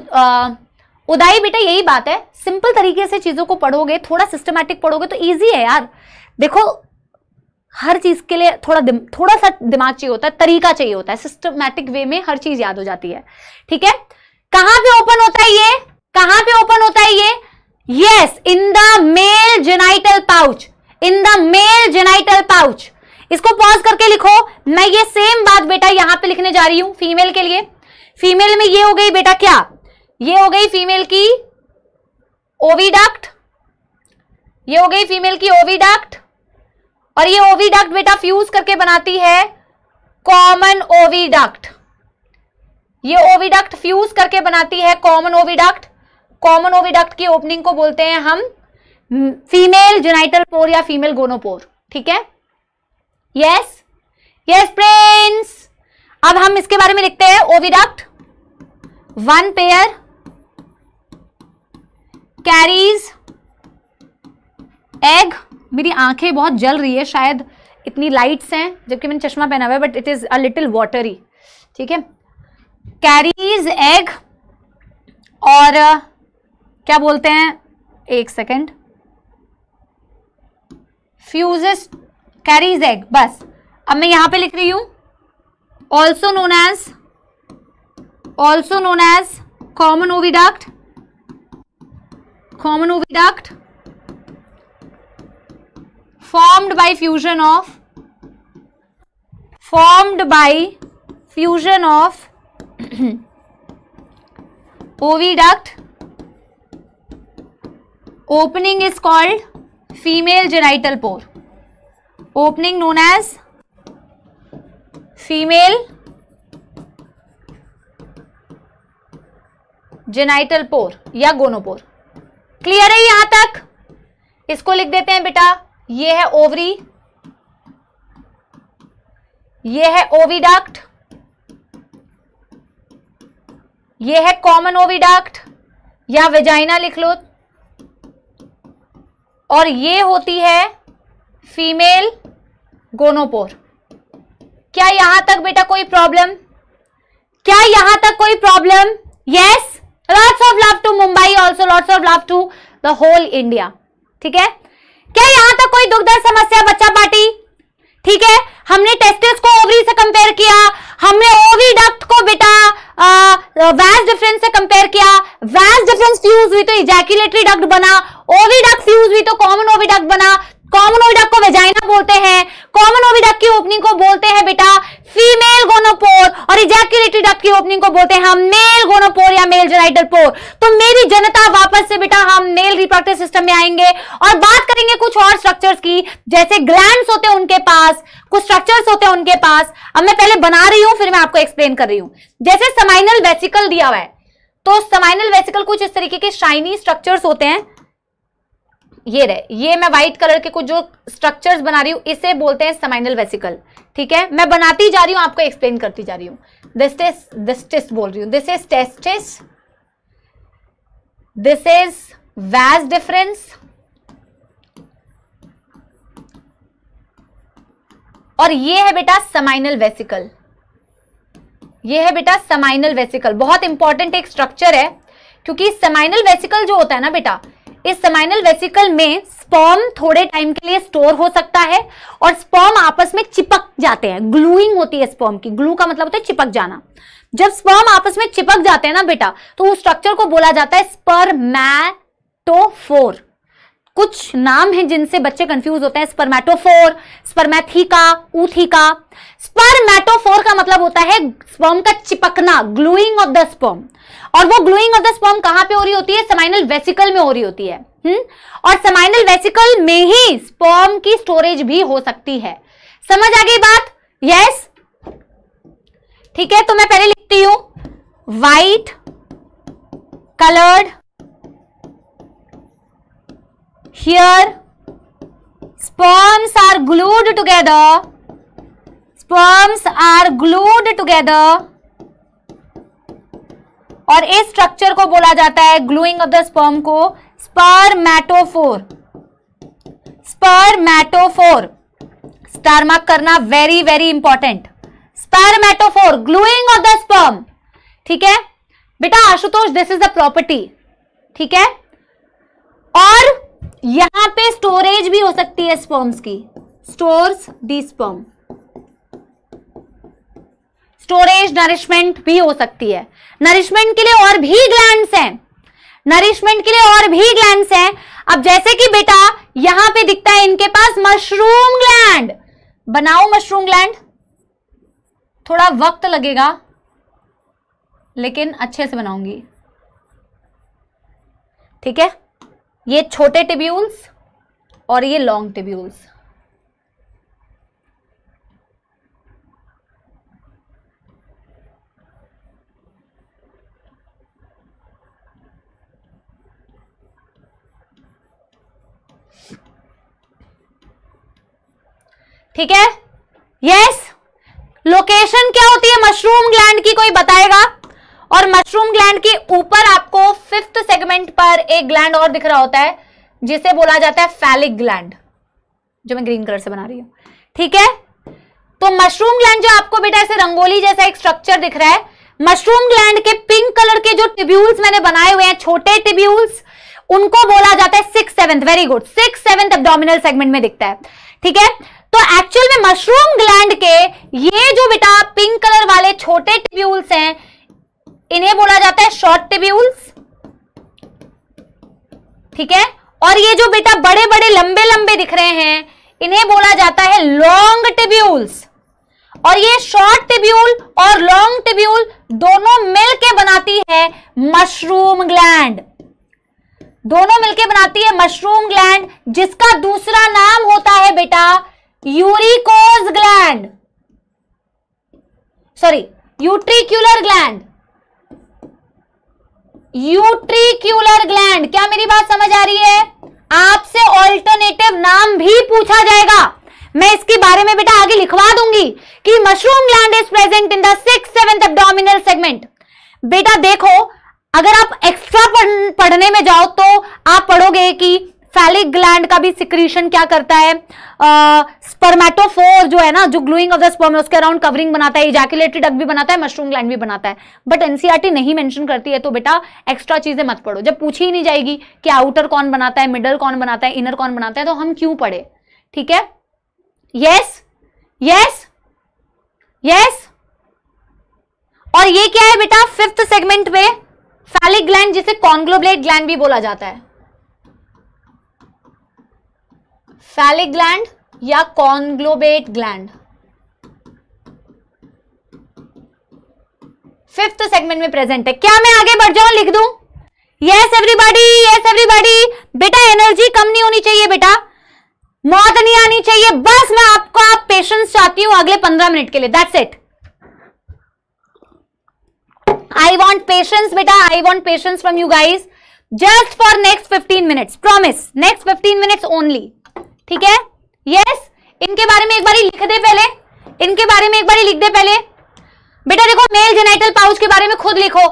उदाई बेटा यही बात है सिंपल तरीके से चीज़ों को पढ़ोगे थोड़ा सिस्टमैटिक पढ़ोगे तो ईजी है यार देखो हर चीज़ के लिए थोड़ा दिम, थोड़ा सा दिमाग चाहिए होता है तरीका चाहिए होता है सिस्टमैटिक वे में हर चीज़ याद हो जाती है ठीक है कहां पे ओपन होता है ये कहां पे ओपन होता है ये yes in the male genital pouch in the male genital pouch इसको पॉज करके लिखो मैं ये सेम बात बेटा यहां पे लिखने जा रही हूं फीमेल के लिए फीमेल में ये हो गई बेटा क्या ये हो गई फीमेल की ओविडक्ट ये हो गई फीमेल की ओवीडक्ट और ये ओविडक्ट बेटा फ्यूज करके बनाती है कॉमन ओविडक्ट ये ओविडक्ट फ्यूज करके बनाती है कॉमन ओविडक्ट कॉमन ओविडक्ट की ओपनिंग को बोलते हैं हम फीमेल जुनाइटल पोर या फीमेल गोनोपोर ठीक है यस यस फ्रेंड्स अब हम इसके बारे में लिखते हैं oviduct one pair carries egg मेरी आंखें बहुत जल रही है शायद इतनी लाइट्स हैं जबकि मैंने चश्मा पहना हुआ है but it is a little watery ठीक है कैरीज एग और क्या बोलते हैं एक सेकेंड फ्यूजेस कैरीज एग बस अब मैं यहां पे लिख रही हूं also known as also known as common oviduct common oviduct formed by fusion of formed by fusion of oviduct opening is called female genital pore opening known as female genital pore या gonopore clear है यहां तक इसको लिख देते हैं बेटा ये है ओवरी ये है ओविडक्ट ये है कॉमन ओविडक्ट या वेजाइना लिख लो और ये होती है फीमेल गोनोपोर क्या यहां तक बेटा कोई प्रॉब्लम क्या यहां तक कोई problem yes lots of love to Mumbai also lots of love to the whole India ठीक है क्या यहां तक कोई दुख समस्या बच्चा पार्टी ठीक है हमने टेस्टिस को ओवरी से कंपेयर किया हमने ओवी डक्ट को बेटा वैस डिफरेंस से कंपेयर किया वैस डिफरेंस फ्यूज हुई तो इजैक्यूलेटरी डक्ट बना ओवी डक्ट फ्यूज हुई तो कॉमन ओवी डक्ट बना कॉमन ओविडक को वेजाइना बोलते हैं कॉमन ओविडक की ओपनिंग को बोलते हैं बेटा फीमेल गोनोपोर और इजैक्यूलेटरी की ओपनिंग को बोलते हैं हम मेल गोनोपोर या मेल जेनाइटल पोर तो मेरी जनता वापस से बेटा हम मेल रिप्रोडक्टिव सिस्टम में आएंगे और बात करेंगे कुछ और स्ट्रक्चर्स की जैसे ग्लैंड होते हैं उनके पास कुछ स्ट्रक्चर्स होते हैं उनके पास अब मैं पहले बना रही हूं फिर मैं आपको एक्सप्लेन कर रही हूं जैसे समाइनल वेसिकल दिया हुआ है तो समाइनल वेसिकल कुछ इस तरीके के शाइनी स्ट्रक्चर्स होते हैं ये रहे ये मैं व्हाइट कलर के कुछ जो स्ट्रक्चर्स बना रही हूँ इसे बोलते हैं समाइनल वेसिकल ठीक है मैं बनाती जा रही हूँ आपको एक्सप्लेन करती जा रही हूँ दिस इज टेस्ट बोल रही हूँ this is testis this is vas deferens और ये है बेटा समाइनल वेसिकल ये है बेटा समाइनल वेसिकल बहुत इंपॉर्टेंट एक स्ट्रक्चर है क्योंकि समाइनल वेसिकल जो होता है ना बेटा इस समाइनल वेसिकल में स्पॉम थोड़े टाइम के लिए स्टोर हो सकता है और स्पॉम आपस में चिपक जाते हैं ग्लूइंग होती है स्पॉम की ग्लू का मतलब होता है चिपक जाना जब स्पॉम आपस में चिपक जाते हैं ना बेटा तो उस स्ट्रक्चर को बोला जाता है स्पर मैटोफोर कुछ नाम हैं जिनसे बच्चे कंफ्यूज होते हैं स्पर्मेटोफोर स्पर्मेथिका ऊथिका स्पर्मेटोफोर का मतलब होता है स्पर्म का चिपकना ग्लूइंग ऑफ द स्पर्म और वो ग्लूइंग ऑफ द स्पर्म कहां पे हो रही होती है सेमाइनल वेसिकल में हो रही होती है हुँ? हम्म? और सेमाइनल वेसिकल में ही स्पर्म की स्टोरेज भी हो सकती है समझ आ गई बात यस ठीक है तो मैं पहले लिखती हूं white coloured here sperms are glued together sperms are glued together और इस स्ट्रक्चर को बोला जाता है ग्लूइंग ऑफ द स्पर्म को स्पर मैटोफोर स्टार मार्क करना very very important matophore gluing of the sperm ठीक है बेटा Ashutosh this is the property ठीक है और यहां पे स्टोरेज भी हो सकती है स्पॉम्स की stores the sperm storage nourishment भी हो सकती है नरिशमेंट के लिए और भी ग्लैंड्स हैं नरिशमेंट के लिए और भी ग्लैंड्स हैं अब जैसे कि बेटा यहां पे दिखता है इनके पास मशरूम ग्लैंड बनाओ मशरूम ग्लैंड थोड़ा वक्त लगेगा लेकिन अच्छे से बनाऊंगी ठीक है ये छोटे टिब्यूल्स और ये लॉन्ग टिब्यूल्स ठीक है यस yes! लोकेशन क्या होती है मशरूम ग्लैंड की कोई बताएगा और मशरूम ग्लैंड के ऊपर आपको फिफ्थ सेगमेंट पर एक ग्लैंड और दिख रहा होता है जिसे बोला जाता है फैलिक ग्लैंड जो मैं ग्रीन कलर से बना रही हूँ ठीक है तो मशरूम ग्लैंड जो आपको बेटा ऐसे रंगोली जैसा एक स्ट्रक्चर दिख रहा है मशरूम ग्लैंड के पिंक कलर के जो टिब्यूल्स मैंने बनाए हुए हैं छोटे टिब्यूल्स उनको बोला जाता है six seventh very good six seventh abdominal segment में दिखता है ठीक है तो एक्चुअल में मशरूम ग्लैंड के ये जो बेटा पिंक कलर वाले छोटे टिब्यूल्स हैं इन्हें बोला जाता है शॉर्ट टिब्यूल्स ठीक है और ये जो बेटा बड़े बड़े लंबे लंबे दिख रहे हैं इन्हें बोला जाता है लॉन्ग टिब्यूल्स और ये शॉर्ट टिब्यूल और लॉन्ग टिब्यूल दोनों मिलके बनाती है मशरूम ग्लैंड दोनों मिलके बनाती है मशरूम ग्लैंड जिसका दूसरा नाम होता है बेटा uricose gland sorry utricular gland utricular gland क्या मेरी बात समझ आ रही है आपसे ऑल्टरनेटिव नाम भी पूछा जाएगा मैं इसके बारे में बेटा आगे लिखवा दूंगी कि mushroom gland is present in the six seventh abdominal segment बेटा देखो अगर आप एक्स्ट्रा पढ़ने में जाओ तो आप पढ़ोगे कि फैलिक ग्लैंड का भी सिक्रीशन क्या करता है स्पर्मेटोफोर जो है ना जो ग्लूइंग ऑफ द स्पर्म उसके अराउंड कवरिंग बनाता है इजैकुलेटरी डग भी बनाता है मशरूम ग्लैंड भी बनाता है बट एनसीआरटी e नहीं मेंशन करती है तो बेटा एक्स्ट्रा चीजें मत पढ़ो जब पूछी ही नहीं जाएगी कि आउटर कौन बनाता है मिडल कौन बनाता है इनर कौन बनाता है तो हम क्यों पढ़े ठीक है यस यस यस और ये क्या है बेटा फिफ्थ सेगमेंट में फैलिक ग्लैंड जिसे कॉन्ग्लोब्लेट ग्लैंड भी बोला जाता है फैलिक ग्लैंड या कॉन्ग्लोबेट ग्लैंड फिफ्थ सेगमेंट में प्रेजेंट है क्या मैं आगे बढ़ जाऊं लिख दूं यस एवरीबॉडी यस एवरीबॉडी बेटा एनर्जी कम नहीं होनी चाहिए बेटा मौत नहीं आनी चाहिए बस मैं आपको आप पेशेंस चाहती हूं अगले पंद्रह मिनट के लिए that's it I want patience बेटा I want patience from you guys just for next fifteen minutes promise next fifteen minutes only ठीक है यस इनके बारे में एक बार लिख दे पहले इनके बारे में एक बार लिख दे पहले बेटा देखो मेल जेनाइटल पाउच के बारे में खुद लिखो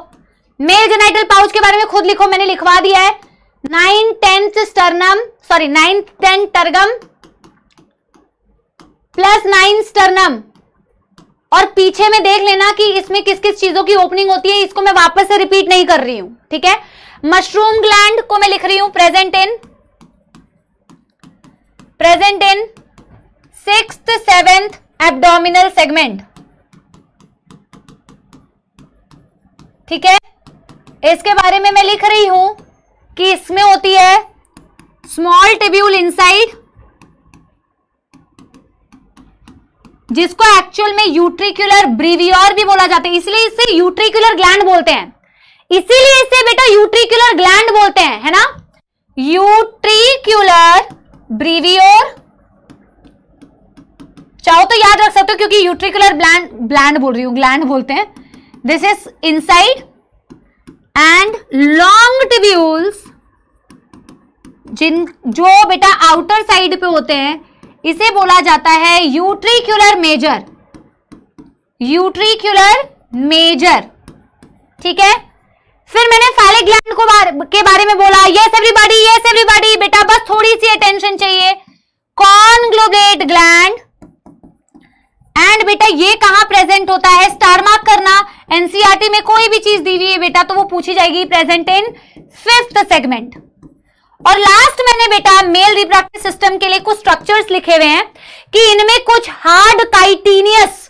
मेल जेनाइटल पाउच के बारे में खुद लिखो मैंने लिखवा दिया है nine tenth sternum sorry nine tenth tergum plus nine sternum और पीछे में देख लेना कि इसमें किस किस चीजों की ओपनिंग होती है इसको मैं वापस से रिपीट नहीं कर रही हूं ठीक है मशरूम ग्लैंड को मैं लिख रही हूं present in present in sixth, seventh abdominal segment. ठीक है इसके बारे में मैं लिख रही हूं कि इसमें होती है स्मॉल टिब्यूल इनसाइड जिसको एक्चुअल में यूट्रिकुलर ब्रीवियोर भी बोला जाता है इसलिए इसे यूट्रिकुलर ग्लैंड बोलते हैं इसीलिए इसे बेटा यूट्रिकुलर ग्लैंड बोलते हैं है ना यूट्रिक्यूलर ब्रीवियोर चाहो तो याद रख सकते हो क्योंकि यूट्रिकुलर ब्लैंड ब्लैंड बोल रही हूं ग्लैंड बोलते हैं this is inside and long tubules जिन जो बेटा आउटर साइड पे होते हैं इसे बोला जाता है यूट्रिक्यूलर मेजर यूट्रिक्यूलर मेजर ठीक है फिर मैंने फैले ग्लैंड को बार, के बारे में बोला यस एवरीबॉडी यस एवरीबॉडी बेटा बस थोड़ी सी अटेंशन चाहिए कॉन्ग्लोगेट ग्लैंड एंड बेटा ये कहाँ प्रेजेंट होता है स्टार मार्क करना एनसीआरटी e में कोई भी चीज दी हुई है बेटा तो वो पूछी जाएगी प्रेजेंट इन फिफ्थ सेगमेंट और लास्ट मैंने बेटा मेल रिप्रोडक्टिव सिस्टम के लिए कुछ स्ट्रक्चर्स लिखे हुए हैं कि इनमें कुछ हार्ड काइटीनियस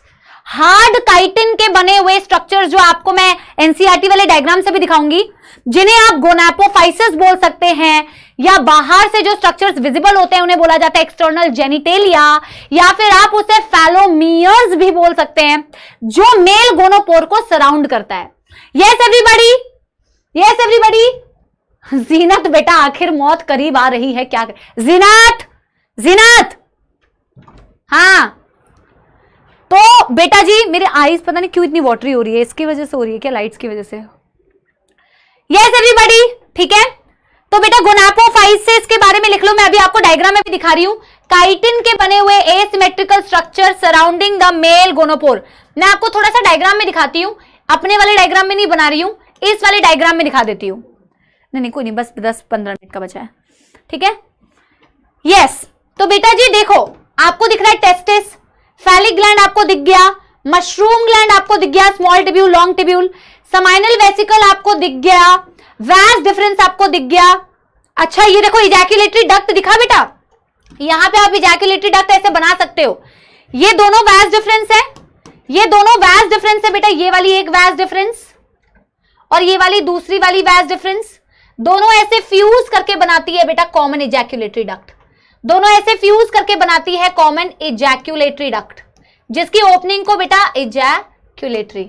हार्ड काइटिन के बने हुए स्ट्रक्चर जो आपको मैं एनसीआरटी e वाले डायग्राम से भी दिखाऊंगी जिन्हें आप गोनापोफाइसिस बोल सकते हैं या बाहर से जो स्ट्रक्चर्स विजिबल होते हैं उन्हें बोला जाता है एक्सटर्नल जेनिटेलिया या फिर आप उसे फैलोमियर्स भी बोल सकते हैं जो मेल गोनोपोर को सराउंड करता है yes everybody yes everybody Zeenat बेटा आखिर मौत करीब आ रही है क्या कर... जीनत जीनत हाँ तो बेटा जी मेरे आईज पता नहीं क्यों इतनी वॉटरी हो रही है इसकी वजह से हो रही है क्या लाइट्स की वजह से यस एवरीबॉडी ठीक है तो बेटा गुनापो फाइव से इसके बारे में लिख लो मैं अभी आपको डायग्राम में भी दिखा रही हूं काइटिन के बने हुए asymmetrical structure surrounding the male gonopore मैं आपको थोड़ा सा डायग्राम में दिखाती हूँ अपने वाले डायग्राम में नहीं बना रही हूँ इस वाले डायग्राम में दिखा देती हूँ नहीं नहीं कोई नहीं बस दस पंद्रह मिनट का बचा है ठीक है यस तो बेटा जी देखो आपको दिख रहा है टेस्टिस फैलिक ग्लैंड आपको दिख गया मशरूम ग्लैंड आपको दिख गया small tubule long tubule seminal vesicle आपको दिख गया वैस डिफरेंस आपको दिख गया अच्छा ये देखो इजैक्यूलेटरी डक्ट दिखा बेटा यहां पे आप इजैक्यूलेटरी डक्ट ऐसे बना सकते हो ये दोनों वैस डिफरेंस है ये दोनों वैस डिफरेंस है बेटा ये वाली एक वैस डिफरेंस और ये वाली दूसरी वाली वैस डिफरेंस दोनों ऐसे फ्यूज करके बनाती है बेटा कॉमन इजैक्यूलेटरी डक्ट दोनों ऐसे फ्यूज करके बनाती है कॉमन इजैक्यूलेटरी डक्ट जिसकी ओपनिंग को बेटा इजैक्यूलेटरी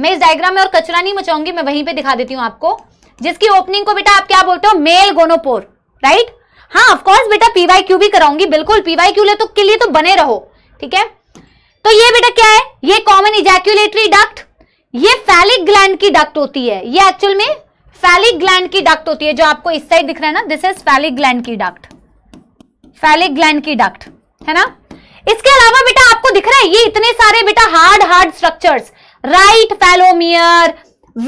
मैं इस डायग्राम में और कचरा नहीं मचाऊंगी मैं वहीं पे दिखा देती हूं आपको जिसकी ओपनिंग को बेटा आप क्या बोलते हो मेल गोनोपोर राइट हाँ ऑफकोर्स बेटा पीवाई क्यू भी कराऊंगी बिल्कुल पीवाई क्यू ले तो के लिए तो बने रहो ठीक है तो ये बेटा क्या है ये कॉमन इजैक्यूलेटरी डक्ट ये फैलिक ग्लैंड की डक्ट होती है ये एक्चुअल में फैलिक ग्लैंड की डक्ट होती है जो आपको इस साइड दिख रहा है ना दिस इज फैलिक ग्लैंड की डक्ट फैलिक ग्लैंड की डक्ट है ना इसके अलावा बेटा आपको दिख रहा है ये इतने सारे बेटा hard hard structures right phallomere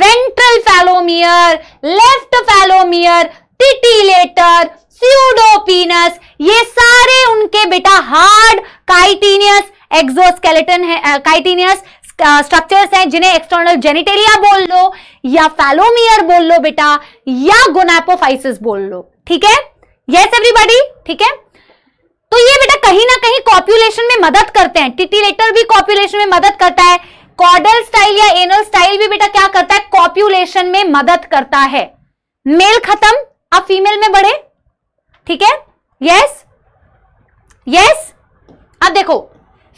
ventral phallomere left phallomere titillator pseudopenis ये सारे उनके बेटा हार्ड काइटीनियस एक्सोस्केलेटन है काइटीनियस स्ट्रक्चर्स हैं जिन्हें एक्सटर्नल जेनिटेलिया बोल लो या फैलोमियर बोल लो बेटा या गोनापोफाइसिस बोल लो ठीक है यस एवरीबॉडी ठीक है तो ये बेटा कहीं ना कहीं कॉप्युलेशन में मदद करते हैं टिटिलेटर भी कॉप्युलेशन में मदद करता है कॉर्डल स्टाइल या एनल स्टाइल भी बेटा क्या करता है कॉप्युलेशन में मदद करता है मेल खत्म अब फीमेल में बढ़े ठीक है यस यस अब देखो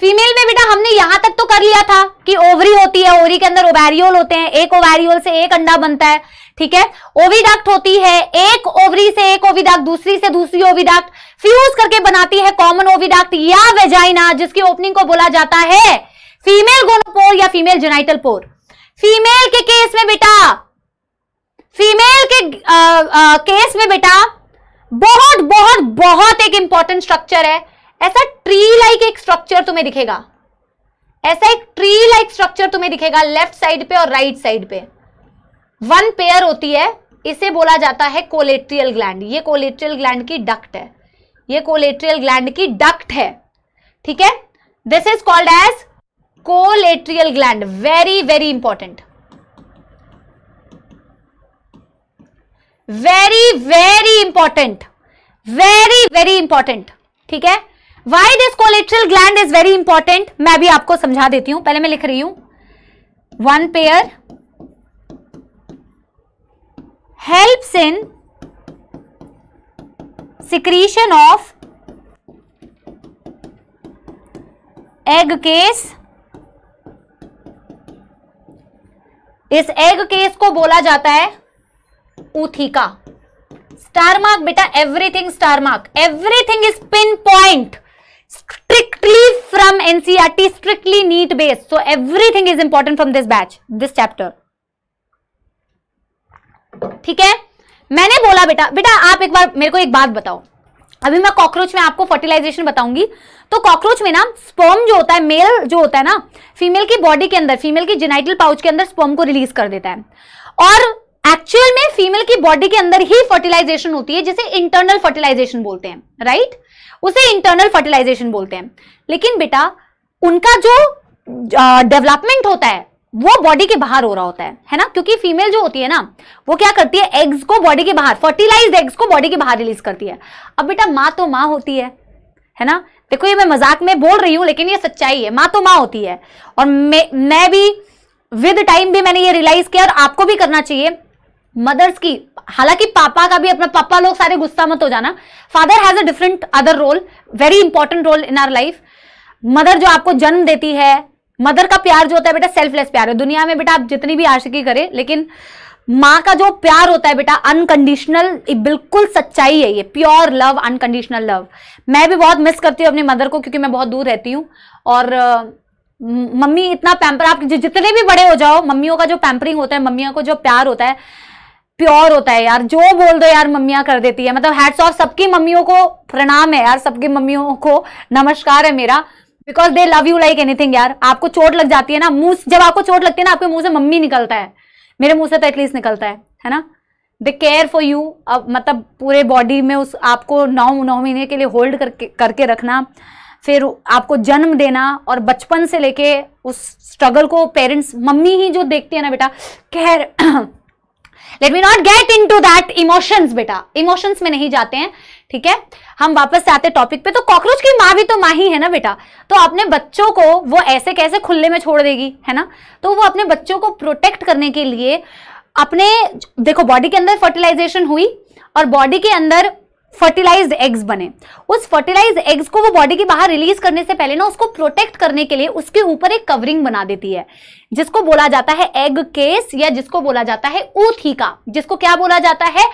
फीमेल में बेटा हमने यहां तक तो कर लिया था कि ओवरी होती है ओवरी के अंदर ओवेरियोल होते हैं एक ओवेरियोल से एक अंडा बनता है ठीक है ओविडक्ट होती है एक ओवरी से एक ओविडक्ट दूसरी से दूसरी ओविडक्ट फ्यूज करके बनाती है कॉमन ओविडक्ट या वेजाइना जिसकी ओपनिंग को बोला जाता है फीमेल गोनोपोर या फीमेल जेनाइटल पोर फीमेल के केस में बेटा फीमेल के आ, आ, केस में बेटा बहुत बहुत बहुत एक इंपॉर्टेंट स्ट्रक्चर है ऐसा ट्री लाइक एक स्ट्रक्चर तुम्हें दिखेगा ऐसा एक ट्री लाइक स्ट्रक्चर तुम्हें दिखेगा लेफ्ट साइड पे और राइट right साइड पे वन पेयर होती है इसे बोला जाता है कोलेट्रियल ग्लैंड ये कोलेट्रियल ग्लैंड की डक्ट है ये कोलेट्रियल ग्लैंड की डक्ट है ठीक है this is called as collaterial gland very very important very very important very very important ठीक है why this collaterial gland is very important मैं भी आपको समझा देती हूं पहले मैं लिख रही हूं one pair helps in secretion of egg case इस एग केस को बोला जाता है उथिका स्टारमार्क बेटा everything star mark everything is pin point strictly from NCERT strictly NEET based so everything is important from this batch this chapter ठीक है मैंने बोला बेटा बेटा आप एक बार मेरे को एक बात बताओ अभी मैं कॉकरोच में आपको फर्टिलाइजेशन बताऊंगी तो कॉकरोच में ना स्पर्म जो होता है मेल जो होता है ना फीमेल की बॉडी के अंदर फीमेल की जेनाइटल पाउच के अंदर स्पर्म को रिलीज कर देता है और एक्चुअल में फीमेल की बॉडी के अंदर ही फर्टिलाइजेशन होती है जिसे इंटरनल फर्टिलाइजेशन बोलते हैं राइट उसे इंटरनल फर्टिलाइजेशन बोलते हैं लेकिन बेटा उनका जो डेवलपमेंट होता है वो बॉडी के बाहर हो रहा होता है है ना क्योंकि फीमेल जो होती है ना वो क्या करती है एग्स को बॉडी के बाहर फर्टिलाइज एग्स को बॉडी के बाहर रिलीज करती है अब बेटा माँ तो माँ होती है है ना देखो ये मैं मजाक में बोल रही हूँ लेकिन ये सच्चाई है माँ तो माँ होती है और मैं मैं भी विद टाइम भी मैंने ये रियलाइज किया और आपको भी करना चाहिए मदर्स की हालांकि पापा का भी अपना पापा लोग सारे गुस्सा मत हो जाना father has a different other role very important role in our life mother जो आपको जन्म देती है मदर का प्यार जो होता है बेटा सेल्फलेस प्यार है दुनिया में बेटा आप जितनी भी आशिकी करें लेकिन माँ का जो प्यार होता है बेटा अनकंडीशनल बिल्कुल सच्चाई है ये प्योर लव अनकंडीशनल लव मैं भी बहुत मिस करती हूँ अपनी मदर को क्योंकि मैं बहुत दूर रहती हूँ और मम्मी इतना पैम्पर आप जितने भी बड़े हो जाओ मम्मियों का जो पैम्परिंग होता है मम्मियों को जो प्यार होता है प्योर होता है यार जो बोल दो यार मम्मियाँ कर देती है मतलब हैट्स ऑफ सबकी मम्मियों को प्रणाम है यार सबकी मम्मियों को नमस्कार है मेरा because they love you like anything यार आपको चोट लग जाती है ना मुंह जब आपको चोट लगती है ना आपके मुंह से मम्मी निकलता है मेरे मुंह से तो एटलीस्ट निकलता है है ना दे केयर फॉर यू अब मतलब पूरे बॉडी में उस आपको नौ नौ महीने के लिए होल्ड करके करके रखना फिर आपको जन्म देना और बचपन से लेके उस स्ट्रगल को पेरेंट्स मम्मी ही जो देखती है ना बेटा care let me not get into that emotions बेटा इमोशंस में नहीं जाते हैं ठीक है हम वापस से आते टॉपिक पे तो कॉकरोच की माँ भी तो माँ ही है ना बेटा तो अपने बच्चों को वो ऐसे कैसे खुले में छोड़ देगी है ना तो वो अपने बच्चों को प्रोटेक्ट करने के लिए अपने देखो बॉडी के अंदर फर्टिलाइजेशन हुई और बॉडी के अंदर फर्टिलाइज्ड एग्स बने उस फर्टिलाइज एग्स को वो बॉडी के बाहर रिलीज करने से पहले ना उसको प्रोटेक्ट करने के लिए उसके ऊपर एक कवरिंग बना देती है जिसको बोला जाता है एग केस या जिसको बोला जाता है ऊथीका जिसको क्या बोला जाता है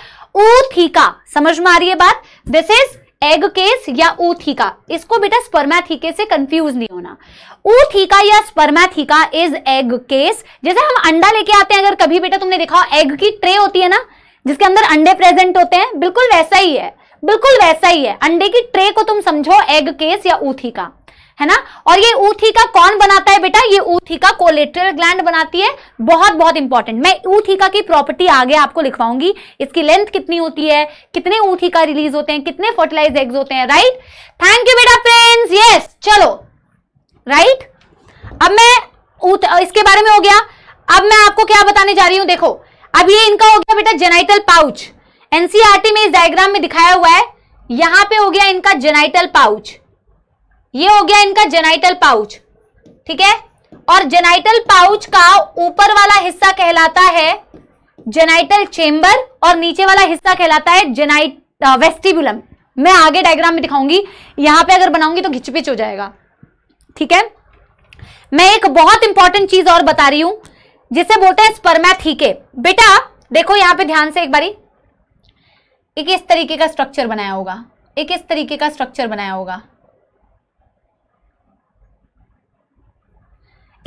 ऊथीका समझ में आ रही है बात दिस इज एग केस या ऊथीका इसको बेटा स्पर्मैथीके से कंफ्यूज नहीं होना ऊथीका या स्पर्मैथीका इज एग केस जैसे हम अंडा लेके आते हैं अगर कभी बेटा तुमने देखा एग की ट्रे होती है ना जिसके अंदर अंडे प्रेजेंट होते हैं बिल्कुल वैसा ही है बिल्कुल वैसा ही है अंडे की ट्रे को तुम समझो एग केस या ऊथी का है ना और ये ऊथी का कौन बनाता है बेटा ये ऊथी का कोलेट्रल ग्लैंड बनाती है बहुत बहुत इंपॉर्टेंट मैं का की प्रॉपर्टी आगे आपको लिखवाऊंगी इसकी लेंथ कितनी होती है कितने ऊथी का रिलीज होते हैं कितने फर्टिलाइज एग्स होते हैं राइट थैंक यू बेटा फ्रेंड्स यस चलो राइट अब मैं इसके बारे में हो गया अब मैं आपको क्या बताने जा रही हूं देखो अब ये इनका हो गया बेटा जेनाइटल पाउच एनसीआरटी में इस डायग्राम में दिखाया हुआ है यहां पे हो गया इनका जेनाइटल पाउच ये हो गया इनका जेनाइटल पाउच ठीक है और जेनाइटल पाउच का ऊपर वाला हिस्सा कहलाता है जेनाइटल चेंबर और नीचे वाला हिस्सा कहलाता है जेनाइट वेस्टिबुलम मैं आगे डायग्राम में दिखाऊंगी यहां पे अगर बनाऊंगी तो घिचपिच हो जाएगा ठीक है मैं एक बहुत इंपॉर्टेंट चीज और बता रही हूं जिसे बोलते हैं स्पर्मैथीके बेटा देखो यहां पे ध्यान से एक बारी एक इस तरीके का स्ट्रक्चर बनाया होगा एक इस तरीके का स्ट्रक्चर बनाया होगा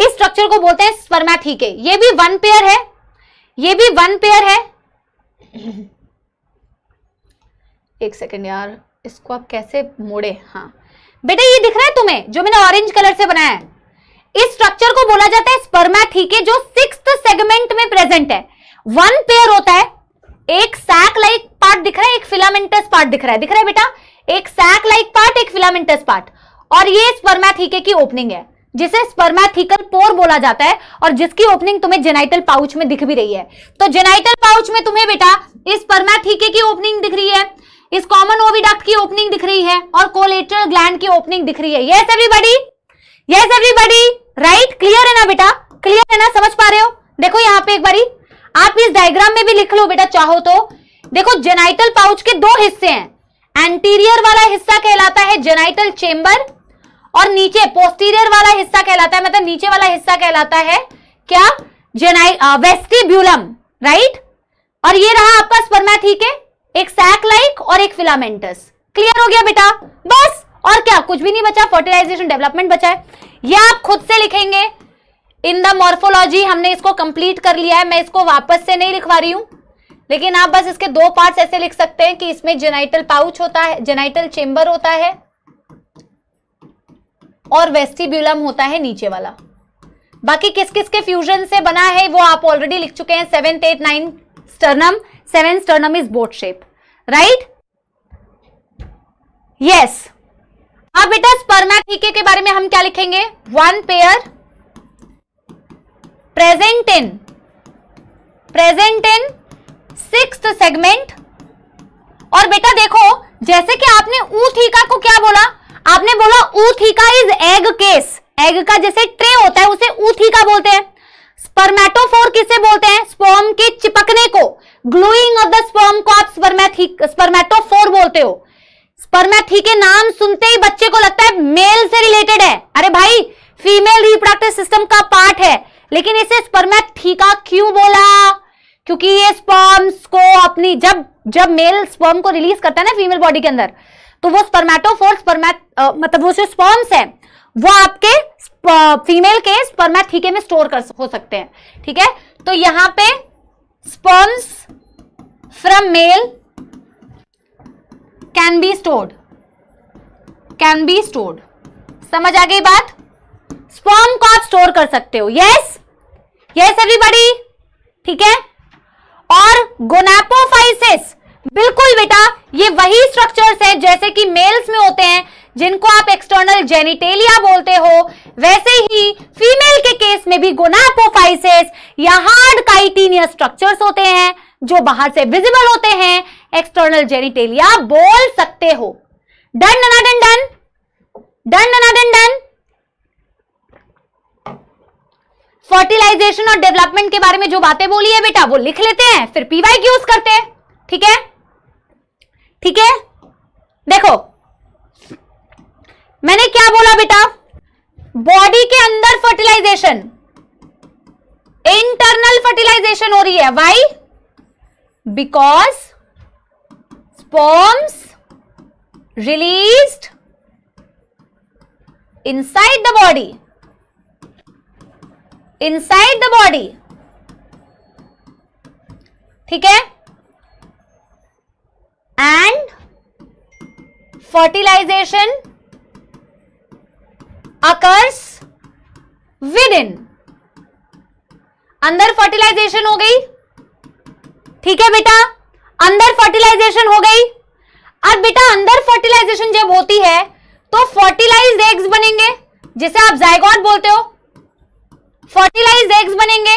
इस स्ट्रक्चर को बोलते हैं ठीक है ये भी वन पेयर है ये भी वन पेयर है एक सेकेंड यार इसको आप कैसे मोड़े हाँ बेटा ये दिख रहा है तुम्हें जो मैंने ऑरेंज कलर से बनाया है इस स्ट्रक्चर को बोला जाता है स्पर्मा ठीक है जो सिक्स सेगमेंट में प्रेजेंट है वन पेयर होता है एक सैक लाइक पार्ट दिख रहा है एक फिलामेंटस पार्ट दिख रहा है दिख रहा है बेटा एक सैक लाइक पार्ट एक फिलामेंटस पार्ट और ये स्पर्मैथीके की ओपनिंग है जिसे स्पर्मैथिकल पोर बोला जाता है और जिसकी ओपनिंग तुम्हें जेनाइटल पाउच में दिख भी रही है तो जेनाइटल पाउच में तुम्हें बेटा इस स्पर्माथिके की ओपनिंग दिख रही है इस कॉमन ओविडक्ट की ओपनिंग दिख रही है और कोलेट्रल ग्लैंड की ओपनिंग दिख रही है yes everybody yes everybody right clear है ना बेटा क्लियर है ना समझ पा रहे हो देखो यहाँ पे एक बारी आप इस डायग्राम में भी लिख लो बेटा चाहो तो देखो जेनाइटल पाउच के दो हिस्से हैं एंटीरियर वाला हिस्सा कहलाता है जेनाइटल चेंबर और नीचे पोस्टीरियर वाला हिस्सा कहलाता है मतलब नीचे वाला हिस्सा कहलाता है क्या जेनाइ वेस्टिब्यूलम राइट और ये रहा आपका स्पर्मा ठीक है एक सैक लाइक और एक फिलामेंटस क्लियर हो गया बेटा बस और क्या कुछ भी नहीं बचा फर्टिलाइजेशन डेवलपमेंट बचा है ये आप खुद से लिखेंगे इन द मॉर्फोलॉजी हमने इसको कंप्लीट कर लिया है मैं इसको वापस से नहीं लिखवा रही हूं लेकिन आप बस इसके दो पार्ट्स ऐसे लिख सकते हैं कि इसमें जेनाइटल पाउच होता है जेनाइटल चेम्बर होता है और वेस्टिब्यूलम होता है नीचे वाला बाकी किस किस के फ्यूजन से बना है वो आप ऑलरेडी लिख चुके हैं seventh eight nine sternum seven sternum is boat shape right yes अब बेटा स्पर्मा टीके के बारे में हम क्या लिखेंगे one pair present in present in sixth segment और बेटा देखो जैसे कि आपने ऊथीका को क्या बोला आपने बोला ootheca is egg case egg का जैसे ट्रे होता है उसे ऊथीका बोलते हैं स्पर्मेटोफोर किसे बोलते हैं स्पर्म के चिपकने को ग्लूइंग ऑफ द स्पर्म को आप स्पर्मेटोफोर बोलते हो स्पर्मेथी के नाम सुनते ही बच्चे को लगता है मेल से रिलेटेड है अरे भाई फीमेल रिप्रोडक्टिव सिस्टम का पार्ट है लेकिन इसे स्पर्मेथी का क्यों बोला क्योंकि ये स्पर्म्स को अपनी जब जब मेल स्पर्म को रिलीज करता है ना फीमेल बॉडी के अंदर तो वो स्पर्मेटोफोर स्पर्मेट मतलब वो जो स्पर्म्स है वो आपके फीमेल के स्पर्मेथीके में स्टोर कर हो सकते हैं ठीक है तो यहां पे sperms from male can be stored can be stored समझ आ गई बात स्पर्म को आप स्टोर कर सकते हो यस यस एवरीबॉडी ठीक है और गोनेपोफाइसिस बिल्कुल बेटा ये वही स्ट्रक्चर्स है जैसे कि मेल्स में होते हैं जिनको आप एक्सटर्नल जेनिटेलिया बोलते हो वैसे ही फीमेल के केस में भी गोनापोफाइसिस या हार्ड काइटीनियस स्ट्रक्चर्स होते हैं जो बाहर से विजिबल होते हैं एक्सटर्नल जेनिटेलिया बोल सकते हो done done done done done done done fertilization और डेवलपमेंट के बारे में जो बातें बोली है बेटा वो लिख लेते हैं फिर पीवाई की यूज करते हैं ठीक है ठीक है देखो मैंने क्या बोला बेटा बॉडी के अंदर फर्टिलाइजेशन इंटरनल फर्टिलाइजेशन हो रही है why because sperms released inside the body inside the body ठीक है and fertilization occurs within अंदर फर्टिलाइजेशन हो गई ठीक है बेटा अंदर फर्टिलाइजेशन हो गई अब बेटा अंदर फर्टिलाइजेशन जब होती है तो फर्टिलाइज एग्स बनेंगे जिसे आप जायगॉट बोलते हो फर्टिलाइज एग्स बनेंगे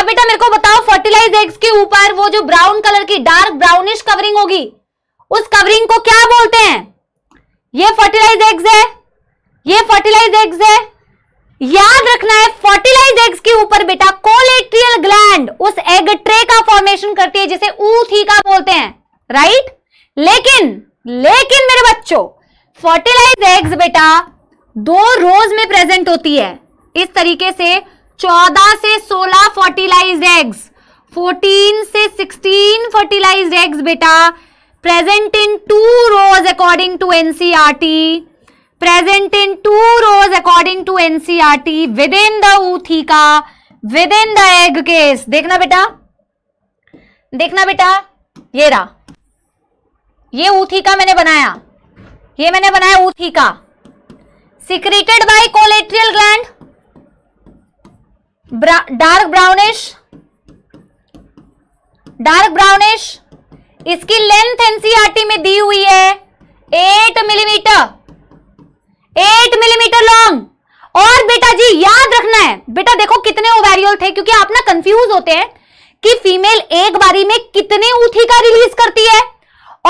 अब बेटा मेरे को बताओ फर्टिलाइज एग्स के ऊपर वो जो ब्राउन कलर की डार्क ब्राउनिश कवरिंग होगी उस कवरिंग को क्या बोलते हैं ये फर्टिलाइज एग्स है ये फर्टिलाइज एग्स है याद रखना है फर्टिलाइज एग्स के ऊपर बेटा कोलेट्रियल ग्लैंड उस एग ट्रे का फॉर्मेशन करती है जिसे ऊथी का बोलते हैं राइट लेकिन लेकिन मेरे बच्चों फर्टिलाइज एग्स बेटा दो रोज में प्रेजेंट होती है इस तरीके से 14 से 16 फर्टिलाइज एग्स 14 से 16 फर्टिलाइज एग्स बेटा present in two rows according to NCERT present in two rows according to NCERT within the का within the egg case देखना बेटा देखना बेटा ये रहा ये का मैंने बनाया ये मैंने बनाया का सिक्रेटेड बाय कोलेट्रियल ग्लैंड ब्रा, डार्क ब्राउनिश डार्क ब्राउनिश इसकी लेंथ एनसीआरटी e में दी हुई है eight millimetre eight millimetre long और बेटा जी याद रखना है बेटा देखो कितने ओवेरियल थे क्योंकि आप ना कंफ्यूज होते हैं कि फीमेल एक बारी में कितने ऊथी का रिलीज करती है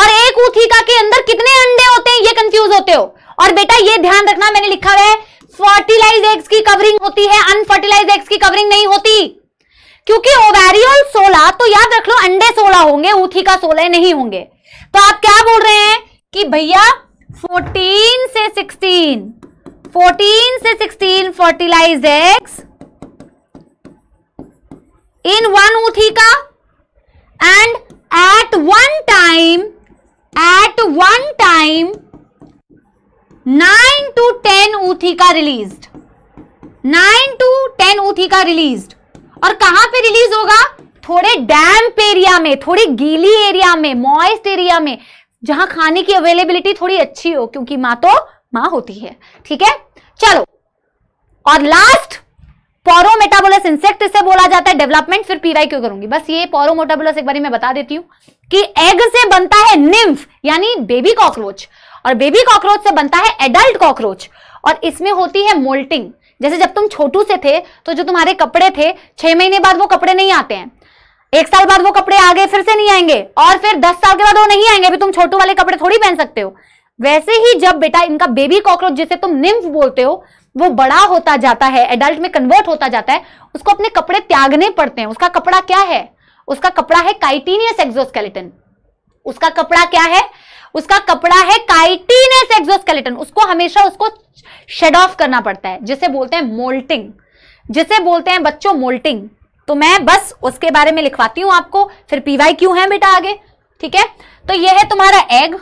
और एक ऊथी का के अंदर कितने अंडे होते हैं ये कंफ्यूज होते हो और बेटा ये ध्यान रखना मैंने लिखा हुआ है फर्टिलाइज एग्स की कवरिंग होती है अनफर्टिलाइज एग्स की कवरिंग नहीं होती क्योंकि ओवेरियल सोलह तो याद रख लो अंडे सोलह होंगे ऊथी का सोलह नहीं होंगे तो आप क्या बोल रहे हैं कि भैया 14 से 16 14 से 16 fertilize eggs in one ootheca and at one time at one time nine to ten ootheca release nine to ten ootheca release और कहां पे रिलीज होगा थोड़े डैम्प एरिया में थोड़ी गीली एरिया में मॉइस्ट एरिया में जहां खाने की अवेलेबिलिटी थोड़ी अच्छी हो क्योंकि मां तो मां होती है ठीक है चलो और लास्ट पोरोमेटाबोलस इंसेक्ट इसे बोला जाता है डेवलपमेंट फिर पीवाई क्यों करूंगी बस ये पोरोमोटाबोलस एक बार मैं बता देती हूं कि एग से बनता है निम्फ यानी बेबी कॉकरोच और बेबी कॉकरोच से बनता है एडल्ट कॉकरोच और इसमें होती है मोल्टिंग जैसे जब तुम छोटू से थे तो जो तुम्हारे कपड़े थे छह महीने बाद वो कपड़े नहीं आते हैं एक साल बाद वो कपड़े आ गए फिर से नहीं आएंगे और फिर दस साल के बाद वो नहीं आएंगे अभी तुम छोटू वाले कपड़े थोड़ी पहन सकते हो वैसे ही जब बेटा इनका बेबी कॉकरोच जिसे तुम निम्फ बोलते हो वो बड़ा होता जाता है एडल्ट में कन्वर्ट होता जाता है उसको अपने कपड़े त्यागने पड़ते हैं उसका कपड़ा क्या है उसका कपड़ा है काइटीनियस एक्सोस्केलेटन उसका कपड़ा क्या है उसका कपड़ा है काइटीनस एक्सोस्केलेटन उसको हमेशा उसको शेड ऑफ करना पड़ता है जिसे बोलते हैं मोल्टिंग जिसे बोलते हैं बच्चों मोल्टिंग तो मैं बस उसके बारे में लिखवाती हूं आपको फिर पीवाई क्यों है बेटा आगे ठीक है तो यह है तुम्हारा एग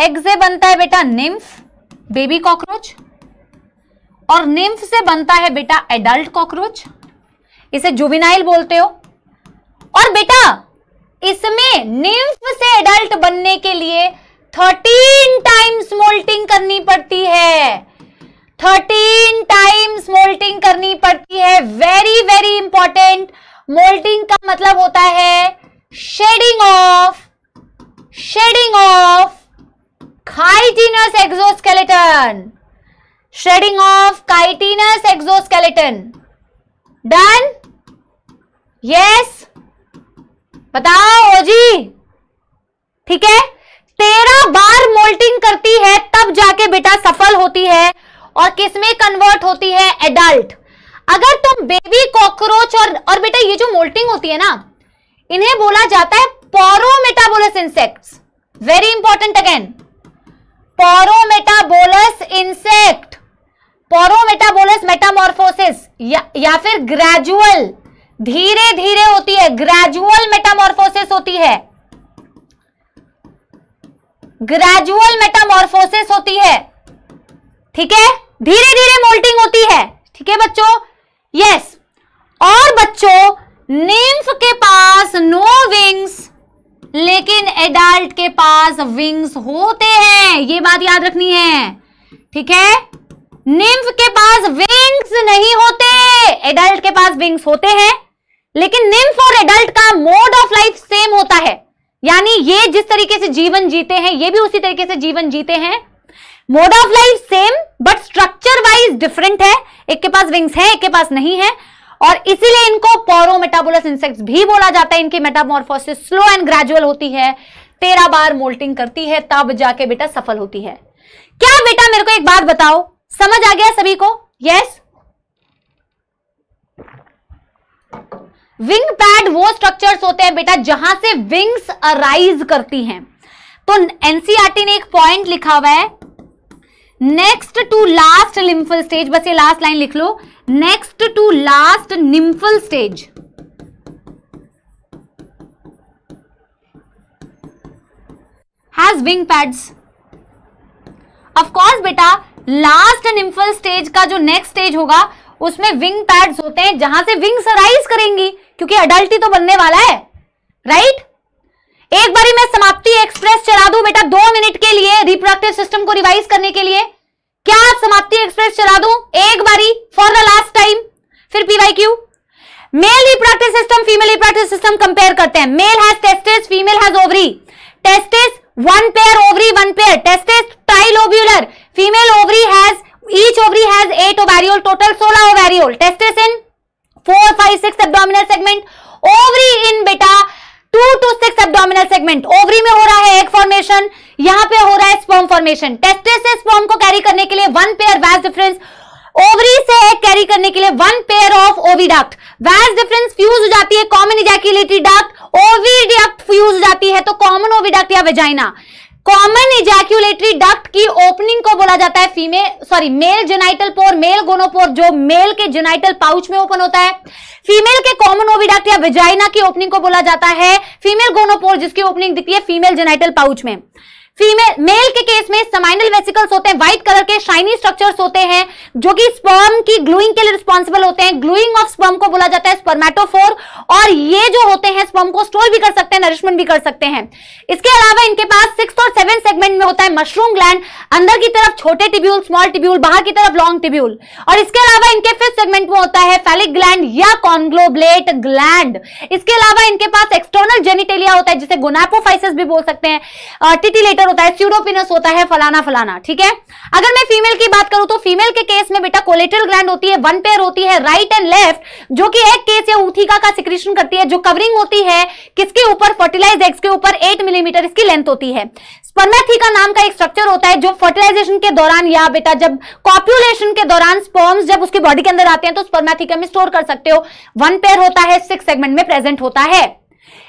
एग से बनता है बेटा निम्फ बेबी कॉकरोच और निम्फ से बनता है बेटा एडल्ट कॉकरोच इसे जुबिनाइल बोलते हो और बेटा इसमें निम्फ से एडल्ट बनने के लिए थर्टीन टाइम्स मोल्टिंग करनी पड़ती है थर्टीन टाइम्स मोल्टिंग करनी पड़ती है वेरी वेरी इंपॉर्टेंट मोल्टिंग का मतलब होता है shedding of shedding of chitinous exoskeleton shedding of chitinous exoskeleton done yes बताओ जी ठीक है तेरह बार मोल्टिंग करती है तब जाके बेटा सफल होती है और किसमें कन्वर्ट होती है एडल्ट अगर तुम बेबी कॉकरोच और और बेटा ये जो मोल्टिंग होती है ना इन्हें बोला जाता है paurometabolous insects very important again paurometabolous insect paurometabolous metamorphosis या, या फिर ग्रेजुअल धीरे धीरे होती है ग्रेजुअल मेटामॉर्फोसिस होती है ग्रेजुअल मेटामोर्फोसिस होती है ठीक है धीरे धीरे मोल्टिंग होती है ठीक है बच्चों यस और बच्चों निम्फ के पास नो विंग्स लेकिन एडल्ट के पास विंग्स होते हैं ये बात याद रखनी है ठीक है निम्फ के पास विंग्स नहीं होते एडल्ट के पास विंग्स होते हैं लेकिन निम्फ और एडल्ट का मोड ऑफ लाइफ सेम होता है यानी ये जिस तरीके से जीवन जीते हैं ये भी उसी तरीके से जीवन जीते हैं mode of life same but structure wise different है एक के पास विंग्स है एक के पास नहीं है और इसीलिए इनको मेटाबोलस इंसेक्ट भी बोला जाता है इनकी मेटामोरफोसिस स्लो एंड ग्रेजुअल होती है तेरह बार मोल्टिंग करती है तब जाके बेटा सफल होती है क्या बेटा मेरे को एक बात बताओ समझ आ गया सभी को यस yes? विंग पैड वो स्ट्रक्चर्स होते हैं बेटा जहां से विंग्स अराइज करती हैं तो एनसीआरटी e ने एक पॉइंट लिखा हुआ है next to last nymphal stage बस ये लास्ट लाइन लिख लो next to last nymphal stage has wing pads of course बेटा लास्ट निम्फल स्टेज का जो नेक्स्ट स्टेज होगा उसमें विंग पैड्स होते हैं जहां से विंग्स राइज करेंगी क्योंकि अडल्ट ही तो बनने वाला है राइट एक बारी मैं समाप्ति एक्सप्रेस चला दू बेटा दो मिनट के लिए रिप्रोडक्टिव सिस्टम को रिवाइज करने के लिए क्या समाप्ति एक्सप्रेस चला दू एक बारी फॉर द लास्ट टाइम फिर P Y Q male reproductive system female reproductive system compare करते हैं male has testis female has ovary testis one pair ovary one pair testis trilobular female ovary has each ovary has eight ovariole total सोलह ovariole testes in four five six abdominal segment ovary in बेटा two to six abdominal segment ovary में हो रहा है egg formation यहां पे हो रहा है स्पॉम फॉर्मेशन टेस्टेस स्पॉम को कैरी करने के लिए one pair vas deferens ovary से एग कैरी करने के लिए one pair of oviduct vas deferens fuse हो जाती है common ejaculatory duct oviduct fuse हो जाती है तो कॉमन ओविडक्ट या वेजाइना कॉमन इजैक्यूलेटरी डक्ट की ओपनिंग को बोला जाता है female sorry male genital pore male gonopore जो मेल के जेनाइटल पाउच में ओपन होता है फीमेल के कॉमन ओविडक्ट या विजाइना की ओपनिंग को बोला जाता है फीमेल गोनोपोर जिसकी ओपनिंग दिखती है फीमेल जेनाइटल पाउच में फीमेल मेल के केस में समाइनल वेसिकल्स होते हैं व्हाइट कलर के शाइनी स्ट्रक्चर्स होते हैं जो कि स्पर्म की ग्लूइंग के लिए रिस्पॉन्सिबल होते हैं ग्लूइंग ऑफ स्पर्म को बोला जाता है स्पर्मेटोफोर और ये जो होते हैं स्पर्म को स्टोर भी कर सकते हैं नरिशमेंट भी कर सकते हैं इसके अलावा इनके पास सिक्स और सेवन सेगमेंट में होता है मशरूम ग्लैंड अंदर की तरफ छोटे टिब्यूल स्मॉल टिब्यूल बाहर की तरफ लॉन्ग टिब्यूल और इसके अलावा इनके फिफ्थ सेगमेंट में होता है फैलिक ग्लैंड या कॉन्ग्लोबलेट ग्लैंड इसके अलावा इनके पास एक्सटर्नल जेनिटेलिया होता है जिसे गोनापोफाइसिस भी बोल सकते हैं टिटिलेटर जेंडर होता है स्यूडोपिनस होता है फलाना फलाना ठीक है अगर मैं फीमेल की बात करूं तो फीमेल के केस में बेटा कोलेटल ग्लैंड होती है वन पेयर होती है राइट एंड लेफ्ट जो कि एक केस या उथिका का सिक्रेशन करती है जो कवरिंग होती है किसके ऊपर फर्टिलाइज एग्स के ऊपर एट मिलीमीटर इसकी लेंथ होती है स्पर्मेथिका नाम का एक स्ट्रक्चर होता है जो फर्टिलाइजेशन के दौरान या बेटा जब कॉप्यूलेशन के दौरान स्पर्म्स जब उसकी बॉडी के अंदर आते हैं तो स्पर्मेथिका में स्टोर कर सकते हो वन पेयर होता है सिक्स सेगमेंट में प्रेजेंट होता है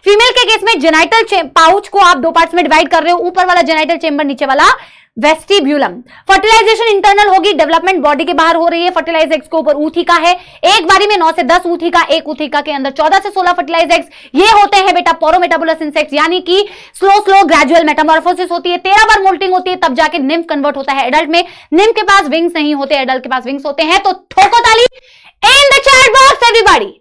फीमेल के केस में जेनाइटल पाउच को आप दो पार्ट्स में डिवाइड कर रहे हो ऊपर वाला जेनाइटल चेंबर नीचे वाला वेस्टिब्यूलम फर्टिलाइजेशन इंटरनल होगी डेवलपमेंट बॉडी के बाहर हो रही है फर्टिलाइज एग्स के ऊपर ऊथिका है एक बारी में 9 से 10 ऊथिका एक ऊथिका के अंदर 14 से 16 फर्टिलाइज एग्स ये होते हैं बेटा पोरोमेटाबोलस इंसेक्ट यानी कि स्लो स्लो ग्रेजुअल मेटामॉर्फोसिस होती है तेरह बार मोल्टिंग होती है तब जाके निम कन्वर्ट होता है एडल्ट में निम के पास विंग्स नहीं होते एडल्ट के पास विंग्स होते हैं तो ठोको ताली in the chat box everybody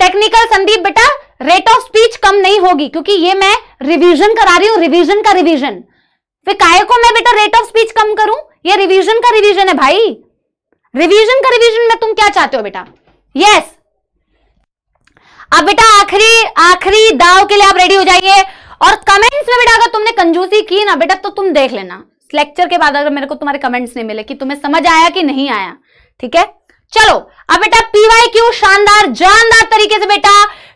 technical Sandeep बेटा रेट ऑफ स्पीच कम नहीं होगी क्योंकि ये मैं रिवीजन करा रही हूँ रिवीजन का रिवीजन फिर काय को मैं बेटा रेट ऑफ स्पीच कम करूं ये रिवीजन का रिवीजन है भाई रिवीजन का रिवीजन में तुम क्या चाहते हो बेटा यस yes. अब बेटा आखिरी आखिरी दाव के लिए आप रेडी हो जाइए और कमेंट्स में बेटा अगर तुमने कंजूसी की ना बेटा तो तुम देख लेना लेक्चर के बाद अगर मेरे को तुम्हारे कमेंट्स नहीं मिले कि तुम्हें समझ आया कि नहीं आया ठीक है चलो अब बेटा पीवाई क्यू शानदार जानदार तरीके से बेटा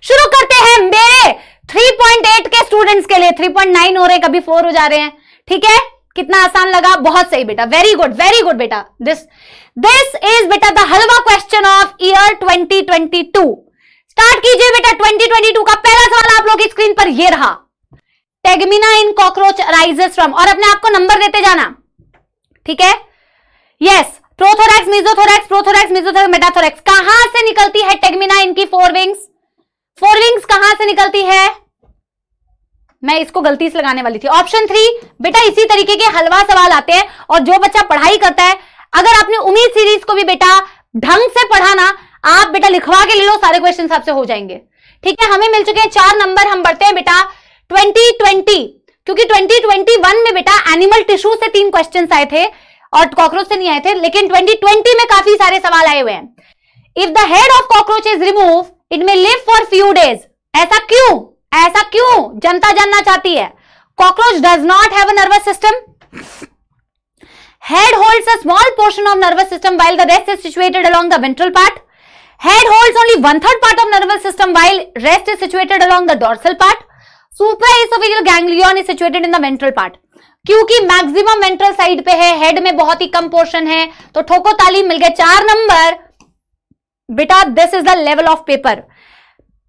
शुरू करते हैं मेरे 3.8 के स्टूडेंट्स के लिए 3.9 हो रहे कभी 4 हो जा रहे हैं ठीक है कितना आसान लगा बहुत सही बेटा वेरी गुड वेरी गुड बेटा दिस दिस इज बेटा the halwa question of year 2022 start कीजिए बेटा 2022 का पहला सवाल आप लोग की स्क्रीन पर यह रहा tegmina in cockroach arises from और अपने आप को नंबर देते जाना ठीक है yes yes. Prothorax mesothorax prothorax mesothorax metathorax कहां से निकलती है टेगमिना इनकी फोर विंग्स फोर विंग्स कहां से निकलती है मैं इसको गलती से लगाने वाली थी ऑप्शन थ्री बेटा इसी तरीके के हलवा सवाल आते हैं और जो बच्चा पढ़ाई करता है अगर आपने उम्मीद सीरीज को भी बेटा ढंग से पढ़ाना आप बेटा लिखवा के ले लो सारे क्वेश्चन आपसे हो जाएंगे ठीक है हमें मिल चुके हैं चार नंबर हम बढ़ते हैं बेटा ट्वेंटी ट्वेंटी क्योंकि 2021 में बेटा एनिमल टिश्यू से तीन क्वेश्चन आए थे और कॉकरोच से नहीं आए थे लेकिन 2020 में काफी सारे सवाल आए हुए हैं if the head of cockroach is remove it may live for few days ऐसा क्यों ऐसा क्यों जनता जानना चाहती है cockroach does not have a nervous system head holds a small portion of nervous system while the rest is situated along the ventral part head holds only one third part of nervous system while rest is situated along the dorsal part super oesophageal ganglion is situated in ventral part क्योंकि maximum ventral side पे है head में बहुत ही कम portion है तो ठोको ताली मिल गए चार नंबर बेटा this is the level of paper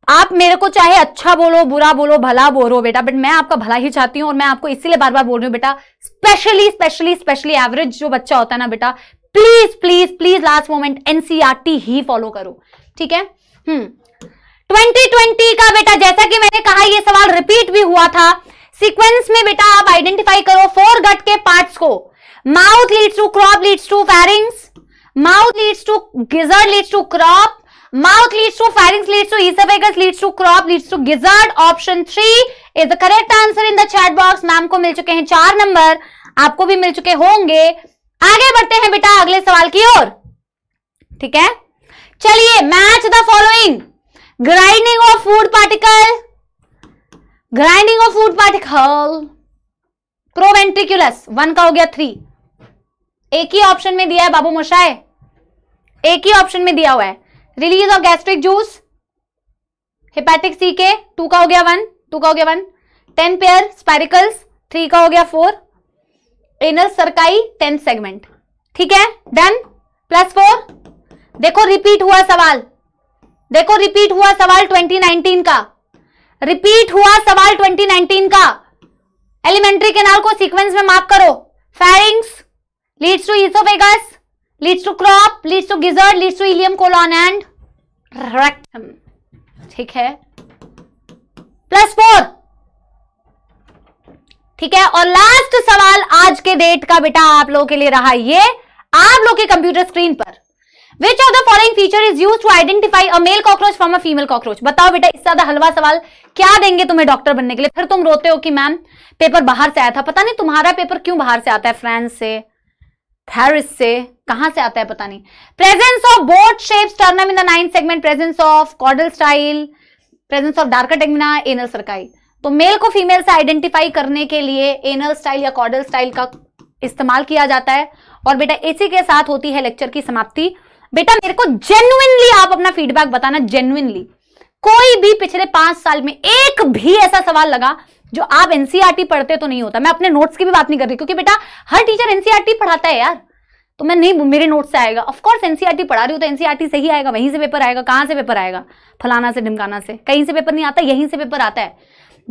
आप मेरे को चाहे अच्छा बोलो बुरा बोलो भला बोलो बेटा बट मैं आपका भला ही चाहती हूं और मैं आपको इसीलिए बार बार बोल रही हूं बेटा स्पेशली स्पेशली स्पेशली एवरेज जो बच्चा होता है ना बेटा please please please last moment NCERT ही फॉलो करो ठीक है हम्म 2020 का बेटा जैसा कि मैंने कहा ये सवाल रिपीट भी हुआ था सीक्वेंस में बेटा आप आइडेंटिफाई करो फोर गट के पार्ट्स को mouth leads to crop leads to pharynx mouth leads to gizzard leads to crop mouth leads to pharynx leads to oesophagus leads to crop leads to gizzard option three is the correct answer in the chat box ma'am को मिल चुके हैं चार number आपको भी मिल चुके होंगे आगे बढ़ते हैं बेटा अगले सवाल की ओर ठीक है चलिए match the following grinding of food particle grinding of food particle proventriculus one का हो गया थ्री एक ही ऑप्शन में दिया है बाबू मोशाए एक ही ऑप्शन में दिया हुआ है release of gastric juice hepatic caeca two का हो गया वन टू का हो गया one ten pair spiracles three का हो गया four anal cerci ten segment ठीक है डन प्लस फोर देखो रिपीट हुआ सवाल देखो रिपीट हुआ सवाल 2019 का रिपीट हुआ सवाल 2019 का एलिमेंट्री केनाल को सीक्वेंस में माफ करो pharynx leads to oesophagus leads to crop leads to gizzard leads to ileum colon and rectum ठीक है प्लस फोर ठीक है और लास्ट सवाल आज के डेट का बेटा आप लोगों के लिए रहा ये आप लोग के कंप्यूटर स्क्रीन पर which of the following feature is use to identify a male cockroach from a female cockroach बताओ बेटा इससे ज्यादा हलवा सवाल क्या देंगे तुम्हें डॉक्टर बनने के लिए फिर तुम रोते हो कि मैम पेपर बाहर से आया था पता नहीं तुम्हारा पेपर क्यों बाहर से आता है फ्रांस से थैरिस से कहां से आता है पता नहीं presence of board shape sternum in the nine segment presence of caudal style presence of dark tegmina anal cerci तो मेल को फीमेल से आइडेंटिफाई करने के लिए एनल स्टाइल या कॉडल स्टाइल का इस्तेमाल किया जाता है और बेटा इसी के साथ होती है लेक्चर की समाप्ति बेटा मेरे को जेन्युनली आप अपना फीडबैक बताना जेन्युनली कोई भी पिछले पांच साल में एक भी ऐसा सवाल लगा जो आप एनसीआरटी e पढ़ते तो नहीं होता मैं अपने नोट्स की भी बात नहीं कर रही क्योंकि बेटा हर टीचर एनसीआरटी e पढ़ाता है यार तो मैं नहीं मेरे नोट से आएगा ऑफकोर्स एनसीआरटी e पढ़ा रही हूँ तो एनसीआरटी से ही आएगा वहीं से पेपर आएगा कहां से पेपर आएगा फलाना से ढिमकाना से कहीं से पेपर नहीं आता यहीं से पेपर आता है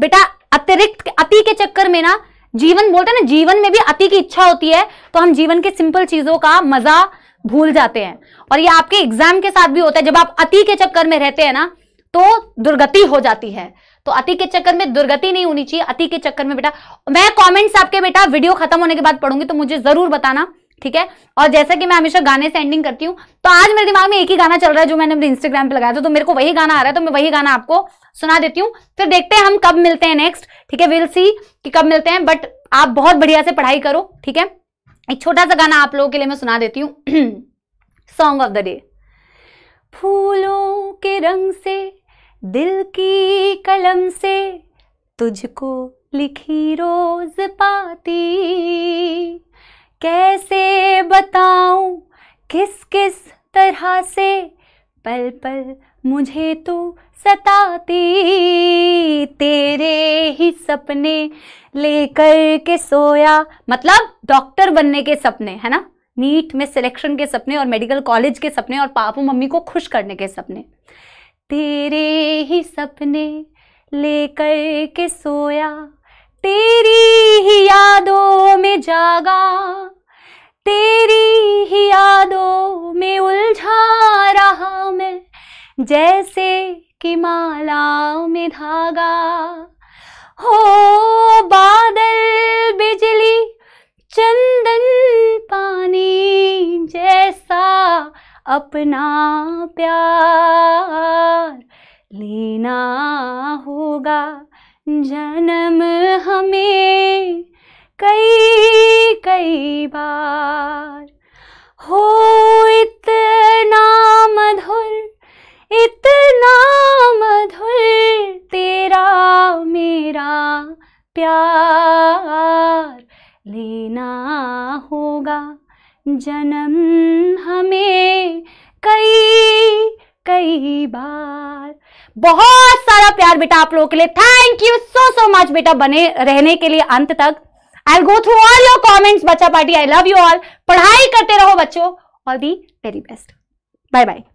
बेटा अतिरिक्त अति के चक्कर में ना जीवन बोलते हैं ना जीवन में भी अति की इच्छा होती है तो हम जीवन के सिंपल चीजों का मजा भूल जाते हैं और ये आपके एग्जाम के साथ भी होता है जब आप अति के चक्कर में रहते हैं ना तो दुर्गति हो जाती है तो अति के चक्कर में दुर्गति नहीं होनी चाहिए अति के चक्कर में बेटा मैं कॉमेंट्स आपके बेटा वीडियो खत्म होने के बाद पढ़ूंगी तो मुझे जरूर बताना ठीक है और जैसा कि मैं हमेशा गाने से एंडिंग करती हूँ तो आज मेरे दिमाग में एक ही गाना चल रहा है जो मैंने अपने इंस्टाग्राम पे लगाया था तो मेरे को वही गाना आ रहा है तो मैं वही गाना आपको सुना देती हूँ फिर देखते हैं हम कब मिलते हैं नेक्स्ट ठीक है विल सी कि कब मिलते हैं बट आप बहुत बढ़िया से पढ़ाई करो ठीक है एक छोटा सा गाना आप लोगों के लिए मैं सुना देती हूँ सॉन्ग ऑफ द डे फूलों के रंग से दिल की कलम से तुझको लिखी रोज पाती कैसे बताऊं किस किस तरह से पल पल मुझे तू तो सताती तेरे ही सपने लेकर के सोया मतलब डॉक्टर बनने के सपने है ना नीट में सिलेक्शन के सपने और मेडिकल कॉलेज के सपने और पापू मम्मी को खुश करने के सपने तेरे ही सपने लेकर के सोया तेरी ही यादों में जागा तेरी ही यादों में उलझा रहा मैं जैसे की मालाओं में धागा हो बादल बिजली चंदन पानी जैसा अपना प्यार लेना होगा जन्म हमें कई कई बार हो इतना मधुर इतना मधुर तेरा मेरा प्यार लेना होगा जन्म हमें कई कई बार बहुत सारा प्यार बेटा आप लोगों के लिए thank you so so much बेटा बने रहने के लिए अंत तक I go through all your comments बच्चा party I love you all पढ़ाई करते रहो बच्चों all the very best bye bye